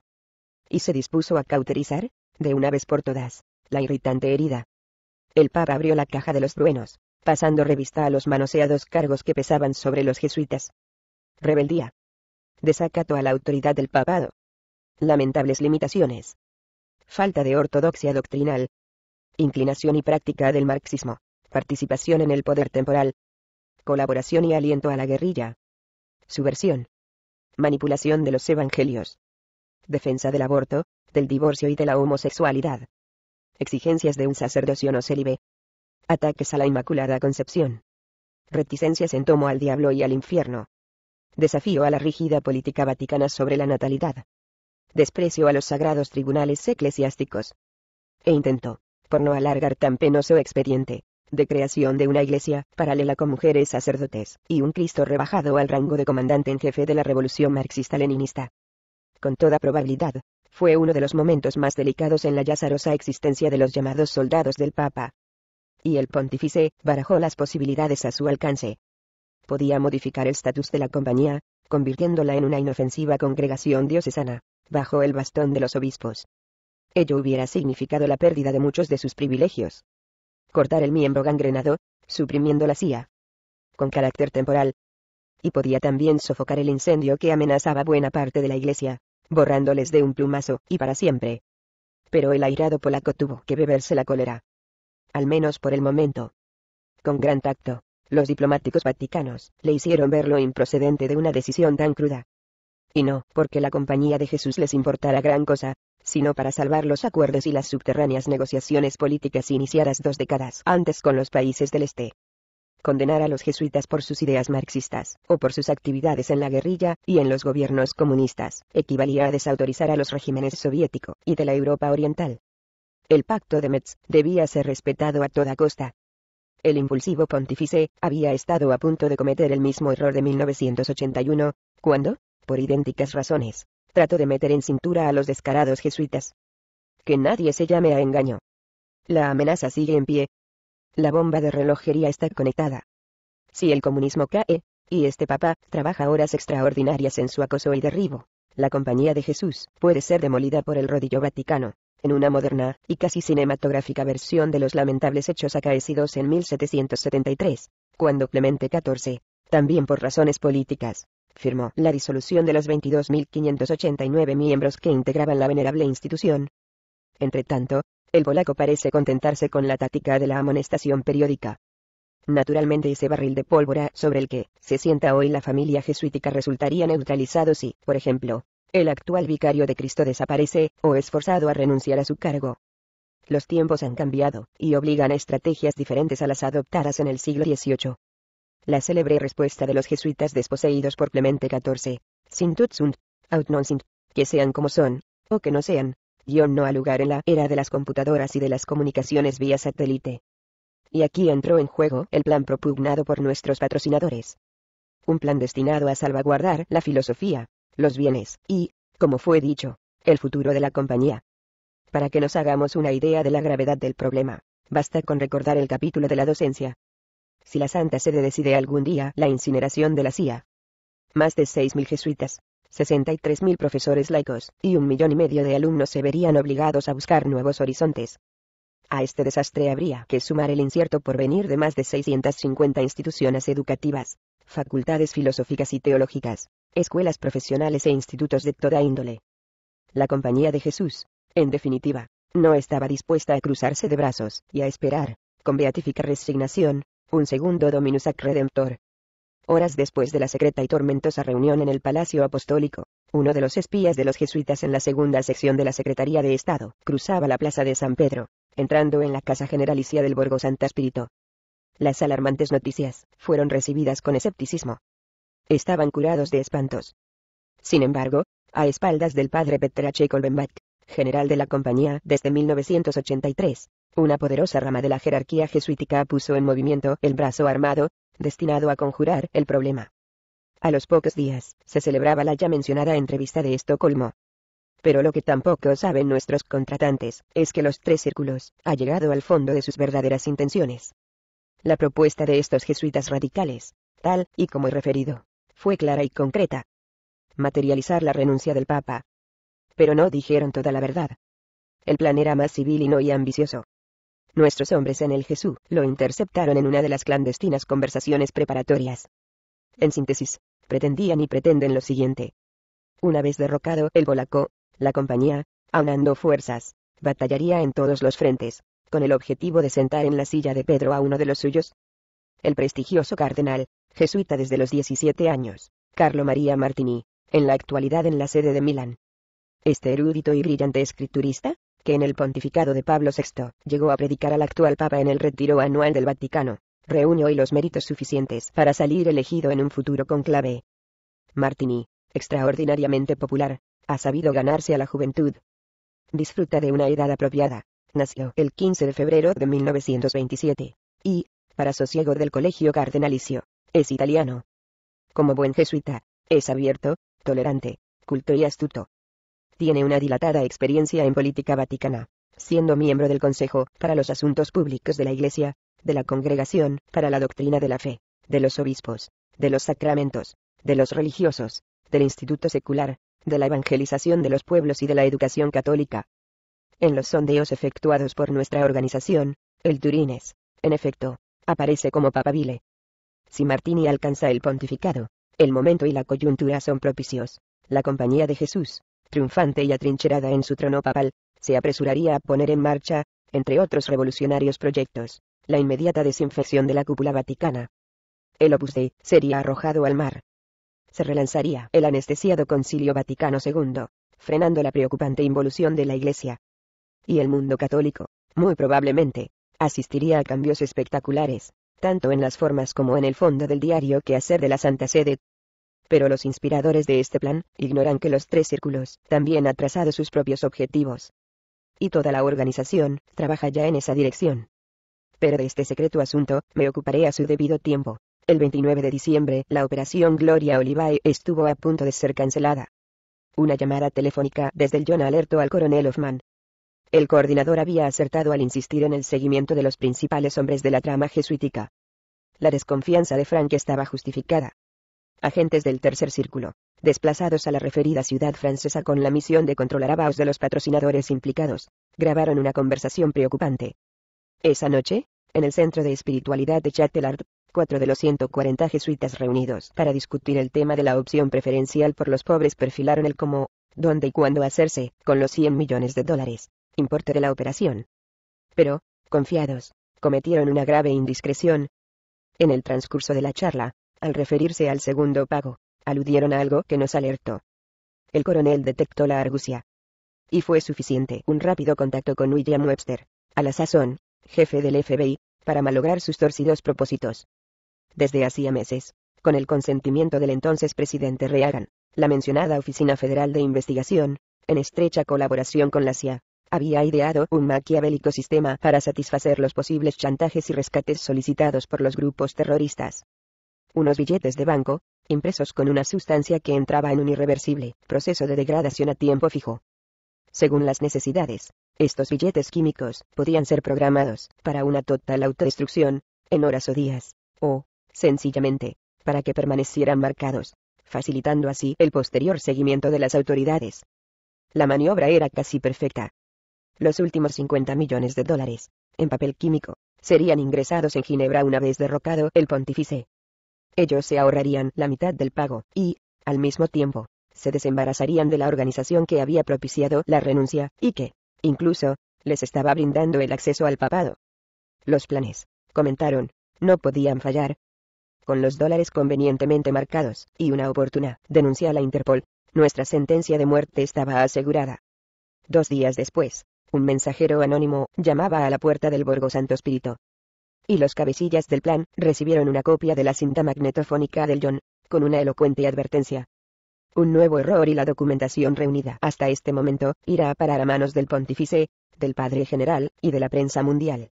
Y se dispuso a cauterizar, de una vez por todas, la irritante herida. El Papa abrió la caja de los truenos, pasando revista a los manoseados cargos que pesaban sobre los jesuitas, Rebeldía. Desacato a la autoridad del papado. Lamentables limitaciones. Falta de ortodoxia doctrinal. Inclinación y práctica del marxismo. Participación en el poder temporal. Colaboración y aliento a la guerrilla. Subversión. Manipulación de los evangelios. Defensa del aborto, del divorcio y de la homosexualidad. Exigencias de un sacerdocio no célibe. Ataques a la Inmaculada Concepción. Reticencias en tomo al diablo y al infierno desafío a la rígida política vaticana sobre la natalidad, desprecio a los sagrados tribunales eclesiásticos. E intentó, por no alargar tan penoso expediente, de creación de una iglesia paralela con mujeres sacerdotes y un Cristo rebajado al rango de comandante en jefe de la revolución marxista-leninista. Con toda probabilidad, fue uno de los momentos más delicados en la YAZAROSA existencia de los llamados soldados del Papa. Y el pontífice barajó las posibilidades a su alcance, podía modificar el estatus de la compañía, convirtiéndola en una inofensiva congregación diocesana, bajo el bastón de los obispos. Ello hubiera significado la pérdida de muchos de sus privilegios. Cortar el miembro gangrenado, suprimiendo la CIA. Con carácter temporal. Y podía también sofocar el incendio que amenazaba buena parte de la iglesia, borrándoles de un plumazo, y para siempre. Pero el airado polaco tuvo que beberse la cólera. Al menos por el momento. Con gran tacto los diplomáticos vaticanos, le hicieron ver lo improcedente de una decisión tan cruda. Y no porque la compañía de Jesús les importara gran cosa, sino para salvar los acuerdos y las subterráneas negociaciones políticas iniciadas dos décadas antes con los países del Este. Condenar a los jesuitas por sus ideas marxistas, o por sus actividades en la guerrilla y en los gobiernos comunistas, equivalía a desautorizar a los regímenes soviético y de la Europa Oriental. El pacto de Metz debía ser respetado a toda costa, el impulsivo pontífice, había estado a punto de cometer el mismo error de 1981, cuando, por idénticas razones, trató de meter en cintura a los descarados jesuitas. Que nadie se llame a engaño. La amenaza sigue en pie. La bomba de relojería está conectada. Si el comunismo cae, y este papá trabaja horas extraordinarias en su acoso y derribo, la Compañía de Jesús puede ser demolida por el rodillo vaticano en una moderna y casi cinematográfica versión de los lamentables hechos acaecidos en 1773, cuando Clemente XIV, también por razones políticas, firmó la disolución de los 22.589 miembros que integraban la venerable institución. Entretanto, el polaco parece contentarse con la táctica de la amonestación periódica. Naturalmente ese barril de pólvora sobre el que se sienta hoy la familia jesuítica resultaría neutralizado si, por ejemplo, el actual vicario de Cristo desaparece, o es forzado a renunciar a su cargo. Los tiempos han cambiado, y obligan a estrategias diferentes a las adoptadas en el siglo XVIII. La célebre respuesta de los jesuitas desposeídos por Clemente XIV, sin sunt, aut non sint, que sean como son, o que no sean, dio no a lugar en la era de las computadoras y de las comunicaciones vía satélite. Y aquí entró en juego el plan propugnado por nuestros patrocinadores. Un plan destinado a salvaguardar la filosofía, los bienes, y, como fue dicho, el futuro de la compañía. Para que nos hagamos una idea de la gravedad del problema, basta con recordar el capítulo de la docencia. Si la Santa Sede decide algún día la incineración de la CIA. Más de 6.000 jesuitas, 63.000 profesores laicos, y un millón y medio de alumnos se verían obligados a buscar nuevos horizontes. A este desastre habría que sumar el incierto porvenir de más de 650 instituciones educativas, facultades filosóficas y teológicas, escuelas profesionales e institutos de toda índole. La Compañía de Jesús, en definitiva, no estaba dispuesta a cruzarse de brazos y a esperar, con beatífica resignación, un segundo Dominus ac Redemptor. Horas después de la secreta y tormentosa reunión en el Palacio Apostólico, uno de los espías de los jesuitas en la segunda sección de la Secretaría de Estado cruzaba la plaza de San Pedro, entrando en la Casa Generalicia del Borgo Santa Espíritu, las alarmantes noticias fueron recibidas con escepticismo. Estaban curados de espantos. Sin embargo, a espaldas del padre Petrache Kolbenbach, general de la compañía desde 1983, una poderosa rama de la jerarquía jesuítica puso en movimiento el brazo armado, destinado a conjurar el problema. A los pocos días, se celebraba la ya mencionada entrevista de Estocolmo. Pero lo que tampoco saben nuestros contratantes, es que los tres círculos, ha llegado al fondo de sus verdaderas intenciones. La propuesta de estos jesuitas radicales, tal y como he referido, fue clara y concreta. Materializar la renuncia del Papa. Pero no dijeron toda la verdad. El plan era más civil y no y ambicioso. Nuestros hombres en el Jesús lo interceptaron en una de las clandestinas conversaciones preparatorias. En síntesis, pretendían y pretenden lo siguiente. Una vez derrocado el Bolacó, la compañía, aunando fuerzas, batallaría en todos los frentes, con el objetivo de sentar en la silla de Pedro a uno de los suyos. El prestigioso cardenal, jesuita desde los 17 años, Carlo María Martini, en la actualidad en la sede de Milán. Este erudito y brillante escriturista, que en el pontificado de Pablo VI llegó a predicar al actual Papa en el retiro anual del Vaticano, reunió hoy los méritos suficientes para salir elegido en un futuro conclave. Martini, extraordinariamente popular, ha sabido ganarse a la juventud. Disfruta de una edad apropiada, Nació el 15 de febrero de 1927. Y, para sosiego del colegio cardenalicio, es italiano. Como buen jesuita, es abierto, tolerante, culto y astuto. Tiene una dilatada experiencia en política vaticana, siendo miembro del Consejo para los Asuntos Públicos de la Iglesia, de la Congregación para la Doctrina de la Fe, de los obispos, de los sacramentos, de los religiosos, del Instituto Secular, de la Evangelización de los Pueblos y de la Educación Católica. En los sondeos efectuados por nuestra organización, el Turines, en efecto, aparece como papabile. Si Martini alcanza el pontificado, el momento y la coyuntura son propicios. La compañía de Jesús, triunfante y atrincherada en su trono papal, se apresuraría a poner en marcha, entre otros revolucionarios proyectos, la inmediata desinfección de la cúpula vaticana. El Opus Dei sería arrojado al mar. Se relanzaría el anestesiado Concilio Vaticano II, frenando la preocupante involución de la Iglesia, y el mundo católico, muy probablemente, asistiría a cambios espectaculares, tanto en las formas como en el fondo del diario que hacer de la Santa Sede. Pero los inspiradores de este plan ignoran que los tres círculos también ha trazado sus propios objetivos. Y toda la organización trabaja ya en esa dirección. Pero de este secreto asunto me ocuparé a su debido tiempo. El 29 de diciembre, la operación Gloria Olivae estuvo a punto de ser cancelada. Una llamada telefónica desde el John alertó al coronel Hoffman, el coordinador había acertado al insistir en el seguimiento de los principales hombres de la trama jesuítica. La desconfianza de Frank estaba justificada. Agentes del tercer círculo, desplazados a la referida ciudad francesa con la misión de controlar a Baos de los patrocinadores implicados, grabaron una conversación preocupante. Esa noche, en el Centro de Espiritualidad de Châtelard, cuatro de los 140 jesuitas reunidos para discutir el tema de la opción preferencial por los pobres perfilaron el cómo, dónde y cuándo hacerse, con los 100 millones de dólares, importe de la operación. Pero, confiados, cometieron una grave indiscreción. En el transcurso de la charla, al referirse al segundo pago, aludieron a algo que nos alertó. El coronel detectó la argucia. Y fue suficiente un rápido contacto con William Webster, a la sazón, jefe del FBI, para malograr sus torcidos propósitos. Desde hacía meses, con el consentimiento del entonces presidente Reagan, la mencionada Oficina Federal de Investigación, en estrecha colaboración con la CIA, había ideado un maquiavélico sistema para satisfacer los posibles chantajes y rescates solicitados por los grupos terroristas. Unos billetes de banco, impresos con una sustancia que entraba en un irreversible proceso de degradación a tiempo fijo. Según las necesidades, estos billetes químicos podían ser programados para una total autodestrucción, en horas o días, o, sencillamente, para que permanecieran marcados, facilitando así el posterior seguimiento de las autoridades. La maniobra era casi perfecta, los últimos 50 millones de dólares, en papel químico, serían ingresados en Ginebra una vez derrocado el pontífice. Ellos se ahorrarían la mitad del pago, y, al mismo tiempo, se desembarazarían de la organización que había propiciado la renuncia, y que, incluso, les estaba brindando el acceso al papado. Los planes, comentaron, no podían fallar. Con los dólares convenientemente marcados, y una oportuna denuncia a la Interpol, nuestra sentencia de muerte estaba asegurada. Dos días después, un mensajero anónimo, llamaba a la puerta del Borgo Santo Espíritu. Y los cabecillas del plan, recibieron una copia de la cinta magnetofónica del John, con una elocuente advertencia. Un nuevo error y la documentación reunida hasta este momento, irá a parar a manos del pontífice, del padre general, y de la prensa mundial.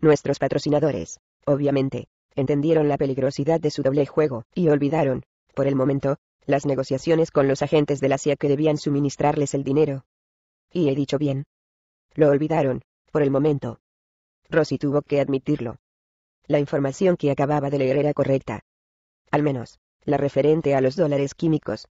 Nuestros patrocinadores, obviamente, entendieron la peligrosidad de su doble juego, y olvidaron, por el momento, las negociaciones con los agentes de la CIA que debían suministrarles el dinero. Y he dicho bien, lo olvidaron, por el momento. Rossi tuvo que admitirlo. La información que acababa de leer era correcta. Al menos, la referente a los dólares químicos.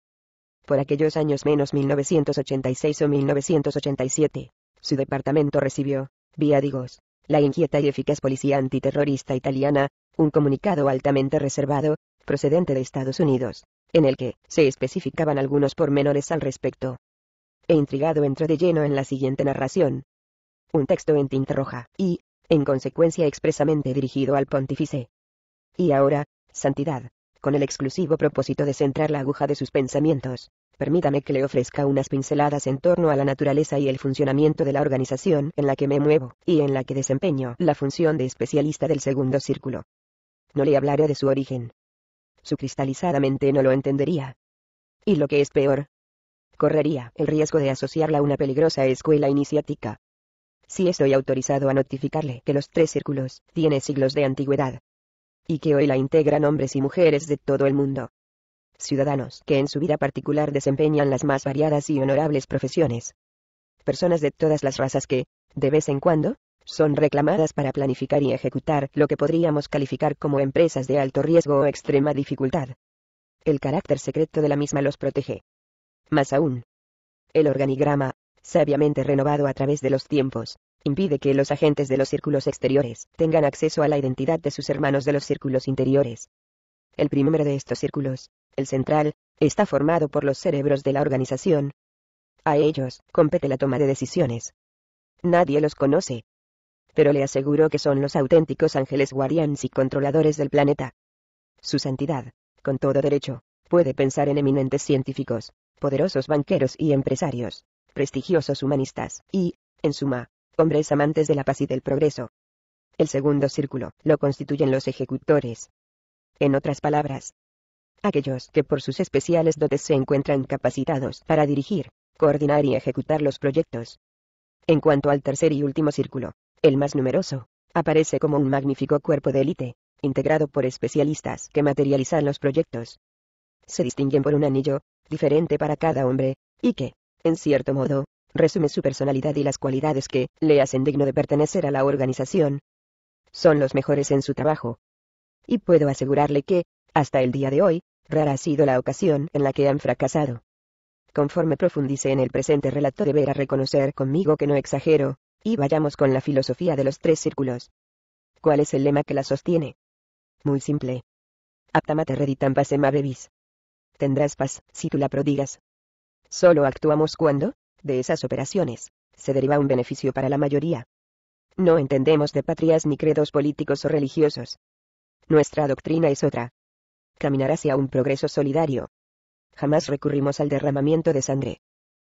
Por aquellos años menos 1986 o 1987, su departamento recibió, vía Digos, la inquieta y eficaz policía antiterrorista italiana, un comunicado altamente reservado, procedente de Estados Unidos, en el que se especificaban algunos pormenores al respecto. E intrigado entró de lleno en la siguiente narración, un texto en tinta roja, y, en consecuencia expresamente dirigido al pontífice. Y ahora, Santidad, con el exclusivo propósito de centrar la aguja de sus pensamientos, permítame que le ofrezca unas pinceladas en torno a la naturaleza y el funcionamiento de la organización en la que me muevo, y en la que desempeño la función de especialista del segundo círculo. No le hablaré de su origen. Su cristalizada mente no lo entendería. Y lo que es peor, correría el riesgo de asociarla a una peligrosa escuela iniciática, si estoy autorizado a notificarle que los tres círculos tiene siglos de antigüedad. Y que hoy la integran hombres y mujeres de todo el mundo. Ciudadanos que en su vida particular desempeñan las más variadas y honorables profesiones. Personas de todas las razas que, de vez en cuando, son reclamadas para planificar y ejecutar lo que podríamos calificar como empresas de alto riesgo o extrema dificultad. El carácter secreto de la misma los protege. Más aún, el organigrama sabiamente renovado a través de los tiempos, impide que los agentes de los círculos exteriores tengan acceso a la identidad de sus hermanos de los círculos interiores. El primero de estos círculos, el central, está formado por los cerebros de la organización. A ellos compete la toma de decisiones. Nadie los conoce. Pero le aseguro que son los auténticos ángeles guardianes y controladores del planeta. Su santidad, con todo derecho, puede pensar en eminentes científicos, poderosos banqueros y empresarios, prestigiosos humanistas, y, en suma, hombres amantes de la paz y del progreso. El segundo círculo lo constituyen los ejecutores. En otras palabras, aquellos que por sus especiales dotes se encuentran capacitados para dirigir, coordinar y ejecutar los proyectos. En cuanto al tercer y último círculo, el más numeroso, aparece como un magnífico cuerpo de élite, integrado por especialistas que materializan los proyectos. Se distinguen por un anillo, diferente para cada hombre, y que, en cierto modo, resume su personalidad y las cualidades que le hacen digno de pertenecer a la organización. Son los mejores en su trabajo. Y puedo asegurarle que, hasta el día de hoy, rara ha sido la ocasión en la que han fracasado. Conforme profundice en el presente relato deberá reconocer conmigo que no exagero, y vayamos con la filosofía de los tres círculos. ¿Cuál es el lema que la sostiene? Muy simple. Aptamate Tendrás paz si tú la prodigas. Solo actuamos cuando, de esas operaciones, se deriva un beneficio para la mayoría. No entendemos de patrias ni credos políticos o religiosos. Nuestra doctrina es otra. Caminar hacia un progreso solidario. Jamás recurrimos al derramamiento de sangre.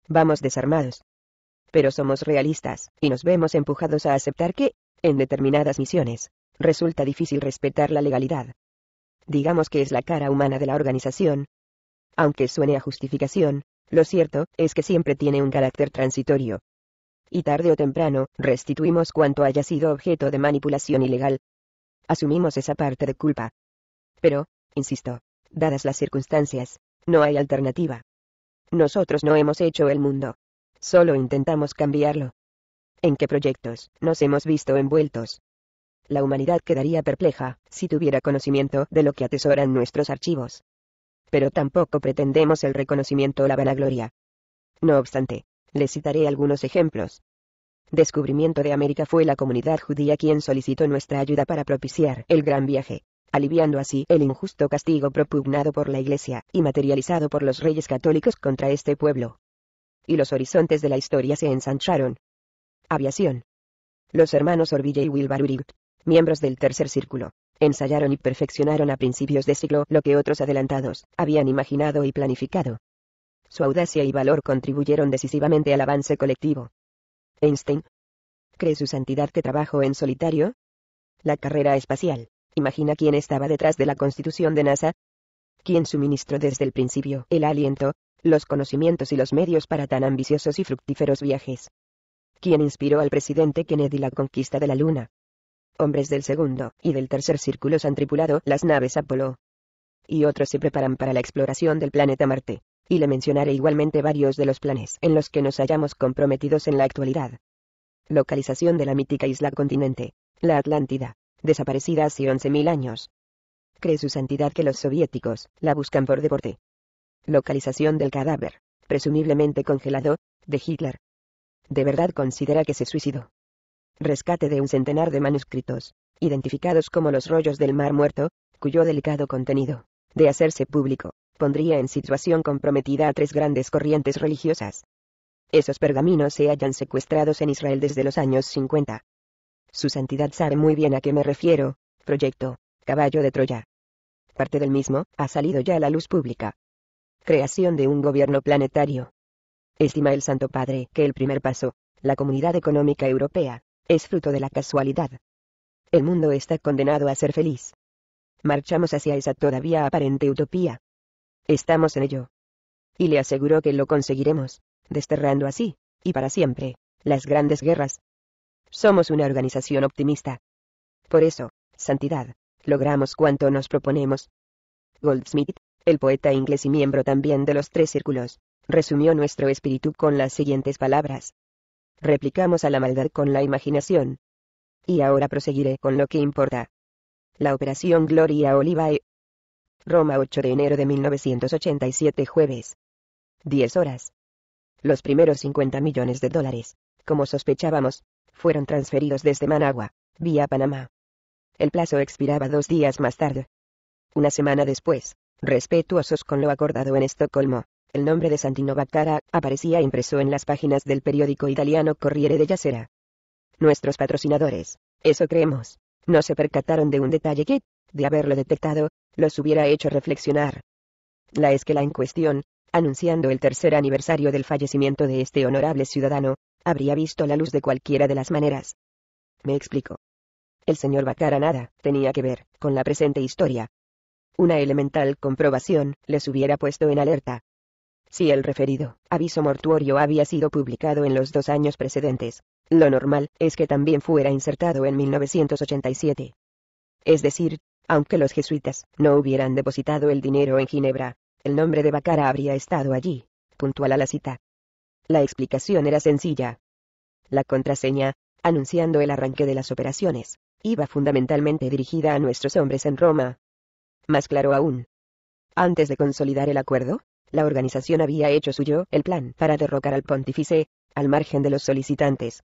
Vamos desarmados. Pero somos realistas, y nos vemos empujados a aceptar que, en determinadas misiones, resulta difícil respetar la legalidad. Digamos que es la cara humana de la organización. Aunque suene a justificación, lo cierto, es que siempre tiene un carácter transitorio. Y tarde o temprano, restituimos cuanto haya sido objeto de manipulación ilegal. Asumimos esa parte de culpa. Pero, insisto, dadas las circunstancias, no hay alternativa. Nosotros no hemos hecho el mundo. Solo intentamos cambiarlo. ¿En qué proyectos nos hemos visto envueltos? La humanidad quedaría perpleja si tuviera conocimiento de lo que atesoran nuestros archivos pero tampoco pretendemos el reconocimiento o la vanagloria. No obstante, les citaré algunos ejemplos. Descubrimiento de América fue la comunidad judía quien solicitó nuestra ayuda para propiciar el gran viaje, aliviando así el injusto castigo propugnado por la Iglesia, y materializado por los reyes católicos contra este pueblo. Y los horizontes de la historia se ensancharon. Aviación. Los hermanos Orville y Wilbur Uribe, miembros del Tercer Círculo, ensayaron y perfeccionaron a principios de siglo lo que otros adelantados habían imaginado y planificado. Su audacia y valor contribuyeron decisivamente al avance colectivo. Einstein. ¿Cree su santidad que trabajó en solitario? La carrera espacial. Imagina quién estaba detrás de la constitución de NASA. ¿Quién suministró desde el principio el aliento, los conocimientos y los medios para tan ambiciosos y fructíferos viajes? ¿Quién inspiró al presidente Kennedy la conquista de la Luna, hombres del segundo y del tercer se han tripulado las naves Apolo. Y otros se preparan para la exploración del planeta Marte. Y le mencionaré igualmente varios de los planes en los que nos hallamos comprometidos en la actualidad. Localización de la mítica isla continente, la Atlántida, desaparecida hace 11.000 años. Cree su santidad que los soviéticos la buscan por deporte. Localización del cadáver, presumiblemente congelado, de Hitler. ¿De verdad considera que se suicidó? rescate de un centenar de manuscritos, identificados como los rollos del Mar Muerto, cuyo delicado contenido, de hacerse público, pondría en situación comprometida a tres grandes corrientes religiosas. Esos pergaminos se hallan secuestrados en Israel desde los años 50. Su santidad sabe muy bien a qué me refiero, proyecto, caballo de Troya. Parte del mismo, ha salido ya a la luz pública. Creación de un gobierno planetario. Estima el Santo Padre que el primer paso, la Comunidad Económica Europea, es fruto de la casualidad. El mundo está condenado a ser feliz. Marchamos hacia esa todavía aparente utopía. Estamos en ello. Y le aseguró que lo conseguiremos, desterrando así, y para siempre, las grandes guerras. Somos una organización optimista. Por eso, santidad, logramos cuanto nos proponemos. Goldsmith, el poeta inglés y miembro también de los tres círculos, resumió nuestro espíritu con las siguientes palabras replicamos a la maldad con la imaginación. Y ahora proseguiré con lo que importa. La Operación Gloria Olivae. Roma 8 de enero de 1987 jueves. 10 horas. Los primeros 50 millones de dólares, como sospechábamos, fueron transferidos desde Managua, vía Panamá. El plazo expiraba dos días más tarde. Una semana después, respetuosos con lo acordado en Estocolmo, el nombre de Santino Baccara aparecía impreso en las páginas del periódico italiano Corriere de Yacera. Nuestros patrocinadores, eso creemos, no se percataron de un detalle que, de haberlo detectado, los hubiera hecho reflexionar. La esquela en cuestión, anunciando el tercer aniversario del fallecimiento de este honorable ciudadano, habría visto la luz de cualquiera de las maneras. Me explico. El señor Bacara nada tenía que ver con la presente historia. Una elemental comprobación les hubiera puesto en alerta. Si el referido aviso mortuorio había sido publicado en los dos años precedentes, lo normal es que también fuera insertado en 1987. Es decir, aunque los jesuitas no hubieran depositado el dinero en Ginebra, el nombre de Bacara habría estado allí, puntual a la cita. La explicación era sencilla. La contraseña, anunciando el arranque de las operaciones, iba fundamentalmente dirigida a nuestros hombres en Roma. Más claro aún. Antes de consolidar el acuerdo, la organización había hecho suyo el plan para derrocar al pontífice, al margen de los solicitantes.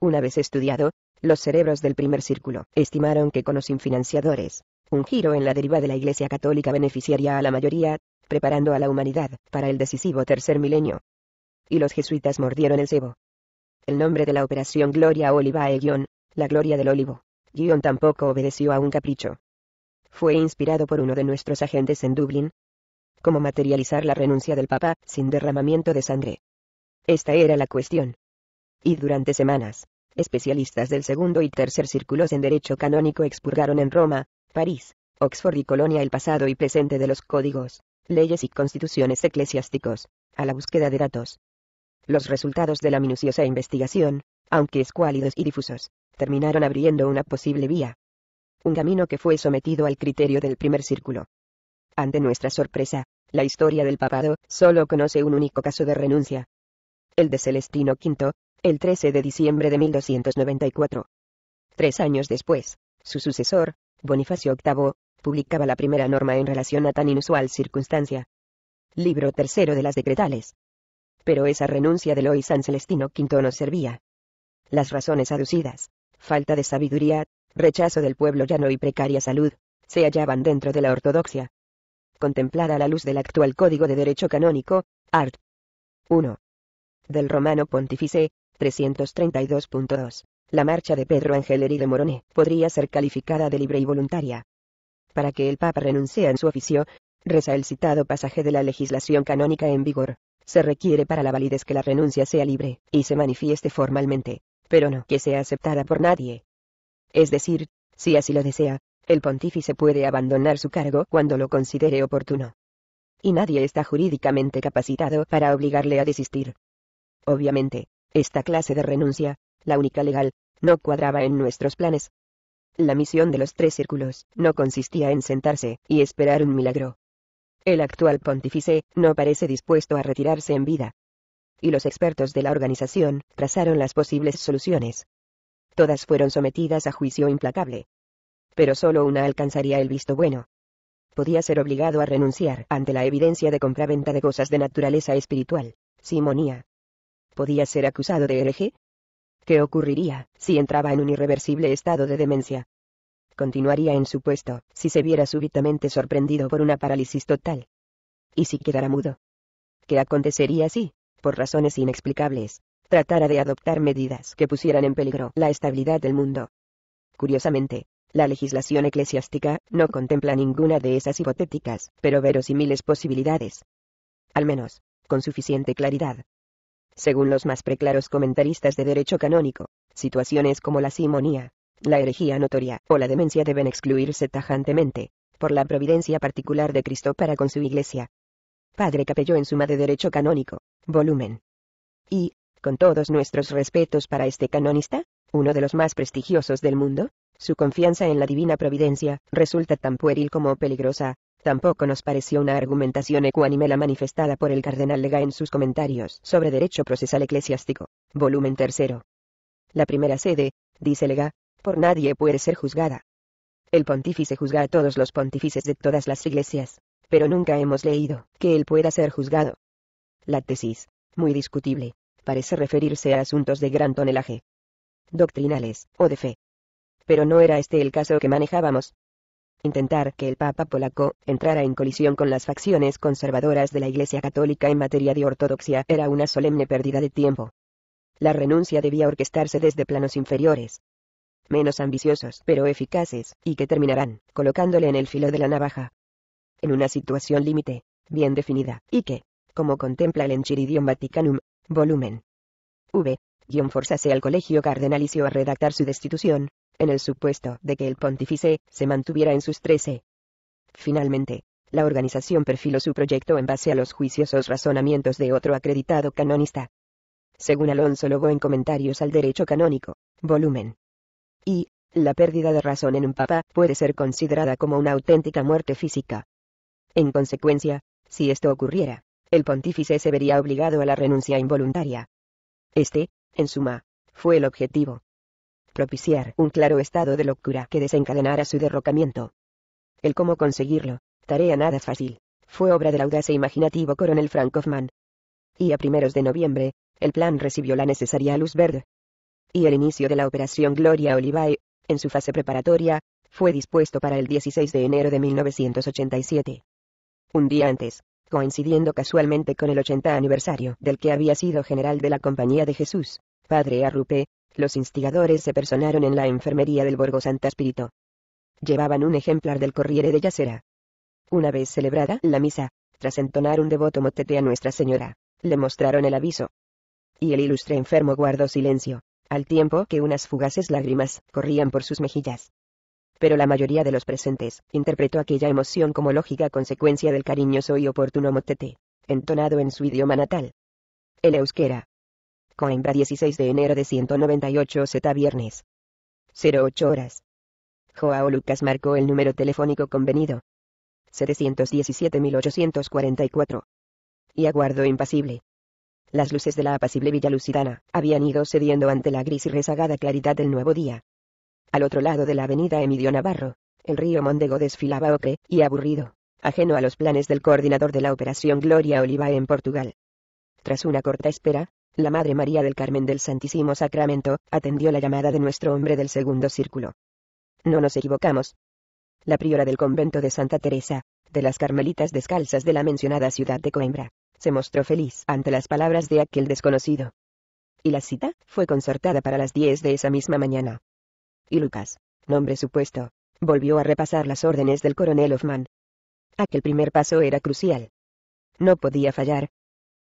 Una vez estudiado, los cerebros del primer círculo estimaron que con los infinanciadores, un giro en la deriva de la Iglesia Católica beneficiaría a la mayoría, preparando a la humanidad para el decisivo tercer milenio. Y los jesuitas mordieron el cebo. El nombre de la operación Gloria Oliva e guión, la gloria del olivo, guión tampoco obedeció a un capricho. Fue inspirado por uno de nuestros agentes en Dublín, cómo materializar la renuncia del Papa, sin derramamiento de sangre. Esta era la cuestión. Y durante semanas, especialistas del segundo y tercer círculos en derecho canónico expurgaron en Roma, París, Oxford y Colonia el pasado y presente de los códigos, leyes y constituciones eclesiásticos, a la búsqueda de datos. Los resultados de la minuciosa investigación, aunque escuálidos y difusos, terminaron abriendo una posible vía. Un camino que fue sometido al criterio del primer círculo, ante nuestra sorpresa, la historia del papado solo conoce un único caso de renuncia. El de Celestino V, el 13 de diciembre de 1294. Tres años después, su sucesor, Bonifacio VIII, publicaba la primera norma en relación a tan inusual circunstancia. Libro tercero de las decretales. Pero esa renuncia de Lois San Celestino V no servía. Las razones aducidas, falta de sabiduría, rechazo del pueblo llano y precaria salud, se hallaban dentro de la ortodoxia contemplada a la luz del actual Código de Derecho Canónico, art. 1. Del Romano Pontífice, 332.2. La marcha de Pedro Angeleri de Morone podría ser calificada de libre y voluntaria. Para que el Papa renuncie en su oficio, reza el citado pasaje de la legislación canónica en vigor. Se requiere para la validez que la renuncia sea libre, y se manifieste formalmente, pero no que sea aceptada por nadie. Es decir, si así lo desea, el pontífice puede abandonar su cargo cuando lo considere oportuno. Y nadie está jurídicamente capacitado para obligarle a desistir. Obviamente, esta clase de renuncia, la única legal, no cuadraba en nuestros planes. La misión de los tres círculos no consistía en sentarse y esperar un milagro. El actual pontífice no parece dispuesto a retirarse en vida. Y los expertos de la organización trazaron las posibles soluciones. Todas fueron sometidas a juicio implacable pero solo una alcanzaría el visto bueno. Podía ser obligado a renunciar ante la evidencia de compraventa de cosas de naturaleza espiritual, simonía. Podía ser acusado de hereje. ¿Qué ocurriría si entraba en un irreversible estado de demencia? Continuaría en su puesto, si se viera súbitamente sorprendido por una parálisis total. ¿Y si quedara mudo? ¿Qué acontecería si, por razones inexplicables, tratara de adoptar medidas que pusieran en peligro la estabilidad del mundo? Curiosamente, la legislación eclesiástica no contempla ninguna de esas hipotéticas, pero verosímiles posibilidades. Al menos, con suficiente claridad. Según los más preclaros comentaristas de derecho canónico, situaciones como la simonía, la herejía notoria o la demencia deben excluirse tajantemente, por la providencia particular de Cristo para con su Iglesia. Padre Capelló en Suma de Derecho Canónico, volumen. Y, con todos nuestros respetos para este canonista, uno de los más prestigiosos del mundo, su confianza en la divina providencia, resulta tan pueril como peligrosa, Tampoco nos pareció una argumentación ecuánime la manifestada por el cardenal Lega en sus comentarios sobre Derecho Procesal Eclesiástico, volumen tercero. La primera sede, dice Lega, por nadie puede ser juzgada. El pontífice juzga a todos los pontífices de todas las iglesias, pero nunca hemos leído que él pueda ser juzgado. La tesis, muy discutible, parece referirse a asuntos de gran tonelaje. Doctrinales, o de fe, pero no era este el caso que manejábamos. Intentar que el Papa polaco entrara en colisión con las facciones conservadoras de la Iglesia Católica en materia de ortodoxia era una solemne pérdida de tiempo. La renuncia debía orquestarse desde planos inferiores, menos ambiciosos pero eficaces, y que terminarán colocándole en el filo de la navaja. En una situación límite, bien definida, y que, como contempla el Enchiridion Vaticanum, volumen V, guión forzase al Colegio Cardenalicio a redactar su destitución, en el supuesto de que el pontífice se mantuviera en sus trece. Finalmente, la organización perfiló su proyecto en base a los juiciosos razonamientos de otro acreditado canonista. Según Alonso logó en Comentarios al Derecho Canónico, volumen. Y, la pérdida de razón en un papa puede ser considerada como una auténtica muerte física. En consecuencia, si esto ocurriera, el pontífice se vería obligado a la renuncia involuntaria. Este, en suma, fue el objetivo, propiciar un claro estado de locura que desencadenara su derrocamiento. El cómo conseguirlo, tarea nada fácil, fue obra del audaz e imaginativo coronel Frank Hoffman. Y a primeros de noviembre, el plan recibió la necesaria luz verde. Y el inicio de la operación Gloria Olivae, en su fase preparatoria, fue dispuesto para el 16 de enero de 1987. Un día antes, coincidiendo casualmente con el 80 aniversario del que había sido general de la Compañía de Jesús, Padre Arrupe, los instigadores se personaron en la enfermería del Borgo Santa Espíritu. Llevaban un ejemplar del Corriere de Yacera. Una vez celebrada la misa, tras entonar un devoto motete a Nuestra Señora, le mostraron el aviso. Y el ilustre enfermo guardó silencio, al tiempo que unas fugaces lágrimas corrían por sus mejillas. Pero la mayoría de los presentes interpretó aquella emoción como lógica consecuencia del cariñoso y oportuno motete, entonado en su idioma natal. El euskera, Coimbra 16 de enero de 198 Z viernes. 08 horas. Joao Lucas marcó el número telefónico convenido. 717.844. Y aguardó impasible. Las luces de la apacible Villa Lucidana habían ido cediendo ante la gris y rezagada claridad del nuevo día. Al otro lado de la avenida Emidio Navarro, el río Mondego desfilaba ocre y aburrido, ajeno a los planes del coordinador de la operación Gloria Oliva en Portugal. Tras una corta espera, la Madre María del Carmen del Santísimo Sacramento, atendió la llamada de nuestro hombre del segundo círculo. No nos equivocamos. La priora del convento de Santa Teresa, de las Carmelitas Descalzas de la mencionada ciudad de Coimbra, se mostró feliz ante las palabras de aquel desconocido. Y la cita fue concertada para las diez de esa misma mañana. Y Lucas, nombre supuesto, volvió a repasar las órdenes del coronel Hoffman. Aquel primer paso era crucial. No podía fallar.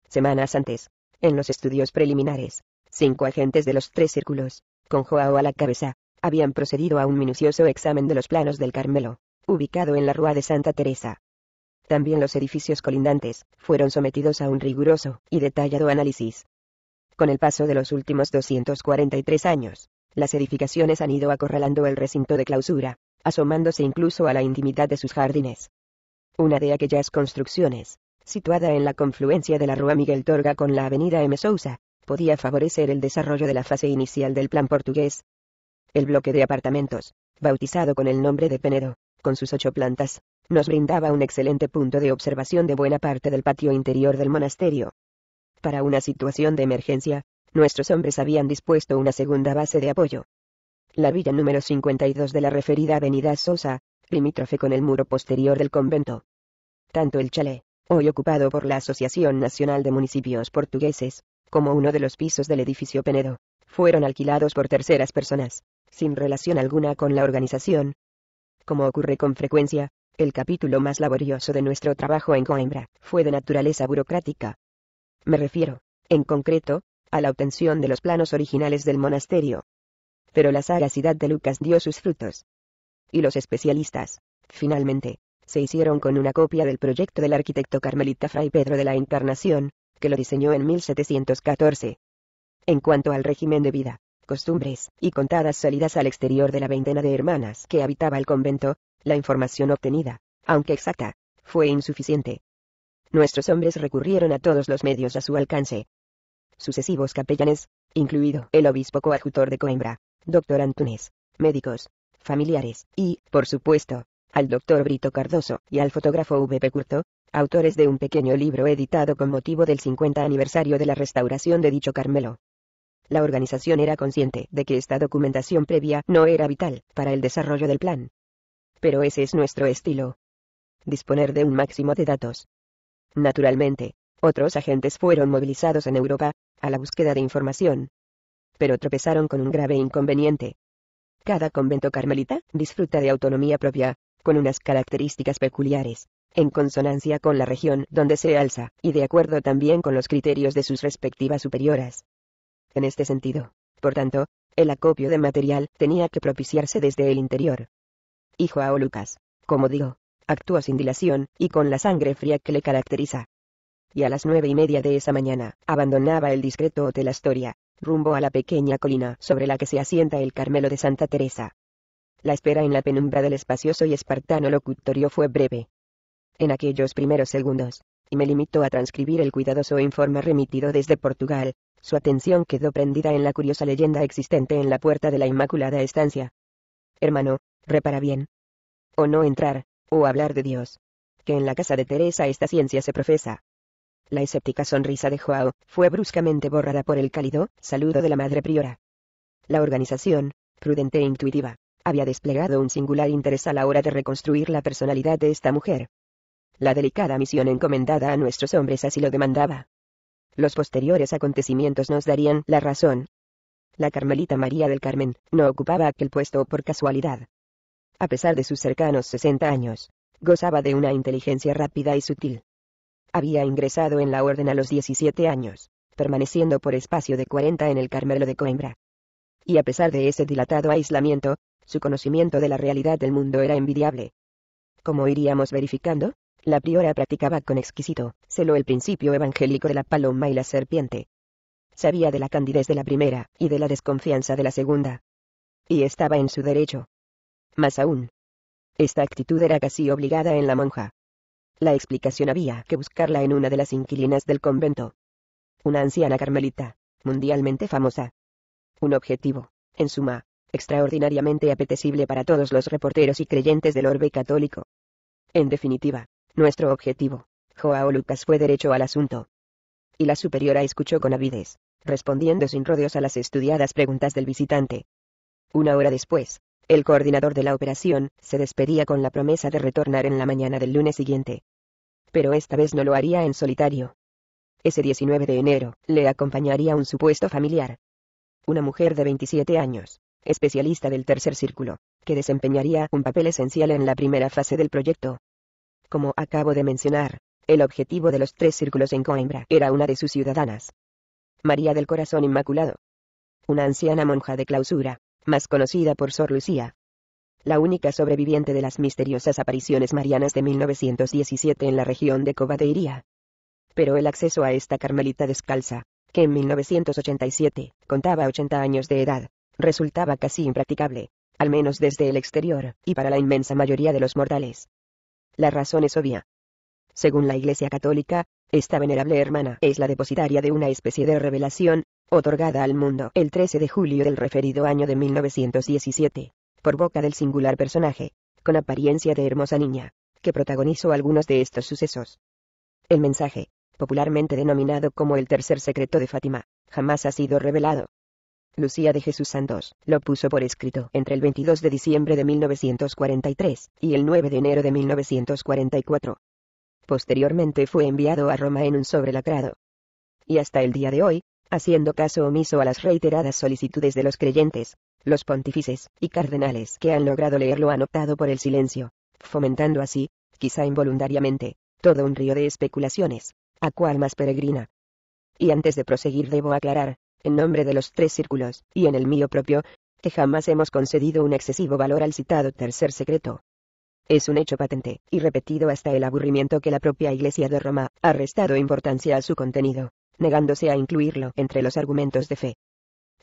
Semanas antes, en los estudios preliminares, cinco agentes de los tres círculos, con Joao a la cabeza, habían procedido a un minucioso examen de los planos del Carmelo, ubicado en la Rua de Santa Teresa. También los edificios colindantes fueron sometidos a un riguroso y detallado análisis. Con el paso de los últimos 243 años, las edificaciones han ido acorralando el recinto de clausura, asomándose incluso a la intimidad de sus jardines. Una de aquellas construcciones, situada en la confluencia de la Rua Miguel Torga con la Avenida M. Sousa, podía favorecer el desarrollo de la fase inicial del plan portugués. El bloque de apartamentos, bautizado con el nombre de Penedo, con sus ocho plantas, nos brindaba un excelente punto de observación de buena parte del patio interior del monasterio. Para una situación de emergencia, nuestros hombres habían dispuesto una segunda base de apoyo. La villa número 52 de la referida avenida Sousa, limítrofe con el muro posterior del convento. Tanto el chalet, hoy ocupado por la Asociación Nacional de Municipios Portugueses, como uno de los pisos del edificio Penedo, fueron alquilados por terceras personas, sin relación alguna con la organización. Como ocurre con frecuencia, el capítulo más laborioso de nuestro trabajo en Coimbra fue de naturaleza burocrática. Me refiero, en concreto, a la obtención de los planos originales del monasterio. Pero la sagacidad de Lucas dio sus frutos. Y los especialistas, finalmente, se hicieron con una copia del proyecto del arquitecto carmelita Fray Pedro de la Encarnación, que lo diseñó en 1714. En cuanto al régimen de vida, costumbres, y contadas salidas al exterior de la veintena de hermanas que habitaba el convento, la información obtenida, aunque exacta, fue insuficiente. Nuestros hombres recurrieron a todos los medios a su alcance. Sucesivos capellanes, incluido el obispo coadjutor de Coimbra, doctor Antunes, médicos, familiares, y, por supuesto, al doctor Brito Cardoso y al fotógrafo V.P. Curto, autores de un pequeño libro editado con motivo del 50 aniversario de la restauración de dicho Carmelo. La organización era consciente de que esta documentación previa no era vital para el desarrollo del plan. Pero ese es nuestro estilo. Disponer de un máximo de datos. Naturalmente, otros agentes fueron movilizados en Europa, a la búsqueda de información. Pero tropezaron con un grave inconveniente. Cada convento carmelita disfruta de autonomía propia, con unas características peculiares, en consonancia con la región donde se alza, y de acuerdo también con los criterios de sus respectivas superioras. En este sentido, por tanto, el acopio de material tenía que propiciarse desde el interior. Hijo a Lucas, como digo, actúa sin dilación, y con la sangre fría que le caracteriza. Y a las nueve y media de esa mañana, abandonaba el discreto Hotel Astoria, rumbo a la pequeña colina sobre la que se asienta el Carmelo de Santa Teresa. La espera en la penumbra del espacioso y espartano locutorio fue breve. En aquellos primeros segundos, y me limitó a transcribir el cuidadoso informe remitido desde Portugal, su atención quedó prendida en la curiosa leyenda existente en la puerta de la Inmaculada Estancia. Hermano, repara bien. O no entrar, o hablar de Dios. Que en la casa de Teresa esta ciencia se profesa. La escéptica sonrisa de Joao fue bruscamente borrada por el cálido saludo de la madre priora. La organización, prudente e intuitiva, había desplegado un singular interés a la hora de reconstruir la personalidad de esta mujer. La delicada misión encomendada a nuestros hombres así lo demandaba. Los posteriores acontecimientos nos darían la razón. La Carmelita María del Carmen no ocupaba aquel puesto por casualidad. A pesar de sus cercanos 60 años, gozaba de una inteligencia rápida y sutil. Había ingresado en la orden a los 17 años, permaneciendo por espacio de 40 en el Carmelo de Coimbra. Y a pesar de ese dilatado aislamiento, su conocimiento de la realidad del mundo era envidiable. Como iríamos verificando, la priora practicaba con exquisito celo el principio evangélico de la paloma y la serpiente. Sabía de la candidez de la primera y de la desconfianza de la segunda. Y estaba en su derecho. Más aún. Esta actitud era casi obligada en la monja. La explicación había que buscarla en una de las inquilinas del convento. Una anciana carmelita, mundialmente famosa. Un objetivo, en suma, extraordinariamente apetecible para todos los reporteros y creyentes del orbe católico. En definitiva, nuestro objetivo, Joao Lucas fue derecho al asunto. Y la superiora escuchó con avidez, respondiendo sin rodeos a las estudiadas preguntas del visitante. Una hora después, el coordinador de la operación se despedía con la promesa de retornar en la mañana del lunes siguiente. Pero esta vez no lo haría en solitario. Ese 19 de enero, le acompañaría un supuesto familiar. Una mujer de 27 años, especialista del tercer círculo, que desempeñaría un papel esencial en la primera fase del proyecto. Como acabo de mencionar, el objetivo de los tres círculos en Coimbra era una de sus ciudadanas. María del Corazón Inmaculado. Una anciana monja de clausura, más conocida por Sor Lucía. La única sobreviviente de las misteriosas apariciones marianas de 1917 en la región de Covadeiría. Pero el acceso a esta carmelita descalza, que en 1987 contaba 80 años de edad, resultaba casi impracticable, al menos desde el exterior, y para la inmensa mayoría de los mortales. La razón es obvia. Según la Iglesia Católica, esta venerable hermana es la depositaria de una especie de revelación, otorgada al mundo el 13 de julio del referido año de 1917, por boca del singular personaje, con apariencia de hermosa niña, que protagonizó algunos de estos sucesos. El mensaje, popularmente denominado como el tercer secreto de Fátima, jamás ha sido revelado, Lucía de Jesús Santos, lo puso por escrito entre el 22 de diciembre de 1943 y el 9 de enero de 1944. Posteriormente fue enviado a Roma en un sobre lacrado. Y hasta el día de hoy, haciendo caso omiso a las reiteradas solicitudes de los creyentes, los pontífices y cardenales que han logrado leerlo han optado por el silencio, fomentando así, quizá involuntariamente, todo un río de especulaciones, a cual más peregrina. Y antes de proseguir debo aclarar, en nombre de los tres círculos, y en el mío propio, que jamás hemos concedido un excesivo valor al citado tercer secreto. Es un hecho patente, y repetido hasta el aburrimiento que la propia Iglesia de Roma ha restado importancia a su contenido, negándose a incluirlo entre los argumentos de fe.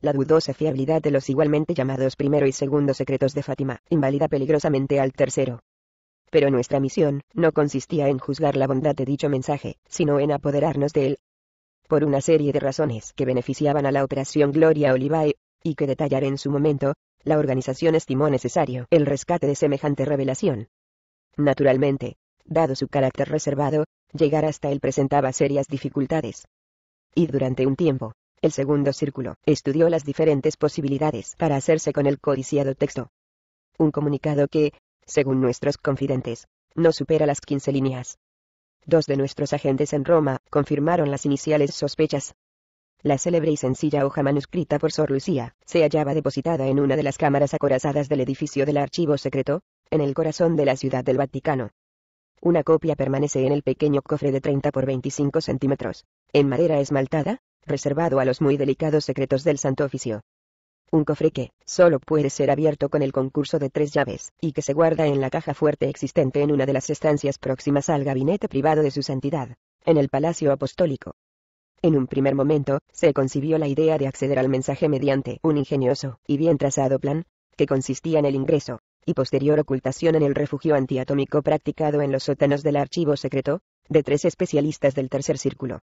La dudosa fiabilidad de los igualmente llamados primero y segundo secretos de Fátima, invalida peligrosamente al tercero. Pero nuestra misión no consistía en juzgar la bondad de dicho mensaje, sino en apoderarnos de él, por una serie de razones que beneficiaban a la Operación Gloria Olivae, y que detallaré en su momento, la organización estimó necesario el rescate de semejante revelación. Naturalmente, dado su carácter reservado, llegar hasta él presentaba serias dificultades. Y durante un tiempo, el segundo círculo estudió las diferentes posibilidades para hacerse con el codiciado texto. Un comunicado que, según nuestros confidentes, no supera las 15 líneas, Dos de nuestros agentes en Roma confirmaron las iniciales sospechas. La célebre y sencilla hoja manuscrita por Sor Lucía se hallaba depositada en una de las cámaras acorazadas del edificio del Archivo Secreto, en el corazón de la Ciudad del Vaticano. Una copia permanece en el pequeño cofre de 30 por 25 centímetros, en madera esmaltada, reservado a los muy delicados secretos del Santo Oficio. Un cofre que, solo puede ser abierto con el concurso de tres llaves, y que se guarda en la caja fuerte existente en una de las estancias próximas al gabinete privado de su santidad, en el Palacio Apostólico. En un primer momento, se concibió la idea de acceder al mensaje mediante un ingenioso y bien trazado plan, que consistía en el ingreso, y posterior ocultación en el refugio antiatómico practicado en los sótanos del archivo secreto, de tres especialistas del tercer círculo.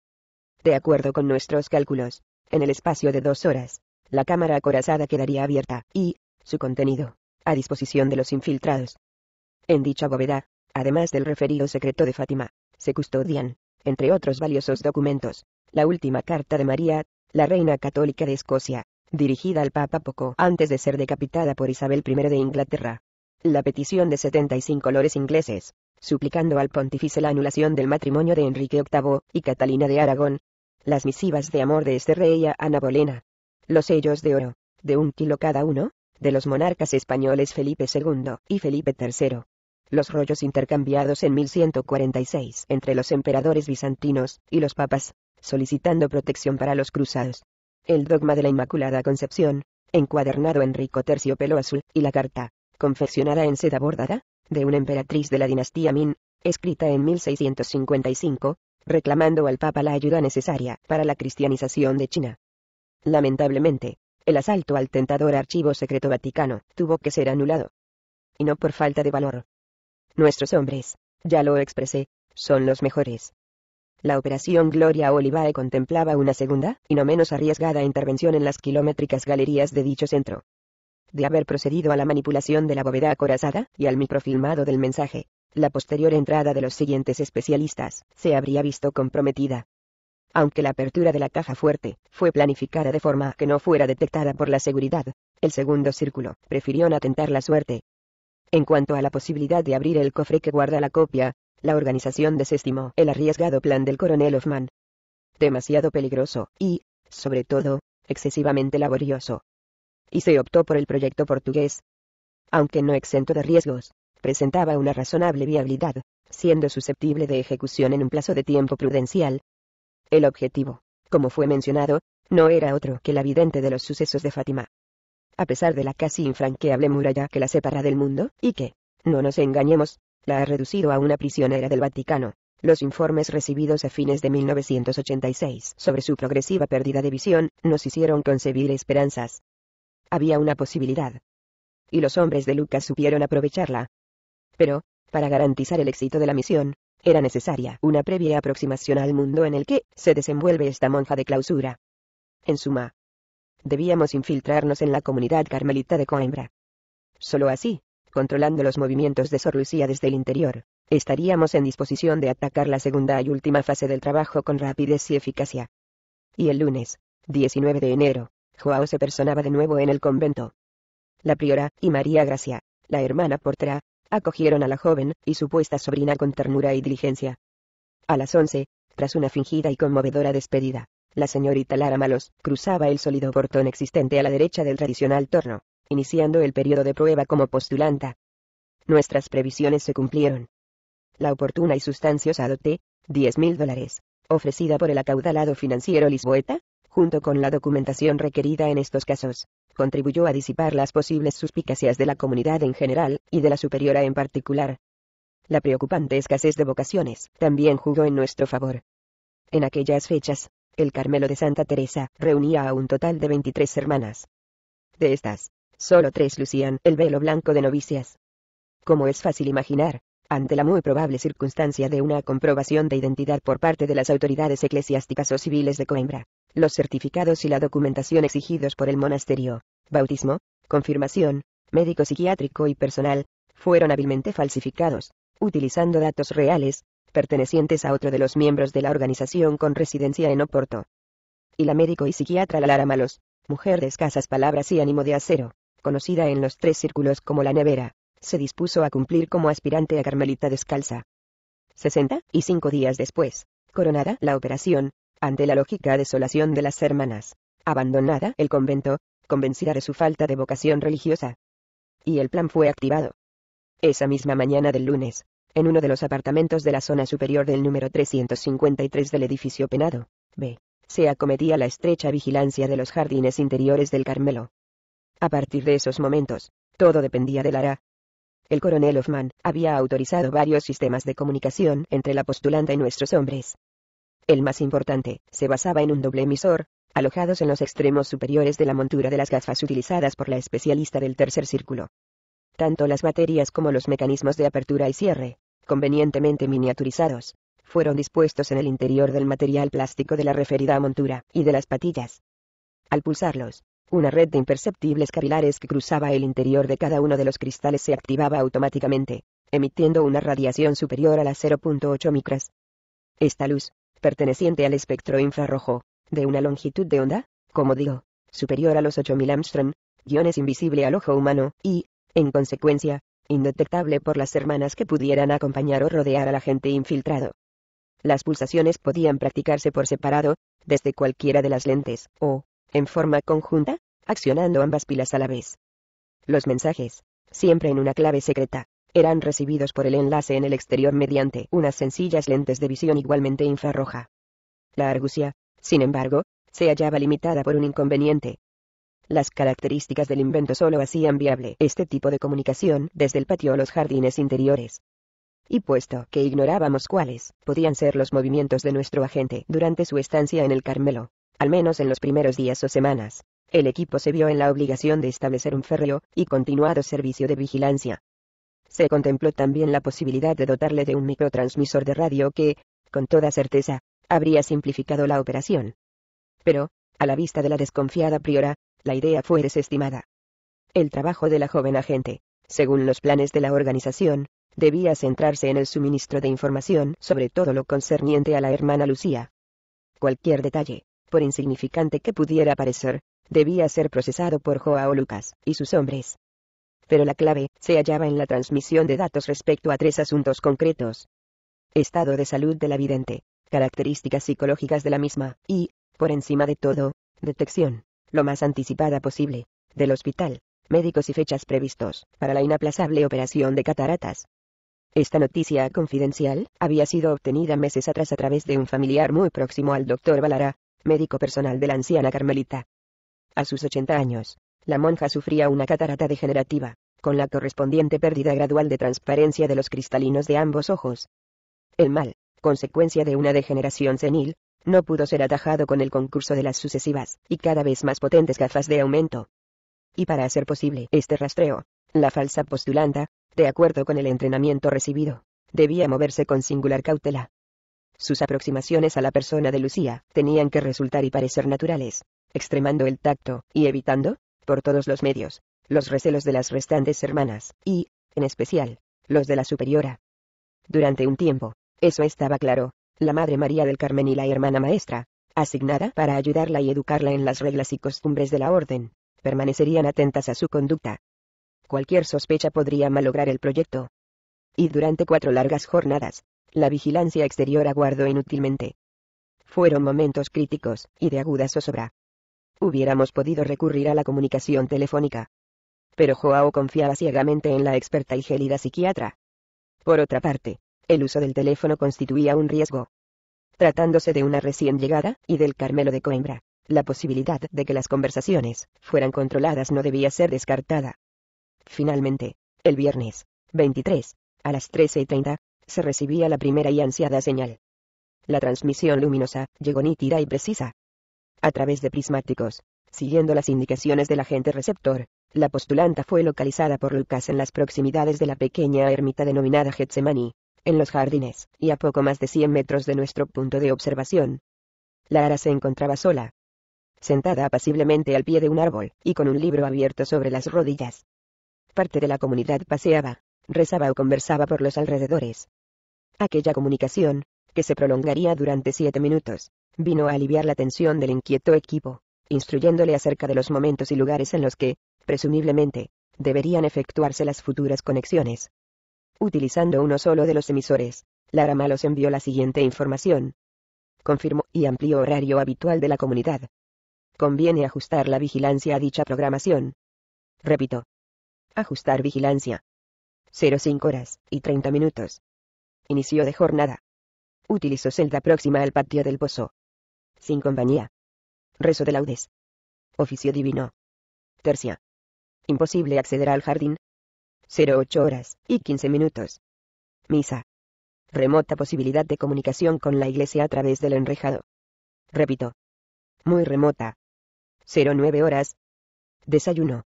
De acuerdo con nuestros cálculos, en el espacio de dos horas, la cámara acorazada quedaría abierta, y, su contenido, a disposición de los infiltrados. En dicha bóveda, además del referido secreto de Fátima, se custodian, entre otros valiosos documentos, la última carta de María, la reina católica de Escocia, dirigida al Papa poco antes de ser decapitada por Isabel I de Inglaterra. La petición de 75 colores ingleses, suplicando al pontífice la anulación del matrimonio de Enrique VIII y Catalina de Aragón. Las misivas de amor de este rey a Ana Bolena, los sellos de oro, de un kilo cada uno, de los monarcas españoles Felipe II y Felipe III. Los rollos intercambiados en 1146 entre los emperadores bizantinos y los papas, solicitando protección para los cruzados. El dogma de la Inmaculada Concepción, encuadernado en rico terciopelo azul, y la carta, confeccionada en seda bordada, de una emperatriz de la dinastía Min, escrita en 1655, reclamando al Papa la ayuda necesaria para la cristianización de China. Lamentablemente, el asalto al tentador archivo secreto vaticano tuvo que ser anulado. Y no por falta de valor. Nuestros hombres, ya lo expresé, son los mejores. La operación Gloria Olivae contemplaba una segunda, y no menos arriesgada intervención en las kilométricas galerías de dicho centro. De haber procedido a la manipulación de la bóveda acorazada y al microfilmado del mensaje, la posterior entrada de los siguientes especialistas se habría visto comprometida aunque la apertura de la caja fuerte, fue planificada de forma que no fuera detectada por la seguridad. El segundo círculo, prefirió no atentar la suerte. En cuanto a la posibilidad de abrir el cofre que guarda la copia, la organización desestimó el arriesgado plan del coronel Hoffman. Demasiado peligroso, y, sobre todo, excesivamente laborioso. Y se optó por el proyecto portugués. Aunque no exento de riesgos, presentaba una razonable viabilidad, siendo susceptible de ejecución en un plazo de tiempo prudencial, el objetivo, como fue mencionado, no era otro que la vidente de los sucesos de Fátima. A pesar de la casi infranqueable muralla que la separa del mundo, y que, no nos engañemos, la ha reducido a una prisionera del Vaticano, los informes recibidos a fines de 1986 sobre su progresiva pérdida de visión nos hicieron concebir esperanzas. Había una posibilidad. Y los hombres de Lucas supieron aprovecharla. Pero, para garantizar el éxito de la misión, era necesaria una previa aproximación al mundo en el que se desenvuelve esta monja de clausura. En suma, debíamos infiltrarnos en la comunidad carmelita de Coimbra. Solo así, controlando los movimientos de Sor Lucía desde el interior, estaríamos en disposición de atacar la segunda y última fase del trabajo con rapidez y eficacia. Y el lunes, 19 de enero, Joao se personaba de nuevo en el convento. La priora y María Gracia, la hermana Portra, acogieron a la joven y supuesta sobrina con ternura y diligencia. A las once, tras una fingida y conmovedora despedida, la señorita Lara Malos cruzaba el sólido portón existente a la derecha del tradicional torno, iniciando el periodo de prueba como postulanta. Nuestras previsiones se cumplieron. La oportuna y sustanciosa dote, 10.000 mil dólares, ofrecida por el acaudalado financiero Lisboeta, junto con la documentación requerida en estos casos, contribuyó a disipar las posibles suspicacias de la comunidad en general, y de la superiora en particular. La preocupante escasez de vocaciones también jugó en nuestro favor. En aquellas fechas, el Carmelo de Santa Teresa reunía a un total de 23 hermanas. De estas, solo tres lucían el velo blanco de novicias. Como es fácil imaginar, ante la muy probable circunstancia de una comprobación de identidad por parte de las autoridades eclesiásticas o civiles de Coimbra, los certificados y la documentación exigidos por el monasterio, bautismo, confirmación, médico psiquiátrico y personal, fueron hábilmente falsificados, utilizando datos reales, pertenecientes a otro de los miembros de la organización con residencia en Oporto. Y la médico y psiquiatra Lara Malos, mujer de escasas palabras y ánimo de acero, conocida en los tres círculos como la nevera, se dispuso a cumplir como aspirante a Carmelita descalza. 60 y cinco días después, coronada la operación, ante la lógica desolación de las hermanas, abandonada el convento, convencida de su falta de vocación religiosa. Y el plan fue activado. Esa misma mañana del lunes, en uno de los apartamentos de la zona superior del número 353 del edificio penado, B, se acometía la estrecha vigilancia de los jardines interiores del Carmelo. A partir de esos momentos, todo dependía de Lara, el coronel Hoffman había autorizado varios sistemas de comunicación entre la postulante y nuestros hombres. El más importante, se basaba en un doble emisor, alojados en los extremos superiores de la montura de las gafas utilizadas por la especialista del tercer círculo. Tanto las materias como los mecanismos de apertura y cierre, convenientemente miniaturizados, fueron dispuestos en el interior del material plástico de la referida montura y de las patillas. Al pulsarlos, una red de imperceptibles capilares que cruzaba el interior de cada uno de los cristales se activaba automáticamente, emitiendo una radiación superior a las 0.8 micras. Esta luz, perteneciente al espectro infrarrojo, de una longitud de onda, como digo, superior a los 8.000 Armstrong, guión es invisible al ojo humano, y, en consecuencia, indetectable por las hermanas que pudieran acompañar o rodear al agente infiltrado. Las pulsaciones podían practicarse por separado, desde cualquiera de las lentes, o, en forma conjunta, accionando ambas pilas a la vez. Los mensajes, siempre en una clave secreta, eran recibidos por el enlace en el exterior mediante unas sencillas lentes de visión igualmente infrarroja. La argucia, sin embargo, se hallaba limitada por un inconveniente. Las características del invento solo hacían viable este tipo de comunicación desde el patio o los jardines interiores. Y puesto que ignorábamos cuáles podían ser los movimientos de nuestro agente durante su estancia en el Carmelo, al menos en los primeros días o semanas. El equipo se vio en la obligación de establecer un férreo y continuado servicio de vigilancia. Se contempló también la posibilidad de dotarle de un microtransmisor de radio que, con toda certeza, habría simplificado la operación. Pero, a la vista de la desconfiada priora, la idea fue desestimada. El trabajo de la joven agente, según los planes de la organización, debía centrarse en el suministro de información sobre todo lo concerniente a la hermana Lucía. Cualquier detalle, por insignificante que pudiera parecer, debía ser procesado por Joao Lucas y sus hombres. Pero la clave se hallaba en la transmisión de datos respecto a tres asuntos concretos. Estado de salud de la vidente, características psicológicas de la misma, y, por encima de todo, detección, lo más anticipada posible, del hospital, médicos y fechas previstos, para la inaplazable operación de cataratas. Esta noticia confidencial había sido obtenida meses atrás a través de un familiar muy próximo al doctor Balara, médico personal de la anciana carmelita. A sus 80 años, la monja sufría una catarata degenerativa, con la correspondiente pérdida gradual de transparencia de los cristalinos de ambos ojos. El mal, consecuencia de una degeneración senil, no pudo ser atajado con el concurso de las sucesivas y cada vez más potentes gafas de aumento. Y para hacer posible este rastreo, la falsa postulanta, de acuerdo con el entrenamiento recibido, debía moverse con singular cautela, sus aproximaciones a la persona de Lucía tenían que resultar y parecer naturales, extremando el tacto, y evitando, por todos los medios, los recelos de las restantes hermanas, y, en especial, los de la superiora. Durante un tiempo, eso estaba claro, la Madre María del Carmen y la hermana maestra, asignada para ayudarla y educarla en las reglas y costumbres de la orden, permanecerían atentas a su conducta. Cualquier sospecha podría malograr el proyecto. Y durante cuatro largas jornadas, la vigilancia exterior aguardó inútilmente. Fueron momentos críticos, y de aguda zozobra. Hubiéramos podido recurrir a la comunicación telefónica. Pero Joao confiaba ciegamente en la experta y gélida psiquiatra. Por otra parte, el uso del teléfono constituía un riesgo. Tratándose de una recién llegada, y del Carmelo de Coimbra, la posibilidad de que las conversaciones fueran controladas no debía ser descartada. Finalmente, el viernes, 23, a las 13:30 se recibía la primera y ansiada señal. La transmisión luminosa, llegó nítida y precisa. A través de prismáticos, siguiendo las indicaciones del agente receptor, la postulanta fue localizada por Lucas en las proximidades de la pequeña ermita denominada Getsemani, en los jardines, y a poco más de 100 metros de nuestro punto de observación. La se encontraba sola. Sentada apaciblemente al pie de un árbol, y con un libro abierto sobre las rodillas. Parte de la comunidad paseaba, rezaba o conversaba por los alrededores. Aquella comunicación, que se prolongaría durante siete minutos, vino a aliviar la tensión del inquieto equipo, instruyéndole acerca de los momentos y lugares en los que, presumiblemente, deberían efectuarse las futuras conexiones. Utilizando uno solo de los emisores, Lara Malos envió la siguiente información. Confirmó y amplió horario habitual de la comunidad. Conviene ajustar la vigilancia a dicha programación. Repito. Ajustar vigilancia, 05 horas y 30 minutos. Inicio de jornada. Utilizó celda próxima al patio del pozo. Sin compañía. Rezo de laudes. Oficio divino. Tercia. Imposible acceder al jardín. 08 horas y 15 minutos. Misa. Remota posibilidad de comunicación con la iglesia a través del enrejado. Repito. Muy remota. 09 horas. Desayuno.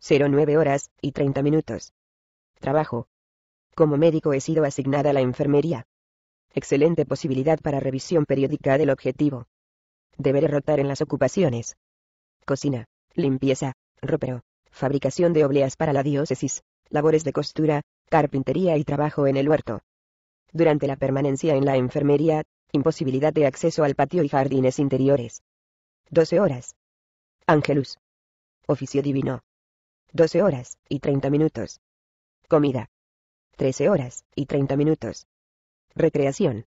09 horas y 30 minutos. Trabajo. Como médico he sido asignada a la enfermería. Excelente posibilidad para revisión periódica del objetivo. Deberé rotar en las ocupaciones. Cocina, limpieza, ropero, fabricación de obleas para la diócesis, labores de costura, carpintería y trabajo en el huerto. Durante la permanencia en la enfermería, imposibilidad de acceso al patio y jardines interiores. 12 horas. Ángelus. Oficio divino. 12 horas y 30 minutos. Comida. 13 horas y 30 minutos. Recreación.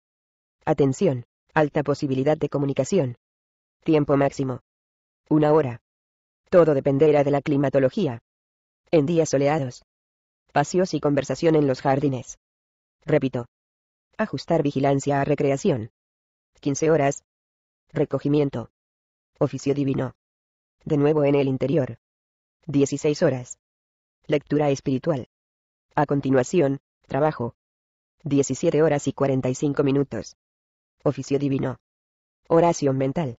Atención. Alta posibilidad de comunicación. Tiempo máximo. Una hora. Todo dependerá de la climatología. En días soleados. Paseos y conversación en los jardines. Repito. Ajustar vigilancia a recreación. 15 horas. Recogimiento. Oficio divino. De nuevo en el interior. 16 horas. Lectura espiritual. A continuación, trabajo. 17 horas y 45 minutos. Oficio divino. Oración mental.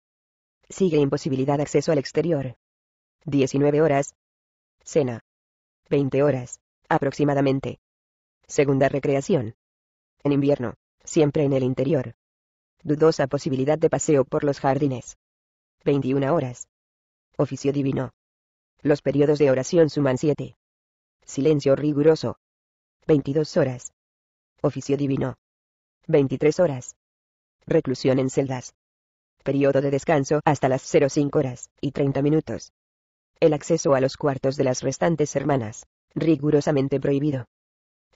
Sigue imposibilidad acceso al exterior. 19 horas. Cena. 20 horas, aproximadamente. Segunda recreación. En invierno, siempre en el interior. Dudosa posibilidad de paseo por los jardines. 21 horas. Oficio divino. Los periodos de oración suman 7. Silencio riguroso. 22 horas. Oficio divino. 23 horas. Reclusión en celdas. Periodo de descanso hasta las 05 horas y 30 minutos. El acceso a los cuartos de las restantes hermanas, rigurosamente prohibido.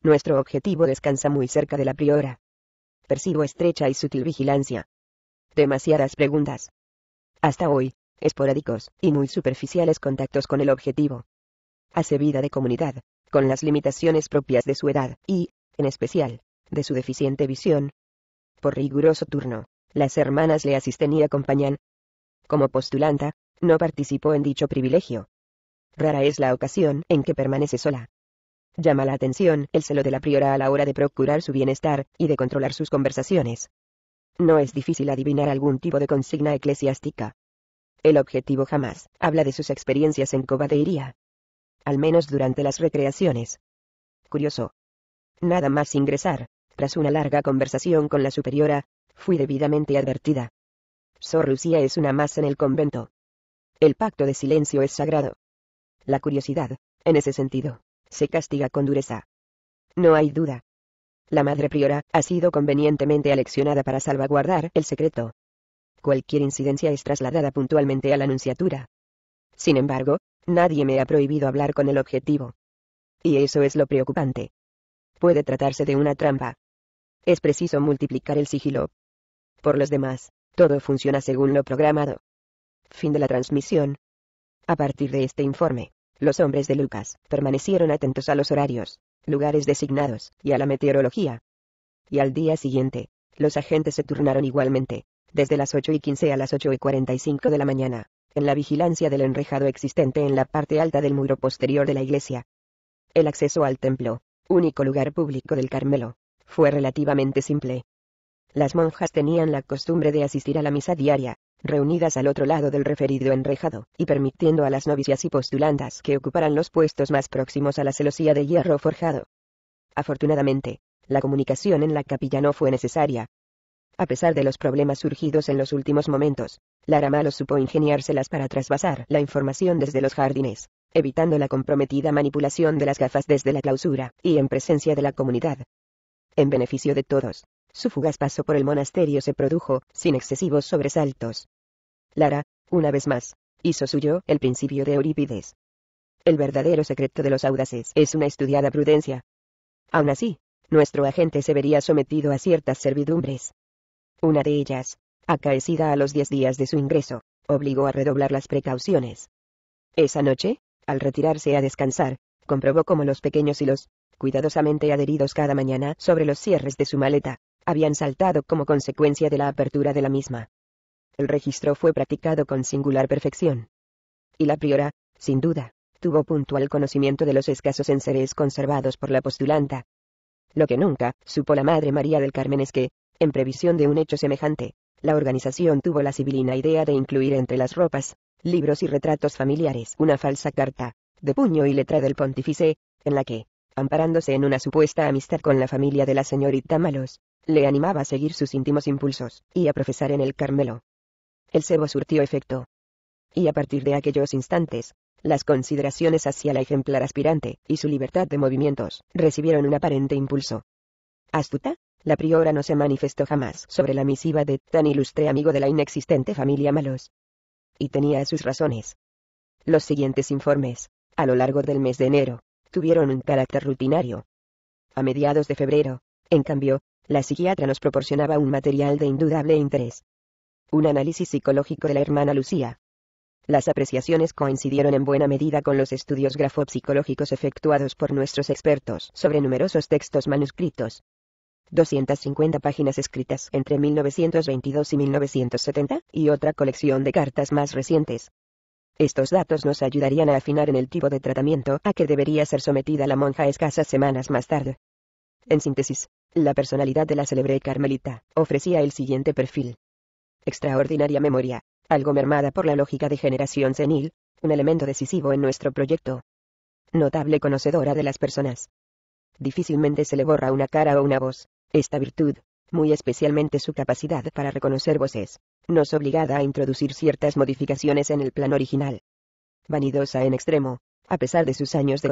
Nuestro objetivo descansa muy cerca de la priora. Percibo estrecha y sutil vigilancia. Demasiadas preguntas. Hasta hoy, esporádicos y muy superficiales contactos con el objetivo. Hace vida de comunidad, con las limitaciones propias de su edad, y, en especial, de su deficiente visión. Por riguroso turno, las hermanas le asisten y acompañan. Como postulanta, no participó en dicho privilegio. Rara es la ocasión en que permanece sola. Llama la atención el celo de la priora a la hora de procurar su bienestar, y de controlar sus conversaciones. No es difícil adivinar algún tipo de consigna eclesiástica. El objetivo jamás habla de sus experiencias en Covadeiría, al menos durante las recreaciones. Curioso. Nada más ingresar, tras una larga conversación con la superiora, fui debidamente advertida. Sor Lucía es una más en el convento. El pacto de silencio es sagrado. La curiosidad, en ese sentido, se castiga con dureza. No hay duda. La madre priora ha sido convenientemente aleccionada para salvaguardar el secreto. Cualquier incidencia es trasladada puntualmente a la nunciatura, sin embargo, nadie me ha prohibido hablar con el objetivo. Y eso es lo preocupante. Puede tratarse de una trampa. Es preciso multiplicar el sigilo. Por los demás, todo funciona según lo programado. Fin de la transmisión. A partir de este informe, los hombres de Lucas permanecieron atentos a los horarios, lugares designados y a la meteorología. Y al día siguiente, los agentes se turnaron igualmente, desde las 8 y 15 a las 8 y 45 de la mañana en la vigilancia del enrejado existente en la parte alta del muro posterior de la iglesia. El acceso al templo, único lugar público del Carmelo, fue relativamente simple. Las monjas tenían la costumbre de asistir a la misa diaria, reunidas al otro lado del referido enrejado, y permitiendo a las novicias y postulandas que ocuparan los puestos más próximos a la celosía de hierro forjado. Afortunadamente, la comunicación en la capilla no fue necesaria, a pesar de los problemas surgidos en los últimos momentos, Lara Malo supo ingeniárselas para trasvasar la información desde los jardines, evitando la comprometida manipulación de las gafas desde la clausura y en presencia de la comunidad. En beneficio de todos, su fugaz paso por el monasterio se produjo sin excesivos sobresaltos. Lara, una vez más, hizo suyo el principio de Eurípides. El verdadero secreto de los audaces es una estudiada prudencia. Aún así, nuestro agente se vería sometido a ciertas servidumbres, una de ellas, acaecida a los diez días de su ingreso, obligó a redoblar las precauciones. Esa noche, al retirarse a descansar, comprobó cómo los pequeños hilos, cuidadosamente adheridos cada mañana sobre los cierres de su maleta, habían saltado como consecuencia de la apertura de la misma. El registro fue practicado con singular perfección. Y la priora, sin duda, tuvo puntual conocimiento de los escasos enseres conservados por la postulanta. Lo que nunca supo la Madre María del Carmen es que, en previsión de un hecho semejante, la organización tuvo la civilina idea de incluir entre las ropas, libros y retratos familiares una falsa carta, de puño y letra del pontífice, en la que, amparándose en una supuesta amistad con la familia de la señorita Malos, le animaba a seguir sus íntimos impulsos, y a profesar en el Carmelo. El cebo surtió efecto. Y a partir de aquellos instantes, las consideraciones hacia la ejemplar aspirante y su libertad de movimientos recibieron un aparente impulso. ¿Astuta? la priora no se manifestó jamás sobre la misiva de tan ilustre amigo de la inexistente familia Malos. Y tenía sus razones. Los siguientes informes, a lo largo del mes de enero, tuvieron un carácter rutinario. A mediados de febrero, en cambio, la psiquiatra nos proporcionaba un material de indudable interés. Un análisis psicológico de la hermana Lucía. Las apreciaciones coincidieron en buena medida con los estudios grafopsicológicos efectuados por nuestros expertos sobre numerosos textos manuscritos, 250 páginas escritas entre 1922 y 1970, y otra colección de cartas más recientes. Estos datos nos ayudarían a afinar en el tipo de tratamiento a que debería ser sometida la monja escasas semanas más tarde. En síntesis, la personalidad de la célebre carmelita ofrecía el siguiente perfil. Extraordinaria memoria, algo mermada por la lógica de generación senil, un elemento decisivo en nuestro proyecto. Notable conocedora de las personas. Difícilmente se le borra una cara o una voz. Esta virtud, muy especialmente su capacidad para reconocer voces, nos obligada a introducir ciertas modificaciones en el plan original. Vanidosa en extremo, a pesar de sus años de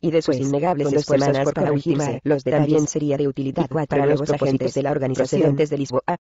y de sus pues, innegables esfuerzos por ultimar, los también sería de utilidad para los agentes de la organización desde Lisboa, ah,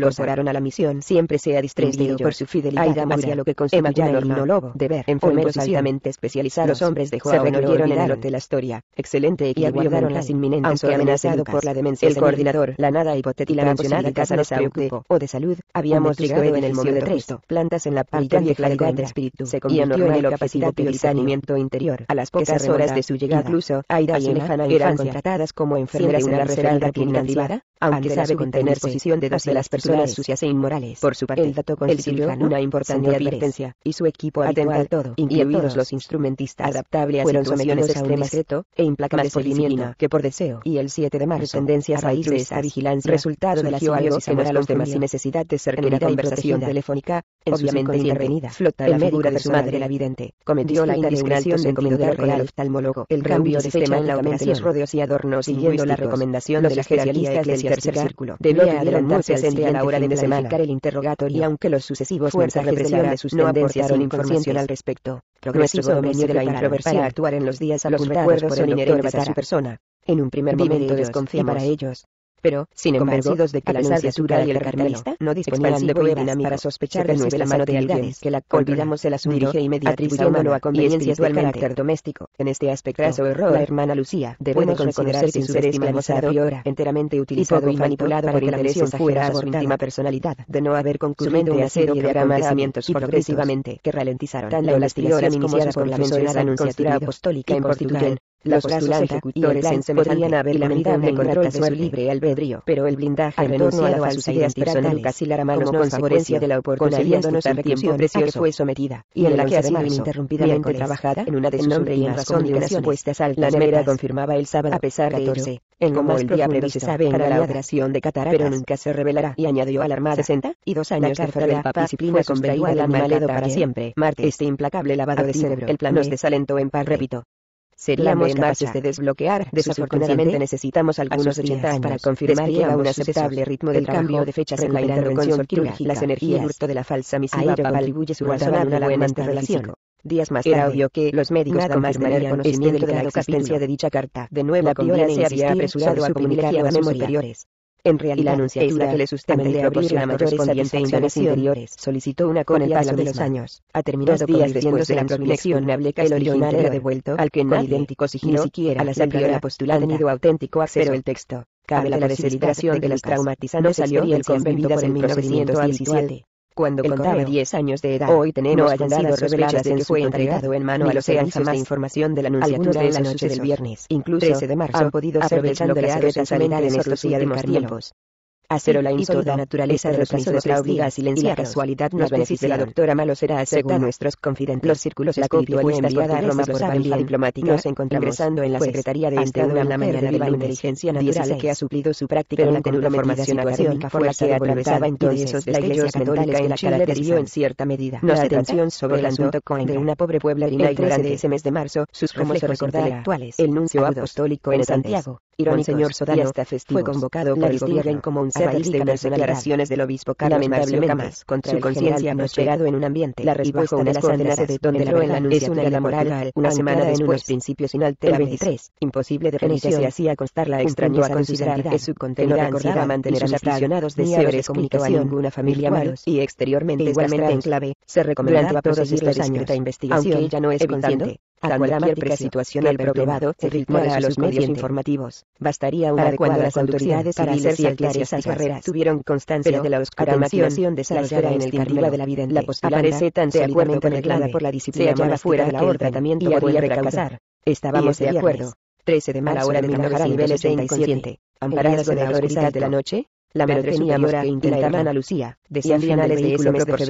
los oraron a la misión siempre se ha distraído por su fidelidad hacia lo que constituye el lobo de ver enfermeros altamente especializados los hombres de Joao se recluyeron en el hotel Astoria, excelente y aguardaron las inminentes amenazado por la demencia el coordinador, la nada hipotética mencionada casa de salud, o de salud, habíamos llegado en el momento de resto. plantas en la parte vieja de espíritu se convirtió en la capacidad de sanimiento interior. A las pocas horas de su llegada, incluso Aida y Lejana eran contratadas como enfermeras en la reserva activada, aunque sabe contener posición de dos las personas sucias e inmorales. Por su parte, el dato constituyó una importante advertencia, y su equipo atenta al todo, incluidos los instrumentistas adaptables a situaciones extremas e implacable seguimiento que por deseo. Y el 7 de marzo, tendencia a raíz de vigilancia, resultado de la algo a los demás y necesidad de ser en una conversación telefónica, obviamente intervenida. Flota la figura de su madre la vidente, cometió la indiscreción operación se al oftalmólogo. El cambio de sistema en la operación rodeos y adornos siguiendo la recomendación de la jerarquía eclesiástica círculo. Debía adelantarse a la hora de desembarcar el interrogatorio y aunque los sucesivos fuerzas represión de sus no son información al respecto, progresivo dominio de la introversión actuar en los días a los recuerdos son inherentes a su persona. En un primer momento desconfía para ellos, pero, sin embargo, convencidos de que la anunciatura y el carmelista no disponían de pruebas para sospechar de la mano de alguien que la olvidamos el asunto dirige inmediatamente a conveniencias del carácter doméstico. En este aspecto error, la hermana Lucía debemos considerarse sin ser esclavizado y ahora enteramente utilizado y, manipulado por la lesión fuera a su última personalidad de no haber concluido una serie de acontecimientos progresivamente que ralentizaron tanto la investigación iniciada por la mencionada anunciativa apostólica en Portugal, los postulantes ejecutores en podrían haber en el control de su libre albedrío, pero el blindaje renunciado a sus ideas Lucas y Laramanos como consecuencia de la oportunidad de el tiempo precioso que fue sometida, y en la que ha sido ininterrumpidamente trabajada en una de sus y en razón de unas supuestas altas confirmaba el sábado a pesar de ello, en como el día se sabe en la operación de Qatar pero nunca se revelará, y añadió alarmada 60, y dos años la carta del disciplina con al para siempre, Marte este implacable lavado de cerebro, el plan nos desalentó en par, repito, Seríamos capaces este de desbloquear. Desafortunadamente necesitamos algunos 80 para confirmar que a un aceptable ritmo del cambio de fechas en la intervención quirúrgica. Las energías hurto de la falsa misiva contribuye su a una buena relación. Días más que los médicos nada más tener conocimiento de la existencia de dicha carta. De nuevo, la se había apresurado a comunicar a sus superiores. En realidad, la anunciatura que le sustenta y le proporciona mayores y interiores solicitó una con el paso de los años. Ha terminado días después de la hablé que el original era devuelto al que no idéntico sigilo, ni siquiera la la postulada tenido auténtico acero el texto. Cabe la desesperación de las traumatizantes no salió y el convenido en 1917. Cuando contaba 10 años de edad, hoy tenemos no hayan sido reveladas de que fue entregado en mano a los hechos de información de la Anunciatura de la noche del viernes, incluso 13 de marzo, han podido ser aprovechando las guerras en estos últimos tiempos. Acero la toda naturaleza de los de la obliga a silenciar. Y la este casualidad nos beneficia. La doctora Malo será aceptada. Según nuestros confidentes, los círculos la espirituales enviada a Roma por familia diplomática. Nos encontramos ingresando en la pues, Secretaría de Estado en la mañana de la inteligencia sabe que ha suplido su práctica en la formación académica fue la que atravesaba todos la destellos Católica en la caracterizó en cierta medida. la atención sobre el asunto de una pobre pueblerina grande ese mes de marzo, sus recordarán actuales. el nuncio apostólico en Santiago, Irónicos, señor Sodano, fue convocado por el gobierno como un de las declaraciones del obispo Carmen Marcio Camas, contra su conciencia llegado en un ambiente la respuesta de las condenas de donde la verdad es una la moral, una semana después, unos principios inalterables, 23, imposible de gerencia se hacía constar la extraña a considerar es su contenido recordaba mantener a los aficionados de de comunicación a ninguna e familia malos, y exteriormente e igualmente en clave, se recomendaba a todos los años investigación, aunque ella no es consciente a cualquier situación el privado, se filtrara a los medios informativos. Bastaría una para cuando las autoridades para hacer saltar esas barreras tuvieron constancia de la oscura de desarrollada en el día de la vida en la postura aparece tan con reglada por la disciplina fuera de la orden tratamiento y podía recausar. Estábamos de acuerdo. 13 de marzo hora de a niveles de inconsciente. Amparadas en la de la noche, la madre superiora que intentaba Ana Lucía, decían finales de ese mes por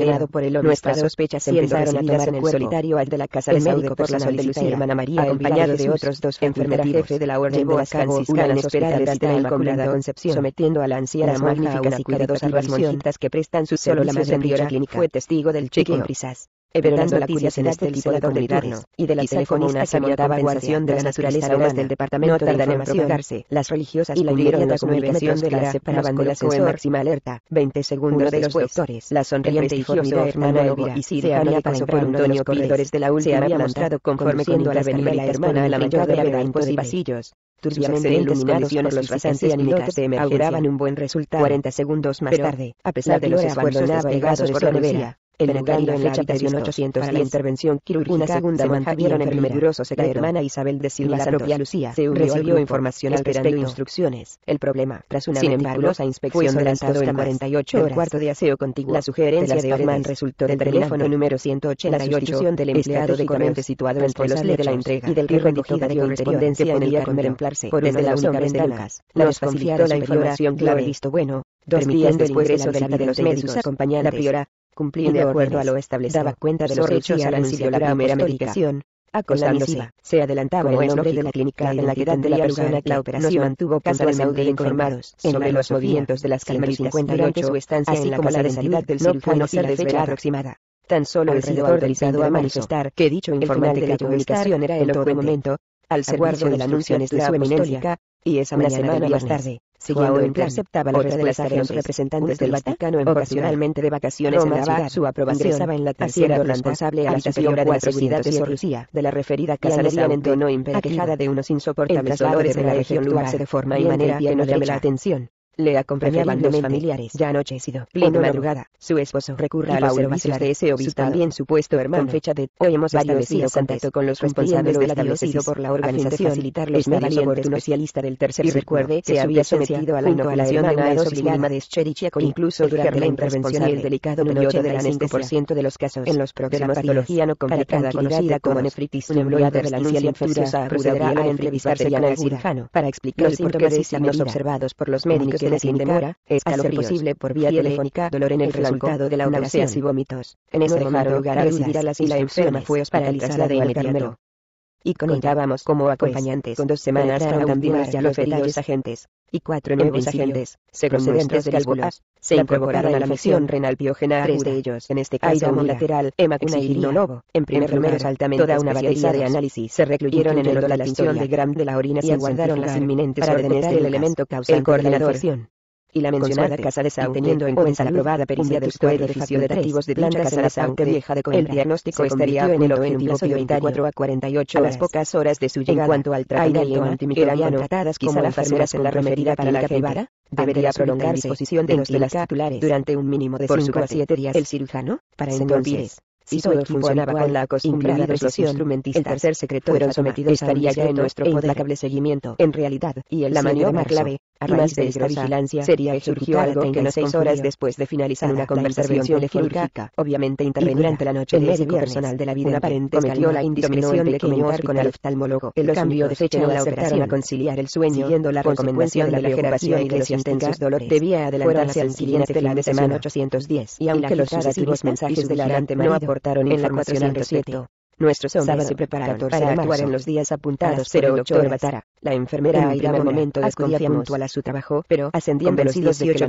el hombre. Nuestras sospechas empezaron a tomar en el solitario al de la casa del médico por la solicitud de hermana María acompañado de otros dos enfermeras jefe de la orden de las inesperada hospitales de la Inmaculada Concepción sometiendo a la anciana magnífica y una a las monjitas que prestan su solo la madre quien fue testigo del chequeo prisas evitando la curiosidad en este tipo de comunidades, y de la se que la pensación de la naturaleza humana del Departamento de Información, las religiosas y la inmediata comunicación de la separaban de la y máxima alerta, 20 segundos de los doctores, la sonriente y formida hermana Elvira y Sirania pasó por uno de los corredores de la última había mostrado conforme con la de la hermana a la mayor de laberintos y pasillos, turbiamente iluminados por los y anímicas se auguraban un buen resultado 40 segundos más tarde, a pesar de los esfuerzos desplegados por la nevera, el lugar y la fecha de 800 la intervención quirúrgica una segunda se mantuvieron en su La hermana Isabel de Silva la propia Lucía se recibió información esperando instrucciones. El problema, tras una meticulosa inspección del adelantado en 48 horas. El cuarto de aseo contiguo. La sugerencia de Orman resultó del teléfono número 188. La sustitución del empleado de correo situado entre los de la entrega y del que recogida de correspondencia en el contemplarse por desde la única ventana. La desconfiada la información clave. Visto bueno. Dos días después de la de los médicos acompañada priora, Cumpliendo de acuerdo a lo establecido, daba cuenta de los hechos al anunció la primera medicación, acostándose, se adelantaba el nombre de la clínica en la edad de que tendría que la operación, nos mantuvo constantemente informados sobre los movimientos de las de durante su estancia así en la como la de sanidad del cirujano y la fecha aproximada. Tan solo el sido autorizado a manifestar que dicho informante de la comunicación era en todo momento, al servicio de la anunciones de su eminencia, y esa una semana, más tarde, si interceptaba hora de las agencias representantes del Vaticano en ocasionalmente de vacaciones en la su aprobación estaba en la responsable a la superiora de la seguridad de Sor de la referida casa de en tono de unos insoportables dolores de la región lugar de forma y manera que no llame la atención, le acompañaban los familiares. Ya anochecido, plena madrugada, su esposo recurre a, la los de ese obispo también supuesto hermano. Con fecha de hoy hemos establecido contacto con los responsables de la diócesis por la organización facilitar los un especialista del tercer recuerde que se había sometido a la inoculación de una dosis de Escherichia incluso durante la intervención y el delicado periodo del ciento de los casos en los próximos patología no complicada conocida como nefritis nebulosa de la anuncia infecciosa procederá a entrevistarse y el para explicar los síntomas y signos observados por los médicos de sin demora, lo posible por vía telefónica, dolor en el resultado de la náuseas y vómitos. En ese dejaron lugar a las y la enferma fue hospitalizada de El y contábamos como pues, acompañantes con dos semanas y ya los heridos agentes, y cuatro nuevos agentes, procedentes de Galboas, se incorporaron a la misión renal piogénica tres de ellos en este caso unilateral, Lobo en primer lugar toda una batería de análisis se recluyeron en el de la de Gram de la orina y aguardaron las inminentes para del el elemento causante la coordinador y la mencionada casa de Saun teniendo en cuenta la probada pericia de los edificio de de plantas casa de Saun que vieja de con El diagnóstico estaría en el objetivo prioritario a 48 las pocas horas de su llegada. En cuanto al tratamiento antimicrobiano, tratadas quizá las enfermeras en la referida para la privada, debería prolongar disposición de los de las titulares durante un mínimo de 5 a 7 días. El cirujano, para entonces, si todo funcionaba con la acostumbrada presión instrumentista, el tercer secreto fueron sometidos estaría ya en nuestro e cable seguimiento. En realidad, y en la maniobra clave, a de esta vigilancia sería surgió algo que no seis horas después de finalizar una conversación telefónica, obviamente intervenir ante la noche el médico personal de la vida aparente cometió la indiscreción de que comunicar con el oftalmólogo. El cambio de fecha no la operación a conciliar el sueño siguiendo la recomendación de la regeneración y de los intensos dolores debía adelantarse al siguiente fin de semana 810 y aunque los sucesivos mensajes del garante no aportaron información al respecto. Nuestros hombres se prepararon para actuar en los días apuntados 08 Batara la enfermera en a primer momento desconfía puntual a su trabajo, pero ascendían vencidos de que la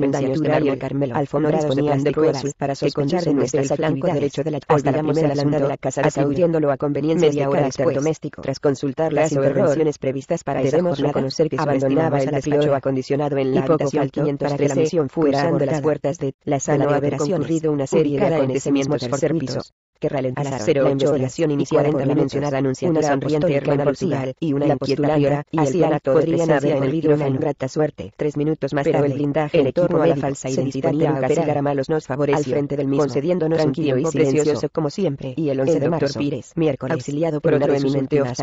de y el Carmelo alfonoras este ponían de pruebas para sospechar de nuestra flanco derecho de la hasta la primera landa de la casa atribuyéndolo a hora de carácter doméstico. Tras consultar las intervenciones previstas para esa jornada, conocer que abandonaba el despacho acondicionado en la habitación 500 para la misión fuera de las puertas de la sala de operaciones una serie de en ese mismo tercer piso, que ralentizaron la investigación inicial en la mencionada una sonriente hermana y una inquietularia y Así podrían haber una ingrata suerte. Tres minutos más tarde, el blindaje en torno a la falsa identidad de y nos favoreció al frente del mismo, concediéndonos tranquilo y silencioso como siempre. Y el 11 de marzo, Pires, miércoles, auxiliado por una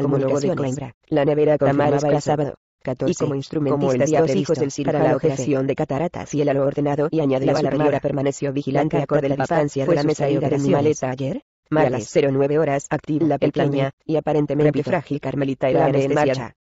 como luego de Coimbra, la nevera confirmaba para sábado. 14. Y como instrumento de los hijos del para la operación de cataratas y el lo ordenado y añadió la primera permaneció vigilante acorde la distancia de la mesa y de ayer. Martes. 09 horas activa la pequeña, y aparentemente frágil Carmelita era en marcha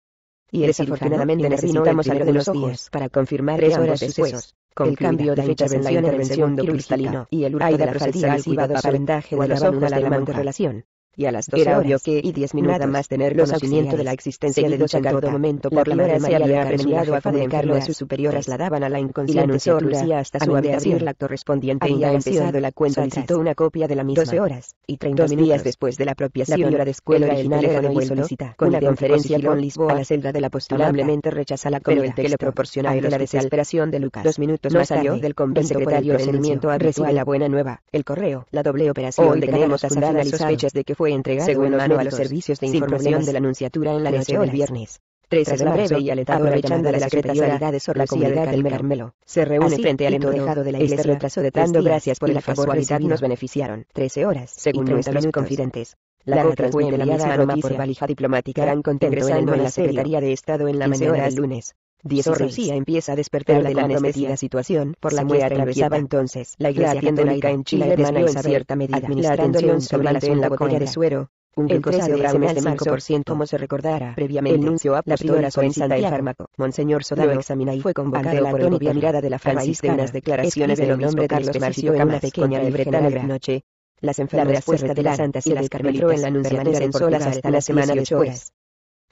y desafortunadamente necesitamos algo de los días para confirmar tres horas sucesos. Con el cambio de fecha en la intervención del cristalino y el uray de la falsedad ha sido de la hojas de la relación y a las 12 era obvio que y diez minutos más tener conocimiento de la existencia de dos en todo momento por la madre se había aprendido a comunicarlo a sus superiores la daban a la inconsciente anunció lucía hasta su habitación el correspondiente y ha empezado la cuenta solicitó una copia de la misma 12 horas y 30 minutos después de la apropiación la de escuela original era vuelo con la conferencia con Lisboa a la celda de la postulablemente rechaza la comida que le proporciona la desesperación de Lucas dos minutos más salió del convento secretario de recibe la buena nueva el correo la doble operación hoy tenemos a los sospechas de que fue fue entregado según en mano a los servicios de información de la anunciatura en la noche del viernes. 13 de la breve y alentadora echando de las de la comunidad del Carmelo, se reúne frente al dejado este de la iglesia este retraso de tanto gracias por la favorabilidad y nos beneficiaron. 13 horas, según nuestros confidentes. La otra fue enviada a Roma por valija diplomática han contento en la Secretaría de Estado en la mañana del lunes horas Rocía empieza a despertar de la situación por la que atravesaba entonces la iglesia católica en Chile, hermana en cierta medida administrando un sobre en la botella de suero, un el 13 de ese de 5%, como se recordara previamente, el nuncio apostólico en y fármaco, Monseñor Sodano examina y fue convocado por la la mirada de la franciscana las declaraciones del nombre Carlos Marcio en una pequeña libreta negra noche. Las enfermeras la de las santas y las Carmelitas en la en solas hasta la semana de horas.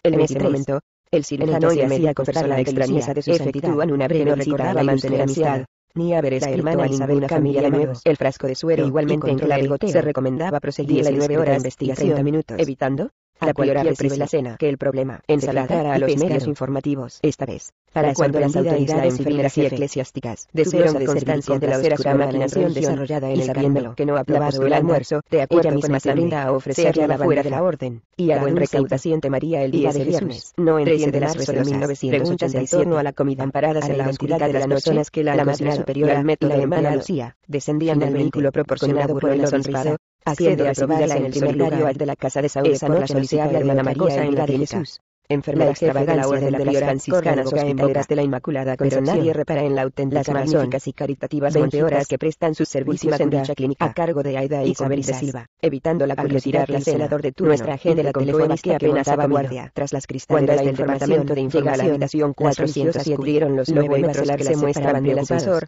mes ese momento, el silencio y hacía conversar la extrañeza de su sentitud en una breve no recordaba mantener amistad ni haber escrito hermana a ninguna familia de nuevo. El frasco de suero e igualmente en el goteo se recomendaba proseguir las nueve horas de investigación 30 minutos, evitando, a la cualquier la cena que el problema ensaladara a los medios informativos, esta vez, para, cuando las autoridades civiles y eclesiásticas desearon de constancia de la oscura maquinación desarrollada en el sabiendo que no ha el almuerzo, de aquella misma salida a ofrecerle la fuera de la orden, y a buen recaudaciente María el día de viernes, no entiende las resoluciones preguntas en torno a la comida amparadas en la oscuridad de las personas que la, la superior al método de Lucía, descendían del vehículo proporcionado por el sonrisa, su aprobadas en el primer al de la casa de Saúl esa noche no se de María en la de Jesús. Enfermedad extravagante de la orden de, de las franciscanas o de la Inmaculada Pero nadie repara en la auténtica las magníficas y caritativas horas que prestan sus servicios en dicha clínica a cargo de Aida y Isabel y Silva, evitando la curiosidad del senador de turno. Nuestra agenda la telefonista que apenas daba guardia. Tras las cristales del, departamento de información a la habitación 400 cubrieron los nueve metros que se muestraban del ascensor,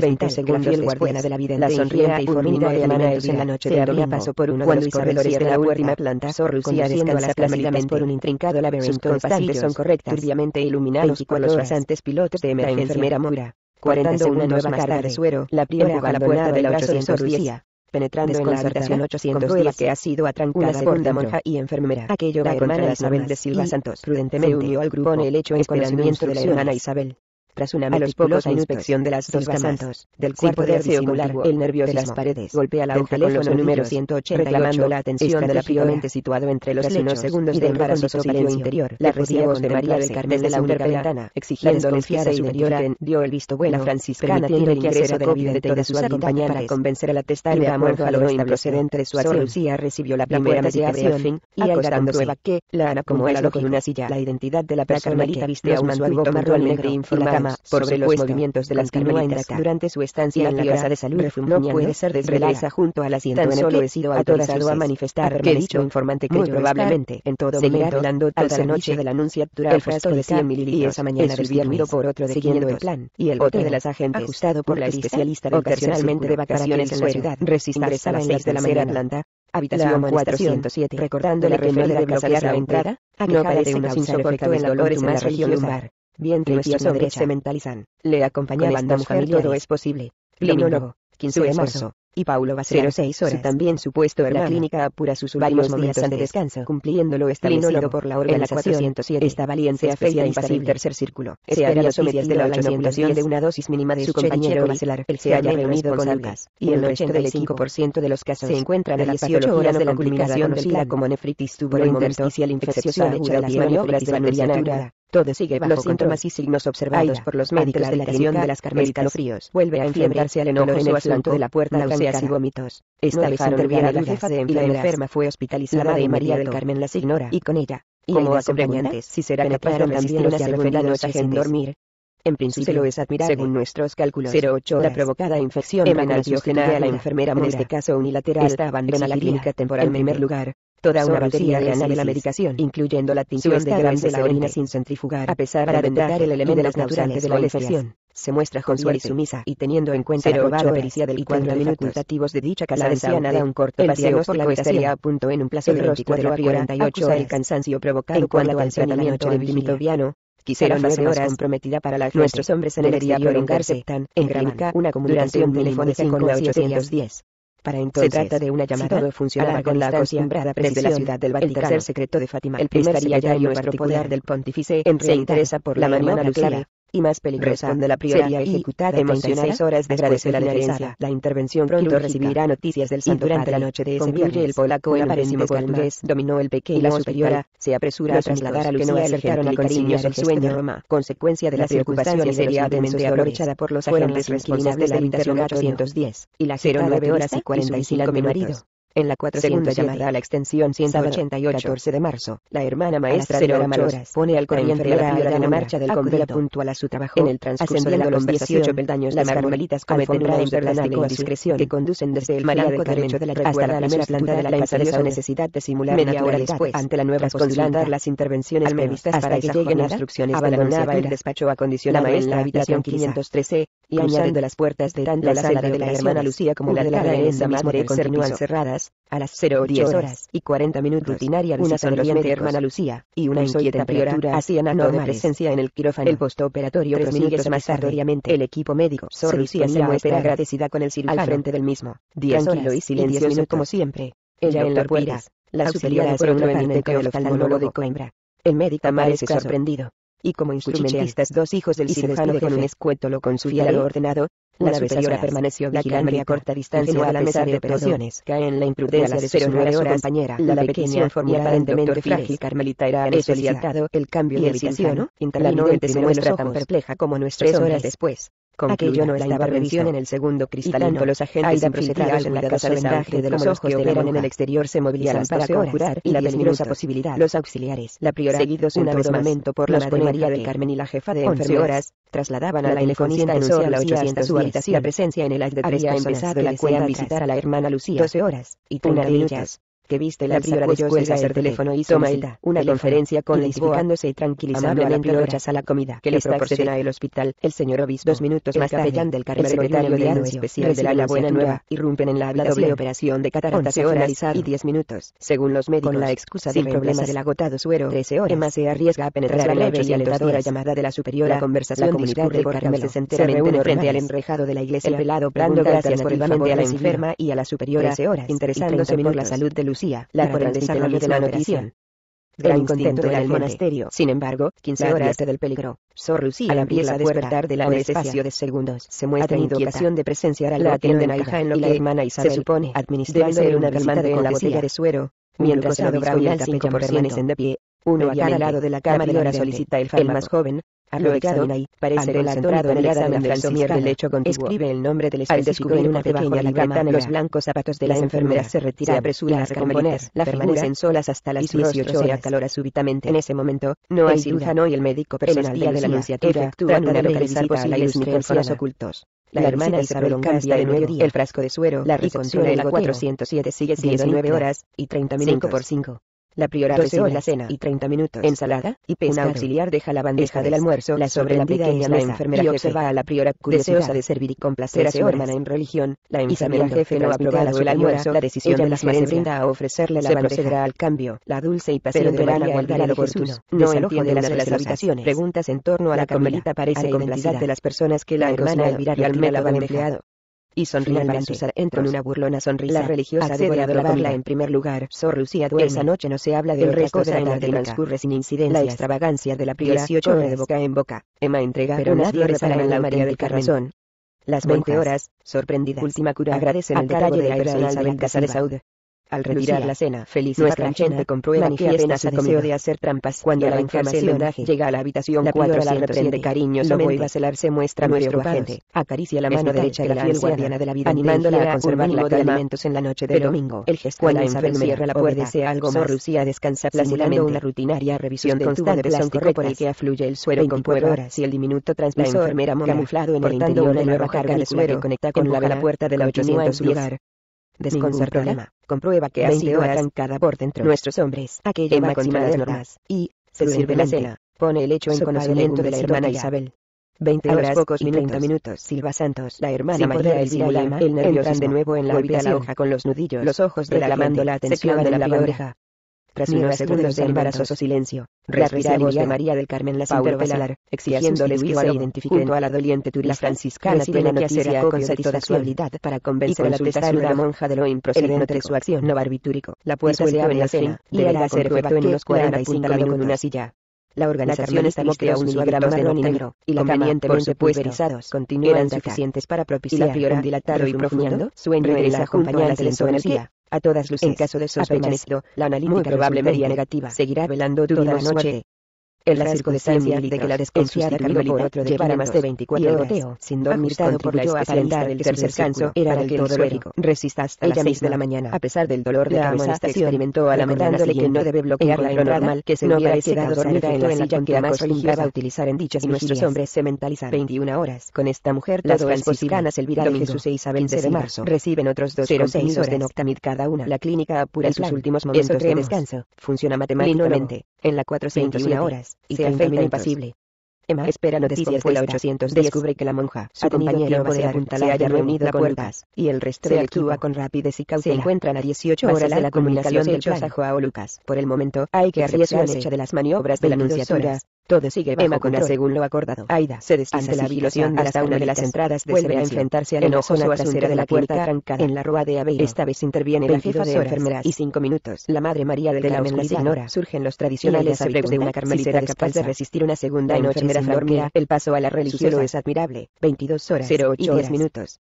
Veinte segundos fiel guardiana de la vida la sonriente y formida de Manuel en la noche de abril pasó por uno de los corredores de la última planta y descansa clásicamente por un intrincado laberinto de pasillos son correctas turbiamente iluminados con los rasantes pilotos de emergencia enfermera Mura. cuarenta una nueva carga de suero, la primera puerta de la 810 penetrando en la habitación 810 que ha sido atrancada por la monja y enfermera. Aquello la hermana Isabel de Silva Santos prudentemente unió al grupo en el hecho en conocimiento de la hermana Isabel. Tras una meticulosa inspección de las dos camas del cuerpo de disimular el nervio de las paredes, golpea la hoja con número 180 reclamando la atención de la fríamente situado entre los unos segundos y de embarazoso silencio interior. La recibe de María del Carmen de la única ventana, exigiendo confianza interior dio el visto bueno a franciscana tiene el ingreso de vidente de sus acompañantes para convencer a la testa de muerto a lo procedente de su acción. recibió la primera medicación y acordando prueba que, la Ana como era en una silla, la identidad de la persona que viste a un mantuvo y informada sobre los movimientos de las carmelitas durante su estancia en la casa de salud no puede ser desvelada junto a la asiento Tan solo he sido a a manifestar que dicho informante que probablemente en todo momento hablando toda la noche de la anunciatura el frasco de 100 mililitros y esa mañana por otro de 500 el plan y el otro de las agentes ajustado por la especialista ocasionalmente de vacaciones en la ciudad resista a las 6 de la mañana Atlanta Habitación 407. Recordándole que no le bloquear la entrada, aquejada de unos los dolores en la región lumbar. Bien, y sobre se mentalizan. Le acompañaban Mujer Familia todo es posible. Clinólogo, 15 de marzo. Y Paulo va 6 horas. también supuesto en la clínica apura sus varios momentos de descanso, Cumpliéndolo lo establecido por la organización. Esta valiente feria impasible tercer círculo. Se haría de la inoculación de una dosis mínima de su compañero Bacelar. Él se haya reunido con Algas, y el 85% de los casos se encuentran a las horas de la complicación conocida como nefritis el infecciosa aguda de la maniobras de la todo sigue bajo los síntomas y signos observados por los médicos de la región de las Carmelitas. Fríos. Vuelve a enfriarse al enojo en el flanco de la puerta, náuseas y vómitos. Esta vez interviene la jefa de la enferma fue hospitalizada y María del Carmen la ignora. Y con ella. Y como acompañantes, si será en también las noche no dormir, en principio lo es admirable. Según nuestros cálculos, 08 la provocada infección emanalgiogena a la enfermera en este caso unilateral está abandona la clínica temporal. En primer lugar, toda una batería de la medicación, incluyendo la tinción de de la orina sin centrifugar, a pesar de detectar el elemento de las naturales de la infección. Se muestra con y sumisa y teniendo en cuenta la probada pericia del cuadro de facultativos de dicha casa nada un corto paseo por la estaría a punto en un plazo de 24 a 48 el cansancio provocado en cuanto al tratamiento de Quisiera la fase comprometida para la Nuestros hombres en el exterior tan en Granca, una comunicación telefónica con la 810. Para entonces, se trata de una llamada de funcionar con la acostumbrada de la ciudad del Vaticano. El tercer secreto de Fátima, el primer y nuestro poder del pontífice, en se interesa por la hermana Lucía y más peligrosa. de la prioridad ejecutada en 36 horas agradecer de la herencia. La intervención pronto recibirá noticias del santo durante la noche de ese viaje el polaco en parécimo portugués, dominó el pequeño y la superiora, se apresura a trasladar a que no alertaron a cariño el sueño Roma. Consecuencia de las preocupaciones sería mente aprovechada por los agentes responsables la interrogatorio 810, y la 09 horas y 45 mi marido. En la 400 llamada a la extensión 188, 14 de marzo, la hermana maestra de pone al corriente la de la marcha del convento puntual a su trabajo. En el transcurso de la los 18 peldaños, las carmelitas cometen una interplástico discreción que conducen desde el marco derecho de la hasta la primera planta de la de su necesidad de simular media hora después, ante la nueva postulante, las intervenciones previstas para que lleguen las instrucciones abandonaba el despacho acondicionado en la habitación 513, y añadiendo las puertas de tanto la sala de la hermana Lucía como la de la reverenda mismo de cerradas, a las 10 horas y 40 minutos rutinaria una de hermana Lucía, y una inquieta priora hacían anormal presencia en el quirófano. El postoperatorio prosigue más tardíamente El equipo médico Sor Lucía se muestra agradecida con el cirujano al frente del mismo. 10 horas y silencio minutos como siempre. Ella en la puerta, la superiora por un eminente oftalmólogo de Coimbra. El médico es sorprendido. Y como instrumentistas dos hijos del cirujano con un lo con lo ordenado, la superiora permaneció vigilante a corta distancia a la mesa de operaciones. Cae en la imprudencia de su horas compañera. La pequeña forma aparentemente frágil Carmelita era solicitado el cambio de habitación. Interminó se muestra tan perpleja como nuestras horas después. Aquello no estaba prevención en el segundo cristalino. los agentes Aida infiltrados en la casa vendaje de los ojos que operan en el exterior se movilizarán para curar y la peligrosa posibilidad. Los auxiliares, la priora, seguidos una vez por la de María del Carmen y la jefa de enfermeras, trasladaban a la en a la 800 su y La presencia en el de había empezado la a visitar a la hermana Lucía 12 horas, y una de que viste la priora de hacer el teléfono y toma una conferencia con Lisboándose y tranquilizando a la a la comida que le proporciona el hospital, el señor obis Dos minutos más tarde, del Carmel, el secretario de especial de la, buena nueva, irrumpen en la habitación de operación de cataratas se horas y 10 minutos, según los médicos. Con la excusa sin problemas del agotado suero, 13 horas. más se arriesga a penetrar a la leve y alentadora llamada de la superior. La conversación la por de se reúne frente al enrejado de la iglesia. El velado dando gracias por a la enferma y a la superior. 13 horas. Interesándose por la salud de luz la por el desarrollo de la noticia, Gran contento era el monasterio. Sin embargo, 15 horas del peligro. Sor Lucía, al abrir la despertar de la espacio de segundos, se muestra ocasión de presenciar a la tienda y en lo que la hermana Isabel se supone ser una calmante en la botella de suero, mientras la y el 5% en de pie. Uno a cada lado de la cama y ahora solicita el más joven, Aprovechado en y, parece concentrado en el examen del somier del hecho contiguo. Escribe el nombre del específico Al descubrir una pequeña libreta los blancos zapatos de la enfermera se retira se apresura a recomponer. La permanecen solas hasta las 18 horas. calora súbitamente. En ese momento, no hay cirujano y el médico personal de la iniciatura tratan de localizar posibles ocultos. La hermana Isabel cambia de nuevo el frasco de suero, la reconstruye el 407 sigue 19 horas y 30 minutos por 5. La priora recibe la cena y 30 minutos. Ensalada y pescado. Una auxiliar deja la bandeja del almuerzo la sobre la y la enfermera y observa a la priora deseosa de servir y complacer a su hermana en religión. La enfermera jefe no ha aprobado el almuerzo. La decisión de la se brinda a ofrecerle la bandeja al cambio. La dulce y pasero de oportuno. No entiende de las, de las habitaciones. Preguntas en torno a la, Carmelita parece complacida de las personas que la hermana Elvira y Almela han y sonrían para su en una burlona sonrisa. La religiosa debe a en primer lugar. Sor Esa noche no se habla del riesgo en de la transcurre sin incidencia, La extravagancia de la priora 18 horas. de boca en boca. Emma entrega pero nadie flores a la, la María del Carmesón. Las 20 horas, sorprendida. Última cura agradece el detalle de la persona Isabel Casa de Saúde. Al retirar la cena, feliz nuestra gente comprueba fiesta su deseo de hacer trampas. Cuando la información llega a la habitación la 400, la Lo voy a celar se muestra nuestro agente. Acaricia la mano derecha de la fiel guardiana de la vida animándola a conservar la de alimentos en la noche del domingo. El gesto de la enfermera cierra la puerta desea algo más. Rusia descansa placidamente una rutinaria revisión del tubo de plástico por el que afluye el suero con horas y el diminuto transmisor. enfermera camuflado en el interior de la nueva carga de suero conecta con la puerta de la 800 Desconcertona. Comprueba que ha sido arrancada por dentro. Nuestros hombres, aquella máxima de las normas. Y, se sirve la cena. Pone el hecho en conocimiento de la hermana Isabel. 20 horas, pocos y 30 minutos. Silva Santos, la hermana María Elvira Lama, el nerviosismo. de nuevo en la, hoja con los nudillos, los ojos de la, la atención de la oreja. Tras unos segundos de embarazoso silencio, las y de María del Carmen la interpelar, exigiéndoles que se identifiquen a la doliente turista franciscana tiene que hacer acopio de toda su habilidad para convencer a la testaruda monja de lo improcedente de su acción no barbitúrico. La puerta se abre en la cena, y al hacer en los 45 minutos una silla. La organización está un su de marrón y negro, y la convenientemente pulverizados, continúan suficientes para propiciar un dilatado y profundo sueño en la acompañante en su energía. A todas luces, en caso de sospechas, la analítica media negativa seguirá velando toda la noche. El de la y de que la desconfiada por otro de llevara más de 24 horas, sin dormir contribuyó a aparentar el tercer descanso era que todo lógico. Resista hasta ella las 6 de la mañana. A pesar del dolor de la cabeza, experimentó a la mañana que no debe la lo mal, que se no hubiera quedado dormida en la silla que más va a utilizar en dichas nuestros hombres se mentalizaron. 21 horas. Con esta mujer, las franciscanas Elvira de Jesús e Isabel de marzo reciben otros dos consejos de Noctamid cada una. La clínica apura en sus últimos momentos de descanso. Funciona matemáticamente en la 421 horas, y se fémina impasible. Emma espera noticias de la 800. Descubre que la monja, su compañero de se haya reunido a y el resto actúa con rapidez y cautela. Se encuentran a 18 horas de la comunicación del plan. a Lucas. Por el momento, hay que arriesgarse hecha de las maniobras de la todo sigue bajo con según lo acordado. Aida se deshace la a hasta una de las entradas de Vuelve a enfrentarse al enojoso la trasera de la puerta trancada en la rueda de Aveiro. Esta vez interviene la jefa de enfermeras y cinco minutos. La madre María de, de la, Surgen los tradicionales hábitos de una carmelita capaz de resistir una segunda la enfermera El paso a la religión es admirable. 22 horas 08 y 10 minutos.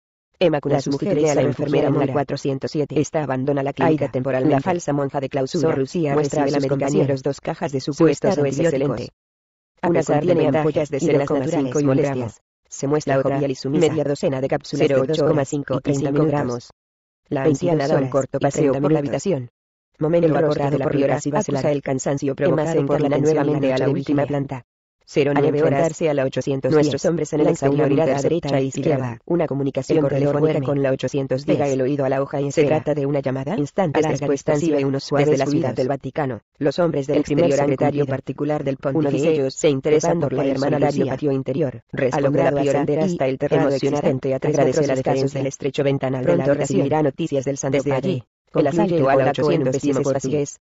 mujer y a la enfermera número 407. Esta abandona la clínica temporal. La falsa monja de clausura Rusia muestra a sus los dos cajas de supuestos excelente. Una contiene ampollas de 0,5 y molestias. Se muestra otra, y sumisa. Media docena de cápsulas 2,5 y 35 gramos. La anciana da un corto paseo por la habitación. Momento ahorrado por Lloras y basura el cansancio provocado por la nuevamente a la última planta. 09 a 9 horas, a la 810. Nuestros hombres en la exterioridad a derecha e izquierda. Una comunicación telefónica con la 810. Pega el oído a la hoja y se trata de una llamada. respuesta respuesta recibe unos suaves de la ciudad del Vaticano. Los hombres del primer secretario particular del Ponte. Uno de ellos se interesan por la hermana del patio interior. Responde la piorandera hasta el terreno emocionante a tres metros de defensa del estrecho ventanal de la recibirá noticias del Santo desde allí. Con la asalto a la 810 espacios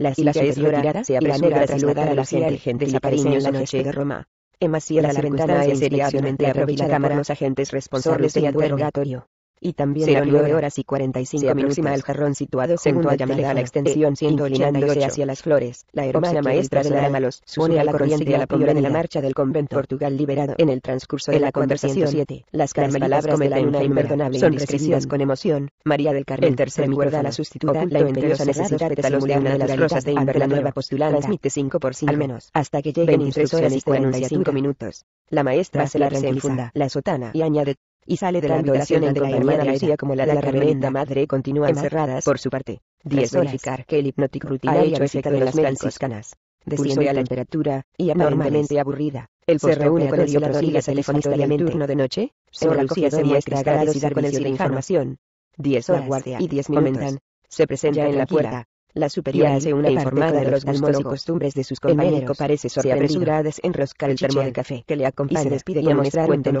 la silla es retirada, se apresura a trasladar a la gente desaparece en la noche de Roma. Emma a la ventana es seriamente aprovechada cámara los agentes responsables del interrogatorio y también se las 9 horas y 45 minutos aproxima al jarrón situado junto a llamada a la extensión e olinándose hacia las flores. La hermana maestra de la los supone a la corriente a la piola en la marcha del convento Portugal liberado en el transcurso de la conversación 7. Las de la una imperdonable son recibidas con emoción. María del Carmen tercer guarda la sustituta la imperiosa necesidad de saludar de las rosas de Inver la nueva postulada transmite 5 por 5 al menos hasta que lleguen 3 horas y 45 minutos. La maestra se la refunda la sotana y añade y sale de la habitación en la hermana como la de la reverenda madre continúa encerrada por su parte. 10 verificar que el hipnótico rutinario ha hecho de las franciscanas. Desciende a la temperatura, y anormalmente aburrida. El se reúne con el la telefonista del turno de noche, Sor Lucía se muestra agradecida con el de información. 10 horas guardia y 10 minutos. Se presenta en la puerta. La superior hace una informada de los gustos y costumbres de sus compañeros. parece sobre a desenroscar el termo de café que le acompaña y se despide con muestra de no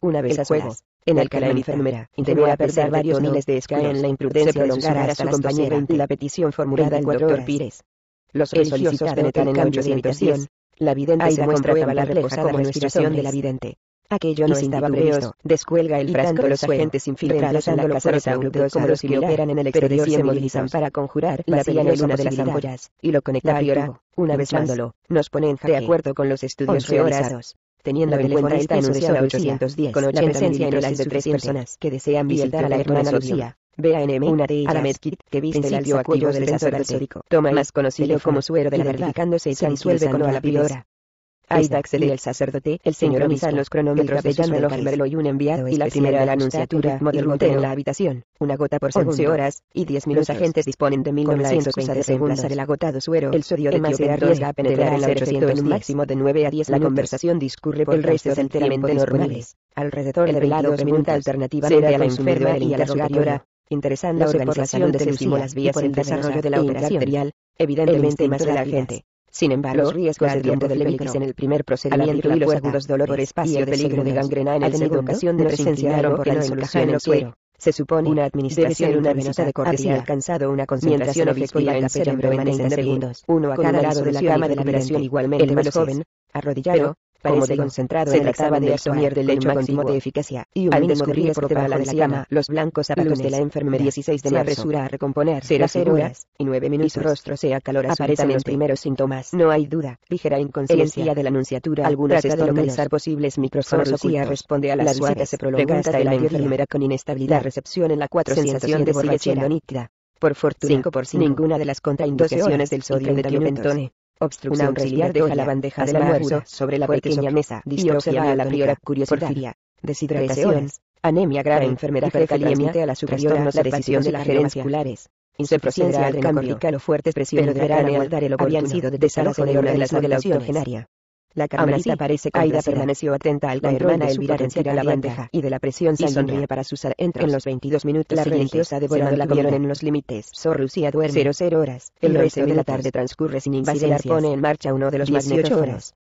una vez su juego, en el que la enfermera intentó apresar varios miles de escaños en la imprudencia de prolongar a su compañera la petición formulada en doctor Pires. Los religiosos penetran en cambio de habitación, la vidente se comprueba la reposada respiración de la vidente. Aquello no sin estaba previsto. Descuelga el frasco de los agentes infiltrados a la casa de como los que operan en el exterior se movilizan para conjurar la en una de las ampollas, y lo conecta a Una vez mándolo, nos ponen de acuerdo con los estudios realizados teniendo en cuenta el enunciada 810, con 80 la presencia en las de tres personas que desean visitar a la hermana Lucía. BANM, una de ellas, que viste el avión a del sensor arcérico toma más conocido como suero de la verificándose y se disuelve con la píldora, está y el sacerdote, el señor Omisa los cronómetros de Jan y un enviado y la primera de la anunciatura modelo en la habitación, una gota por 11 horas, y 10.000 minutos agentes disponen de 1920 segundos el agotado suero, el sodio de más se arriesga a penetrar el 800 en un máximo de 9 a 10 la conversación discurre por el resto del enteramente normales, alrededor de minuta minutos alternativamente a la enferma y a la rogadora, Interesante la organización de las vías y por el desarrollo de la operación evidentemente más de la gente. Sin embargo, los riesgos de diente del en el primer procedimiento y los agudos dolores espacio peligro de gangrena en el segundo ocasión de presencia por la encaja en suelo, Se supone una administración de una venosa de cortesía alcanzado una concentración efectiva en cerebro en segundos, uno a cada lado de la cama de la operación igualmente más joven, arrodillado, Parece concentrado se la trataba de asomar del hecho máximo de eficacia, y un de riesgo por de la cama los blancos zapatos de la enfermería 16 de mi apresura a recomponerse las horas y nueve minutos, y rostro se acalora aparecen los primeros síntomas, no hay duda, ligera inconsciencia de la anunciatura, algunas trata de localizar posibles microsonos responde a las que se prolonga hasta el la primera con inestabilidad recepción en la 4 sensación de borrachera nítida. Por fortuna, 5 por ninguna de las contraindicaciones del sodio de pentone Obstrucción Una auxiliar deja la bandeja del almuerzo sobre la pequeña mesa y observa a la priora curiosidad, deshidratación, anemia grave, enfermedad hipercaliemia a la superiora la decisión de las gerencia. se procederá al cambio. Los fuertes presiones de verano al dar el habían sido de desalojo de una de la la carmelita parece Aida permaneció atenta al hermana de su virar entera la bandeja y de la presión se sonríe para sus adentros. En los 22 minutos la religiosa de la comida en los límites. Sor Lucía duerme 00 horas. El resto de la tarde transcurre sin incidencias. pone en marcha uno de los 18 horas.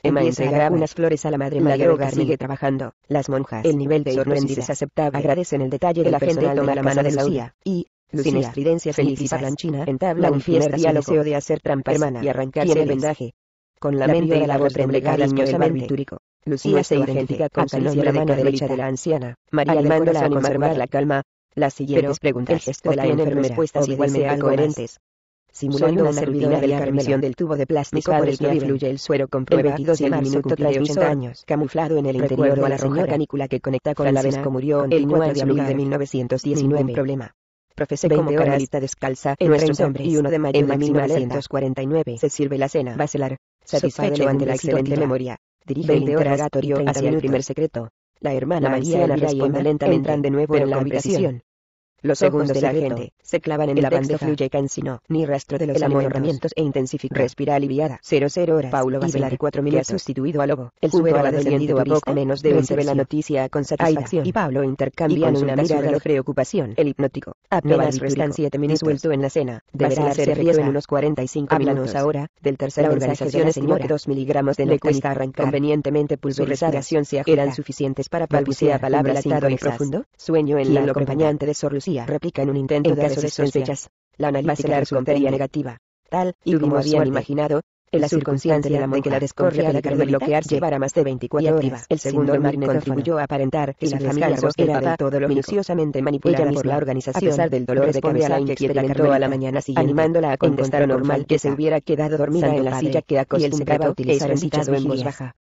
Emma entrega unas flores a la madre María sigue trabajando. Las monjas, el nivel de orden es aceptable. Agradecen el detalle de la gente toma la mano de la Lucía y Lucía, sin estridencias feliz y parlanchina, entabla un fiesta y deseo de hacer trampa hermana y arrancarse el vendaje. Con la, mente y la voz temblecar barbitúrico, Lucía se identifica con la mano derecha de la anciana. María le a conservar la calma. Las siguientes preguntas de la enfermera respuestas igualmente coherentes. Simulando una servidora de la carmisión del tubo de plástico por el que fluye el suero con el 22 de marzo años, camuflado en el interior a la señora canícula que conecta con la vez como murió el 4 de abril de 1919. Problema profesé como carnalita descalza en nuestros hombres y uno de mayo de 1949 se sirve la cena bacelar, satisfecho ante la excelente memoria. Dirige el interrogatorio hacia el primer secreto. La hermana María y la responde lentamente entran de nuevo en la habitación. Los segundos de la gente se clavan en el la fluye cansino, ni rastro de los amoramientos e intensifica. Respira aliviada. 00 horas. Paulo y 4 minutos sustituido a Lobo. El Ubero ha descendido a poco menos de se ve la noticia con satisfacción. y Pablo intercambian una mirada de preocupación. El hipnótico. Apenas restan 7 minutos suelto en la cena. Deberá ser riesgo en unos 45 minutos ahora. Del tercer la organización señora 2 miligramos de le convenientemente arrancar. Convenientemente respiración se eran suficientes para a palabras y profundo. Sueño en la acompañante de solución replica en un intento de caso de sospechas. La analítica de negativa. Tal, y como habían imaginado, en la circunstancia de la en que la desconfiada de bloquear llevara más de 24 horas. El segundo magneto contribuyó a aparentar que la familia era del todo lo minuciosamente manipulada por la organización, del dolor de cabeza que experimentó a la mañana siguiente, animándola a contestar normal que se hubiera quedado dormida en la silla que acostumbraba a utilizar en en voz baja.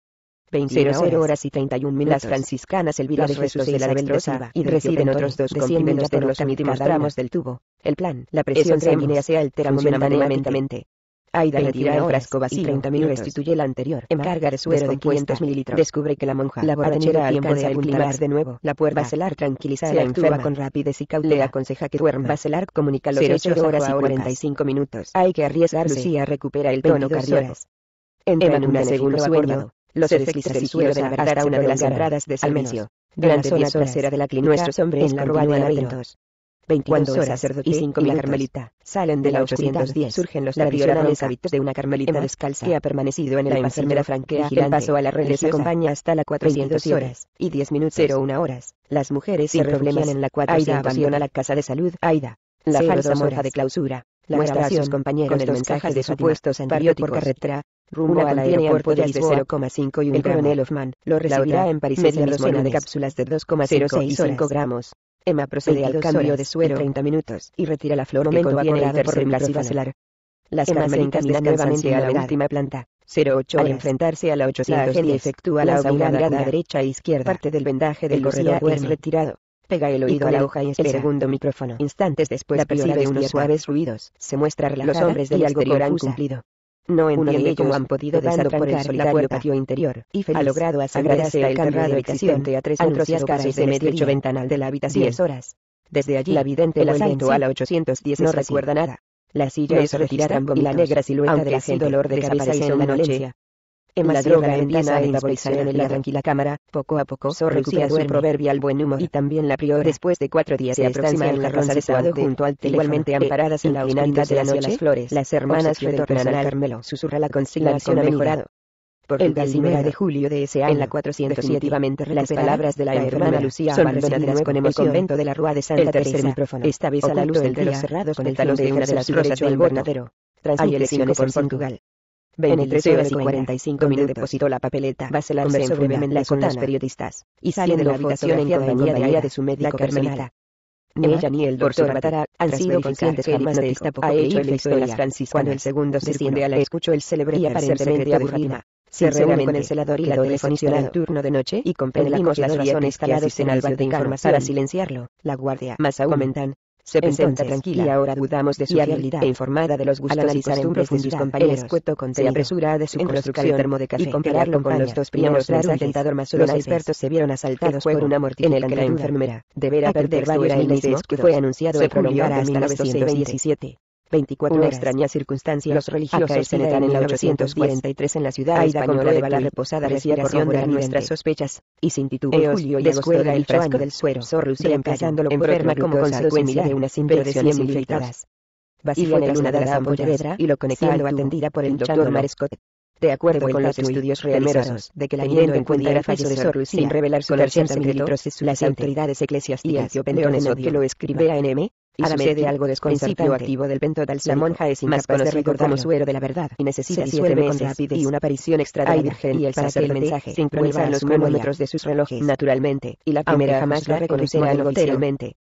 21 horas y 31 minutos. Las franciscanas Elvira de Jesús de la y reciben otros dos comprimidos de los últimos tramos del tubo. El plan, la presión sanguínea se altera momentáneamente. Aida retira el frasco vacío y 30.000 restituye la anterior. Encarga de suero de 500 mililitros. Descubre que la monja, la borrachera alcanza a apuntalar de nuevo. La puerta celar tranquiliza a la enferma con rapidez y cautela. Le aconseja que duerma. celar comunica los 8 horas y 45 minutos. Hay que arriesgarse. Lucía recupera el tono cardíaco. Entra en una segundo acuerdo los se desliza de la una de las entradas de Salmencio. Durante la trasera de la clínica, nuestros hombres de atentos. 22 horas y 5 la carmelita salen de la 810. Surgen los labios hábitos de una carmelita descalza que ha permanecido en la enfermera franquea el paso a la red les acompaña hasta la 400 horas y 10 minutos 01 horas. Las mujeres se probleman en la 400 Aida abandona la casa de salud. Aida. La falsa moja de clausura. La muestra a sus compañeros con el mensaje de supuestos antibióticos por carretera, rumbo al aeropuerto de 0,5 y un el coronel Hoffman lo recibirá en París media docena de cápsulas de 2,065 gramos. Emma procede al cambio de suero 30 minutos y retira la flor que contiene el vacilar. Las carmelitas nuevamente a la última planta. 08 Al enfrentarse a la 800 y efectúa la obligada la derecha e izquierda. Parte del vendaje del corredor es retirado. Pega el oído a la hoja y espera. El segundo micrófono. Instantes después la percibe unos suaves ruidos. Se muestra relajada. Los hombres del algoritmo han cumplido. No en de ellos, han podido pasar por el solitario patio interior, y ha logrado asegurarse el cambio de habitación de a tres anuncias de ventanal de la habitación. diez horas. Desde allí la vidente la asalto a la 810 no recuerda nada. La silla es retirada y la negra silueta del dolor de cabeza y en la noche. En la droga empieza y vaporizada en la tranquila cámara, poco a poco so su su proverbial buen humor y también la prior después de cuatro días se aproxima en la de situado junto al teléfono, igualmente amparadas en la oscuridad de la noche, las flores, las hermanas retornan a Carmelo, susurra la consignación ha mejorado. Por el 19 de julio de ese año, en la 407, las palabras de la hermana Lucía son revertidas con emoción. El convento de la Rúa de Santa tercer Teresa, micrófono, esta vez a la luz del día, cerrados con el talón de una de las rosas del bordadero. el por Portugal el horas y 45 minutos depositó la papeleta. a conversó brevemente las los periodistas. Y sale de la habitación en compañía de ella, de su médico personal. Ni ella ni el doctor Batara han sido conscientes jamás de esta ha hecho el de las Cuando el segundo siente a la escucho el célebre y aparentemente aburrida. Se reúne con el celador y la telefonista al turno de noche y comprendimos las razones que hacen de información, para silenciarlo. La guardia más aumentan, se presenta tranquila. Y ahora dudamos de su habilidad e informada de los gustos y costumbres de sus compañeros. El escueto contenido, se apresura de su construcción termo de café, y compararlo con los dos primeros atentador más Los expertos se vieron asaltados por una mortífera en el que la enfermera deberá perder varios el mismo que fue anunciado se prolongará hasta 1927. 24 Una extraña circunstancia. Los religiosos se en la 843 en la ciudad Aida española de la reposada respiración de nuestras sospechas, y sin titubeo Julio y frasco. el frasco del suero. Sorrucía empezándolo enferma como consecuencia de unas mil infectadas. Vacía en una de la ampollas y lo conectando atendida por el doctor Marescot. De acuerdo con los estudios realizados de que la niña no encuentra era fallo de sin revelar su versión secreto, las autoridades eclesiásticas y o que lo escribe a NM, y sucede algo desconcertante. activo del vento La monja es incapaz más de recordar suero de la verdad y necesita siete meses y una aparición extra Virgen y el para que el mensaje sincronizar los cronómetros de sus relojes naturalmente y la primera jamás la reconocerá algo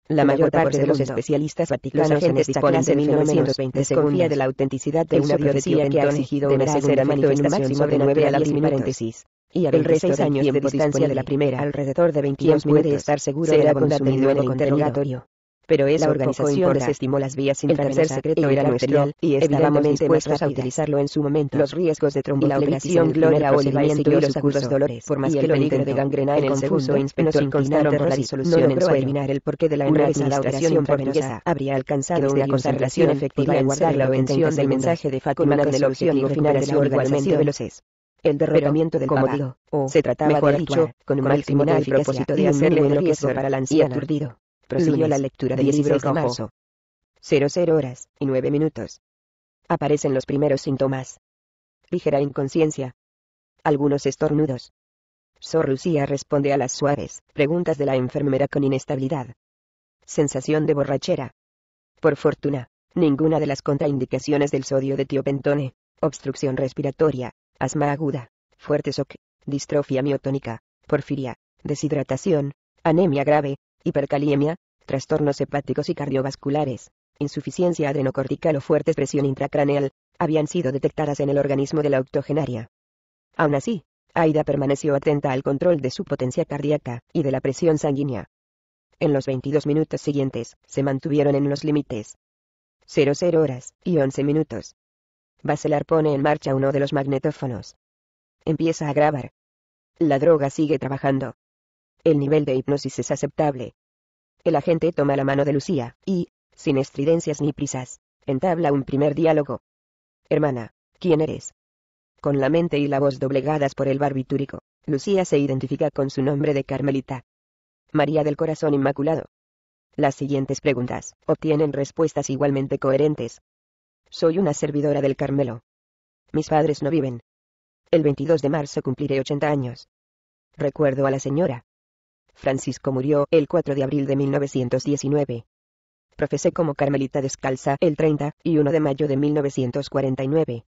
la mayor parte de los especialistas vaticanos en clase de 1920 confía de la autenticidad de una profecía que ha exigido una segunda máximo de nueve a la 10 paréntesis. Y a 26 seis años de distancia de la primera alrededor de 22 puede estar seguro de la consumido en el interrogatorio pero esa organización desestimó las vías sin El tercer secreto era nuestro, y estábamos dispuestos a utilizarlo en su momento. Los riesgos de tromboflebixión, la operación gloria o el y los agudos dolores, por más que el peligro de gangrena en el segundo inspector inconstante por la disolución no logró eliminar el porqué de la por portuguesa habría alcanzado una concentración efectiva en guardar la obtención del mensaje de Fátima con el objetivo final de igualmente veloces el derrocamiento del como o se trataba mejor de dicho, con un máximo y propósito de hacerle un riesgo para el anciano aturdido prosiguió la lectura de 16 de marzo. 00 horas y 9 minutos. Aparecen los primeros síntomas. Ligera inconsciencia. Algunos estornudos. Sor Lucía responde a las suaves preguntas de la enfermera con inestabilidad. Sensación de borrachera. Por fortuna, ninguna de las contraindicaciones del sodio de tiopentone, obstrucción respiratoria, asma aguda, fuerte shock, distrofia miotónica, porfiria, deshidratación, anemia grave, hipercalemia, trastornos hepáticos y cardiovasculares, insuficiencia adrenocortical o fuerte presión intracraneal, habían sido detectadas en el organismo de la octogenaria. Aún así, Aida permaneció atenta al control de su potencia cardíaca y de la presión sanguínea. En los 22 minutos siguientes, se mantuvieron en los límites. 00 horas y 11 minutos. Baselar pone en marcha uno de los magnetófonos. Empieza a grabar. La droga sigue trabajando el nivel de hipnosis es aceptable. El agente toma la mano de Lucía, y, sin estridencias ni prisas, entabla un primer diálogo. Hermana, ¿quién eres? Con la mente y la voz doblegadas por el barbitúrico, Lucía se identifica con su nombre de Carmelita. María del Corazón Inmaculado. Las siguientes preguntas obtienen respuestas igualmente coherentes. Soy una servidora del Carmelo. Mis padres no viven. El 22 de marzo cumpliré 80 años. Recuerdo a la señora, Francisco murió el 4 de abril de 1919. Profesé como carmelita descalza el 30 y 1 de mayo de 1949.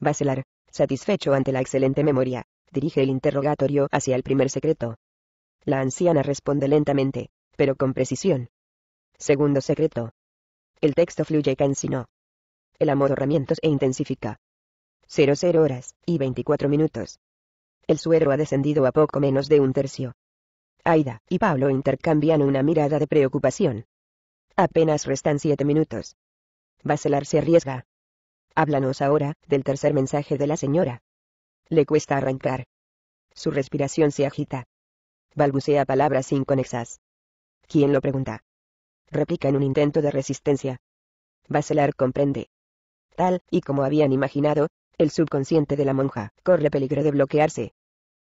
Bacelar, satisfecho ante la excelente memoria, dirige el interrogatorio hacia el primer secreto. La anciana responde lentamente, pero con precisión. Segundo secreto. El texto fluye cansino. El amor amodorramiento e intensifica. 00 horas y 24 minutos. El suero ha descendido a poco menos de un tercio, Aida y Pablo intercambian una mirada de preocupación. Apenas restan siete minutos. Bacelar se arriesga. Háblanos ahora, del tercer mensaje de la señora. Le cuesta arrancar. Su respiración se agita. Balbucea palabras inconexas. ¿Quién lo pregunta? Replica en un intento de resistencia. Bacelar comprende. Tal, y como habían imaginado, el subconsciente de la monja corre peligro de bloquearse.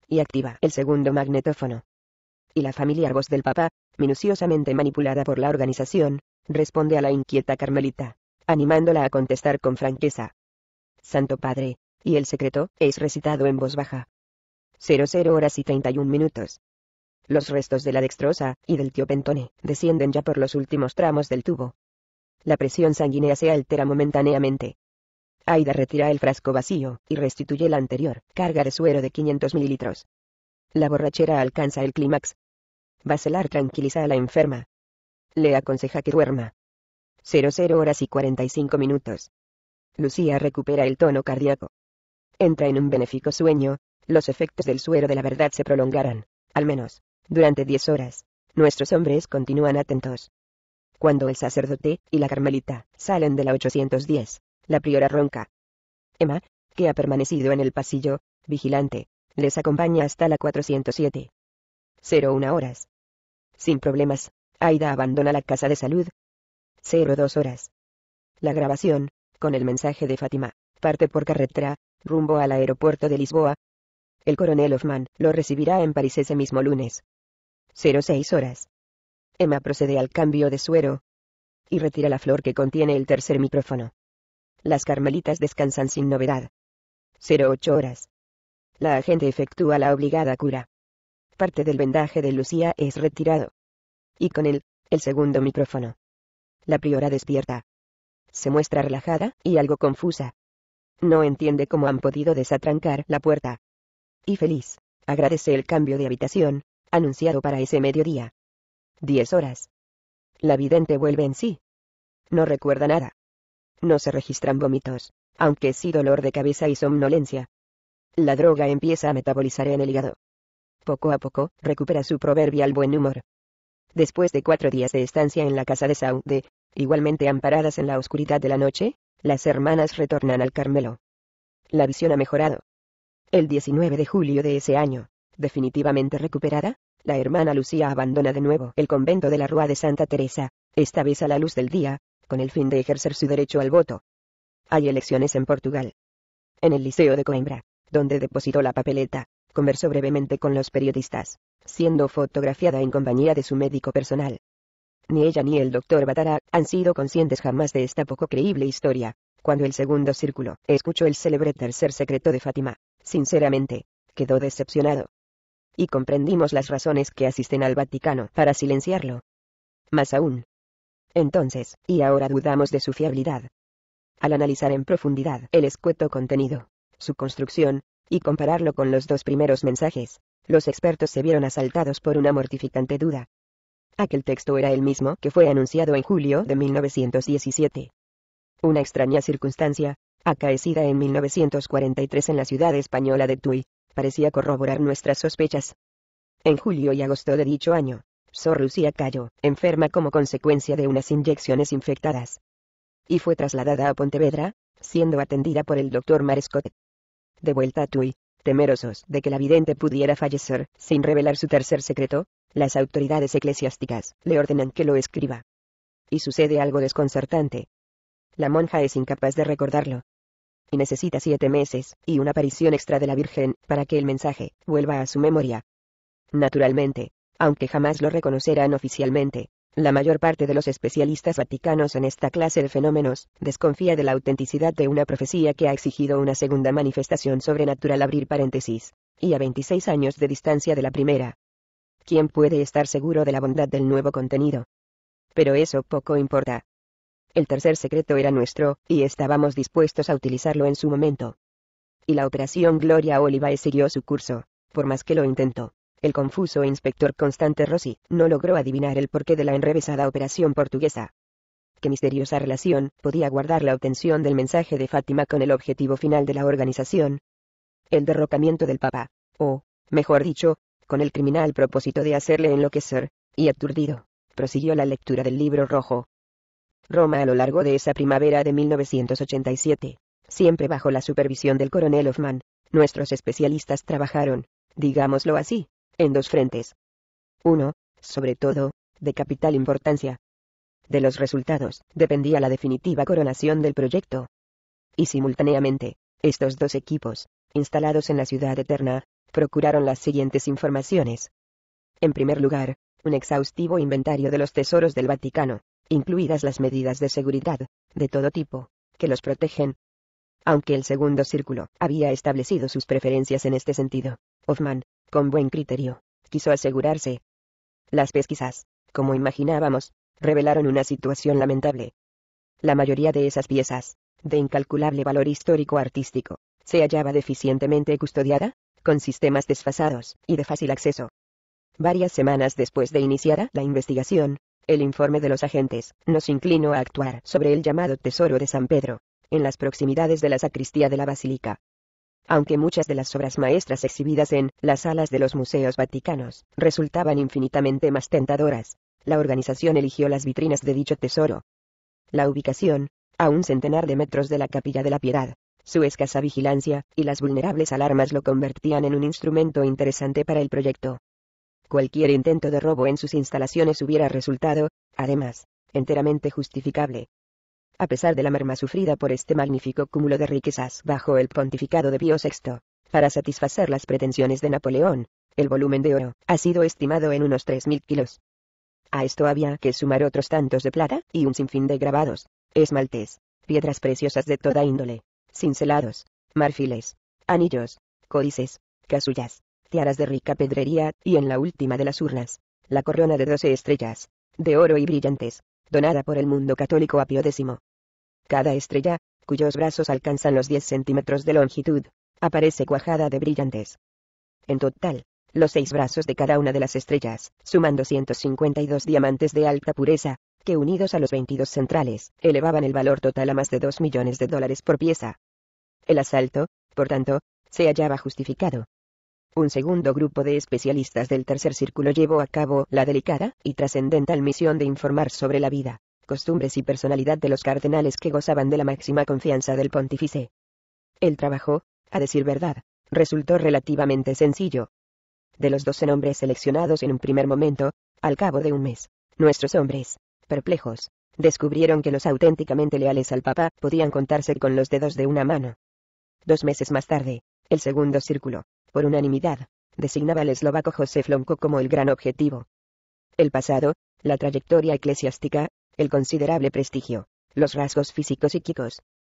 Y activa el segundo magnetófono y la familia voz del papá, minuciosamente manipulada por la organización, responde a la inquieta Carmelita, animándola a contestar con franqueza. Santo Padre, y el secreto es recitado en voz baja. 00 horas y 31 minutos. Los restos de la dextrosa y del tío Pentone descienden ya por los últimos tramos del tubo. La presión sanguínea se altera momentáneamente. Aida retira el frasco vacío y restituye la anterior, carga de suero de 500 mililitros. La borrachera alcanza el clímax, Bacelar tranquiliza a la enferma. Le aconseja que duerma. 00 horas y 45 minutos. Lucía recupera el tono cardíaco. Entra en un benéfico sueño, los efectos del suero de la verdad se prolongarán, al menos, durante 10 horas. Nuestros hombres continúan atentos. Cuando el sacerdote y la carmelita salen de la 810, la priora ronca. Emma, que ha permanecido en el pasillo, vigilante, les acompaña hasta la 407. 01 horas, sin problemas, Aida abandona la casa de salud. 02 horas. La grabación, con el mensaje de Fátima, parte por carretera, rumbo al aeropuerto de Lisboa. El coronel Hoffman lo recibirá en París ese mismo lunes. 06 horas. Emma procede al cambio de suero. Y retira la flor que contiene el tercer micrófono. Las carmelitas descansan sin novedad. 08 horas. La agente efectúa la obligada cura parte del vendaje de Lucía es retirado. Y con él, el segundo micrófono. La priora despierta. Se muestra relajada y algo confusa. No entiende cómo han podido desatrancar la puerta. Y feliz, agradece el cambio de habitación, anunciado para ese mediodía. Diez horas. La vidente vuelve en sí. No recuerda nada. No se registran vómitos, aunque sí dolor de cabeza y somnolencia. La droga empieza a metabolizar en el hígado. Poco a poco, recupera su proverbial buen humor. Después de cuatro días de estancia en la casa de Saúde, igualmente amparadas en la oscuridad de la noche, las hermanas retornan al Carmelo. La visión ha mejorado. El 19 de julio de ese año, definitivamente recuperada, la hermana Lucía abandona de nuevo el convento de la Rúa de Santa Teresa, esta vez a la luz del día, con el fin de ejercer su derecho al voto. Hay elecciones en Portugal. En el Liceo de Coimbra, donde depositó la papeleta, conversó brevemente con los periodistas, siendo fotografiada en compañía de su médico personal. Ni ella ni el doctor Batara han sido conscientes jamás de esta poco creíble historia. Cuando el segundo círculo escuchó el célebre tercer secreto de Fátima, sinceramente, quedó decepcionado. Y comprendimos las razones que asisten al Vaticano para silenciarlo. Más aún. Entonces, y ahora dudamos de su fiabilidad. Al analizar en profundidad el escueto contenido, su construcción, y compararlo con los dos primeros mensajes, los expertos se vieron asaltados por una mortificante duda. Aquel texto era el mismo que fue anunciado en julio de 1917. Una extraña circunstancia, acaecida en 1943 en la ciudad española de Tui, parecía corroborar nuestras sospechas. En julio y agosto de dicho año, Sor Lucía cayó, enferma como consecuencia de unas inyecciones infectadas. Y fue trasladada a Pontevedra, siendo atendida por el doctor Marescot, de vuelta a Tui, temerosos de que la vidente pudiera fallecer, sin revelar su tercer secreto, las autoridades eclesiásticas le ordenan que lo escriba. Y sucede algo desconcertante. La monja es incapaz de recordarlo. Y necesita siete meses, y una aparición extra de la Virgen, para que el mensaje vuelva a su memoria. Naturalmente, aunque jamás lo reconocerán oficialmente, la mayor parte de los especialistas vaticanos en esta clase de fenómenos, desconfía de la autenticidad de una profecía que ha exigido una segunda manifestación sobrenatural abrir paréntesis, y a 26 años de distancia de la primera. ¿Quién puede estar seguro de la bondad del nuevo contenido? Pero eso poco importa. El tercer secreto era nuestro, y estábamos dispuestos a utilizarlo en su momento. Y la operación Gloria Olivae siguió su curso, por más que lo intentó el confuso inspector Constante Rossi, no logró adivinar el porqué de la enrevesada operación portuguesa. Qué misteriosa relación podía guardar la obtención del mensaje de Fátima con el objetivo final de la organización. El derrocamiento del Papa, o, mejor dicho, con el criminal propósito de hacerle enloquecer, y aturdido, prosiguió la lectura del libro rojo. Roma a lo largo de esa primavera de 1987, siempre bajo la supervisión del coronel Hoffman, nuestros especialistas trabajaron, digámoslo así, en dos frentes. Uno, sobre todo, de capital importancia. De los resultados dependía la definitiva coronación del proyecto. Y simultáneamente, estos dos equipos, instalados en la ciudad eterna, procuraron las siguientes informaciones. En primer lugar, un exhaustivo inventario de los tesoros del Vaticano, incluidas las medidas de seguridad, de todo tipo, que los protegen. Aunque el segundo círculo había establecido sus preferencias en este sentido, Hoffman, con buen criterio, quiso asegurarse. Las pesquisas, como imaginábamos, revelaron una situación lamentable. La mayoría de esas piezas, de incalculable valor histórico-artístico, se hallaba deficientemente custodiada, con sistemas desfasados y de fácil acceso. Varias semanas después de iniciada la investigación, el informe de los agentes nos inclinó a actuar sobre el llamado Tesoro de San Pedro, en las proximidades de la sacristía de la Basílica, aunque muchas de las obras maestras exhibidas en las salas de los museos vaticanos resultaban infinitamente más tentadoras. La organización eligió las vitrinas de dicho tesoro. La ubicación, a un centenar de metros de la Capilla de la Piedad, su escasa vigilancia y las vulnerables alarmas lo convertían en un instrumento interesante para el proyecto. Cualquier intento de robo en sus instalaciones hubiera resultado, además, enteramente justificable a pesar de la merma sufrida por este magnífico cúmulo de riquezas bajo el pontificado de Pío VI. Para satisfacer las pretensiones de Napoleón, el volumen de oro ha sido estimado en unos 3.000 kilos. A esto había que sumar otros tantos de plata y un sinfín de grabados, esmaltes, piedras preciosas de toda índole, cincelados, marfiles, anillos, códices, casullas, tiaras de rica pedrería, y en la última de las urnas, la corona de doce estrellas, de oro y brillantes, donada por el mundo católico a Pío Cada estrella, cuyos brazos alcanzan los 10 centímetros de longitud, aparece cuajada de brillantes. En total, los seis brazos de cada una de las estrellas, sumando 152 diamantes de alta pureza, que unidos a los 22 centrales, elevaban el valor total a más de 2 millones de dólares por pieza. El asalto, por tanto, se hallaba justificado, un segundo grupo de especialistas del tercer círculo llevó a cabo la delicada y trascendental misión de informar sobre la vida, costumbres y personalidad de los cardenales que gozaban de la máxima confianza del pontífice. El trabajo, a decir verdad, resultó relativamente sencillo. De los doce nombres seleccionados en un primer momento, al cabo de un mes, nuestros hombres, perplejos, descubrieron que los auténticamente leales al Papa podían contarse con los dedos de una mano. Dos meses más tarde, el segundo círculo, por unanimidad, designaba al eslovaco Josef Lomko como el gran objetivo. El pasado, la trayectoria eclesiástica, el considerable prestigio, los rasgos físicos y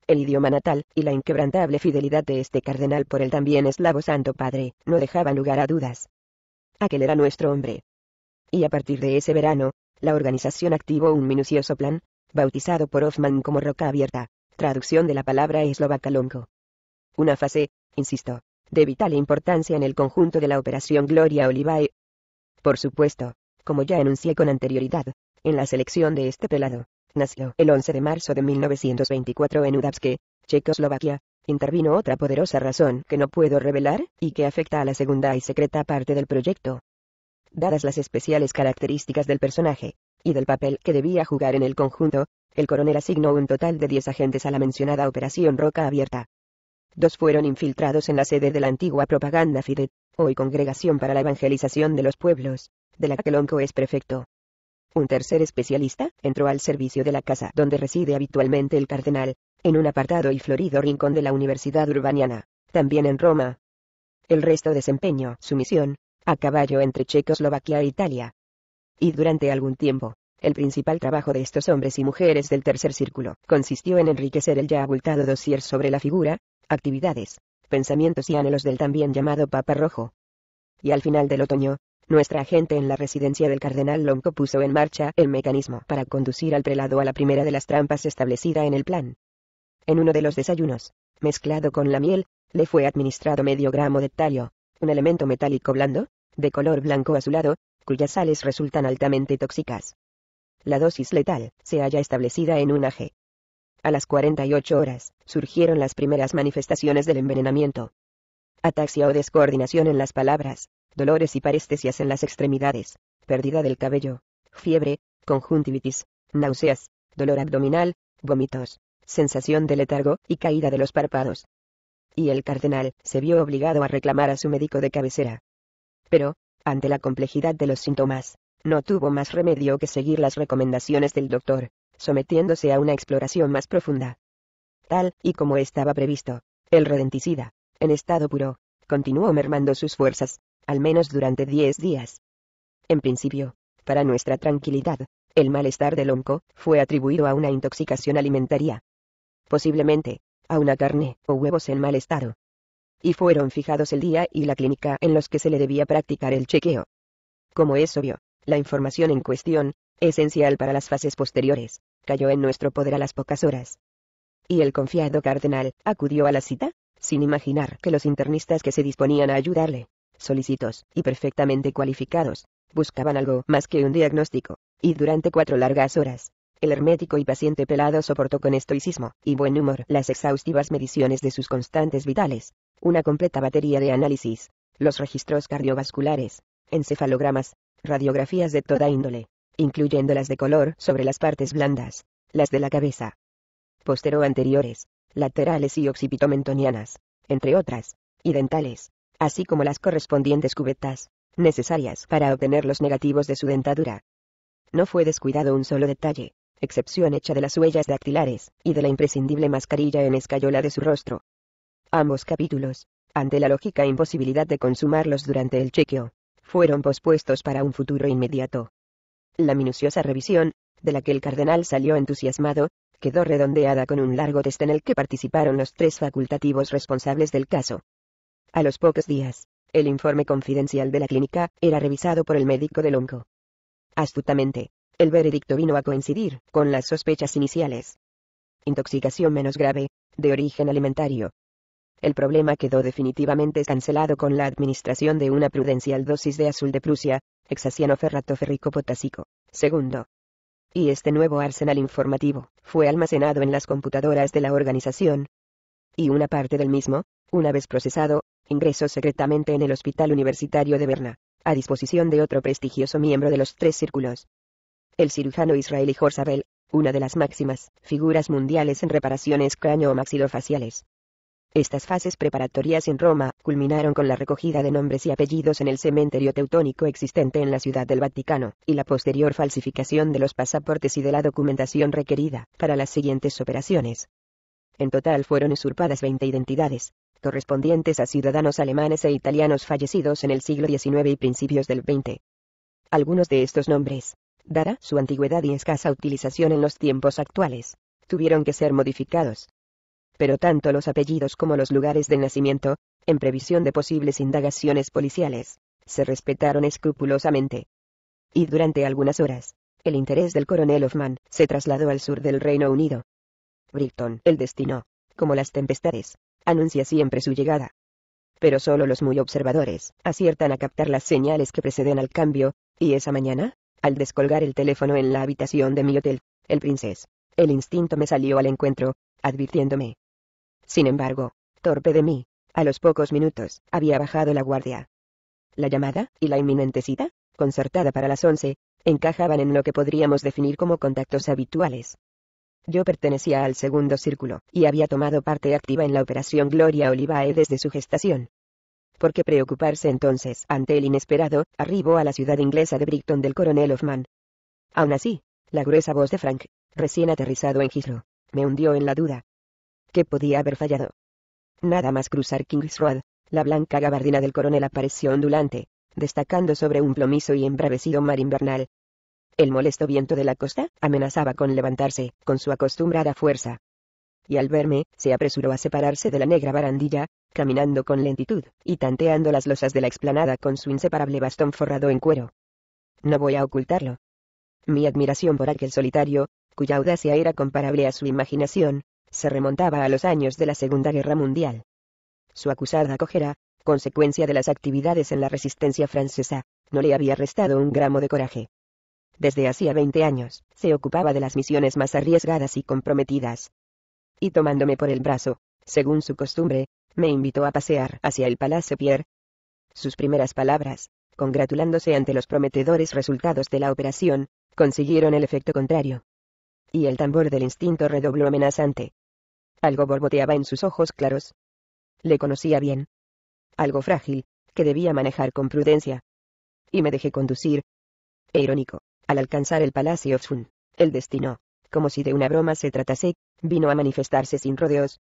el idioma natal y la inquebrantable fidelidad de este cardenal por el también eslavo Santo Padre, no dejaban lugar a dudas. Aquel era nuestro hombre. Y a partir de ese verano, la organización activó un minucioso plan, bautizado por Hoffman como Roca Abierta, traducción de la palabra eslovaca lonco. Una fase, insisto, de vital importancia en el conjunto de la Operación Gloria Olivae. Por supuesto, como ya enuncié con anterioridad, en la selección de este pelado, nació el 11 de marzo de 1924 en Udavske, Checoslovaquia, intervino otra poderosa razón que no puedo revelar, y que afecta a la segunda y secreta parte del proyecto. Dadas las especiales características del personaje, y del papel que debía jugar en el conjunto, el coronel asignó un total de 10 agentes a la mencionada operación Roca Abierta, Dos fueron infiltrados en la sede de la antigua Propaganda FIDET, hoy Congregación para la Evangelización de los Pueblos, de la que Lonco es prefecto. Un tercer especialista entró al servicio de la casa donde reside habitualmente el cardenal, en un apartado y florido rincón de la Universidad Urbaniana, también en Roma. El resto desempeñó su misión, a caballo entre Checoslovaquia e Italia. Y durante algún tiempo, el principal trabajo de estos hombres y mujeres del tercer círculo consistió en enriquecer el ya abultado dossier sobre la figura, actividades, pensamientos y anhelos del también llamado Papa Rojo. Y al final del otoño, nuestra agente en la residencia del cardenal Lonco puso en marcha el mecanismo para conducir al prelado a la primera de las trampas establecida en el plan. En uno de los desayunos, mezclado con la miel, le fue administrado medio gramo de talio, un elemento metálico blando, de color blanco azulado, cuyas sales resultan altamente tóxicas. La dosis letal se halla establecida en un g. A las 48 horas, surgieron las primeras manifestaciones del envenenamiento. Ataxia o descoordinación en las palabras, dolores y parestesias en las extremidades, pérdida del cabello, fiebre, conjuntivitis, náuseas, dolor abdominal, vómitos, sensación de letargo y caída de los párpados. Y el cardenal se vio obligado a reclamar a su médico de cabecera. Pero, ante la complejidad de los síntomas, no tuvo más remedio que seguir las recomendaciones del doctor sometiéndose a una exploración más profunda. Tal, y como estaba previsto, el rodenticida, en estado puro, continuó mermando sus fuerzas, al menos durante diez días. En principio, para nuestra tranquilidad, el malestar del onco fue atribuido a una intoxicación alimentaria. Posiblemente, a una carne o huevos en mal estado. Y fueron fijados el día y la clínica en los que se le debía practicar el chequeo. Como es obvio, la información en cuestión esencial para las fases posteriores, cayó en nuestro poder a las pocas horas. Y el confiado cardenal, acudió a la cita, sin imaginar que los internistas que se disponían a ayudarle, solicitos y perfectamente cualificados, buscaban algo más que un diagnóstico, y durante cuatro largas horas, el hermético y paciente pelado soportó con estoicismo y buen humor las exhaustivas mediciones de sus constantes vitales, una completa batería de análisis, los registros cardiovasculares, encefalogramas, radiografías de toda índole, incluyendo las de color sobre las partes blandas, las de la cabeza postero anteriores, laterales y occipitomentonianas, entre otras, y dentales, así como las correspondientes cubetas, necesarias para obtener los negativos de su dentadura. No fue descuidado un solo detalle, excepción hecha de las huellas dactilares, y de la imprescindible mascarilla en escayola de su rostro. Ambos capítulos, ante la lógica imposibilidad de consumarlos durante el chequeo, fueron pospuestos para un futuro inmediato. La minuciosa revisión, de la que el cardenal salió entusiasmado, quedó redondeada con un largo test en el que participaron los tres facultativos responsables del caso. A los pocos días, el informe confidencial de la clínica era revisado por el médico del onco. Astutamente, el veredicto vino a coincidir con las sospechas iniciales. Intoxicación menos grave, de origen alimentario, el problema quedó definitivamente cancelado con la administración de una prudencial dosis de azul de Prusia, hexaciano ferrato ferrico potásico. Segundo. Y este nuevo arsenal informativo, fue almacenado en las computadoras de la organización. Y una parte del mismo, una vez procesado, ingresó secretamente en el Hospital Universitario de Berna, a disposición de otro prestigioso miembro de los tres círculos. El cirujano israelí Jorzabel, una de las máximas figuras mundiales en reparaciones cráneo-maxilofaciales, estas fases preparatorias en Roma culminaron con la recogida de nombres y apellidos en el cementerio teutónico existente en la Ciudad del Vaticano, y la posterior falsificación de los pasaportes y de la documentación requerida para las siguientes operaciones. En total fueron usurpadas 20 identidades, correspondientes a ciudadanos alemanes e italianos fallecidos en el siglo XIX y principios del XX. Algunos de estos nombres, dada su antigüedad y escasa utilización en los tiempos actuales, tuvieron que ser modificados, pero tanto los apellidos como los lugares de nacimiento, en previsión de posibles indagaciones policiales, se respetaron escrupulosamente. Y durante algunas horas, el interés del coronel Hoffman se trasladó al sur del Reino Unido. Brighton, el destino, como las tempestades, anuncia siempre su llegada. Pero solo los muy observadores aciertan a captar las señales que preceden al cambio, y esa mañana, al descolgar el teléfono en la habitación de mi hotel, el princes, el instinto me salió al encuentro, advirtiéndome, sin embargo, torpe de mí, a los pocos minutos, había bajado la guardia. La llamada y la inminente cita, concertada para las once, encajaban en lo que podríamos definir como contactos habituales. Yo pertenecía al segundo círculo, y había tomado parte activa en la operación Gloria Olivae desde su gestación. ¿Por qué preocuparse entonces ante el inesperado arribo a la ciudad inglesa de Brighton del coronel Hoffman? Aún así, la gruesa voz de Frank, recién aterrizado en Heathrow, me hundió en la duda que podía haber fallado. Nada más cruzar King's Road, la blanca gabardina del coronel apareció ondulante, destacando sobre un plomizo y embravecido mar invernal. El molesto viento de la costa amenazaba con levantarse, con su acostumbrada fuerza. Y al verme, se apresuró a separarse de la negra barandilla, caminando con lentitud, y tanteando las losas de la explanada con su inseparable bastón forrado en cuero. No voy a ocultarlo. Mi admiración por aquel solitario, cuya audacia era comparable a su imaginación, se remontaba a los años de la Segunda Guerra Mundial. Su acusada acogera, consecuencia de las actividades en la resistencia francesa, no le había restado un gramo de coraje. Desde hacía 20 años, se ocupaba de las misiones más arriesgadas y comprometidas. Y tomándome por el brazo, según su costumbre, me invitó a pasear hacia el Palacio Pierre. Sus primeras palabras, congratulándose ante los prometedores resultados de la operación, consiguieron el efecto contrario. Y el tambor del instinto redobló amenazante. Algo borboteaba en sus ojos claros. Le conocía bien. Algo frágil, que debía manejar con prudencia. Y me dejé conducir. E irónico, al alcanzar el palacio Zun, el destino, como si de una broma se tratase, vino a manifestarse sin rodeos.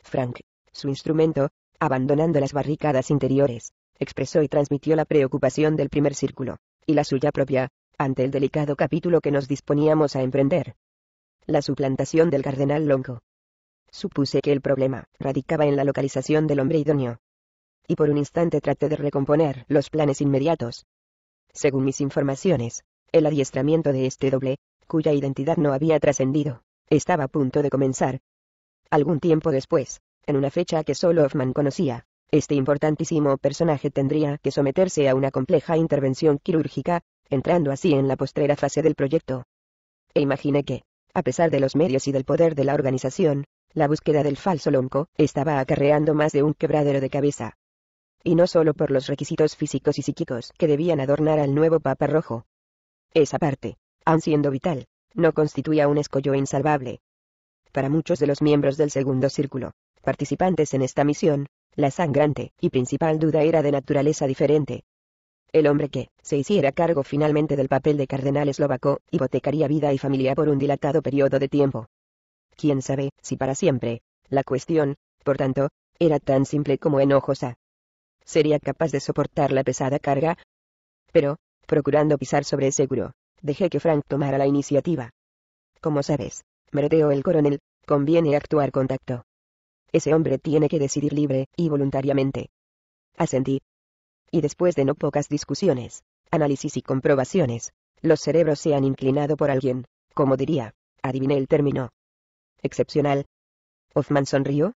Frank, su instrumento, abandonando las barricadas interiores, expresó y transmitió la preocupación del primer círculo, y la suya propia, ante el delicado capítulo que nos disponíamos a emprender. La suplantación del cardenal Longo supuse que el problema radicaba en la localización del hombre idóneo. Y por un instante traté de recomponer los planes inmediatos. Según mis informaciones, el adiestramiento de este doble, cuya identidad no había trascendido, estaba a punto de comenzar. Algún tiempo después, en una fecha que solo Hoffman conocía, este importantísimo personaje tendría que someterse a una compleja intervención quirúrgica, entrando así en la postrera fase del proyecto. E imaginé que, a pesar de los medios y del poder de la organización, la búsqueda del falso lonco estaba acarreando más de un quebradero de cabeza. Y no solo por los requisitos físicos y psíquicos que debían adornar al nuevo Papa Rojo. Esa parte, aun siendo vital, no constituía un escollo insalvable. Para muchos de los miembros del segundo círculo, participantes en esta misión, la sangrante y principal duda era de naturaleza diferente. El hombre que se hiciera cargo finalmente del papel de cardenal eslovaco hipotecaría vida y familia por un dilatado periodo de tiempo quién sabe, si para siempre. La cuestión, por tanto, era tan simple como enojosa. ¿Sería capaz de soportar la pesada carga? Pero, procurando pisar sobre seguro, dejé que Frank tomara la iniciativa. Como sabes, merodeó el coronel, conviene actuar con tacto. Ese hombre tiene que decidir libre y voluntariamente. Asentí. Y después de no pocas discusiones, análisis y comprobaciones, los cerebros se han inclinado por alguien, como diría, adiviné el término, excepcional. Hoffman sonrió.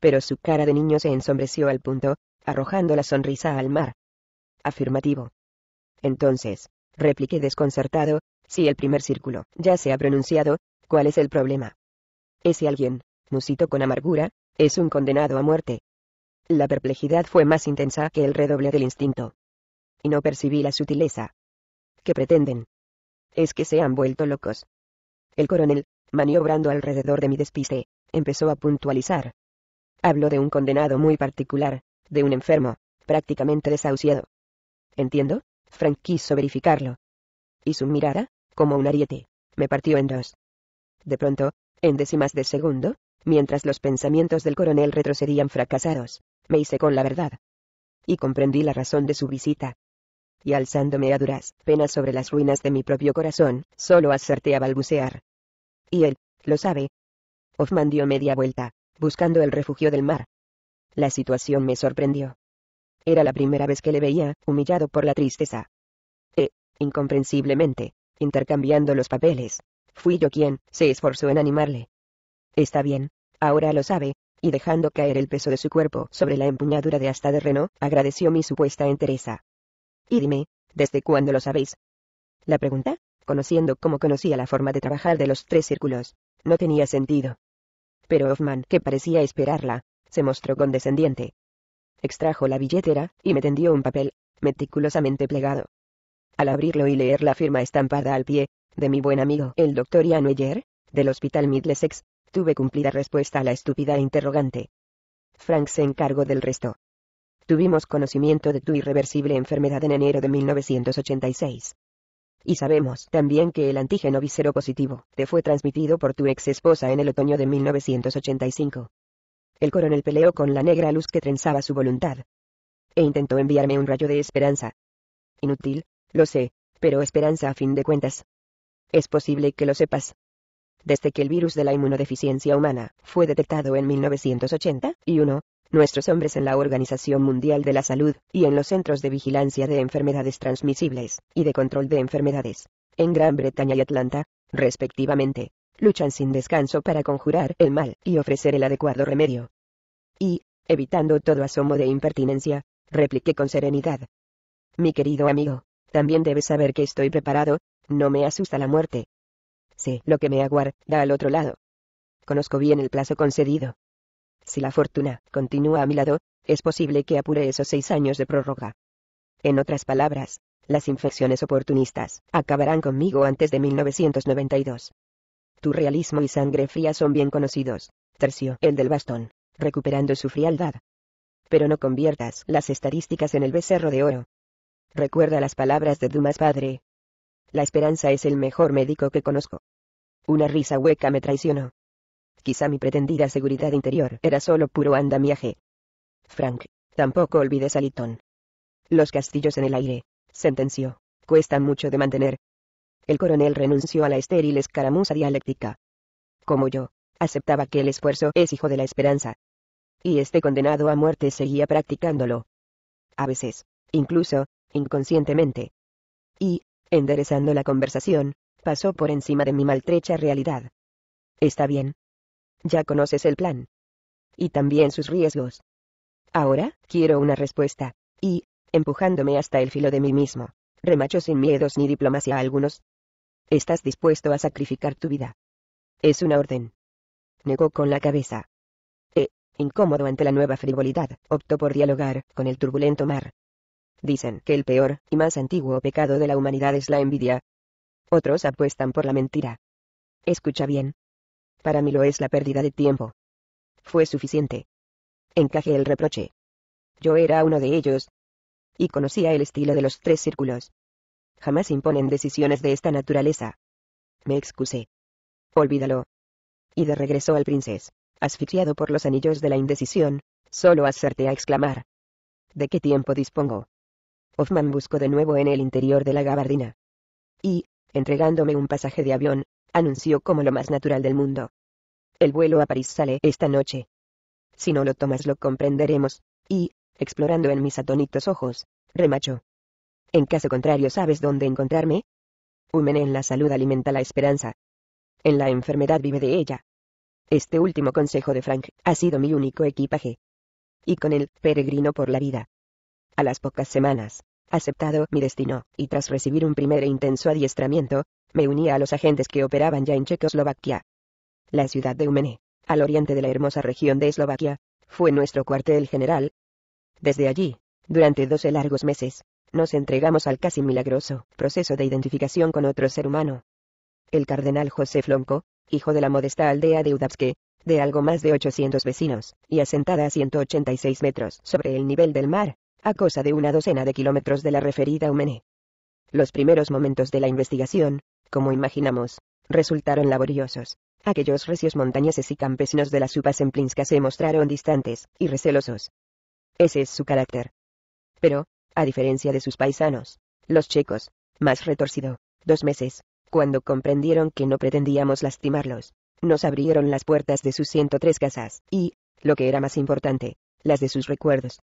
Pero su cara de niño se ensombreció al punto, arrojando la sonrisa al mar. Afirmativo. Entonces, repliqué desconcertado, si el primer círculo ya se ha pronunciado, ¿cuál es el problema? Ese alguien, musito con amargura, es un condenado a muerte. La perplejidad fue más intensa que el redoble del instinto. Y no percibí la sutileza. ¿Qué pretenden? Es que se han vuelto locos. El coronel, maniobrando alrededor de mi despiste, empezó a puntualizar. Habló de un condenado muy particular, de un enfermo, prácticamente desahuciado. ¿Entiendo? Frank quiso verificarlo. Y su mirada, como un ariete, me partió en dos. De pronto, en décimas de segundo, mientras los pensamientos del coronel retrocedían fracasados, me hice con la verdad. Y comprendí la razón de su visita. Y alzándome a duras penas sobre las ruinas de mi propio corazón, solo acerté a balbucear. Y él, lo sabe. Hoffman dio media vuelta, buscando el refugio del mar. La situación me sorprendió. Era la primera vez que le veía, humillado por la tristeza. E, incomprensiblemente, intercambiando los papeles, fui yo quien se esforzó en animarle. Está bien, ahora lo sabe, y dejando caer el peso de su cuerpo sobre la empuñadura de hasta de Renault, agradeció mi supuesta entereza. Y dime, ¿desde cuándo lo sabéis? La pregunta conociendo cómo conocía la forma de trabajar de los tres círculos. No tenía sentido. Pero Hoffman, que parecía esperarla, se mostró condescendiente. Extrajo la billetera, y me tendió un papel, meticulosamente plegado. Al abrirlo y leer la firma estampada al pie, de mi buen amigo, el doctor Ian del Hospital Middlesex, tuve cumplida respuesta a la estúpida interrogante. Frank se encargó del resto. Tuvimos conocimiento de tu irreversible enfermedad en enero de 1986. Y sabemos también que el antígeno visero-positivo te fue transmitido por tu ex esposa en el otoño de 1985. El coronel peleó con la negra luz que trenzaba su voluntad. E intentó enviarme un rayo de esperanza. Inútil, lo sé, pero esperanza a fin de cuentas. Es posible que lo sepas. Desde que el virus de la inmunodeficiencia humana fue detectado en 1981, nuestros hombres en la Organización Mundial de la Salud, y en los centros de vigilancia de enfermedades transmisibles, y de control de enfermedades, en Gran Bretaña y Atlanta, respectivamente, luchan sin descanso para conjurar el mal y ofrecer el adecuado remedio. Y, evitando todo asomo de impertinencia, repliqué con serenidad. Mi querido amigo, también debes saber que estoy preparado, no me asusta la muerte. Sé lo que me aguarda al otro lado. Conozco bien el plazo concedido, si la fortuna continúa a mi lado, es posible que apure esos seis años de prórroga. En otras palabras, las infecciones oportunistas acabarán conmigo antes de 1992. Tu realismo y sangre fría son bien conocidos, Tercio, el del bastón, recuperando su frialdad. Pero no conviertas las estadísticas en el becerro de oro. Recuerda las palabras de Dumas padre. La esperanza es el mejor médico que conozco. Una risa hueca me traicionó. Quizá mi pretendida seguridad interior era solo puro andamiaje. Frank, tampoco olvides a Los castillos en el aire, sentenció, cuestan mucho de mantener. El coronel renunció a la estéril escaramuza dialéctica. Como yo, aceptaba que el esfuerzo es hijo de la esperanza. Y este condenado a muerte seguía practicándolo. A veces, incluso, inconscientemente. Y, enderezando la conversación, pasó por encima de mi maltrecha realidad. Está bien, ya conoces el plan. Y también sus riesgos. Ahora, quiero una respuesta. Y, empujándome hasta el filo de mí mismo, remacho sin miedos ni diplomacia a algunos. ¿Estás dispuesto a sacrificar tu vida? Es una orden. Negó con la cabeza. E, incómodo ante la nueva frivolidad, optó por dialogar con el turbulento mar. Dicen que el peor y más antiguo pecado de la humanidad es la envidia. Otros apuestan por la mentira. Escucha bien, para mí lo es la pérdida de tiempo. Fue suficiente. Encaje el reproche. Yo era uno de ellos. Y conocía el estilo de los tres círculos. Jamás imponen decisiones de esta naturaleza. Me excusé. Olvídalo. Y de regreso al príncipe, asfixiado por los anillos de la indecisión, solo acerté a exclamar. ¿De qué tiempo dispongo? Hoffman buscó de nuevo en el interior de la gabardina. Y, entregándome un pasaje de avión, anunció como lo más natural del mundo. El vuelo a París sale esta noche. Si no lo tomas lo comprenderemos, y, explorando en mis atónitos ojos, remachó. En caso contrario, ¿sabes dónde encontrarme? Humen en la salud alimenta la esperanza. En la enfermedad vive de ella. Este último consejo de Frank ha sido mi único equipaje. Y con él, peregrino por la vida. A las pocas semanas, aceptado mi destino, y tras recibir un primer e intenso adiestramiento, me unía a los agentes que operaban ya en Checoslovaquia. La ciudad de Umené, al oriente de la hermosa región de Eslovaquia, fue nuestro cuartel general. Desde allí, durante doce largos meses, nos entregamos al casi milagroso proceso de identificación con otro ser humano. El cardenal José Flonco, hijo de la modesta aldea de Udavske, de algo más de 800 vecinos, y asentada a 186 metros sobre el nivel del mar, a cosa de una docena de kilómetros de la referida Humene. Los primeros momentos de la investigación, como imaginamos, resultaron laboriosos. Aquellos recios montañeses y campesinos de las upas emplinscas se mostraron distantes y recelosos. Ese es su carácter. Pero, a diferencia de sus paisanos, los checos, más retorcido, dos meses, cuando comprendieron que no pretendíamos lastimarlos, nos abrieron las puertas de sus 103 casas y, lo que era más importante, las de sus recuerdos.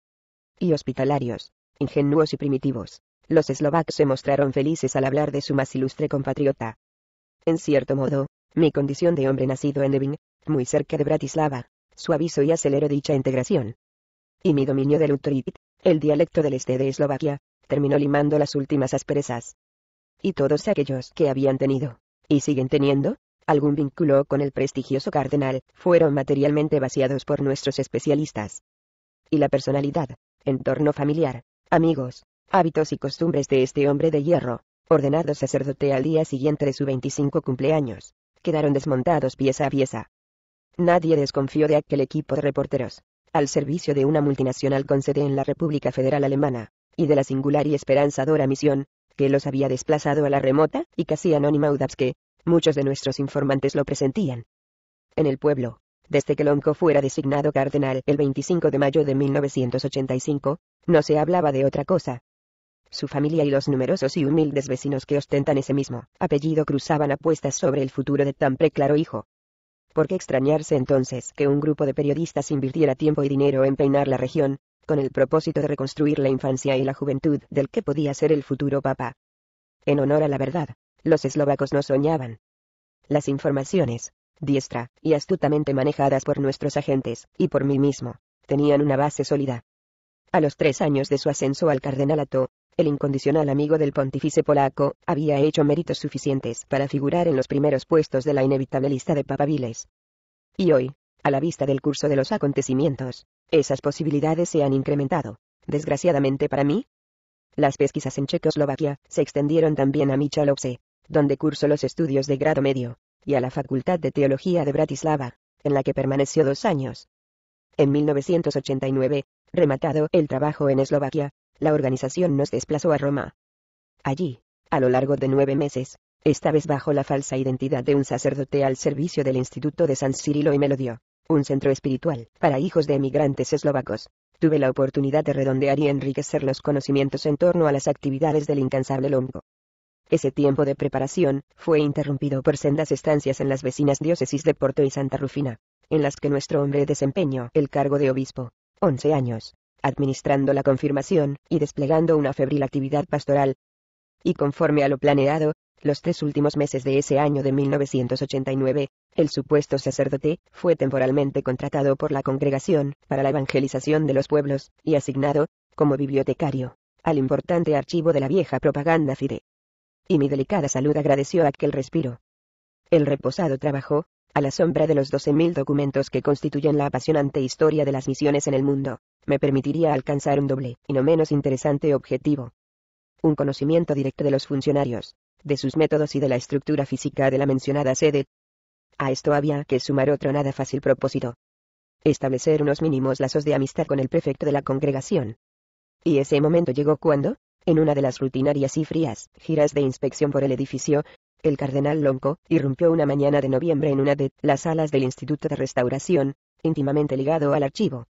Y hospitalarios, ingenuos y primitivos, los eslovacos se mostraron felices al hablar de su más ilustre compatriota. En cierto modo, mi condición de hombre nacido en Devin, muy cerca de Bratislava, suavizo y acelero dicha integración. Y mi dominio del Utridit, el dialecto del este de Eslovaquia, terminó limando las últimas asperezas. Y todos aquellos que habían tenido, y siguen teniendo, algún vínculo con el prestigioso cardenal, fueron materialmente vaciados por nuestros especialistas. Y la personalidad, entorno familiar, amigos, hábitos y costumbres de este hombre de hierro, ordenado sacerdote al día siguiente de su 25 cumpleaños, quedaron desmontados pieza a pieza. Nadie desconfió de aquel equipo de reporteros, al servicio de una multinacional con sede en la República Federal Alemana, y de la singular y esperanzadora misión, que los había desplazado a la remota y casi anónima Udapske, muchos de nuestros informantes lo presentían. En el pueblo, desde que Lonko fuera designado cardenal el 25 de mayo de 1985, no se hablaba de otra cosa, su familia y los numerosos y humildes vecinos que ostentan ese mismo apellido cruzaban apuestas sobre el futuro de tan preclaro hijo. ¿Por qué extrañarse entonces que un grupo de periodistas invirtiera tiempo y dinero en peinar la región, con el propósito de reconstruir la infancia y la juventud del que podía ser el futuro papa? En honor a la verdad, los eslovacos no soñaban. Las informaciones, diestra y astutamente manejadas por nuestros agentes, y por mí mismo, tenían una base sólida. A los tres años de su ascenso al cardenalato, el incondicional amigo del pontífice polaco, había hecho méritos suficientes para figurar en los primeros puestos de la inevitable lista de papaviles. Y hoy, a la vista del curso de los acontecimientos, esas posibilidades se han incrementado. Desgraciadamente para mí, las pesquisas en Checoslovaquia se extendieron también a Michalovce, donde cursó los estudios de grado medio, y a la Facultad de Teología de Bratislava, en la que permaneció dos años. En 1989, rematado el trabajo en Eslovaquia, la organización nos desplazó a Roma. Allí, a lo largo de nueve meses, esta vez bajo la falsa identidad de un sacerdote al servicio del Instituto de San Cirilo y Melodio, un centro espiritual para hijos de emigrantes eslovacos, tuve la oportunidad de redondear y enriquecer los conocimientos en torno a las actividades del incansable Longo. Ese tiempo de preparación fue interrumpido por sendas estancias en las vecinas diócesis de Porto y Santa Rufina, en las que nuestro hombre desempeñó el cargo de obispo, 11 años, administrando la confirmación y desplegando una febril actividad pastoral. Y conforme a lo planeado, los tres últimos meses de ese año de 1989, el supuesto sacerdote fue temporalmente contratado por la congregación para la evangelización de los pueblos y asignado, como bibliotecario, al importante archivo de la vieja propaganda FIDE. Y mi delicada salud agradeció aquel respiro. El reposado trabajo, a la sombra de los 12.000 documentos que constituyen la apasionante historia de las misiones en el mundo, me permitiría alcanzar un doble, y no menos interesante objetivo. Un conocimiento directo de los funcionarios, de sus métodos y de la estructura física de la mencionada sede. A esto había que sumar otro nada fácil propósito. Establecer unos mínimos lazos de amistad con el prefecto de la congregación. Y ese momento llegó cuando, en una de las rutinarias y frías giras de inspección por el edificio, el cardenal Lonco, irrumpió una mañana de noviembre en una de las salas del Instituto de Restauración, íntimamente ligado al archivo.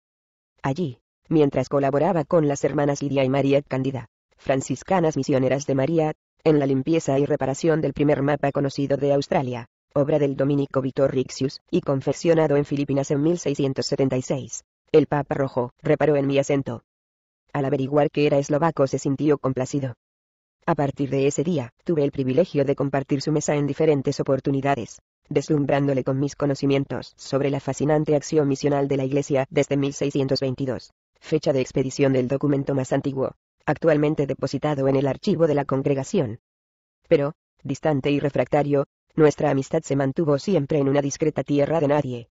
Allí, mientras colaboraba con las hermanas Lidia y María Cándida, franciscanas misioneras de María, en la limpieza y reparación del primer mapa conocido de Australia, obra del dominico Vitor Rixius, y confeccionado en Filipinas en 1676. El Papa Rojo reparó en mi acento. Al averiguar que era eslovaco se sintió complacido, a partir de ese día, tuve el privilegio de compartir su mesa en diferentes oportunidades, deslumbrándole con mis conocimientos sobre la fascinante acción misional de la Iglesia desde 1622, fecha de expedición del documento más antiguo, actualmente depositado en el archivo de la congregación. Pero, distante y refractario, nuestra amistad se mantuvo siempre en una discreta tierra de nadie.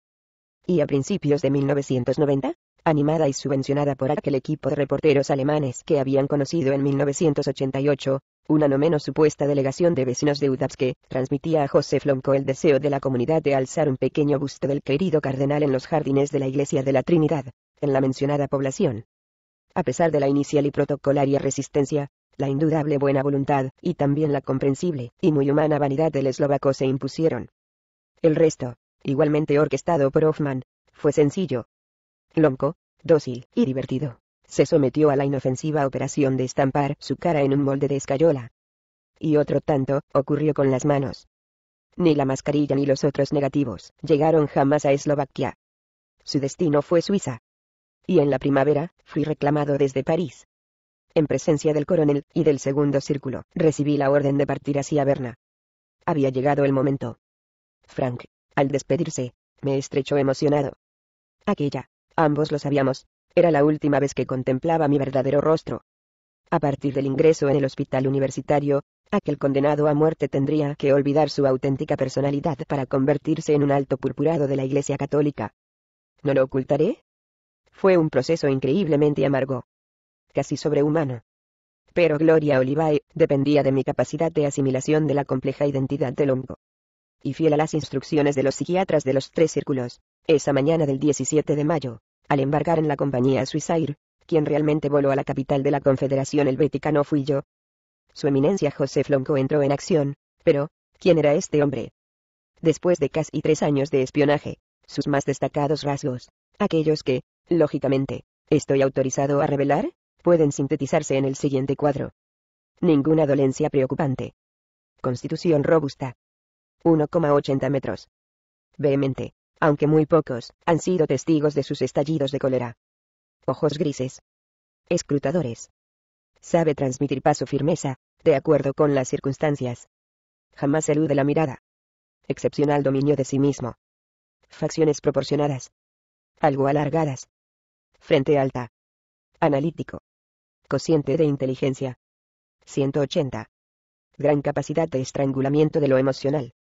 Y a principios de 1990, animada y subvencionada por aquel equipo de reporteros alemanes que habían conocido en 1988, una no menos supuesta delegación de vecinos de Udabske, transmitía a Josef Lomko el deseo de la comunidad de alzar un pequeño busto del querido cardenal en los jardines de la Iglesia de la Trinidad, en la mencionada población. A pesar de la inicial y protocolaria resistencia, la indudable buena voluntad, y también la comprensible y muy humana vanidad del eslovaco se impusieron. El resto, igualmente orquestado por Hoffman, fue sencillo, lonco, dócil y divertido, se sometió a la inofensiva operación de estampar su cara en un molde de escayola. Y otro tanto, ocurrió con las manos. Ni la mascarilla ni los otros negativos llegaron jamás a Eslovaquia. Su destino fue Suiza. Y en la primavera, fui reclamado desde París. En presencia del coronel y del segundo círculo, recibí la orden de partir hacia Berna. Había llegado el momento. Frank, al despedirse, me estrechó emocionado. Aquella Ambos lo sabíamos. Era la última vez que contemplaba mi verdadero rostro. A partir del ingreso en el hospital universitario, aquel condenado a muerte tendría que olvidar su auténtica personalidad para convertirse en un alto purpurado de la Iglesia Católica. ¿No lo ocultaré? Fue un proceso increíblemente amargo. Casi sobrehumano. Pero Gloria Olivae dependía de mi capacidad de asimilación de la compleja identidad del hongo. Y fiel a las instrucciones de los psiquiatras de los tres círculos, esa mañana del 17 de mayo, al embarcar en la compañía Swissair, quien realmente voló a la capital de la Confederación el no fui yo. Su eminencia José Flonco entró en acción, pero, ¿quién era este hombre? Después de casi tres años de espionaje, sus más destacados rasgos, aquellos que, lógicamente, estoy autorizado a revelar, pueden sintetizarse en el siguiente cuadro. Ninguna dolencia preocupante. Constitución robusta. 1,80 metros. Vehemente aunque muy pocos, han sido testigos de sus estallidos de cólera. Ojos grises. Escrutadores. Sabe transmitir paso firmeza, de acuerdo con las circunstancias. Jamás elude la mirada. Excepcional dominio de sí mismo. Facciones proporcionadas. Algo alargadas. Frente alta. Analítico. Cociente de inteligencia. 180. Gran capacidad de estrangulamiento de lo emocional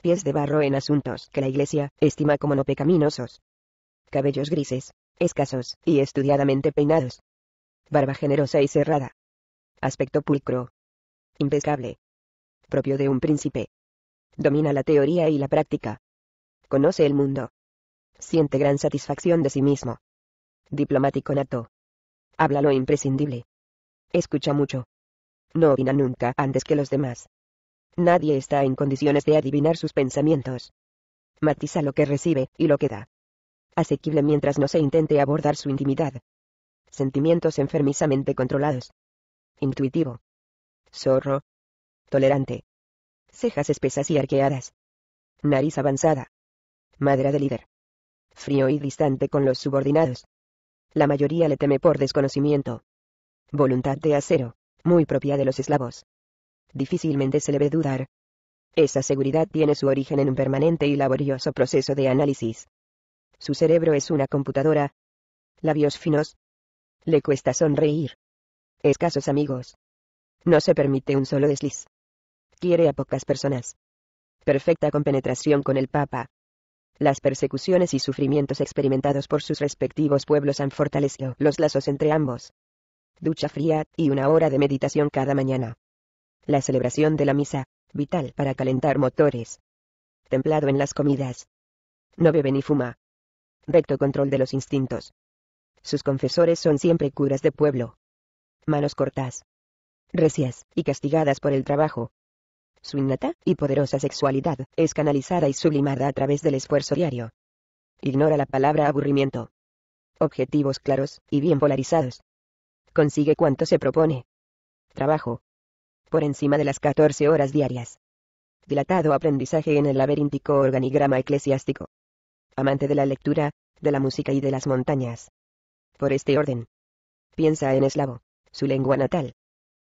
pies de barro en asuntos que la Iglesia estima como no pecaminosos. Cabellos grises, escasos y estudiadamente peinados. Barba generosa y cerrada. Aspecto pulcro. Impecable. Propio de un príncipe. Domina la teoría y la práctica. Conoce el mundo. Siente gran satisfacción de sí mismo. Diplomático nato. Habla lo imprescindible. Escucha mucho. No opina nunca antes que los demás. Nadie está en condiciones de adivinar sus pensamientos. Matiza lo que recibe, y lo que da. Asequible mientras no se intente abordar su intimidad. Sentimientos enfermizamente controlados. Intuitivo. Zorro. Tolerante. Cejas espesas y arqueadas. Nariz avanzada. Madre de líder. Frío y distante con los subordinados. La mayoría le teme por desconocimiento. Voluntad de acero, muy propia de los eslavos difícilmente se le ve dudar. Esa seguridad tiene su origen en un permanente y laborioso proceso de análisis. Su cerebro es una computadora. Labios finos. Le cuesta sonreír. Escasos amigos. No se permite un solo desliz. Quiere a pocas personas. Perfecta compenetración con el Papa. Las persecuciones y sufrimientos experimentados por sus respectivos pueblos han fortalecido los lazos entre ambos. Ducha fría, y una hora de meditación cada mañana la celebración de la misa, vital para calentar motores. Templado en las comidas. No bebe ni fuma. Recto control de los instintos. Sus confesores son siempre curas de pueblo. Manos cortas. Recias, y castigadas por el trabajo. Su innata y poderosa sexualidad es canalizada y sublimada a través del esfuerzo diario. Ignora la palabra aburrimiento. Objetivos claros y bien polarizados. Consigue cuanto se propone. Trabajo, por encima de las 14 horas diarias. Dilatado aprendizaje en el laberíntico organigrama eclesiástico. Amante de la lectura, de la música y de las montañas. Por este orden. Piensa en eslavo, su lengua natal.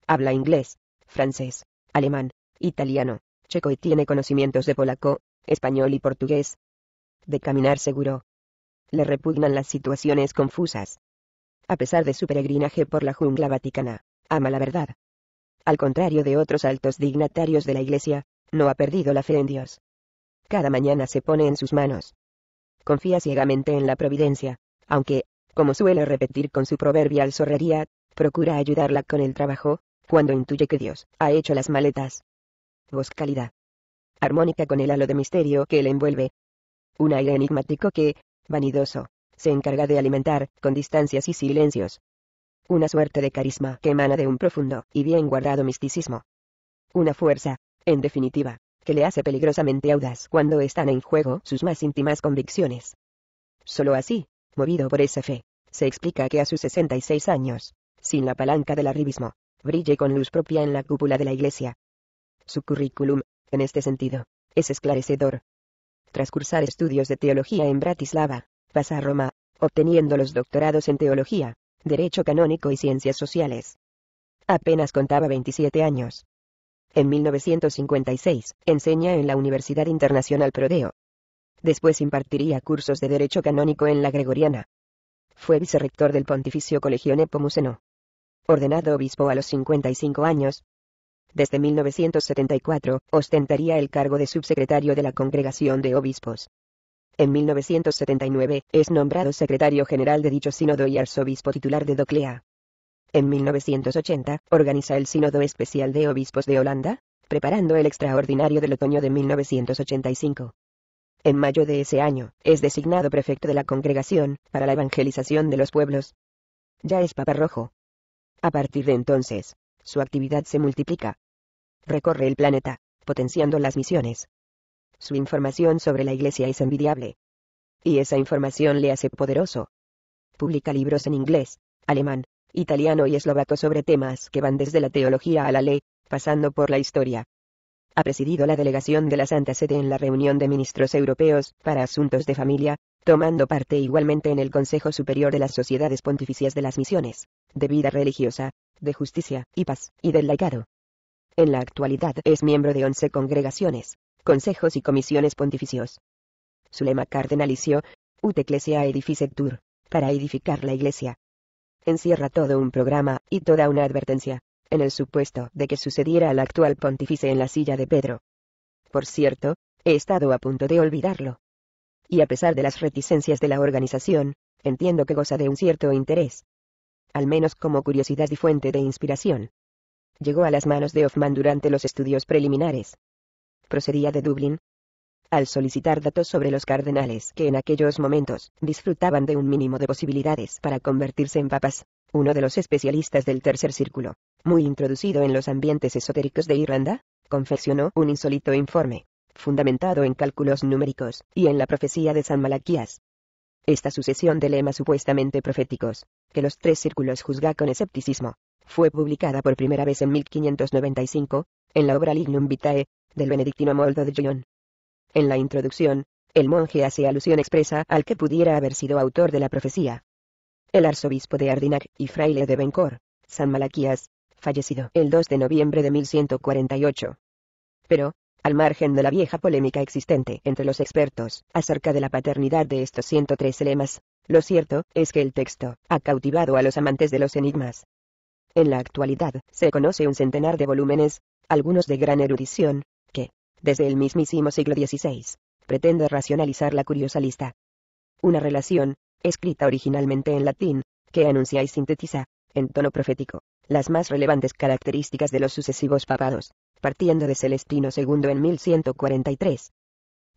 Habla inglés, francés, alemán, italiano, checo y tiene conocimientos de polaco, español y portugués. De caminar seguro. Le repugnan las situaciones confusas. A pesar de su peregrinaje por la jungla vaticana, ama la verdad, al contrario de otros altos dignatarios de la Iglesia, no ha perdido la fe en Dios. Cada mañana se pone en sus manos. Confía ciegamente en la providencia, aunque, como suele repetir con su proverbial zorrería, procura ayudarla con el trabajo, cuando intuye que Dios ha hecho las maletas. Voz calidad. Armónica con el halo de misterio que le envuelve. Un aire enigmático que, vanidoso, se encarga de alimentar, con distancias y silencios, una suerte de carisma que emana de un profundo y bien guardado misticismo. Una fuerza, en definitiva, que le hace peligrosamente audaz cuando están en juego sus más íntimas convicciones. Solo así, movido por esa fe, se explica que a sus 66 años, sin la palanca del arribismo, brille con luz propia en la cúpula de la iglesia. Su currículum, en este sentido, es esclarecedor. Tras cursar estudios de teología en Bratislava, pasa a Roma, obteniendo los doctorados en teología, Derecho Canónico y Ciencias Sociales. Apenas contaba 27 años. En 1956, enseña en la Universidad Internacional Prodeo. Después impartiría cursos de Derecho Canónico en la Gregoriana. Fue vicerrector del Pontificio Colegio Nepomuceno. Ordenado obispo a los 55 años. Desde 1974, ostentaría el cargo de subsecretario de la Congregación de Obispos. En 1979, es nombrado secretario general de dicho sínodo y arzobispo titular de Doclea. En 1980, organiza el Sínodo Especial de Obispos de Holanda, preparando el extraordinario del otoño de 1985. En mayo de ese año, es designado prefecto de la Congregación para la Evangelización de los Pueblos. Ya es Papa Rojo. A partir de entonces, su actividad se multiplica. Recorre el planeta, potenciando las misiones, su información sobre la Iglesia es envidiable. Y esa información le hace poderoso. Publica libros en inglés, alemán, italiano y eslovaco sobre temas que van desde la teología a la ley, pasando por la historia. Ha presidido la delegación de la Santa Sede en la reunión de ministros europeos para asuntos de familia, tomando parte igualmente en el Consejo Superior de las Sociedades Pontificias de las Misiones, de vida religiosa, de justicia y paz, y del laicado. En la actualidad es miembro de 11 congregaciones, consejos y comisiones pontificios. Su lema cardenalicio, ut ecclesia edificetur, para edificar la iglesia. Encierra todo un programa, y toda una advertencia, en el supuesto de que sucediera al actual pontífice en la silla de Pedro. Por cierto, he estado a punto de olvidarlo. Y a pesar de las reticencias de la organización, entiendo que goza de un cierto interés. Al menos como curiosidad y fuente de inspiración. Llegó a las manos de Hoffman durante los estudios preliminares, procedía de Dublín. Al solicitar datos sobre los cardenales que en aquellos momentos disfrutaban de un mínimo de posibilidades para convertirse en papas, uno de los especialistas del tercer círculo, muy introducido en los ambientes esotéricos de Irlanda, confeccionó un insólito informe, fundamentado en cálculos numéricos y en la profecía de San Malaquías. Esta sucesión de lemas supuestamente proféticos, que los tres círculos juzga con escepticismo, fue publicada por primera vez en 1595, en la obra Lignum Vitae, del benedictino Moldo de Gion. En la introducción, el monje hace alusión expresa al que pudiera haber sido autor de la profecía. El arzobispo de Ardinac y fraile de Bencor, San Malaquías, fallecido el 2 de noviembre de 1148. Pero, al margen de la vieja polémica existente entre los expertos acerca de la paternidad de estos 103 lemas, lo cierto es que el texto ha cautivado a los amantes de los enigmas. En la actualidad se conoce un centenar de volúmenes, algunos de gran erudición, desde el mismísimo siglo XVI, pretende racionalizar la curiosa lista. Una relación, escrita originalmente en latín, que anuncia y sintetiza, en tono profético, las más relevantes características de los sucesivos papados, partiendo de Celestino II en 1143.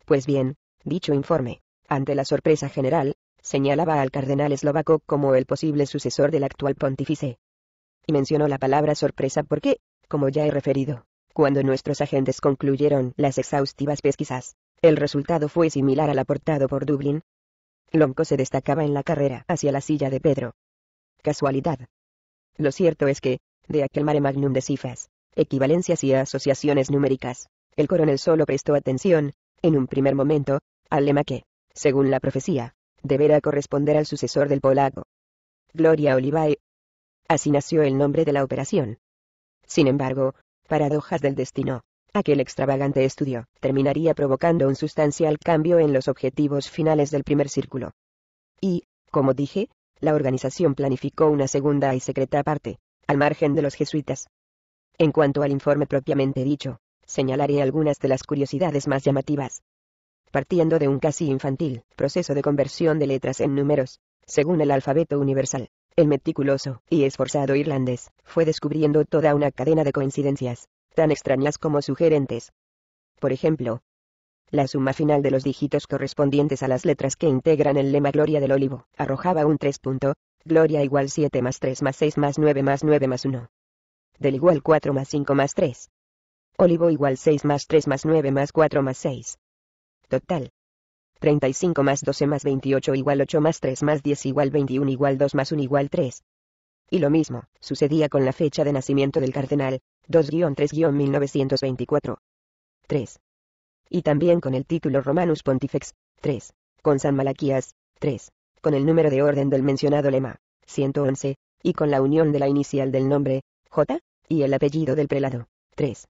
Pues bien, dicho informe, ante la sorpresa general, señalaba al cardenal eslovaco como el posible sucesor del actual pontífice. Y mencionó la palabra sorpresa porque, como ya he referido, cuando nuestros agentes concluyeron las exhaustivas pesquisas, el resultado fue similar al aportado por Dublín. Lomco se destacaba en la carrera hacia la silla de Pedro. Casualidad. Lo cierto es que, de aquel mare magnum de cifras, equivalencias y asociaciones numéricas, el coronel solo prestó atención, en un primer momento, al lema que, según la profecía, deberá corresponder al sucesor del polaco. Gloria Olivae. Así nació el nombre de la operación. Sin embargo, paradojas del destino. Aquel extravagante estudio terminaría provocando un sustancial cambio en los objetivos finales del primer círculo. Y, como dije, la organización planificó una segunda y secreta parte, al margen de los jesuitas. En cuanto al informe propiamente dicho, señalaré algunas de las curiosidades más llamativas. Partiendo de un casi infantil proceso de conversión de letras en números, según el alfabeto universal, el meticuloso y esforzado irlandés fue descubriendo toda una cadena de coincidencias, tan extrañas como sugerentes. Por ejemplo, la suma final de los dígitos correspondientes a las letras que integran el lema Gloria del Olivo arrojaba un 3 punto, Gloria igual 7 más 3 más 6 más 9 más 9 más 1. Del igual 4 más 5 más 3. Olivo igual 6 más 3 más 9 más 4 más 6. Total, 35 más 12 más 28 igual 8 más 3 más 10 igual 21 igual 2 más 1 igual 3. Y lo mismo, sucedía con la fecha de nacimiento del cardenal, 2-3-1924. 3. Y también con el título Romanus Pontifex, 3. Con San Malaquías, 3. Con el número de orden del mencionado lema, 111, y con la unión de la inicial del nombre, J, y el apellido del prelado, 3.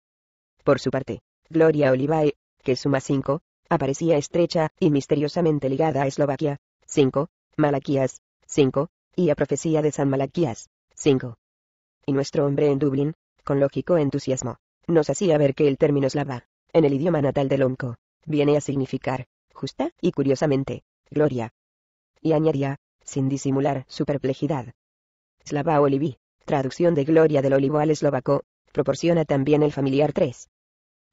Por su parte, Gloria Olivae, que suma 5, aparecía estrecha y misteriosamente ligada a Eslovaquia. 5. Malaquías. 5. Y a profecía de San Malaquías. 5. Y nuestro hombre en Dublín, con lógico entusiasmo, nos hacía ver que el término slava, en el idioma natal del Omco, viene a significar, justa y curiosamente, gloria. Y añadía, sin disimular su perplejidad. Slava Olivi, traducción de gloria del olivo al eslovaco, proporciona también el familiar 3.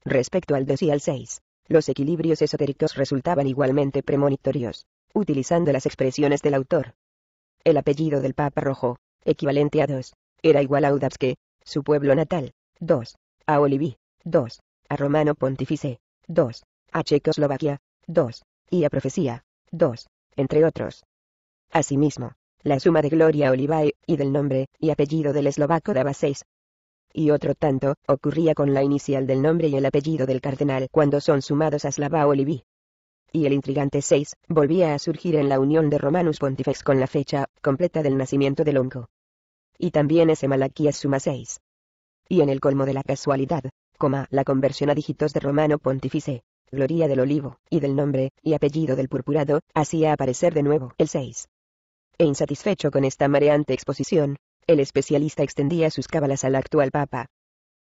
Respecto al 2 y al 6, los equilibrios esotéricos resultaban igualmente premonitorios, utilizando las expresiones del autor. El apellido del Papa Rojo, equivalente a 2, era igual a Udabske, su pueblo natal, 2, a Oliví, 2, a Romano Pontífice, 2, a Checoslovaquia, 2, y a Profecía, 2, entre otros. Asimismo, la suma de Gloria Olivae y del nombre y apellido del eslovaco daba 6, y otro tanto, ocurría con la inicial del nombre y el apellido del cardenal cuando son sumados a Slava Oliví. Y el intrigante 6, volvía a surgir en la unión de Romanus Pontifex con la fecha completa del nacimiento del onco. Y también ese Malaquías suma 6. Y en el colmo de la casualidad, coma, la conversión a dígitos de Romano Pontifice, gloria del olivo, y del nombre, y apellido del purpurado, hacía aparecer de nuevo el 6 e insatisfecho con esta mareante exposición, el especialista extendía sus cábalas al actual Papa.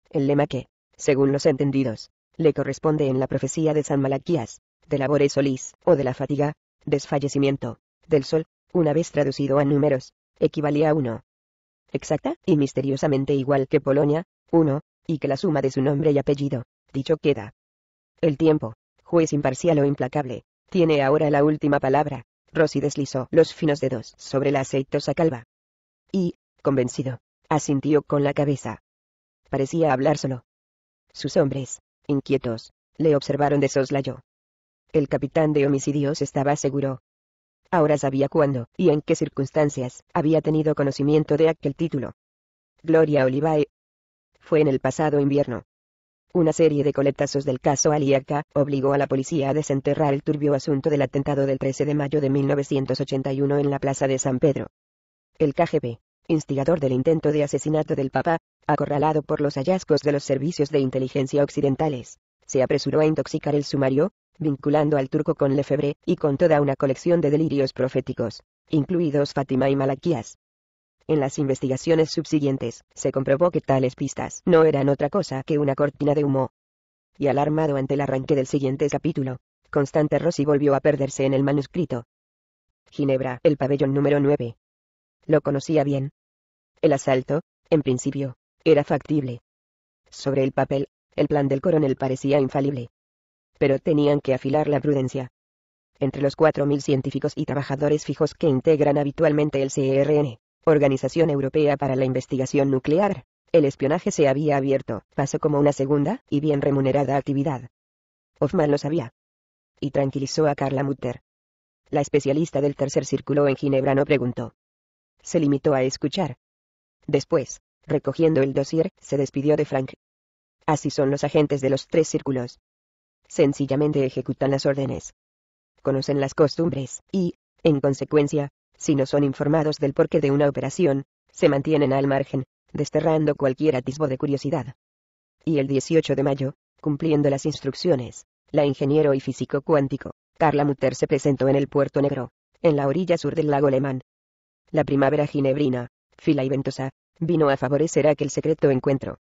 El lema que, según los entendidos, le corresponde en la profecía de San Malaquías, de Labores solís, o de la fatiga, desfallecimiento, del sol, una vez traducido a números, equivalía a uno. Exacta y misteriosamente igual que Polonia, uno, y que la suma de su nombre y apellido, dicho queda. El tiempo, juez imparcial o implacable, tiene ahora la última palabra. Rosy deslizó los finos dedos sobre la aceitosa calva. Y, Convencido, asintió con la cabeza. Parecía hablar solo. Sus hombres, inquietos, le observaron de soslayo. El capitán de homicidios estaba seguro. Ahora sabía cuándo y en qué circunstancias había tenido conocimiento de aquel título. Gloria Olivae. Fue en el pasado invierno. Una serie de coletazos del caso Aliaca obligó a la policía a desenterrar el turbio asunto del atentado del 13 de mayo de 1981 en la Plaza de San Pedro. El KGB, instigador del intento de asesinato del Papa, acorralado por los hallazgos de los servicios de inteligencia occidentales, se apresuró a intoxicar el sumario, vinculando al turco con Lefebvre y con toda una colección de delirios proféticos, incluidos Fátima y Malaquías. En las investigaciones subsiguientes, se comprobó que tales pistas no eran otra cosa que una cortina de humo. Y alarmado ante el arranque del siguiente capítulo, Constante Rossi volvió a perderse en el manuscrito. Ginebra, el pabellón número 9 lo conocía bien. El asalto, en principio, era factible. Sobre el papel, el plan del coronel parecía infalible. Pero tenían que afilar la prudencia. Entre los 4.000 científicos y trabajadores fijos que integran habitualmente el CERN, Organización Europea para la Investigación Nuclear, el espionaje se había abierto, pasó como una segunda y bien remunerada actividad. Hoffman lo sabía. Y tranquilizó a Carla Mutter. La especialista del tercer círculo en Ginebra no preguntó. Se limitó a escuchar. Después, recogiendo el dossier, se despidió de Frank. Así son los agentes de los tres círculos. Sencillamente ejecutan las órdenes. Conocen las costumbres, y, en consecuencia, si no son informados del porqué de una operación, se mantienen al margen, desterrando cualquier atisbo de curiosidad. Y el 18 de mayo, cumpliendo las instrucciones, la ingeniero y físico cuántico, Carla Mutter se presentó en el Puerto Negro, en la orilla sur del lago Lemán, la primavera ginebrina, fila y ventosa, vino a favorecer aquel secreto encuentro.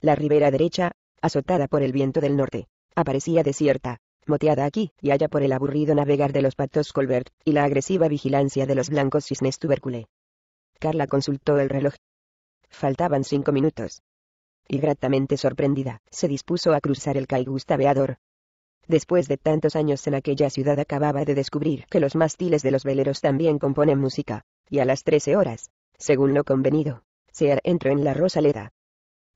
La ribera derecha, azotada por el viento del norte, aparecía desierta, moteada aquí y allá por el aburrido navegar de los patos Colbert, y la agresiva vigilancia de los blancos cisnes tubércule. Carla consultó el reloj. Faltaban cinco minutos. Y gratamente sorprendida, se dispuso a cruzar el caigusta Después de tantos años en aquella ciudad acababa de descubrir que los mástiles de los veleros también componen música, y a las 13 horas, según lo convenido, se entró en la Rosaleda.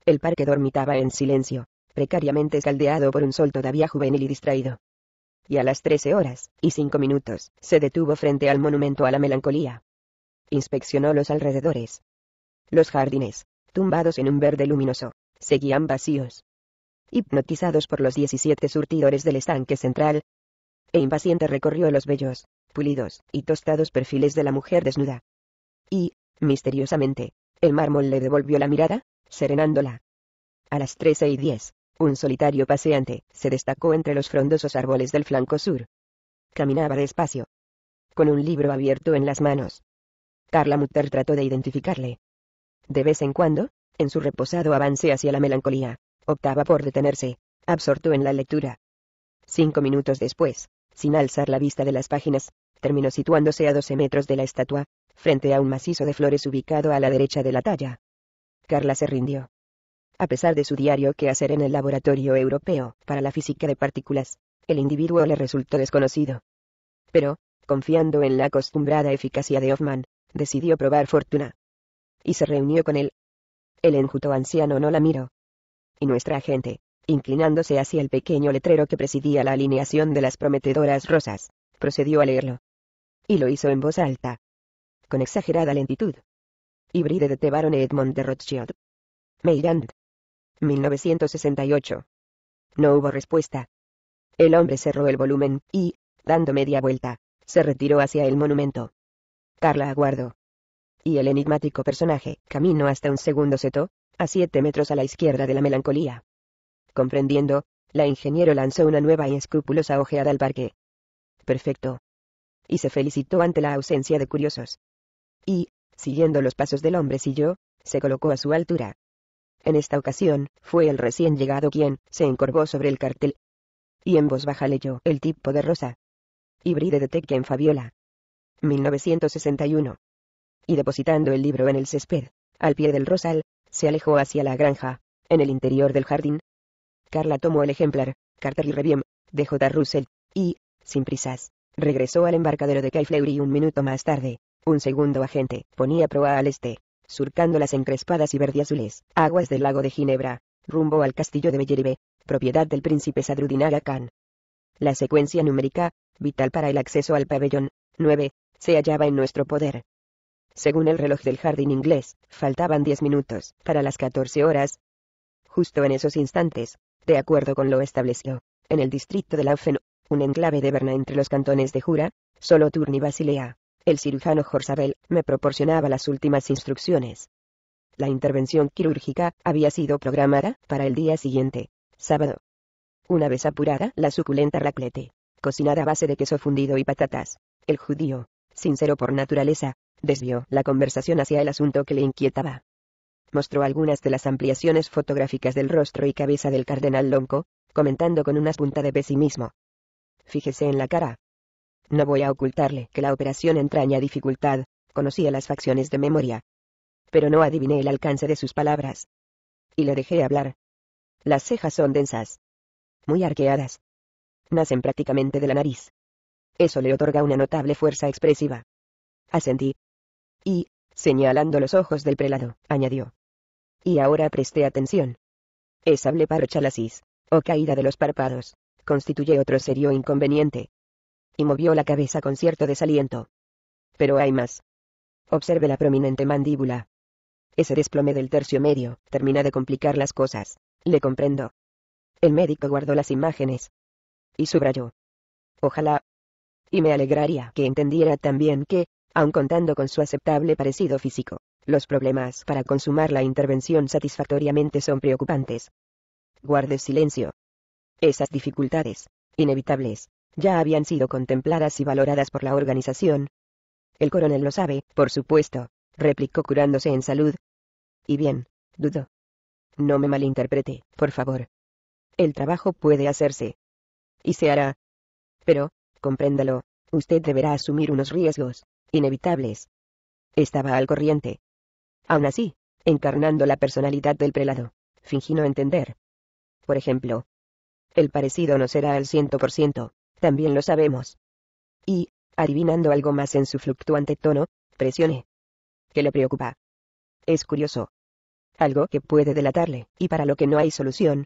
El parque dormitaba en silencio, precariamente escaldeado por un sol todavía juvenil y distraído. Y a las 13 horas y cinco minutos, se detuvo frente al monumento a la melancolía. Inspeccionó los alrededores. Los jardines, tumbados en un verde luminoso, seguían vacíos hipnotizados por los 17 surtidores del estanque central, e impaciente recorrió los bellos, pulidos y tostados perfiles de la mujer desnuda. Y, misteriosamente, el mármol le devolvió la mirada, serenándola. A las 13 y 10, un solitario paseante se destacó entre los frondosos árboles del flanco sur. Caminaba despacio, con un libro abierto en las manos. Carla Mutter trató de identificarle. De vez en cuando, en su reposado avance hacia la melancolía, optaba por detenerse, absorto en la lectura. Cinco minutos después, sin alzar la vista de las páginas, terminó situándose a 12 metros de la estatua, frente a un macizo de flores ubicado a la derecha de la talla. Carla se rindió. A pesar de su diario que hacer en el Laboratorio Europeo para la Física de Partículas, el individuo le resultó desconocido. Pero, confiando en la acostumbrada eficacia de Hoffman, decidió probar fortuna. Y se reunió con él. El enjuto anciano no la miró, y nuestra gente, inclinándose hacia el pequeño letrero que presidía la alineación de las prometedoras rosas, procedió a leerlo. Y lo hizo en voz alta. Con exagerada lentitud. ¿Hibride de Tebaron Edmond de Rothschild. Meirand. 1968. No hubo respuesta. El hombre cerró el volumen, y, dando media vuelta, se retiró hacia el monumento. Carla aguardó. Y el enigmático personaje, camino hasta un segundo seto, a siete metros a la izquierda de la melancolía. Comprendiendo, la ingeniero lanzó una nueva y escrupulosa ojeada al parque. Perfecto. Y se felicitó ante la ausencia de curiosos. Y, siguiendo los pasos del hombre yo, se colocó a su altura. En esta ocasión, fue el recién llegado quien se encorvó sobre el cartel. Y en voz baja leyó el tipo de rosa. Hibride de en Fabiola. 1961. Y depositando el libro en el césped, al pie del rosal, se alejó hacia la granja, en el interior del jardín. Carla tomó el ejemplar, Carter y Reviem, de J. Russell, y, sin prisas, regresó al embarcadero de Caifleuri un minuto más tarde. Un segundo agente ponía proa al este, surcando las encrespadas y verdiazules aguas del lago de Ginebra, rumbo al castillo de Bellerive, propiedad del príncipe Sadrudinaga Khan. La secuencia numérica, vital para el acceso al pabellón 9, se hallaba en nuestro poder. Según el reloj del jardín inglés, faltaban diez minutos para las 14 horas. Justo en esos instantes, de acuerdo con lo establecido, en el distrito de Laufen, un enclave de Berna entre los cantones de Jura, solo Turni y Basilea, el cirujano Jorzabel me proporcionaba las últimas instrucciones. La intervención quirúrgica había sido programada para el día siguiente, sábado. Una vez apurada la suculenta raclete, cocinada a base de queso fundido y patatas, el judío, sincero por naturaleza, desvió la conversación hacia el asunto que le inquietaba. Mostró algunas de las ampliaciones fotográficas del rostro y cabeza del cardenal Lonco, comentando con una punta de pesimismo. Fíjese en la cara. No voy a ocultarle que la operación entraña dificultad, conocía las facciones de memoria. Pero no adiviné el alcance de sus palabras. Y le dejé hablar. Las cejas son densas. Muy arqueadas. Nacen prácticamente de la nariz. Eso le otorga una notable fuerza expresiva. Asentí, y, señalando los ojos del prelado, añadió. Y ahora preste atención. esa hable o caída de los párpados, constituye otro serio inconveniente. Y movió la cabeza con cierto desaliento. Pero hay más. Observe la prominente mandíbula. Ese desplome del tercio medio, termina de complicar las cosas. Le comprendo. El médico guardó las imágenes. Y subrayó. Ojalá. Y me alegraría que entendiera también que, aun contando con su aceptable parecido físico. Los problemas para consumar la intervención satisfactoriamente son preocupantes. Guarde silencio. Esas dificultades, inevitables, ya habían sido contempladas y valoradas por la organización. El coronel lo sabe, por supuesto, replicó curándose en salud. Y bien, dudo. No me malinterprete, por favor. El trabajo puede hacerse. Y se hará. Pero, compréndalo, usted deberá asumir unos riesgos inevitables. Estaba al corriente. Aún así, encarnando la personalidad del prelado, fingí no entender. Por ejemplo, el parecido no será al ciento por ciento, también lo sabemos. Y, adivinando algo más en su fluctuante tono, presioné. ¿Qué le preocupa? Es curioso. Algo que puede delatarle, y para lo que no hay solución.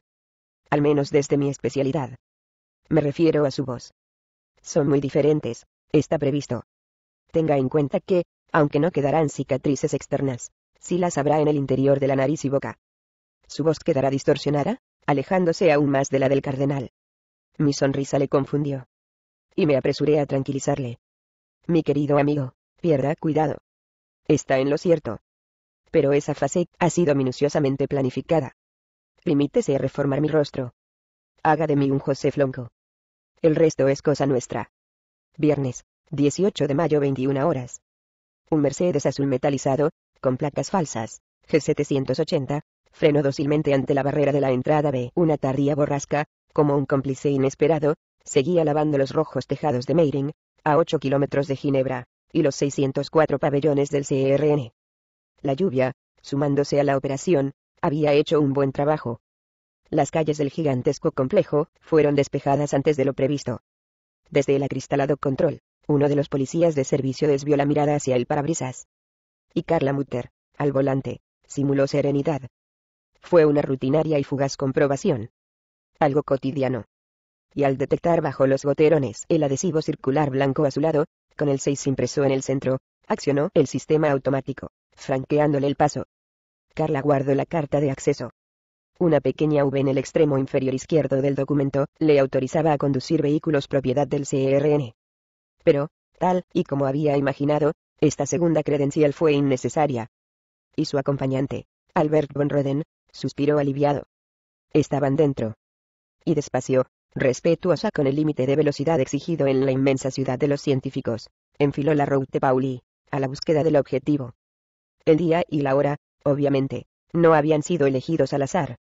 Al menos desde mi especialidad. Me refiero a su voz. Son muy diferentes, está previsto. Tenga en cuenta que, aunque no quedarán cicatrices externas, sí las habrá en el interior de la nariz y boca. Su voz quedará distorsionada, alejándose aún más de la del cardenal. Mi sonrisa le confundió. Y me apresuré a tranquilizarle. Mi querido amigo, pierda cuidado. Está en lo cierto. Pero esa fase ha sido minuciosamente planificada. Limítese a reformar mi rostro. Haga de mí un José Flonco. El resto es cosa nuestra. Viernes, 18 de mayo 21 horas. Un Mercedes azul metalizado, con placas falsas, G780, frenó dócilmente ante la barrera de la entrada B. Una tardía borrasca, como un cómplice inesperado, seguía lavando los rojos tejados de Meiring, a 8 kilómetros de Ginebra, y los 604 pabellones del CRN. La lluvia, sumándose a la operación, había hecho un buen trabajo. Las calles del gigantesco complejo fueron despejadas antes de lo previsto. Desde el acristalado control, uno de los policías de servicio desvió la mirada hacia el parabrisas. Y Carla Mutter, al volante, simuló serenidad. Fue una rutinaria y fugaz comprobación. Algo cotidiano. Y al detectar bajo los goterones el adhesivo circular blanco azulado, con el 6 impreso en el centro, accionó el sistema automático, franqueándole el paso. Carla guardó la carta de acceso. Una pequeña V en el extremo inferior izquierdo del documento le autorizaba a conducir vehículos propiedad del CRN. Pero, tal y como había imaginado, esta segunda credencial fue innecesaria. Y su acompañante, Albert von Roden, suspiró aliviado. Estaban dentro. Y despacio, respetuosa con el límite de velocidad exigido en la inmensa ciudad de los científicos, enfiló la Route Pauli, a la búsqueda del objetivo. El día y la hora, obviamente, no habían sido elegidos al azar.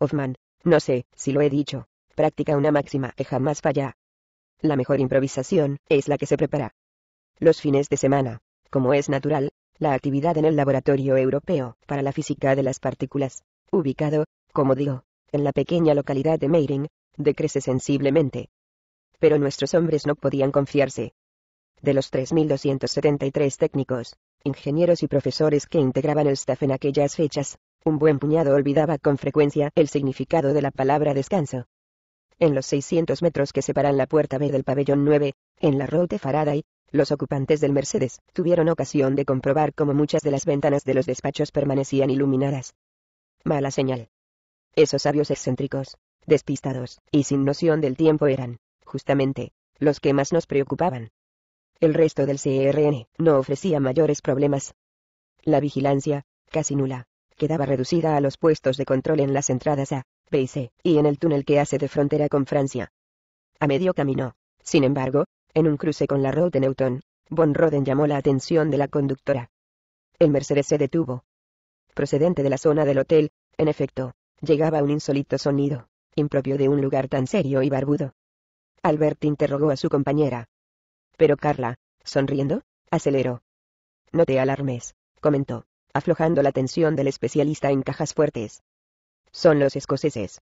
Hoffman, no sé si lo he dicho, practica una máxima que jamás falla. La mejor improvisación es la que se prepara. Los fines de semana, como es natural, la actividad en el Laboratorio Europeo para la Física de las Partículas, ubicado, como digo, en la pequeña localidad de Meiring, decrece sensiblemente. Pero nuestros hombres no podían confiarse. De los 3.273 técnicos, ingenieros y profesores que integraban el staff en aquellas fechas, un buen puñado olvidaba con frecuencia el significado de la palabra descanso. En los 600 metros que separan la puerta B del pabellón 9, en la Route Faraday, los ocupantes del Mercedes tuvieron ocasión de comprobar cómo muchas de las ventanas de los despachos permanecían iluminadas. Mala señal. Esos sabios excéntricos, despistados y sin noción del tiempo eran, justamente, los que más nos preocupaban. El resto del CRN no ofrecía mayores problemas. La vigilancia, casi nula, quedaba reducida a los puestos de control en las entradas A, B y C, y en el túnel que hace de frontera con Francia. A medio camino, sin embargo, en un cruce con la Route Newton, Von Roden llamó la atención de la conductora. El Mercedes se detuvo. Procedente de la zona del hotel, en efecto, llegaba un insólito sonido, impropio de un lugar tan serio y barbudo. Albert interrogó a su compañera. Pero Carla, sonriendo, aceleró. No te alarmes, comentó aflojando la tensión del especialista en cajas fuertes. Son los escoceses.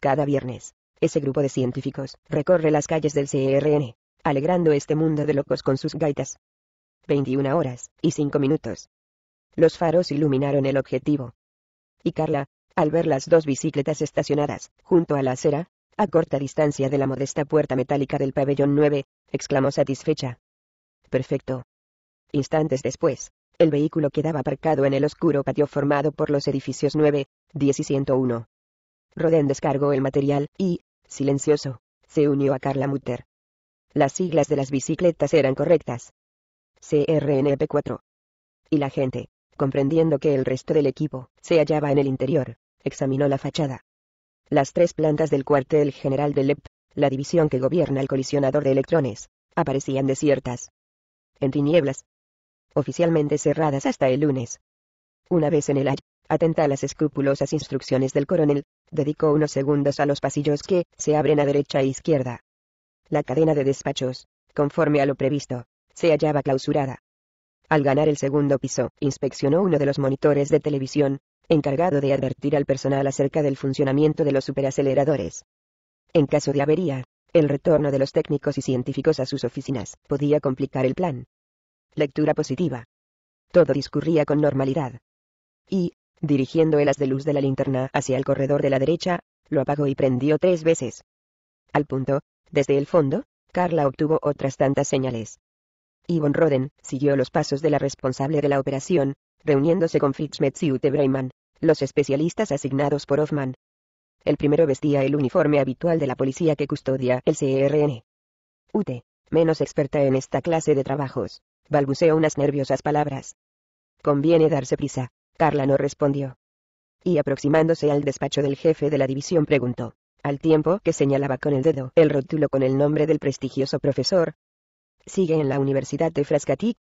Cada viernes, ese grupo de científicos recorre las calles del CRN, alegrando este mundo de locos con sus gaitas. 21 horas y 5 minutos. Los faros iluminaron el objetivo. Y Carla, al ver las dos bicicletas estacionadas junto a la acera, a corta distancia de la modesta puerta metálica del pabellón 9, exclamó satisfecha. Perfecto. Instantes después, el vehículo quedaba aparcado en el oscuro patio formado por los edificios 9, 10 y 101. Rodén descargó el material y, silencioso, se unió a Carla Mutter. Las siglas de las bicicletas eran correctas. CRNP4. Y la gente, comprendiendo que el resto del equipo se hallaba en el interior, examinó la fachada. Las tres plantas del cuartel general de LEP, la división que gobierna el colisionador de electrones, aparecían desiertas. En tinieblas, oficialmente cerradas hasta el lunes. Una vez en el aire, atenta a las escrupulosas instrucciones del coronel, dedicó unos segundos a los pasillos que se abren a derecha e izquierda. La cadena de despachos, conforme a lo previsto, se hallaba clausurada. Al ganar el segundo piso, inspeccionó uno de los monitores de televisión, encargado de advertir al personal acerca del funcionamiento de los superaceleradores. En caso de avería, el retorno de los técnicos y científicos a sus oficinas podía complicar el plan. Lectura positiva. Todo discurría con normalidad. Y, dirigiendo el haz de luz de la linterna hacia el corredor de la derecha, lo apagó y prendió tres veces. Al punto, desde el fondo, Carla obtuvo otras tantas señales. Yvonne Roden siguió los pasos de la responsable de la operación, reuniéndose con Fitzmetz y Ute Breiman, los especialistas asignados por Hoffman. El primero vestía el uniforme habitual de la policía que custodia el CRN. Ute menos experta en esta clase de trabajos, balbuceó unas nerviosas palabras. Conviene darse prisa, Carla no respondió. Y aproximándose al despacho del jefe de la división preguntó, al tiempo que señalaba con el dedo el rótulo con el nombre del prestigioso profesor. ¿Sigue en la Universidad de Frascati?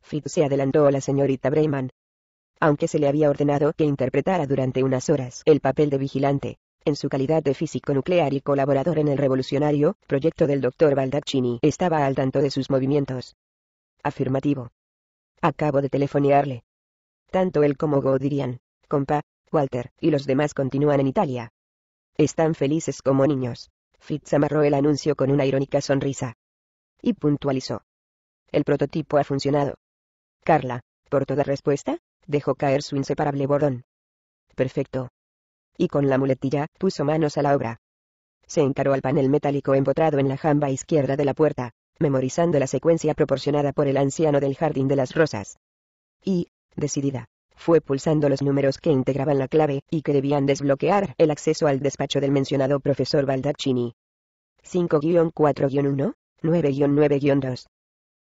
Fritz se adelantó a la señorita Breyman. Aunque se le había ordenado que interpretara durante unas horas el papel de vigilante, en su calidad de físico nuclear y colaborador en el revolucionario proyecto del doctor Baldacchini, estaba al tanto de sus movimientos. Afirmativo. Acabo de telefonearle. Tanto él como Go dirían, compa, Walter, y los demás continúan en Italia. Están felices como niños. Fitz amarró el anuncio con una irónica sonrisa. Y puntualizó. El prototipo ha funcionado. Carla, por toda respuesta, dejó caer su inseparable bordón. Perfecto y con la muletilla, puso manos a la obra. Se encaró al panel metálico empotrado en la jamba izquierda de la puerta, memorizando la secuencia proporcionada por el anciano del Jardín de las Rosas. Y, decidida, fue pulsando los números que integraban la clave y que debían desbloquear el acceso al despacho del mencionado profesor Baldaccini. 5-4-1, 9-9-2.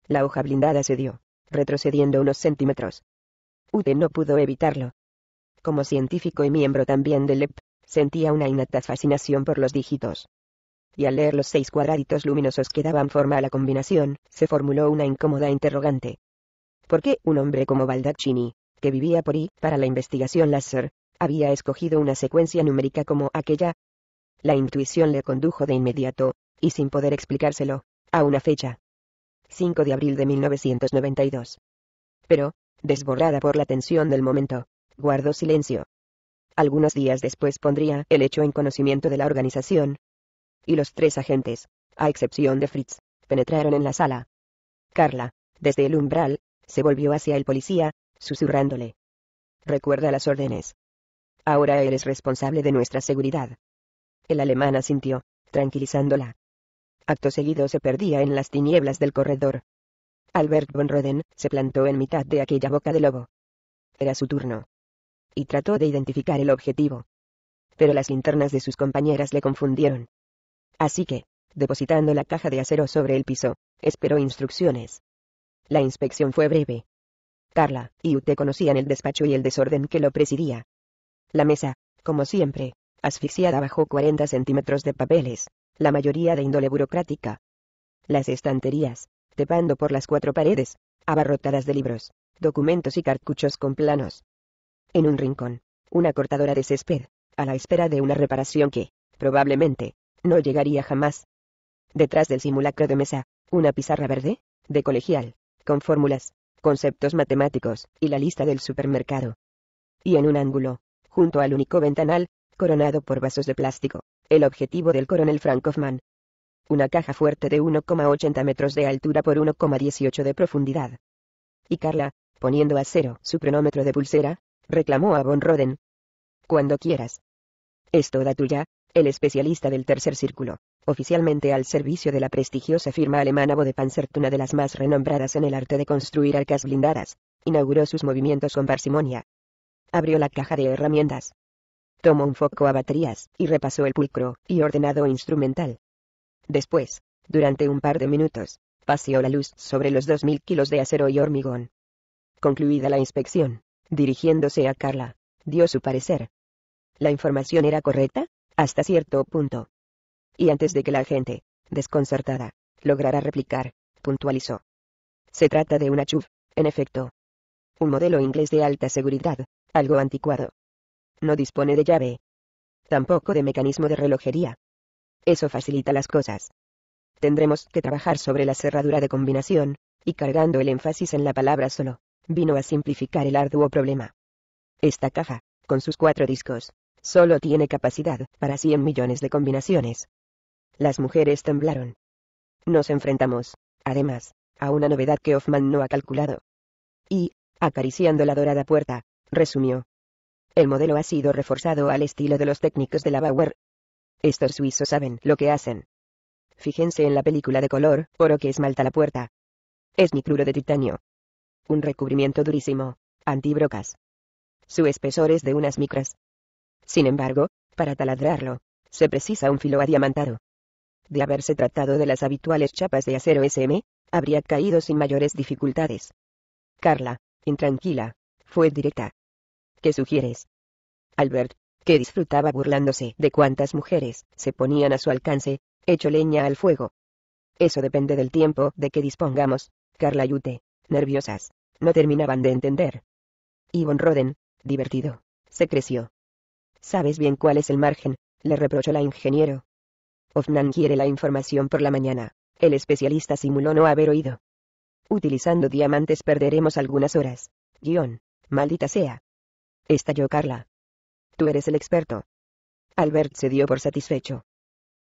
La hoja blindada se dio, retrocediendo unos centímetros. Ute no pudo evitarlo, como científico y miembro también del EP, sentía una innata fascinación por los dígitos. Y al leer los seis cuadraditos luminosos que daban forma a la combinación, se formuló una incómoda interrogante. ¿Por qué un hombre como Baldacchini, que vivía por y para la investigación láser, había escogido una secuencia numérica como aquella? La intuición le condujo de inmediato, y sin poder explicárselo, a una fecha. 5 de abril de 1992. Pero, desbordada por la tensión del momento, Guardó silencio. Algunos días después pondría el hecho en conocimiento de la organización. Y los tres agentes, a excepción de Fritz, penetraron en la sala. Carla, desde el umbral, se volvió hacia el policía, susurrándole. Recuerda las órdenes. Ahora eres responsable de nuestra seguridad. El alemán asintió, tranquilizándola. Acto seguido se perdía en las tinieblas del corredor. Albert von Roden se plantó en mitad de aquella boca de lobo. Era su turno y trató de identificar el objetivo. Pero las linternas de sus compañeras le confundieron. Así que, depositando la caja de acero sobre el piso, esperó instrucciones. La inspección fue breve. Carla y Ute conocían el despacho y el desorden que lo presidía. La mesa, como siempre, asfixiada bajo 40 centímetros de papeles, la mayoría de índole burocrática. Las estanterías, tepando por las cuatro paredes, abarrotadas de libros, documentos y cartuchos con planos, en un rincón, una cortadora de césped, a la espera de una reparación que, probablemente, no llegaría jamás. Detrás del simulacro de mesa, una pizarra verde, de colegial, con fórmulas, conceptos matemáticos, y la lista del supermercado. Y en un ángulo, junto al único ventanal, coronado por vasos de plástico, el objetivo del coronel Frank Hoffman. Una caja fuerte de 1,80 metros de altura por 1,18 de profundidad. Y Carla, poniendo a cero su cronómetro de pulsera, reclamó a Von Roden. Cuando quieras. Es toda tuya, el especialista del tercer círculo, oficialmente al servicio de la prestigiosa firma alemana Bodepanzert, una de las más renombradas en el arte de construir arcas blindadas, inauguró sus movimientos con parsimonia. Abrió la caja de herramientas. Tomó un foco a baterías, y repasó el pulcro, y ordenado instrumental. Después, durante un par de minutos, paseó la luz sobre los 2.000 kilos de acero y hormigón. Concluida la inspección, dirigiéndose a Carla, dio su parecer. La información era correcta, hasta cierto punto. Y antes de que la gente, desconcertada, lograra replicar, puntualizó. Se trata de una chuv, en efecto. Un modelo inglés de alta seguridad, algo anticuado. No dispone de llave. Tampoco de mecanismo de relojería. Eso facilita las cosas. Tendremos que trabajar sobre la cerradura de combinación, y cargando el énfasis en la palabra solo vino a simplificar el arduo problema. Esta caja, con sus cuatro discos, solo tiene capacidad para 100 millones de combinaciones. Las mujeres temblaron. Nos enfrentamos, además, a una novedad que Hoffman no ha calculado. Y, acariciando la dorada puerta, resumió. El modelo ha sido reforzado al estilo de los técnicos de la Bauer. Estos suizos saben lo que hacen. Fíjense en la película de color, oro que esmalta la puerta. Es nitruro de titanio, un recubrimiento durísimo, antibrocas. Su espesor es de unas micras. Sin embargo, para taladrarlo, se precisa un filo adiamantado. De haberse tratado de las habituales chapas de acero SM, habría caído sin mayores dificultades. Carla, intranquila, fue directa. ¿Qué sugieres? Albert, que disfrutaba burlándose de cuántas mujeres se ponían a su alcance, hecho leña al fuego. Eso depende del tiempo de que dispongamos, Carla Yute, nerviosas. No terminaban de entender. von Roden, divertido, se creció. Sabes bien cuál es el margen, le reprochó la ingeniero. «Ofnan quiere la información por la mañana. El especialista simuló no haber oído. Utilizando diamantes perderemos algunas horas. Guión. Maldita sea. Estalló Carla. Tú eres el experto. Albert se dio por satisfecho.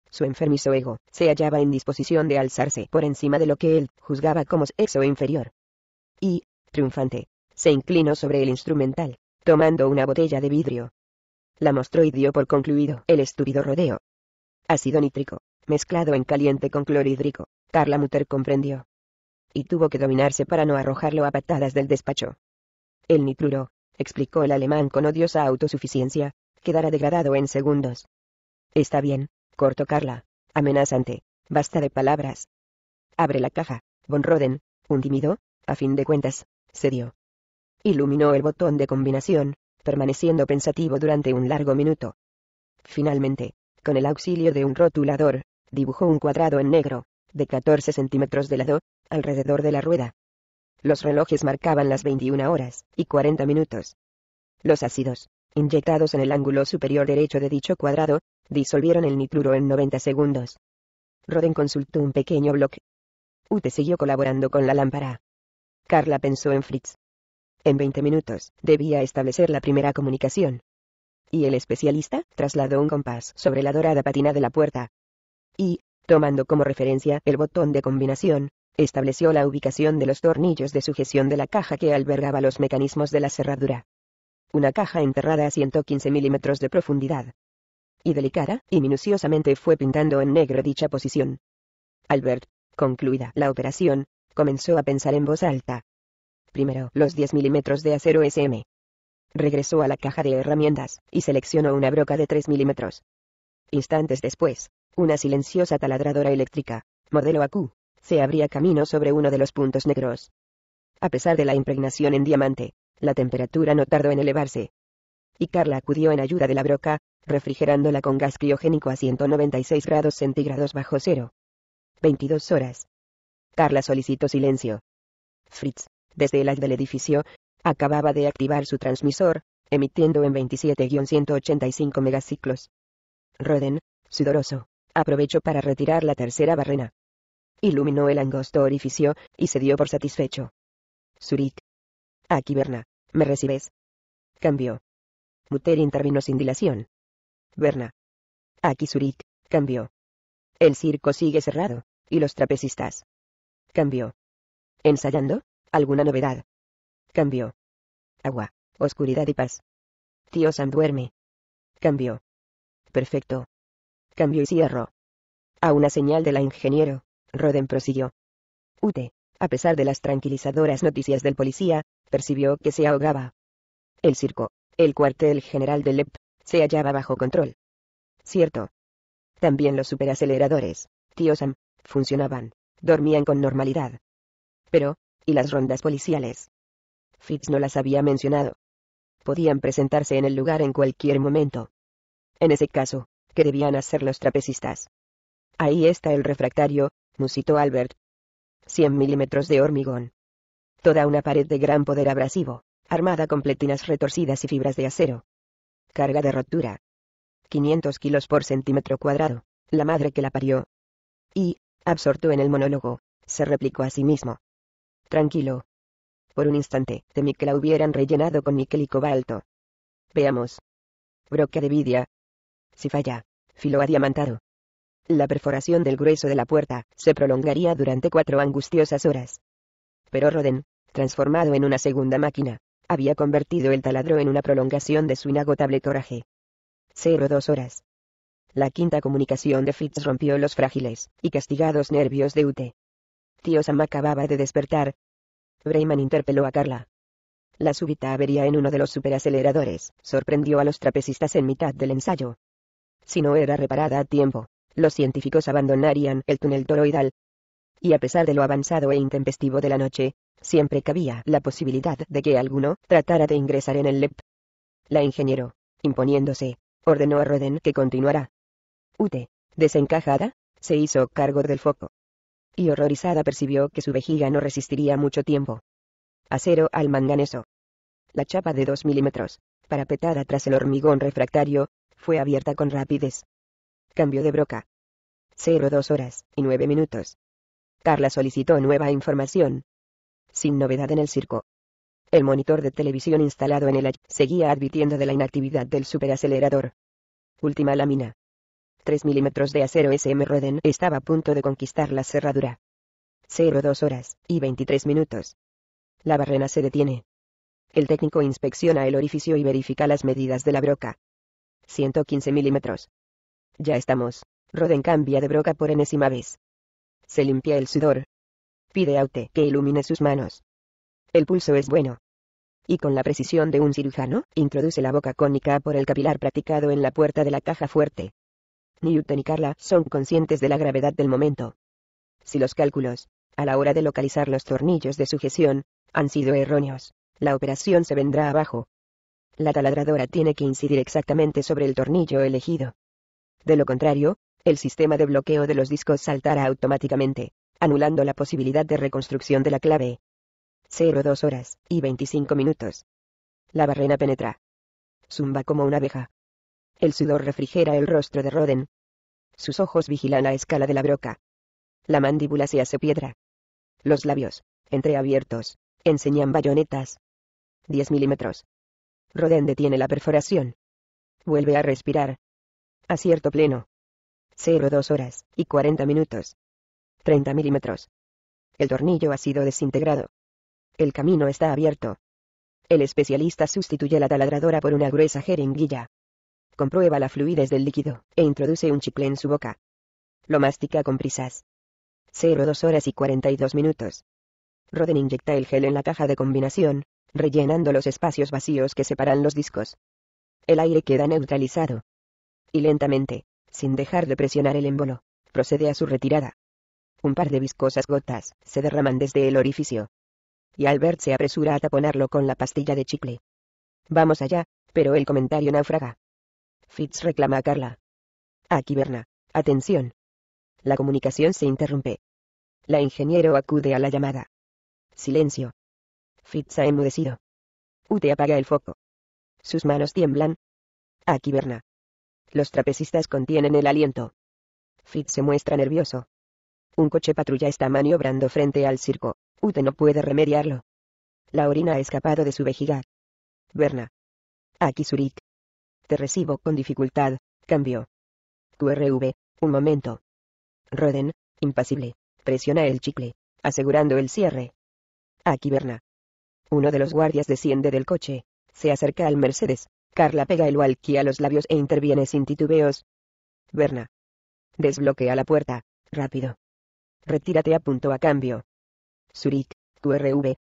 Su enfermizo ego se hallaba en disposición de alzarse por encima de lo que él juzgaba como sexo inferior. Y, triunfante, se inclinó sobre el instrumental, tomando una botella de vidrio. La mostró y dio por concluido el estúpido rodeo. Ácido nítrico, mezclado en caliente con clorhídrico, Carla Mutter comprendió. Y tuvo que dominarse para no arrojarlo a patadas del despacho. El nitruro, explicó el alemán con odiosa autosuficiencia, quedará degradado en segundos. Está bien, cortó Carla, amenazante, basta de palabras. Abre la caja, Von Roden, un tímido, a fin de cuentas, se dio. Iluminó el botón de combinación, permaneciendo pensativo durante un largo minuto. Finalmente, con el auxilio de un rotulador, dibujó un cuadrado en negro, de 14 centímetros de lado, alrededor de la rueda. Los relojes marcaban las 21 horas y 40 minutos. Los ácidos, inyectados en el ángulo superior derecho de dicho cuadrado, disolvieron el nitruro en 90 segundos. Roden consultó un pequeño bloque. Ute siguió colaborando con la lámpara. Carla pensó en Fritz. En 20 minutos, debía establecer la primera comunicación. Y el especialista trasladó un compás sobre la dorada patina de la puerta. Y, tomando como referencia el botón de combinación, estableció la ubicación de los tornillos de sujeción de la caja que albergaba los mecanismos de la cerradura. Una caja enterrada a 115 milímetros de profundidad. Y delicada y minuciosamente fue pintando en negro dicha posición. Albert, concluida la operación, comenzó a pensar en voz alta. Primero, los 10 milímetros de acero SM. Regresó a la caja de herramientas, y seleccionó una broca de 3 milímetros. Instantes después, una silenciosa taladradora eléctrica, modelo AQ, se abría camino sobre uno de los puntos negros. A pesar de la impregnación en diamante, la temperatura no tardó en elevarse. Y Carla acudió en ayuda de la broca, refrigerándola con gas criogénico a 196 grados centígrados bajo cero. 22 horas. Carla solicitó silencio. Fritz, desde el haz del edificio, acababa de activar su transmisor, emitiendo en 27-185 megaciclos. Roden, sudoroso, aprovechó para retirar la tercera barrena. Iluminó el angosto orificio, y se dio por satisfecho. Zurich. Aquí Berna, ¿me recibes? Cambió. Muter intervino sin dilación. Berna. Aquí Zurich, cambió. El circo sigue cerrado, y los trapecistas. Cambio. Ensayando. Alguna novedad. Cambio. Agua. Oscuridad y paz. Tío Sam duerme. Cambio. Perfecto. Cambio y cierro. A una señal de la ingeniero, Roden prosiguió. Ute, a pesar de las tranquilizadoras noticias del policía, percibió que se ahogaba. El circo, el cuartel general de LEP, se hallaba bajo control. Cierto. También los superaceleradores, Tío Sam, funcionaban dormían con normalidad. Pero, ¿y las rondas policiales? Fitz no las había mencionado. Podían presentarse en el lugar en cualquier momento. En ese caso, ¿qué debían hacer los trapecistas? Ahí está el refractario, musitó Albert. Cien milímetros de hormigón. Toda una pared de gran poder abrasivo, armada con pletinas retorcidas y fibras de acero. Carga de rotura. 500 kilos por centímetro cuadrado, la madre que la parió. Y, Absorto en el monólogo, se replicó a sí mismo. Tranquilo. Por un instante, temí que la hubieran rellenado con níquel y cobalto. Veamos. Broca de vidia. Si falla, filo adiamantado. La perforación del grueso de la puerta se prolongaría durante cuatro angustiosas horas. Pero Roden, transformado en una segunda máquina, había convertido el taladro en una prolongación de su inagotable coraje. Cero dos horas. La quinta comunicación de Fitz rompió los frágiles y castigados nervios de Ute. Tío Sam acababa de despertar. Brayman interpeló a Carla. La súbita avería en uno de los superaceleradores sorprendió a los trapecistas en mitad del ensayo. Si no era reparada a tiempo, los científicos abandonarían el túnel toroidal. Y a pesar de lo avanzado e intempestivo de la noche, siempre cabía la posibilidad de que alguno tratara de ingresar en el LEP. La ingeniero, imponiéndose, ordenó a Roden que continuara. Ute, desencajada, se hizo cargo del foco. Y horrorizada percibió que su vejiga no resistiría mucho tiempo. Acero al manganeso. La chapa de 2 milímetros, parapetada tras el hormigón refractario, fue abierta con rapidez. Cambio de broca. 02 horas y 9 minutos. Carla solicitó nueva información. Sin novedad en el circo. El monitor de televisión instalado en el seguía advirtiendo de la inactividad del superacelerador. Última lámina. 3 milímetros de acero SM Roden estaba a punto de conquistar la cerradura. 02 horas y 23 minutos. La barrena se detiene. El técnico inspecciona el orificio y verifica las medidas de la broca. 115 milímetros. Ya estamos. Roden cambia de broca por enésima vez. Se limpia el sudor. Pide a Aute que ilumine sus manos. El pulso es bueno. Y con la precisión de un cirujano, introduce la boca cónica por el capilar practicado en la puerta de la caja fuerte. Newton y Carla son conscientes de la gravedad del momento. Si los cálculos, a la hora de localizar los tornillos de sujeción, han sido erróneos, la operación se vendrá abajo. La taladradora tiene que incidir exactamente sobre el tornillo elegido. De lo contrario, el sistema de bloqueo de los discos saltará automáticamente, anulando la posibilidad de reconstrucción de la clave. 02 horas y 25 minutos. La barrena penetra. Zumba como una abeja, el sudor refrigera el rostro de Roden. Sus ojos vigilan la escala de la broca. La mandíbula se hace piedra. Los labios, entreabiertos, enseñan bayonetas. 10 milímetros. Roden detiene la perforación. Vuelve a respirar. Acierto pleno. 02 horas y 40 minutos. 30 milímetros. El tornillo ha sido desintegrado. El camino está abierto. El especialista sustituye la taladradora por una gruesa jeringuilla comprueba la fluidez del líquido, e introduce un chicle en su boca. Lo mastica con prisas. 02 horas y 42 minutos. Roden inyecta el gel en la caja de combinación, rellenando los espacios vacíos que separan los discos. El aire queda neutralizado. Y lentamente, sin dejar de presionar el émbolo, procede a su retirada. Un par de viscosas gotas se derraman desde el orificio. Y Albert se apresura a taponarlo con la pastilla de chicle. Vamos allá, pero el comentario naufraga. Fitz reclama a Carla. Aquí Berna. Atención. La comunicación se interrumpe. La ingeniero acude a la llamada. Silencio. Fitz ha enmudecido. Ute apaga el foco. Sus manos tiemblan. Aquí Berna. Los trapecistas contienen el aliento. Fitz se muestra nervioso. Un coche patrulla está maniobrando frente al circo. Ute no puede remediarlo. La orina ha escapado de su vejiga. Berna. Aquí Zurich. Te recibo con dificultad, cambio. QRV, un momento. Roden, impasible, presiona el chicle, asegurando el cierre. Aquí Berna. Uno de los guardias desciende del coche, se acerca al Mercedes, Carla pega el walkie a los labios e interviene sin titubeos. Berna. Desbloquea la puerta, rápido. Retírate a punto a cambio. Zurich, QRV.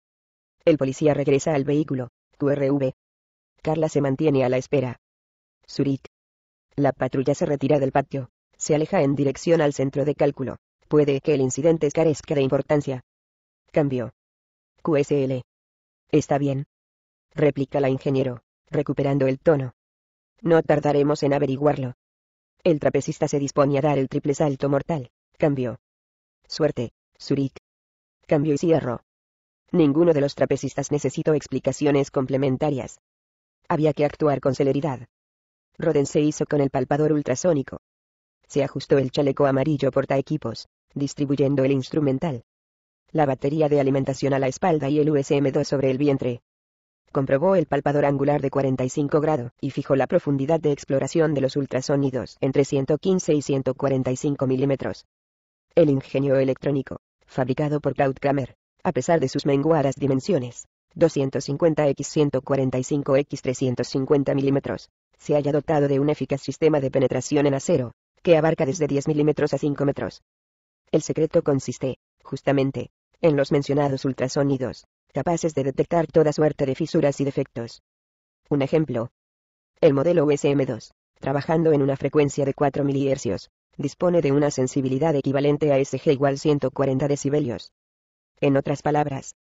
El policía regresa al vehículo, QRV. Carla se mantiene a la espera. Zurich. La patrulla se retira del patio, se aleja en dirección al centro de cálculo. Puede que el incidente carezca de importancia. Cambio. QSL. Está bien. Replica la ingeniero, recuperando el tono. No tardaremos en averiguarlo. El trapecista se dispone a dar el triple salto mortal. Cambio. Suerte, Zurich. Cambio y cierro. Ninguno de los trapecistas necesitó explicaciones complementarias. Había que actuar con celeridad. Roden se hizo con el palpador ultrasónico. Se ajustó el chaleco amarillo portaequipos, distribuyendo el instrumental. La batería de alimentación a la espalda y el USM-2 sobre el vientre. Comprobó el palpador angular de 45 grados y fijó la profundidad de exploración de los ultrasonidos entre 115 y 145 milímetros. El ingenio electrónico, fabricado por Cloud Kramer, a pesar de sus menguadas dimensiones, 250x145x350 mm. Se haya dotado de un eficaz sistema de penetración en acero, que abarca desde 10 mm a 5 metros. El secreto consiste, justamente, en los mencionados ultrasonidos, capaces de detectar toda suerte de fisuras y defectos. Un ejemplo. El modelo USM2, trabajando en una frecuencia de 4 mHz, dispone de una sensibilidad equivalente a SG igual 140 decibelios. En otras palabras,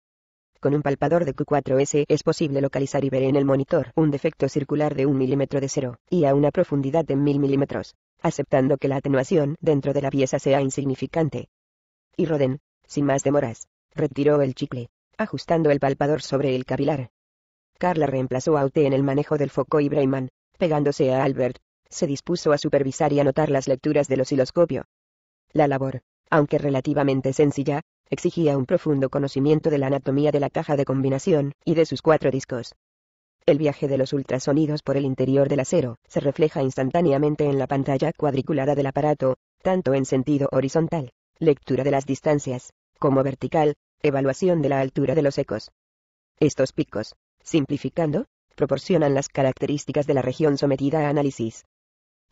con un palpador de Q4S es posible localizar y ver en el monitor un defecto circular de un milímetro de cero, y a una profundidad de 1000 milímetros, aceptando que la atenuación dentro de la pieza sea insignificante. Y Roden, sin más demoras, retiró el chicle, ajustando el palpador sobre el capilar. Carla reemplazó a UT en el manejo del foco y Breiman, pegándose a Albert, se dispuso a supervisar y anotar las lecturas del osciloscopio. La labor, aunque relativamente sencilla, exigía un profundo conocimiento de la anatomía de la caja de combinación, y de sus cuatro discos. El viaje de los ultrasonidos por el interior del acero se refleja instantáneamente en la pantalla cuadriculada del aparato, tanto en sentido horizontal, lectura de las distancias, como vertical, evaluación de la altura de los ecos. Estos picos, simplificando, proporcionan las características de la región sometida a análisis.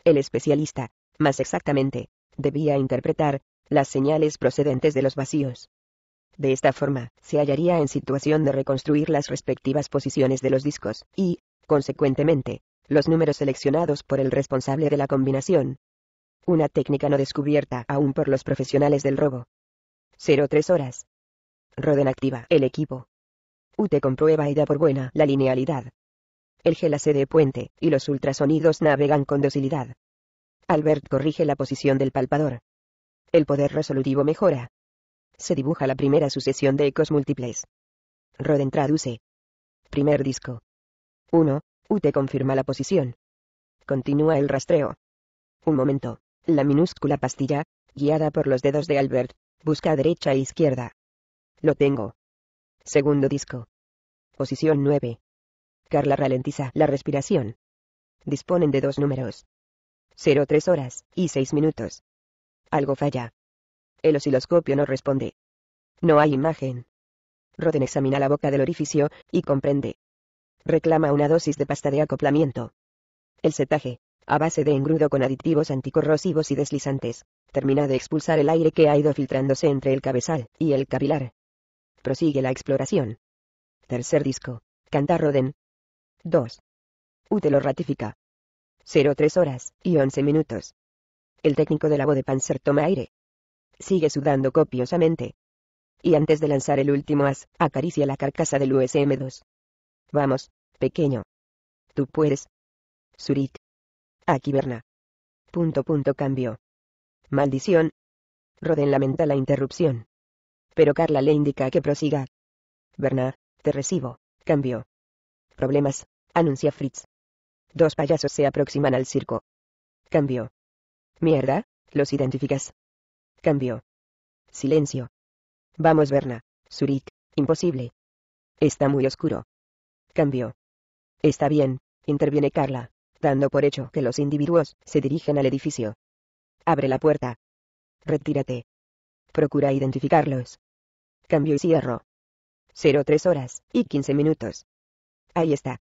El especialista, más exactamente, debía interpretar las señales procedentes de los vacíos. De esta forma, se hallaría en situación de reconstruir las respectivas posiciones de los discos, y, consecuentemente, los números seleccionados por el responsable de la combinación. Una técnica no descubierta aún por los profesionales del robo. 03 horas. Roden activa el equipo. UTE comprueba y da por buena la linealidad. El GLC de puente y los ultrasonidos navegan con docilidad. Albert corrige la posición del palpador. El poder resolutivo mejora. Se dibuja la primera sucesión de ecos múltiples. Roden traduce. Primer disco. 1. UT confirma la posición. Continúa el rastreo. Un momento. La minúscula pastilla, guiada por los dedos de Albert, busca derecha e izquierda. Lo tengo. Segundo disco. Posición 9. Carla ralentiza la respiración. Disponen de dos números. 03 horas, y 6 minutos. Algo falla. El osciloscopio no responde. No hay imagen. Roden examina la boca del orificio, y comprende. Reclama una dosis de pasta de acoplamiento. El setaje, a base de engrudo con aditivos anticorrosivos y deslizantes, termina de expulsar el aire que ha ido filtrándose entre el cabezal y el capilar. Prosigue la exploración. Tercer disco. Canta Roden. 2. UTE lo ratifica. 03 horas, y 11 minutos. El técnico voz de Panzer toma aire. Sigue sudando copiosamente. Y antes de lanzar el último as, acaricia la carcasa del USM-2. Vamos, pequeño. Tú puedes. Zurich. Aquí Berna. Punto punto cambio. Maldición. Roden lamenta la interrupción. Pero Carla le indica que prosiga. Berna, te recibo. Cambio. Problemas, anuncia Fritz. Dos payasos se aproximan al circo. Cambio. Mierda, los identificas. Cambio. Silencio. Vamos, Berna. Zurich, imposible. Está muy oscuro. Cambio. Está bien, interviene Carla, dando por hecho que los individuos se dirigen al edificio. Abre la puerta. Retírate. Procura identificarlos. Cambio y cierro. 03 horas y 15 minutos. Ahí está.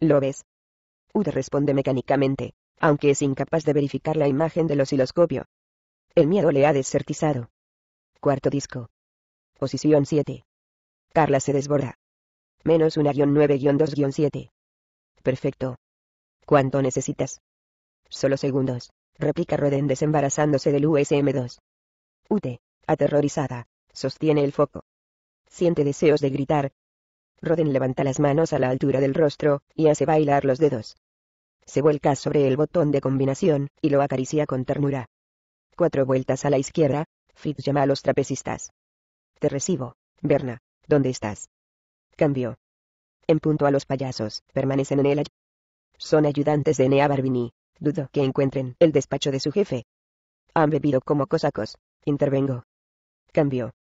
¿Lo ves? Ud responde mecánicamente, aunque es incapaz de verificar la imagen del osciloscopio. El miedo le ha desertizado. Cuarto disco. Posición 7. Carla se desborda. Menos una 9 2 7 Perfecto. ¿Cuánto necesitas? Solo segundos, replica Roden desembarazándose del USM-2. Ute, aterrorizada, sostiene el foco. Siente deseos de gritar, Roden levanta las manos a la altura del rostro, y hace bailar los dedos. Se vuelca sobre el botón de combinación, y lo acaricia con ternura. Cuatro vueltas a la izquierda, Fitz llama a los trapecistas. Te recibo, Berna, ¿dónde estás? Cambio. En punto a los payasos, permanecen en el... Son ayudantes de Nea Barbini, dudo que encuentren el despacho de su jefe. Han bebido como cosacos, intervengo. Cambio.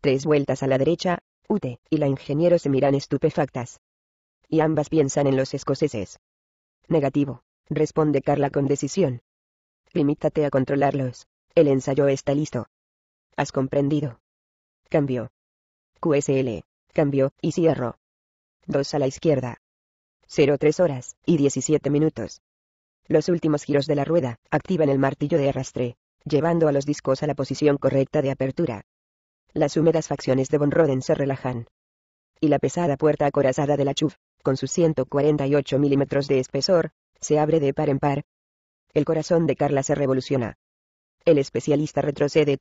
Tres vueltas a la derecha, Ute y la ingeniero se miran estupefactas. Y ambas piensan en los escoceses. Negativo, responde Carla con decisión. Limítate a controlarlos. El ensayo está listo. Has comprendido. Cambio. QSL. Cambio, y cierro. Dos a la izquierda. 03 horas, y 17 minutos. Los últimos giros de la rueda activan el martillo de arrastre, llevando a los discos a la posición correcta de apertura las húmedas facciones de Von Roden se relajan. Y la pesada puerta acorazada de la Chuf, con sus 148 milímetros de espesor, se abre de par en par. El corazón de Carla se revoluciona. El especialista retrocede.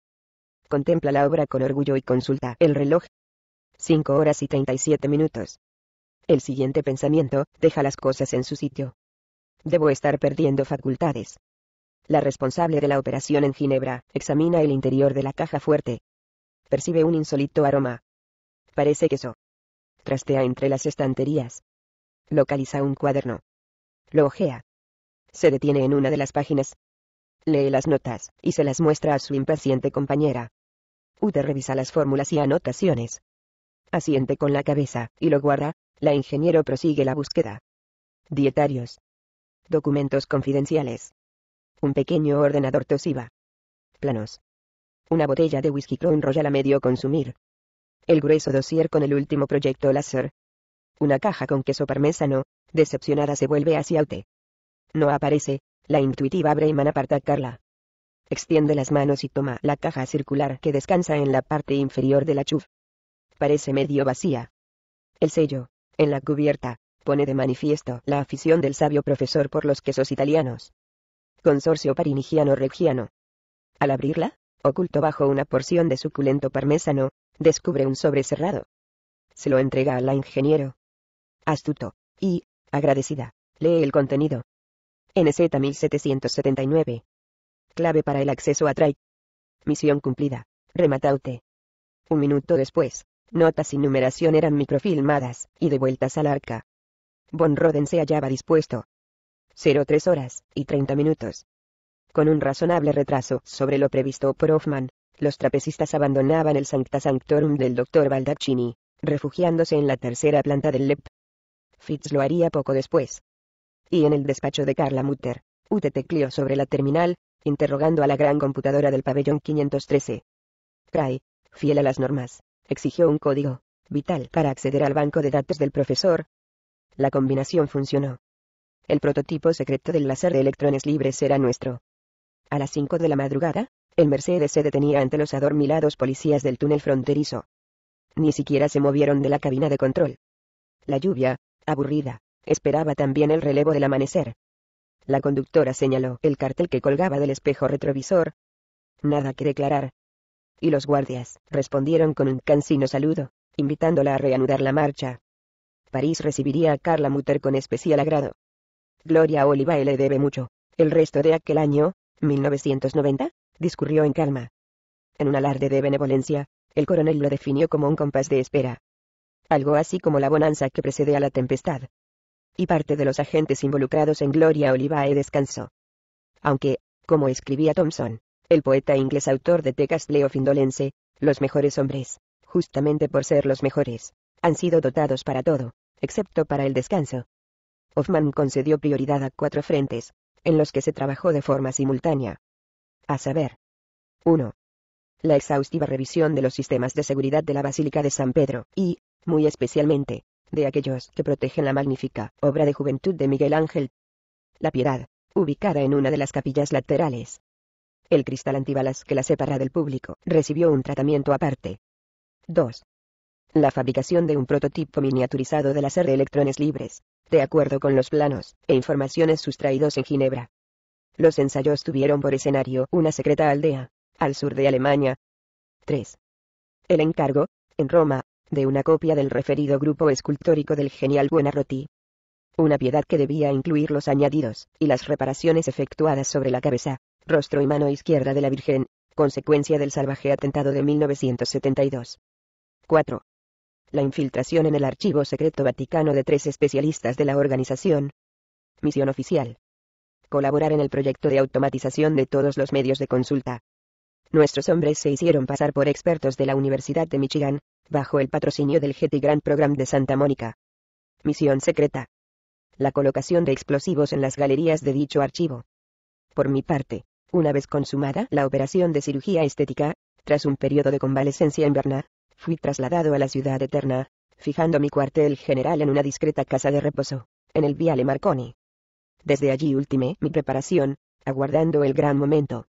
Contempla la obra con orgullo y consulta el reloj. 5 horas y 37 minutos. El siguiente pensamiento, deja las cosas en su sitio. Debo estar perdiendo facultades. La responsable de la operación en Ginebra, examina el interior de la caja fuerte, percibe un insólito aroma. Parece queso. Trastea entre las estanterías. Localiza un cuaderno. Lo ojea. Se detiene en una de las páginas. Lee las notas, y se las muestra a su impaciente compañera. Ute revisa las fórmulas y anotaciones. Asiente con la cabeza, y lo guarda, la ingeniero prosigue la búsqueda. Dietarios. Documentos confidenciales. Un pequeño ordenador tosiva. Planos. Una botella de whisky Crown Royal a medio consumir. El grueso dossier con el último proyecto láser. Una caja con queso parmesano, decepcionada se vuelve hacia Ute. No aparece, la intuitiva y aparta a Carla. Extiende las manos y toma la caja circular que descansa en la parte inferior de la chuf. Parece medio vacía. El sello, en la cubierta, pone de manifiesto la afición del sabio profesor por los quesos italianos. Consorcio parinigiano reggiano. Al abrirla, oculto bajo una porción de suculento parmesano, descubre un sobre cerrado. Se lo entrega a la ingeniero. Astuto, y, agradecida, lee el contenido. NZ 1779. Clave para el acceso a Trai. Misión cumplida. Remataute. Un minuto después, notas y numeración eran microfilmadas, y de vueltas al arca. Von Roden se hallaba dispuesto. 03 horas y 30 minutos. Con un razonable retraso sobre lo previsto por Hoffman, los trapecistas abandonaban el Sancta Sanctorum del Dr. Baldaccini, refugiándose en la tercera planta del LEP. Fitz lo haría poco después. Y en el despacho de Carla Mutter, Ute tecleó sobre la terminal, interrogando a la gran computadora del pabellón 513. Cray, fiel a las normas, exigió un código, vital para acceder al banco de datos del profesor. La combinación funcionó. El prototipo secreto del láser de electrones libres era nuestro. A las 5 de la madrugada, el Mercedes se detenía ante los adormilados policías del túnel fronterizo. Ni siquiera se movieron de la cabina de control. La lluvia, aburrida, esperaba también el relevo del amanecer. La conductora señaló el cartel que colgaba del espejo retrovisor. Nada que declarar. Y los guardias respondieron con un cansino saludo, invitándola a reanudar la marcha. París recibiría a Carla Mutter con especial agrado. Gloria Oliva le debe mucho. El resto de aquel año, 1990, discurrió en calma. En un alarde de benevolencia, el coronel lo definió como un compás de espera. Algo así como la bonanza que precede a la tempestad. Y parte de los agentes involucrados en Gloria Olivae descansó. Aunque, como escribía Thompson, el poeta inglés autor de tecas Leo Findolense, los mejores hombres, justamente por ser los mejores, han sido dotados para todo, excepto para el descanso. Hoffman concedió prioridad a cuatro frentes, en los que se trabajó de forma simultánea. A saber. 1. La exhaustiva revisión de los sistemas de seguridad de la Basílica de San Pedro, y, muy especialmente, de aquellos que protegen la magnífica obra de juventud de Miguel Ángel. La piedad, ubicada en una de las capillas laterales. El cristal antibalas que la separa del público recibió un tratamiento aparte. 2. La fabricación de un prototipo miniaturizado de láser de electrones libres, de acuerdo con los planos e informaciones sustraídos en Ginebra. Los ensayos tuvieron por escenario una secreta aldea, al sur de Alemania. 3. El encargo, en Roma, de una copia del referido grupo escultórico del genial Buenarroti. Una piedad que debía incluir los añadidos y las reparaciones efectuadas sobre la cabeza, rostro y mano izquierda de la Virgen, consecuencia del salvaje atentado de 1972. 4 la infiltración en el archivo secreto vaticano de tres especialistas de la organización. Misión oficial. Colaborar en el proyecto de automatización de todos los medios de consulta. Nuestros hombres se hicieron pasar por expertos de la Universidad de Michigan, bajo el patrocinio del Getty Grand Program de Santa Mónica. Misión secreta. La colocación de explosivos en las galerías de dicho archivo. Por mi parte, una vez consumada la operación de cirugía estética, tras un periodo de convalecencia en Berna, fui trasladado a la ciudad eterna, fijando mi cuartel general en una discreta casa de reposo, en el Viale Marconi. Desde allí ultimé mi preparación, aguardando el gran momento.